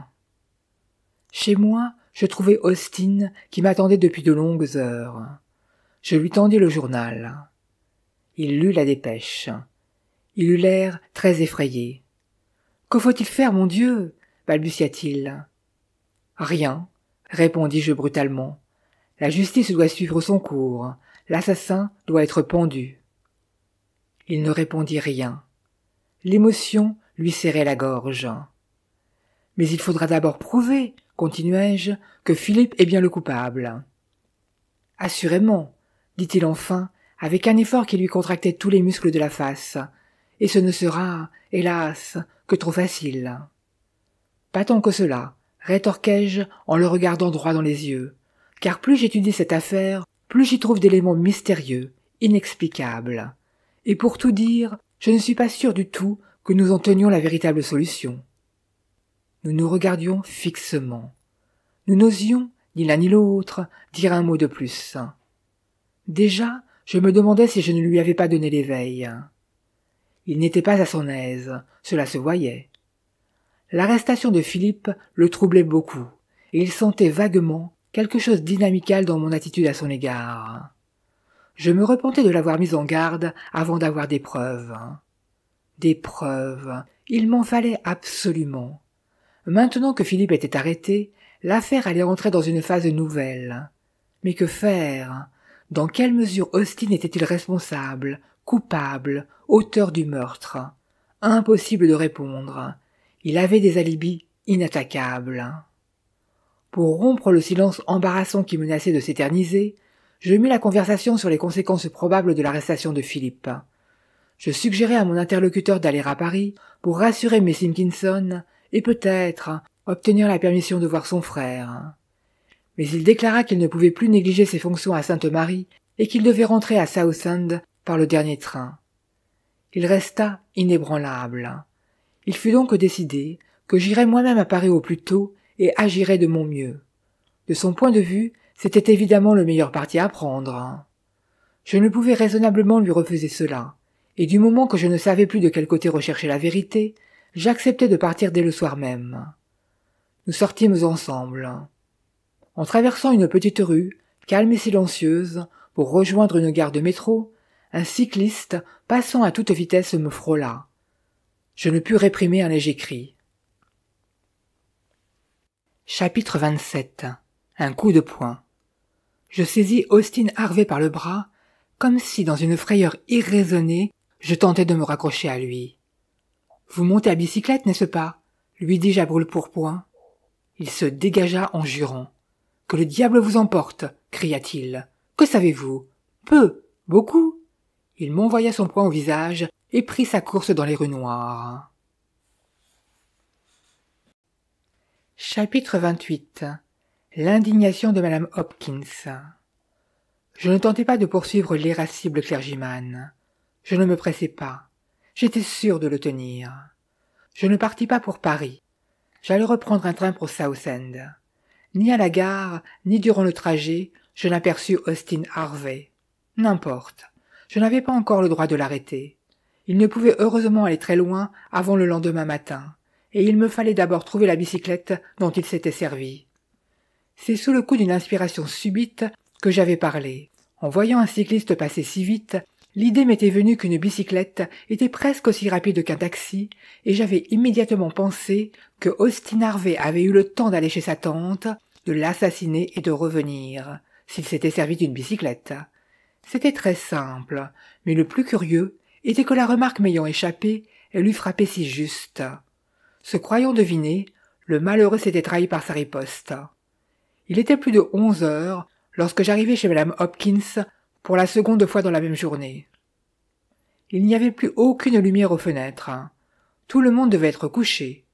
Chez moi, je trouvai Austin qui m'attendait depuis de longues heures. Je lui tendis le journal. Il lut la dépêche. Il eut l'air très effrayé. Que faut-il faire, mon Dieu balbutia-t-il. Rien, répondis-je brutalement. La justice doit suivre son cours. L'assassin doit être pendu. Il ne répondit rien. L'émotion lui serrait la gorge. Mais il faudra d'abord prouver, continuai-je, que Philippe est bien le coupable. Assurément, dit-il enfin, avec un effort qui lui contractait tous les muscles de la face, et ce ne sera, hélas, que trop facile. Pas tant que cela, rétorquai-je en le regardant droit dans les yeux, car plus j'étudie cette affaire, plus j'y trouve d'éléments mystérieux, inexplicables. Et pour tout dire, je ne suis pas sûr du tout que nous en tenions la véritable solution. Nous nous regardions fixement. Nous n'osions, ni l'un ni l'autre, dire un mot de plus. Déjà, je me demandais si je ne lui avais pas donné l'éveil. Il n'était pas à son aise, cela se voyait. L'arrestation de Philippe le troublait beaucoup, et il sentait vaguement quelque chose dynamical dans mon attitude à son égard je me repentais de l'avoir mise en garde avant d'avoir des preuves. Des preuves. Il m'en fallait absolument. Maintenant que Philippe était arrêté, l'affaire allait entrer dans une phase nouvelle. Mais que faire? Dans quelle mesure Austin était-il responsable, coupable, auteur du meurtre Impossible de répondre. Il avait des alibis inattaquables. Pour rompre le silence embarrassant qui menaçait de s'éterniser, je mis la conversation sur les conséquences probables de l'arrestation de Philippe. Je suggérais à mon interlocuteur d'aller à Paris pour rassurer Miss Simpkinson et peut-être obtenir la permission de voir son frère. Mais il déclara qu'il ne pouvait plus négliger ses fonctions à Sainte-Marie et qu'il devait rentrer à Southend par le dernier train. Il resta inébranlable. Il fut donc décidé que j'irais moi-même à Paris au plus tôt et agirais de mon mieux. De son point de vue, c'était évidemment le meilleur parti à prendre. Je ne pouvais raisonnablement lui refuser cela, et du moment que je ne savais plus de quel côté rechercher la vérité, j'acceptai de partir dès le soir même. Nous sortîmes ensemble. En traversant une petite rue, calme et silencieuse, pour rejoindre une gare de métro, un cycliste, passant à toute vitesse, me frôla. Je ne pus réprimer un léger cri. Chapitre 27 Un coup de poing je saisis Austin Harvey par le bras, comme si, dans une frayeur irraisonnée, je tentais de me raccrocher à lui. Vous montez à bicyclette, n'est-ce pas lui dis-je à brûle pourpoint. Il se dégagea en jurant. Que le diable vous emporte cria-t-il. Que savez-vous Peu Beaucoup Il m'envoya son poing au visage et prit sa course dans les rues noires. Chapitre 28 L'indignation de madame Hopkins. Je ne tentais pas de poursuivre l'irascible clergyman. Je ne me pressais pas. J'étais sûr de le tenir. Je ne partis pas pour Paris. J'allais reprendre un train pour Southend. Ni à la gare, ni durant le trajet, je n'aperçus Austin Harvey. N'importe. Je n'avais pas encore le droit de l'arrêter. Il ne pouvait heureusement aller très loin avant le lendemain matin, et il me fallait d'abord trouver la bicyclette dont il s'était servi. C'est sous le coup d'une inspiration subite que j'avais parlé. En voyant un cycliste passer si vite, l'idée m'était venue qu'une bicyclette était presque aussi rapide qu'un taxi, et j'avais immédiatement pensé que Austin Harvey avait eu le temps d'aller chez sa tante, de l'assassiner et de revenir, s'il s'était servi d'une bicyclette. C'était très simple, mais le plus curieux était que la remarque m'ayant échappé, elle eût frappé si juste. Se croyant deviné, le malheureux s'était trahi par sa riposte. Il était plus de onze heures lorsque j'arrivai chez madame Hopkins pour la seconde fois dans la même journée. Il n'y avait plus aucune lumière aux fenêtres. Tout le monde devait être couché.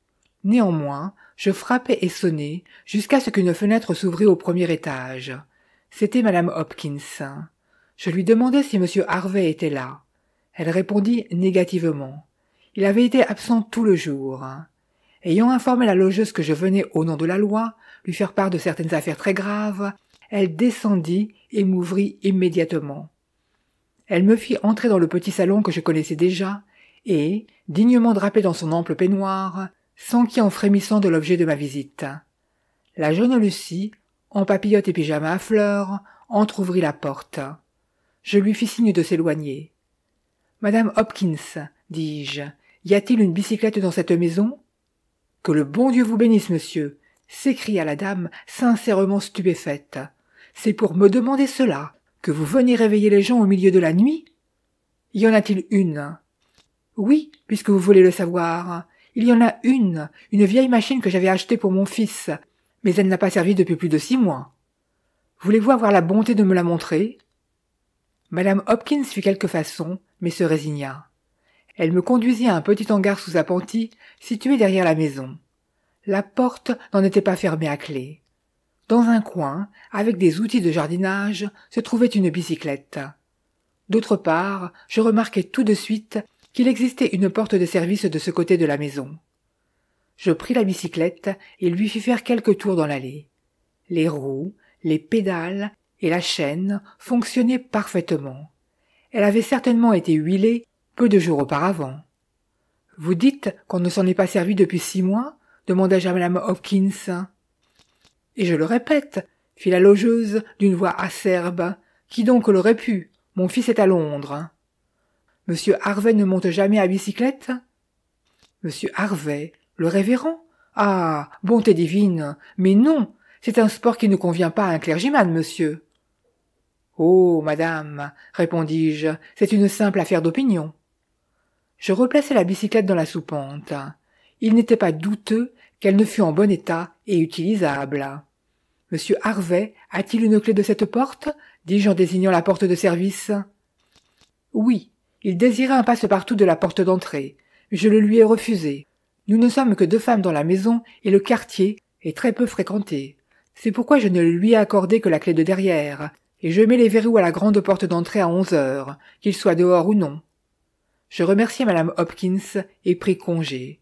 Néanmoins, je frappai et sonnai jusqu'à ce qu'une fenêtre s'ouvrit au premier étage. C'était madame Hopkins. Je lui demandai si monsieur Harvey était là. Elle répondit négativement. Il avait été absent tout le jour. Ayant informé la logeuse que je venais au nom de la loi, lui faire part de certaines affaires très graves, elle descendit et m'ouvrit immédiatement. Elle me fit entrer dans le petit salon que je connaissais déjà, et, dignement drapée dans son ample peignoir, s'enquit en frémissant de l'objet de ma visite. La jeune Lucie, en papillote et pyjama à fleurs, entr'ouvrit la porte. Je lui fis signe de s'éloigner. Madame Hopkins, dis-je, y a-t-il une bicyclette dans cette maison? Que le bon Dieu vous bénisse, monsieur s'écria la dame, sincèrement stupéfaite. C'est pour me demander cela, que vous venez réveiller les gens au milieu de la nuit? Y en a-t-il une? Oui, puisque vous voulez le savoir. Il y en a une, une vieille machine que j'avais achetée pour mon fils, mais elle n'a pas servi depuis plus de six mois. Voulez-vous avoir la bonté de me la montrer? Madame Hopkins fit quelque façon, mais se résigna. Elle me conduisit à un petit hangar sous appentis, situé derrière la maison. La porte n'en était pas fermée à clé. Dans un coin, avec des outils de jardinage, se trouvait une bicyclette. D'autre part, je remarquai tout de suite qu'il existait une porte de service de ce côté de la maison. Je pris la bicyclette et lui fis faire quelques tours dans l'allée. Les roues, les pédales et la chaîne fonctionnaient parfaitement. Elle avait certainement été huilée peu de jours auparavant. Vous dites qu'on ne s'en est pas servi depuis six mois demandai-je à madame Hopkins. Et je le répète, fit la logeuse d'une voix acerbe. Qui donc l'aurait pu? Mon fils est à Londres. Monsieur Harvey ne monte jamais à bicyclette? Monsieur Harvey, le révérend? Ah. Bonté divine. Mais non. C'est un sport qui ne convient pas à un clergyman, monsieur. Oh. Madame, répondis je, c'est une simple affaire d'opinion. Je replaçai la bicyclette dans la soupente. Il n'était pas douteux qu'elle ne fût en bon état et utilisable. Monsieur Harvey a-t-il une clé de cette porte dis-je en désignant la porte de service. Oui, il désirait un passe-partout de la porte d'entrée. Je le lui ai refusé. Nous ne sommes que deux femmes dans la maison et le quartier est très peu fréquenté. C'est pourquoi je ne lui ai accordé que la clé de derrière, et je mets les verrous à la grande porte d'entrée à onze heures, qu'il soit dehors ou non. Je remerciai madame Hopkins et pris congé.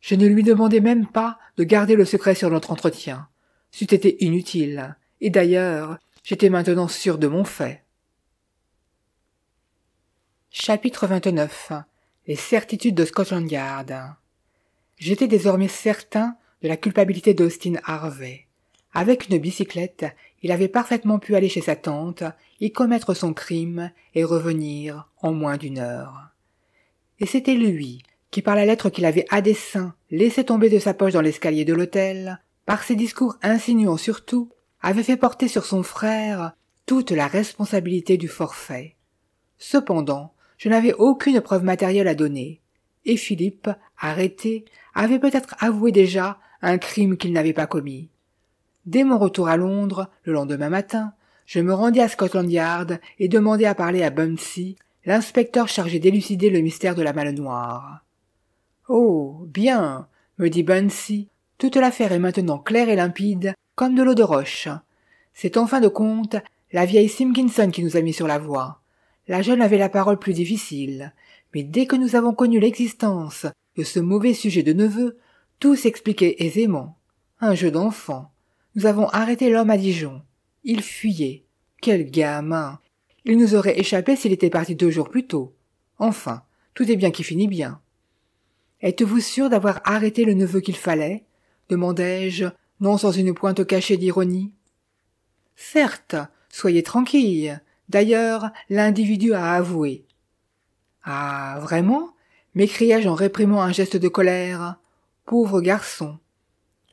Je ne lui demandais même pas de garder le secret sur notre entretien. C'eût été inutile. Et d'ailleurs, j'étais maintenant sûr de mon fait. Chapitre 29 Les certitudes de Scotland Yard J'étais désormais certain de la culpabilité d'Austin Harvey. Avec une bicyclette, il avait parfaitement pu aller chez sa tante, y commettre son crime et revenir en moins d'une heure. Et c'était lui qui par la lettre qu'il avait à dessein laissée tomber de sa poche dans l'escalier de l'hôtel, par ses discours insinuants surtout, avait fait porter sur son frère toute la responsabilité du forfait. Cependant, je n'avais aucune preuve matérielle à donner, et Philippe, arrêté, avait peut-être avoué déjà un crime qu'il n'avait pas commis. Dès mon retour à Londres, le lendemain matin, je me rendis à Scotland Yard et demandai à parler à Bunsey, l'inspecteur chargé d'élucider le mystère de la malle noire. Oh. Bien. me dit Bunsey. Toute l'affaire est maintenant claire et limpide, comme de l'eau de roche. C'est en fin de compte la vieille Simkinson qui nous a mis sur la voie. La jeune avait la parole plus difficile, mais dès que nous avons connu l'existence de ce mauvais sujet de neveu, tout s'expliquait aisément. Un jeu d'enfant. Nous avons arrêté l'homme à Dijon. Il fuyait. Quel gamin. Il nous aurait échappé s'il était parti deux jours plus tôt. Enfin, tout est bien qui finit bien. Êtes-vous sûr d'avoir arrêté le neveu qu'il fallait demandai-je, non sans une pointe cachée d'ironie. Certes, soyez tranquille. D'ailleurs, l'individu a avoué. Ah, vraiment m'écriai-je en réprimant un geste de colère. Pauvre garçon.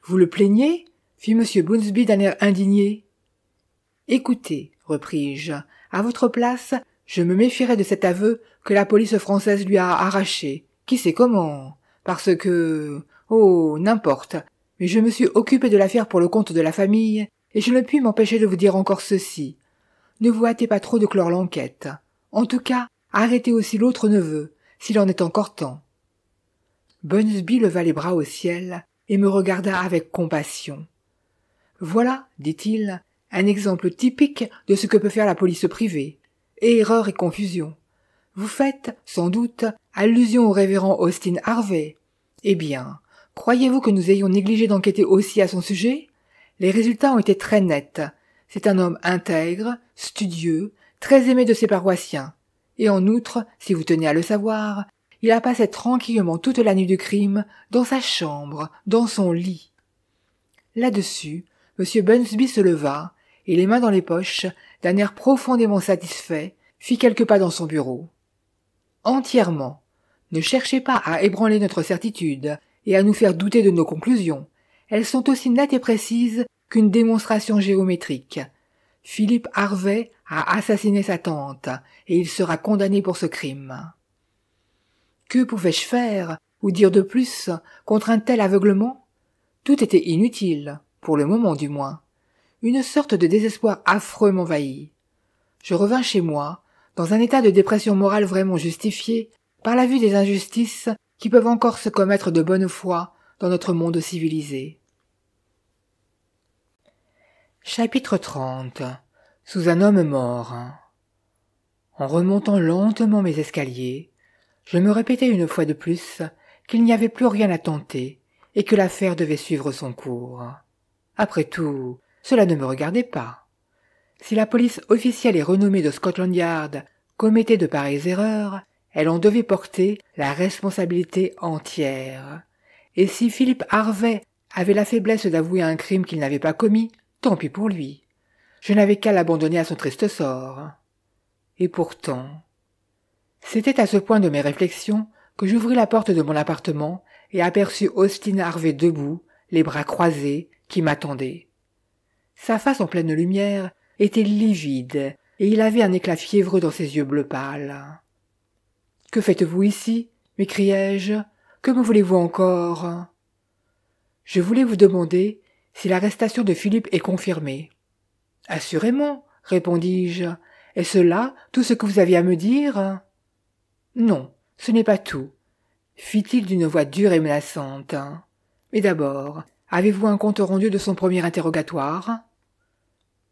Vous le plaignez fit M. Boonsby d'un air indigné. Écoutez, repris-je, à votre place, je me méfierais de cet aveu que la police française lui a arraché. Qui sait comment Parce que... Oh, n'importe. Mais je me suis occupé de l'affaire pour le compte de la famille, et je ne puis m'empêcher de vous dire encore ceci. Ne vous hâtez pas trop de clore l'enquête. En tout cas, arrêtez aussi l'autre neveu, s'il en est encore temps. Bunsby leva les bras au ciel et me regarda avec compassion. Voilà, dit-il, un exemple typique de ce que peut faire la police privée. Erreur et confusion. Vous faites, sans doute, allusion au révérend Austin Harvey. Eh bien, croyez-vous que nous ayons négligé d'enquêter aussi à son sujet Les résultats ont été très nets. C'est un homme intègre, studieux, très aimé de ses paroissiens. Et en outre, si vous tenez à le savoir, il a passé tranquillement toute la nuit du crime, dans sa chambre, dans son lit. Là-dessus, M. Bunsby se leva, et les mains dans les poches, d'un air profondément satisfait, fit quelques pas dans son bureau entièrement. Ne cherchez pas à ébranler notre certitude et à nous faire douter de nos conclusions. Elles sont aussi nettes et précises qu'une démonstration géométrique. Philippe Harvey a assassiné sa tante, et il sera condamné pour ce crime. Que pouvais-je faire, ou dire de plus, contre un tel aveuglement Tout était inutile, pour le moment du moins. Une sorte de désespoir affreux m'envahit. Je revins chez moi, dans un état de dépression morale vraiment justifié par la vue des injustices qui peuvent encore se commettre de bonne foi dans notre monde civilisé. Chapitre 30 Sous un homme mort En remontant lentement mes escaliers, je me répétais une fois de plus qu'il n'y avait plus rien à tenter et que l'affaire devait suivre son cours. Après tout, cela ne me regardait pas. Si la police officielle et renommée de Scotland Yard commettait de pareilles erreurs, elle en devait porter la responsabilité entière. Et si Philippe Harvey avait la faiblesse d'avouer un crime qu'il n'avait pas commis, tant pis pour lui. Je n'avais qu'à l'abandonner à son triste sort. Et pourtant. C'était à ce point de mes réflexions que j'ouvris la porte de mon appartement et aperçus Austin Harvey debout, les bras croisés, qui m'attendait. Sa face en pleine lumière était livide, et il avait un éclat fiévreux dans ses yeux bleu pâle. Que faites-vous ici m'écriai-je. Que me voulez-vous encore Je voulais vous demander si l'arrestation de Philippe est confirmée. Assurément, répondis-je. Est cela tout ce que vous aviez à me dire Non, ce n'est pas tout, fit-il d'une voix dure et menaçante. Mais d'abord, avez-vous un compte rendu de son premier interrogatoire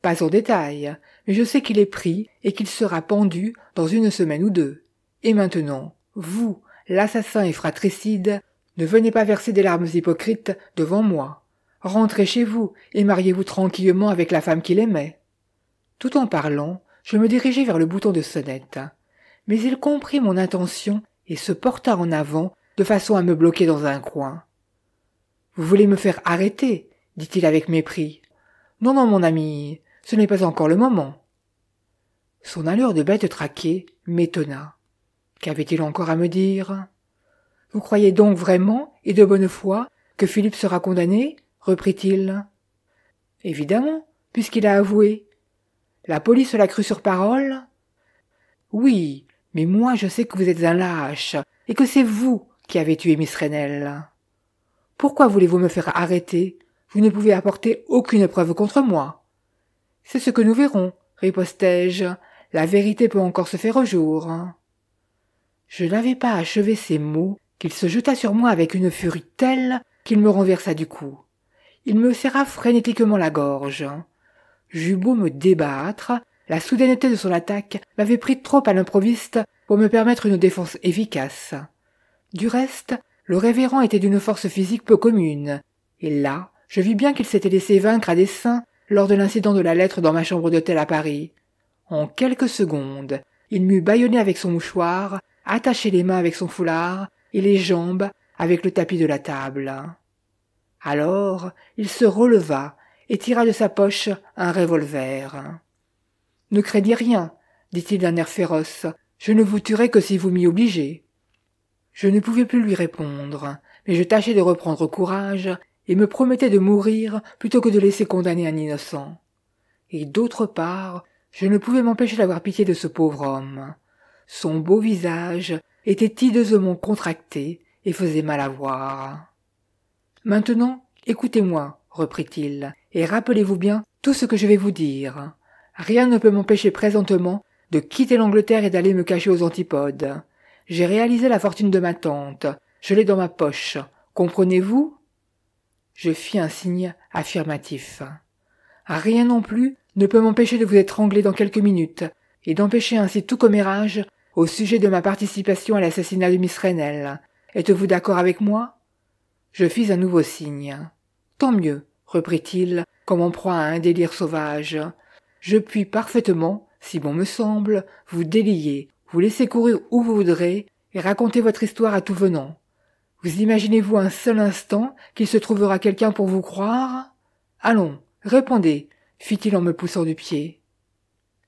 pas en détail, mais je sais qu'il est pris et qu'il sera pendu dans une semaine ou deux. Et maintenant, vous, l'assassin et fratricide, ne venez pas verser des larmes hypocrites devant moi. Rentrez chez vous et mariez-vous tranquillement avec la femme qu'il aimait. Tout en parlant, je me dirigeai vers le bouton de sonnette. Mais il comprit mon intention et se porta en avant de façon à me bloquer dans un coin. Vous voulez me faire arrêter dit-il avec mépris. Non, non, mon ami, ce n'est pas encore le moment. Son allure de bête traquée m'étonna. Qu'avait-il encore à me dire Vous croyez donc vraiment et de bonne foi que Philippe sera condamné reprit-il. Évidemment, puisqu'il a avoué. La police l'a cru sur parole Oui, mais moi je sais que vous êtes un lâche et que c'est vous qui avez tué Miss Renel. »« Pourquoi voulez-vous me faire arrêter Vous ne pouvez apporter aucune preuve contre moi. C'est ce que nous verrons, ripostai-je. La vérité peut encore se faire au jour. Je n'avais pas achevé ces mots qu'il se jeta sur moi avec une furie telle qu'il me renversa du cou. Il me serra frénétiquement la gorge. J'eus beau me débattre, la soudaineté de son attaque m'avait pris trop à l'improviste pour me permettre une défense efficace. Du reste, le révérend était d'une force physique peu commune, et là, je vis bien qu'il s'était laissé vaincre à dessein lors de l'incident de la lettre dans ma chambre d'hôtel à Paris. En quelques secondes, il m'eut bâillonné avec son mouchoir, attaché les mains avec son foulard, et les jambes avec le tapis de la table. Alors, il se releva et tira de sa poche un revolver. Ne craignez rien, dit-il d'un air féroce. Je ne vous tuerai que si vous m'y obligez. Je ne pouvais plus lui répondre, mais je tâchai de reprendre courage et me promettait de mourir plutôt que de laisser condamner un innocent. Et d'autre part, je ne pouvais m'empêcher d'avoir pitié de ce pauvre homme. Son beau visage était hideusement contracté et faisait mal à voir. Maintenant, écoutez-moi, reprit-il, et rappelez-vous bien tout ce que je vais vous dire. Rien ne peut m'empêcher présentement de quitter l'Angleterre et d'aller me cacher aux antipodes. J'ai réalisé la fortune de ma tante. Je l'ai dans ma poche. Comprenez-vous je fis un signe affirmatif. Rien non plus ne peut m'empêcher de vous étrangler dans quelques minutes, et d'empêcher ainsi tout commérage au sujet de ma participation à l'assassinat de Miss Renel. Êtes-vous d'accord avec moi Je fis un nouveau signe. Tant mieux, reprit-il, comme en proie à un délire sauvage. Je puis parfaitement, si bon me semble, vous délier, vous laisser courir où vous voudrez, et raconter votre histoire à tout venant. Vous imaginez-vous un seul instant qu'il se trouvera quelqu'un pour vous croire Allons, répondez, fit-il en me poussant du pied.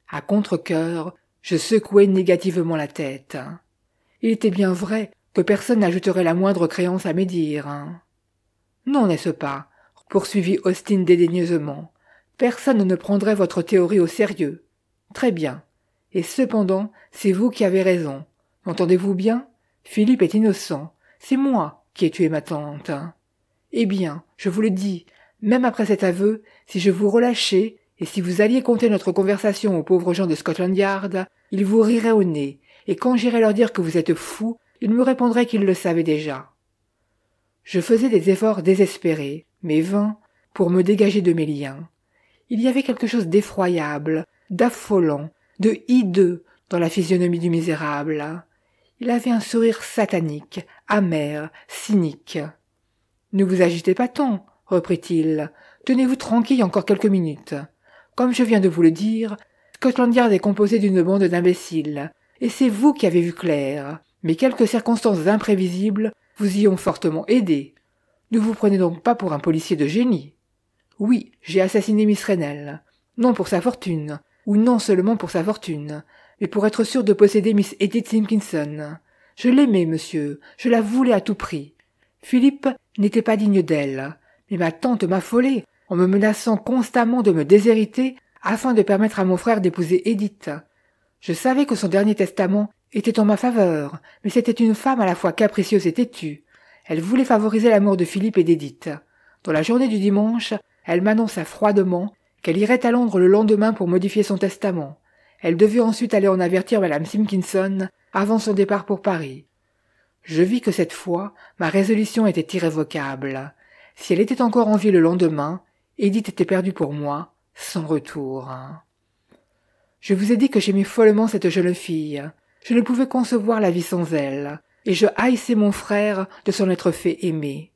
À contre je secouai négativement la tête. Il était bien vrai que personne n'ajouterait la moindre créance à mes dires. Non, n'est-ce pas poursuivit Austin dédaigneusement. Personne ne prendrait votre théorie au sérieux. Très bien. Et cependant, c'est vous qui avez raison. Entendez-vous bien Philippe est innocent c'est moi qui ai tué ma tante. Hein. Eh bien, je vous le dis, même après cet aveu, si je vous relâchais, et si vous alliez conter notre conversation aux pauvres gens de Scotland Yard, ils vous riraient au nez, et quand j'irais leur dire que vous êtes fou, ils me répondraient qu'ils le savaient déjà. Je faisais des efforts désespérés, mais vains, pour me dégager de mes liens. Il y avait quelque chose d'effroyable, d'affolant, de hideux dans la physionomie du misérable. Il avait un sourire satanique, amère, cynique. Ne vous agitez pas tant, reprit-il. Tenez-vous tranquille encore quelques minutes. Comme je viens de vous le dire, Scotland Yard est composé d'une bande d'imbéciles, et c'est vous qui avez vu clair. Mais quelques circonstances imprévisibles vous y ont fortement aidé. Ne vous prenez donc pas pour un policier de génie. Oui, j'ai assassiné Miss Rennell, Non pour sa fortune, ou non seulement pour sa fortune, mais pour être sûr de posséder Miss Edith Simpkinson. Je l'aimais, monsieur, je la voulais à tout prix. Philippe n'était pas digne d'elle, mais ma tante m'affolait, en me menaçant constamment de me déshériter afin de permettre à mon frère d'épouser Edith. Je savais que son dernier testament était en ma faveur, mais c'était une femme à la fois capricieuse et têtue. Elle voulait favoriser l'amour de Philippe et d'Edith. Dans la journée du dimanche, elle m'annonça froidement qu'elle irait à Londres le lendemain pour modifier son testament. Elle devait ensuite aller en avertir madame Simpkinson avant son départ pour Paris. Je vis que cette fois, ma résolution était irrévocable. Si elle était encore en vie le lendemain, Edith était perdue pour moi, sans retour. Je vous ai dit que j'aimais follement cette jeune fille. Je ne pouvais concevoir la vie sans elle, et je haïssais mon frère de s'en être fait aimer.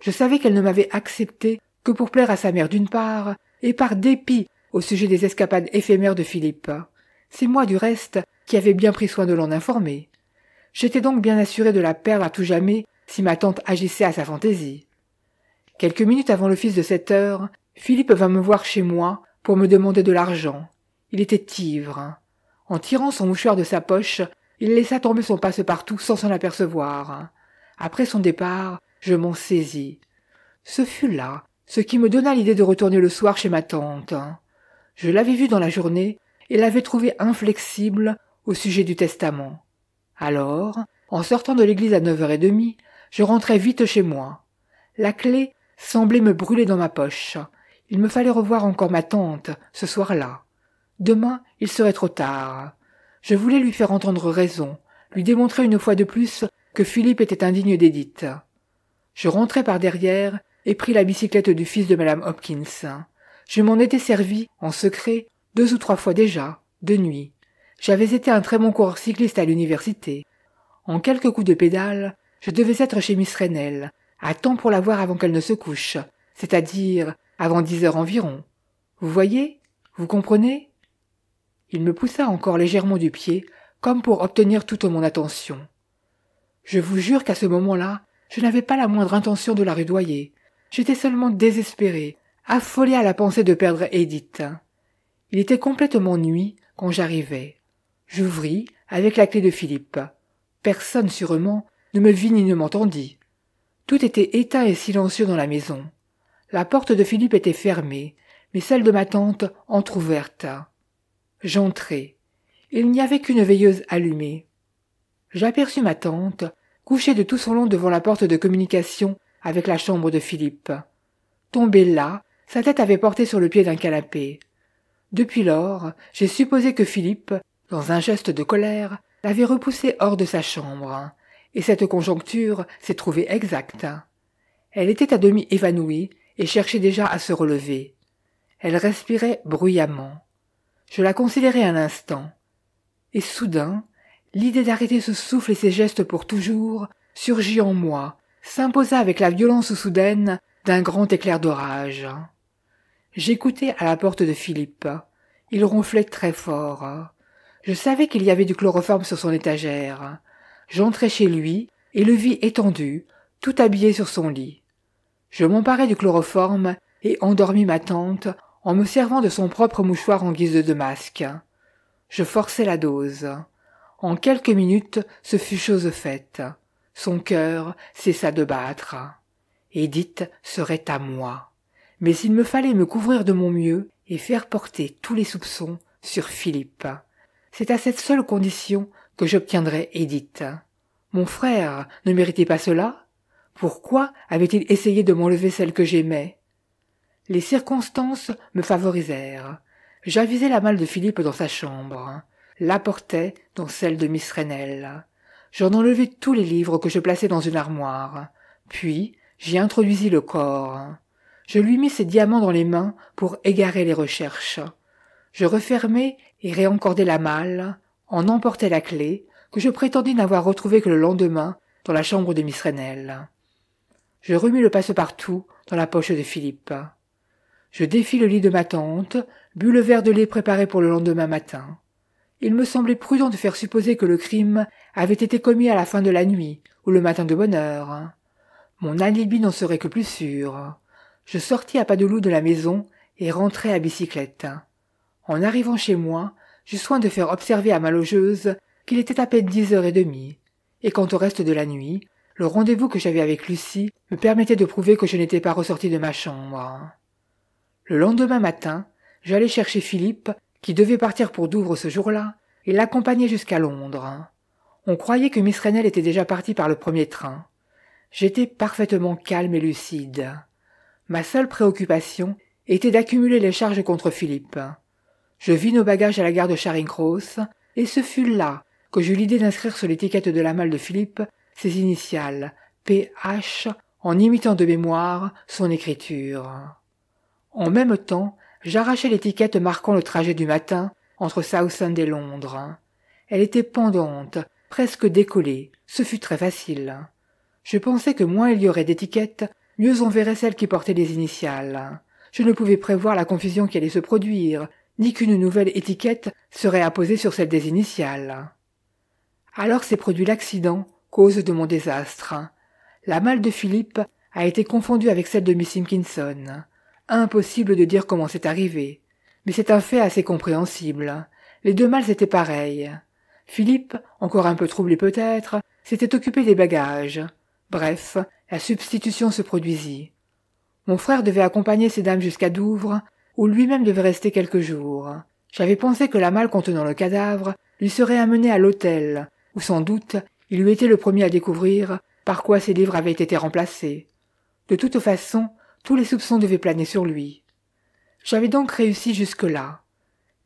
Je savais qu'elle ne m'avait accepté que pour plaire à sa mère d'une part, et par dépit au sujet des escapades éphémères de Philippe. C'est moi, du reste, qui avait bien pris soin de l'en informer. J'étais donc bien assuré de la perdre à tout jamais si ma tante agissait à sa fantaisie. Quelques minutes avant l'office de sept heures, Philippe vint me voir chez moi pour me demander de l'argent. Il était ivre. En tirant son mouchoir de sa poche, il laissa tomber son passe-partout sans s'en apercevoir. Après son départ, je m'en saisis. Ce fut là ce qui me donna l'idée de retourner le soir chez ma tante. Je l'avais vue dans la journée et l'avais trouvée inflexible au sujet du testament. Alors, en sortant de l'église à neuf heures et demie, je rentrai vite chez moi. La clé semblait me brûler dans ma poche. Il me fallait revoir encore ma tante ce soir-là. Demain, il serait trop tard. Je voulais lui faire entendre raison, lui démontrer une fois de plus que Philippe était indigne d'Édith. Je rentrai par derrière et pris la bicyclette du fils de madame Hopkins. Je m'en étais servi, en secret, deux ou trois fois déjà, de nuit. J'avais été un très bon coureur cycliste à l'université. En quelques coups de pédale, je devais être chez Miss Renel, à temps pour la voir avant qu'elle ne se couche, c'est-à-dire avant dix heures environ. Vous voyez Vous comprenez Il me poussa encore légèrement du pied, comme pour obtenir toute mon attention. Je vous jure qu'à ce moment-là, je n'avais pas la moindre intention de la rudoyer. J'étais seulement désespéré, affolé à la pensée de perdre Edith. Il était complètement nuit quand j'arrivais. J'ouvris, avec la clé de Philippe. Personne, sûrement, ne me vit ni ne m'entendit. Tout était éteint et silencieux dans la maison. La porte de Philippe était fermée, mais celle de ma tante entr'ouverte. J'entrai. Il n'y avait qu'une veilleuse allumée. J'aperçus ma tante, couchée de tout son long devant la porte de communication avec la chambre de Philippe. Tombée là, sa tête avait porté sur le pied d'un canapé. Depuis lors, j'ai supposé que Philippe, dans un geste de colère, l'avait repoussée hors de sa chambre, hein. et cette conjoncture s'est trouvée exacte. Hein. Elle était à demi évanouie et cherchait déjà à se relever. Elle respirait bruyamment. Je la considérai un instant. Et soudain, l'idée d'arrêter ce souffle et ces gestes pour toujours surgit en moi, s'imposa avec la violence soudaine d'un grand éclair d'orage. J'écoutais à la porte de Philippe. Il ronflait très fort. Je savais qu'il y avait du chloroforme sur son étagère. J'entrai chez lui et le vis étendu, tout habillé sur son lit. Je m'emparai du chloroforme et endormis ma tante en me servant de son propre mouchoir en guise de masque. Je forçai la dose. En quelques minutes, ce fut chose faite. Son cœur cessa de battre. Edith serait à moi. Mais il me fallait me couvrir de mon mieux et faire porter tous les soupçons sur Philippe. C'est à cette seule condition que j'obtiendrai Edith. »« Mon frère ne méritait pas cela Pourquoi avait-il essayé de m'enlever celle que j'aimais Les circonstances me favorisèrent. J'avisai la malle de Philippe dans sa chambre, l'apportai dans celle de Miss Renel. »« J'en enlevai tous les livres que je plaçais dans une armoire. Puis, j'y introduisis le corps. Je lui mis ses diamants dans les mains pour égarer les recherches. Je refermai et réencordait la malle, en emportait la clé que je prétendis n'avoir retrouvée que le lendemain dans la chambre de Miss Renel. Je remis le passe-partout dans la poche de Philippe. Je défis le lit de ma tante, bus le verre de lait préparé pour le lendemain matin. Il me semblait prudent de faire supposer que le crime avait été commis à la fin de la nuit ou le matin de bonne heure. Mon alibi n'en serait que plus sûr. Je sortis à pas de loup de la maison et rentrai à bicyclette. En arrivant chez moi, j'eus soin de faire observer à ma logeuse qu'il était à peine dix heures et demie, et quant au reste de la nuit, le rendez-vous que j'avais avec Lucie me permettait de prouver que je n'étais pas ressorti de ma chambre. Le lendemain matin, j'allai chercher Philippe, qui devait partir pour Douvres ce jour-là, et l'accompagner jusqu'à Londres. On croyait que Miss Renel était déjà partie par le premier train. J'étais parfaitement calme et lucide. Ma seule préoccupation était d'accumuler les charges contre Philippe. Je vis nos bagages à la gare de Charing Cross, et ce fut là que j'eus l'idée d'inscrire sur l'étiquette de la malle de Philippe ses initiales, PH, en imitant de mémoire son écriture. En même temps, j'arrachai l'étiquette marquant le trajet du matin entre Southend et Londres. Elle était pendante, presque décollée. Ce fut très facile. Je pensais que moins il y aurait d'étiquettes, mieux on verrait celles qui portaient les initiales. Je ne pouvais prévoir la confusion qui allait se produire, ni qu'une nouvelle étiquette serait apposée sur celle des initiales. Alors s'est produit l'accident, cause de mon désastre. La malle de Philippe a été confondue avec celle de Miss Simpkinson. Impossible de dire comment c'est arrivé, mais c'est un fait assez compréhensible. Les deux malles étaient pareilles. Philippe, encore un peu troublé peut-être, s'était occupé des bagages. Bref, la substitution se produisit. Mon frère devait accompagner ces dames jusqu'à Douvres, où lui-même devait rester quelques jours. J'avais pensé que la malle contenant le cadavre lui serait amenée à l'hôtel, où sans doute il eût été le premier à découvrir par quoi ses livres avaient été remplacés. De toute façon, tous les soupçons devaient planer sur lui. J'avais donc réussi jusque-là.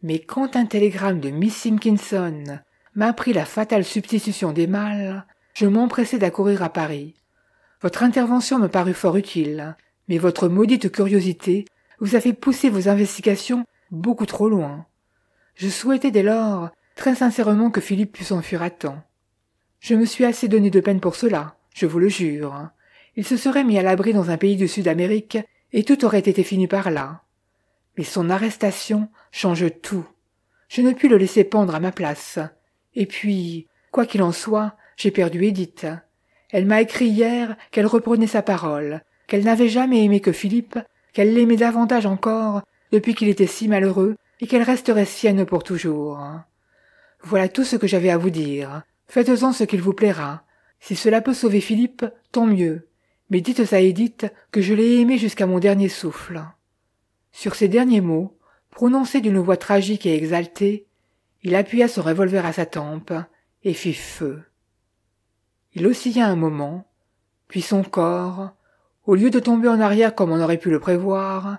Mais quand un télégramme de Miss Simpkinson m'apprit la fatale substitution des mâles, je m'empressai d'accourir à Paris. Votre intervention me parut fort utile, mais votre maudite curiosité vous avez poussé vos investigations beaucoup trop loin. Je souhaitais dès lors très sincèrement que Philippe pût s'enfuir à temps. Je me suis assez donné de peine pour cela, je vous le jure. Il se serait mis à l'abri dans un pays du Sud-Amérique, et tout aurait été fini par là. Mais son arrestation change tout. Je ne puis le laisser pendre à ma place. Et puis, quoi qu'il en soit, j'ai perdu Edith. Elle m'a écrit hier qu'elle reprenait sa parole, qu'elle n'avait jamais aimé que Philippe, qu'elle l'aimait davantage encore depuis qu'il était si malheureux et qu'elle resterait sienne pour toujours. Voilà tout ce que j'avais à vous dire. Faites-en ce qu'il vous plaira. Si cela peut sauver Philippe, tant mieux. Mais dites à Edith que je l'ai aimé jusqu'à mon dernier souffle. Sur ces derniers mots, prononcés d'une voix tragique et exaltée, il appuya son revolver à sa tempe et fit feu. Il oscilla un moment, puis son corps, au lieu de tomber en arrière comme on aurait pu le prévoir,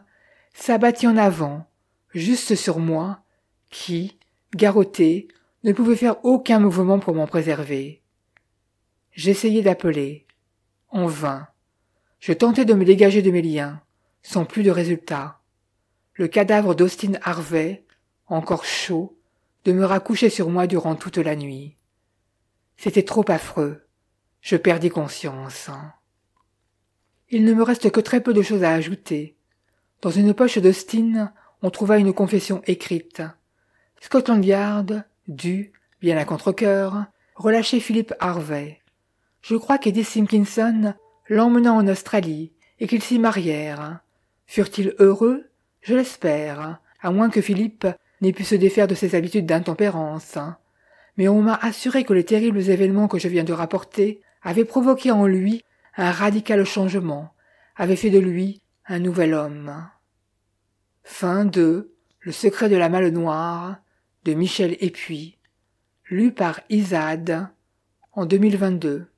s'abattit en avant, juste sur moi, qui, garrotté, ne pouvait faire aucun mouvement pour m'en préserver. J'essayais d'appeler. En vain. Je tentais de me dégager de mes liens, sans plus de résultat. Le cadavre d'Austin Harvey, encore chaud, demeura couché sur moi durant toute la nuit. C'était trop affreux. Je perdis conscience. Il ne me reste que très peu de choses à ajouter. Dans une poche d'Austin, on trouva une confession écrite. Scotland Yard dut, bien à contre relâcher Philippe Harvey. Je crois qu'Eddie Simpkinson l'emmena en Australie et qu'ils s'y marièrent. Furent-ils heureux Je l'espère, à moins que Philippe n'ait pu se défaire de ses habitudes d'intempérance. Mais on m'a assuré que les terribles événements que je viens de rapporter avaient provoqué en lui un radical changement avait fait de lui un nouvel homme. Fin de Le secret de la malle noire de Michel Épuis, lu par Isad, en 2022.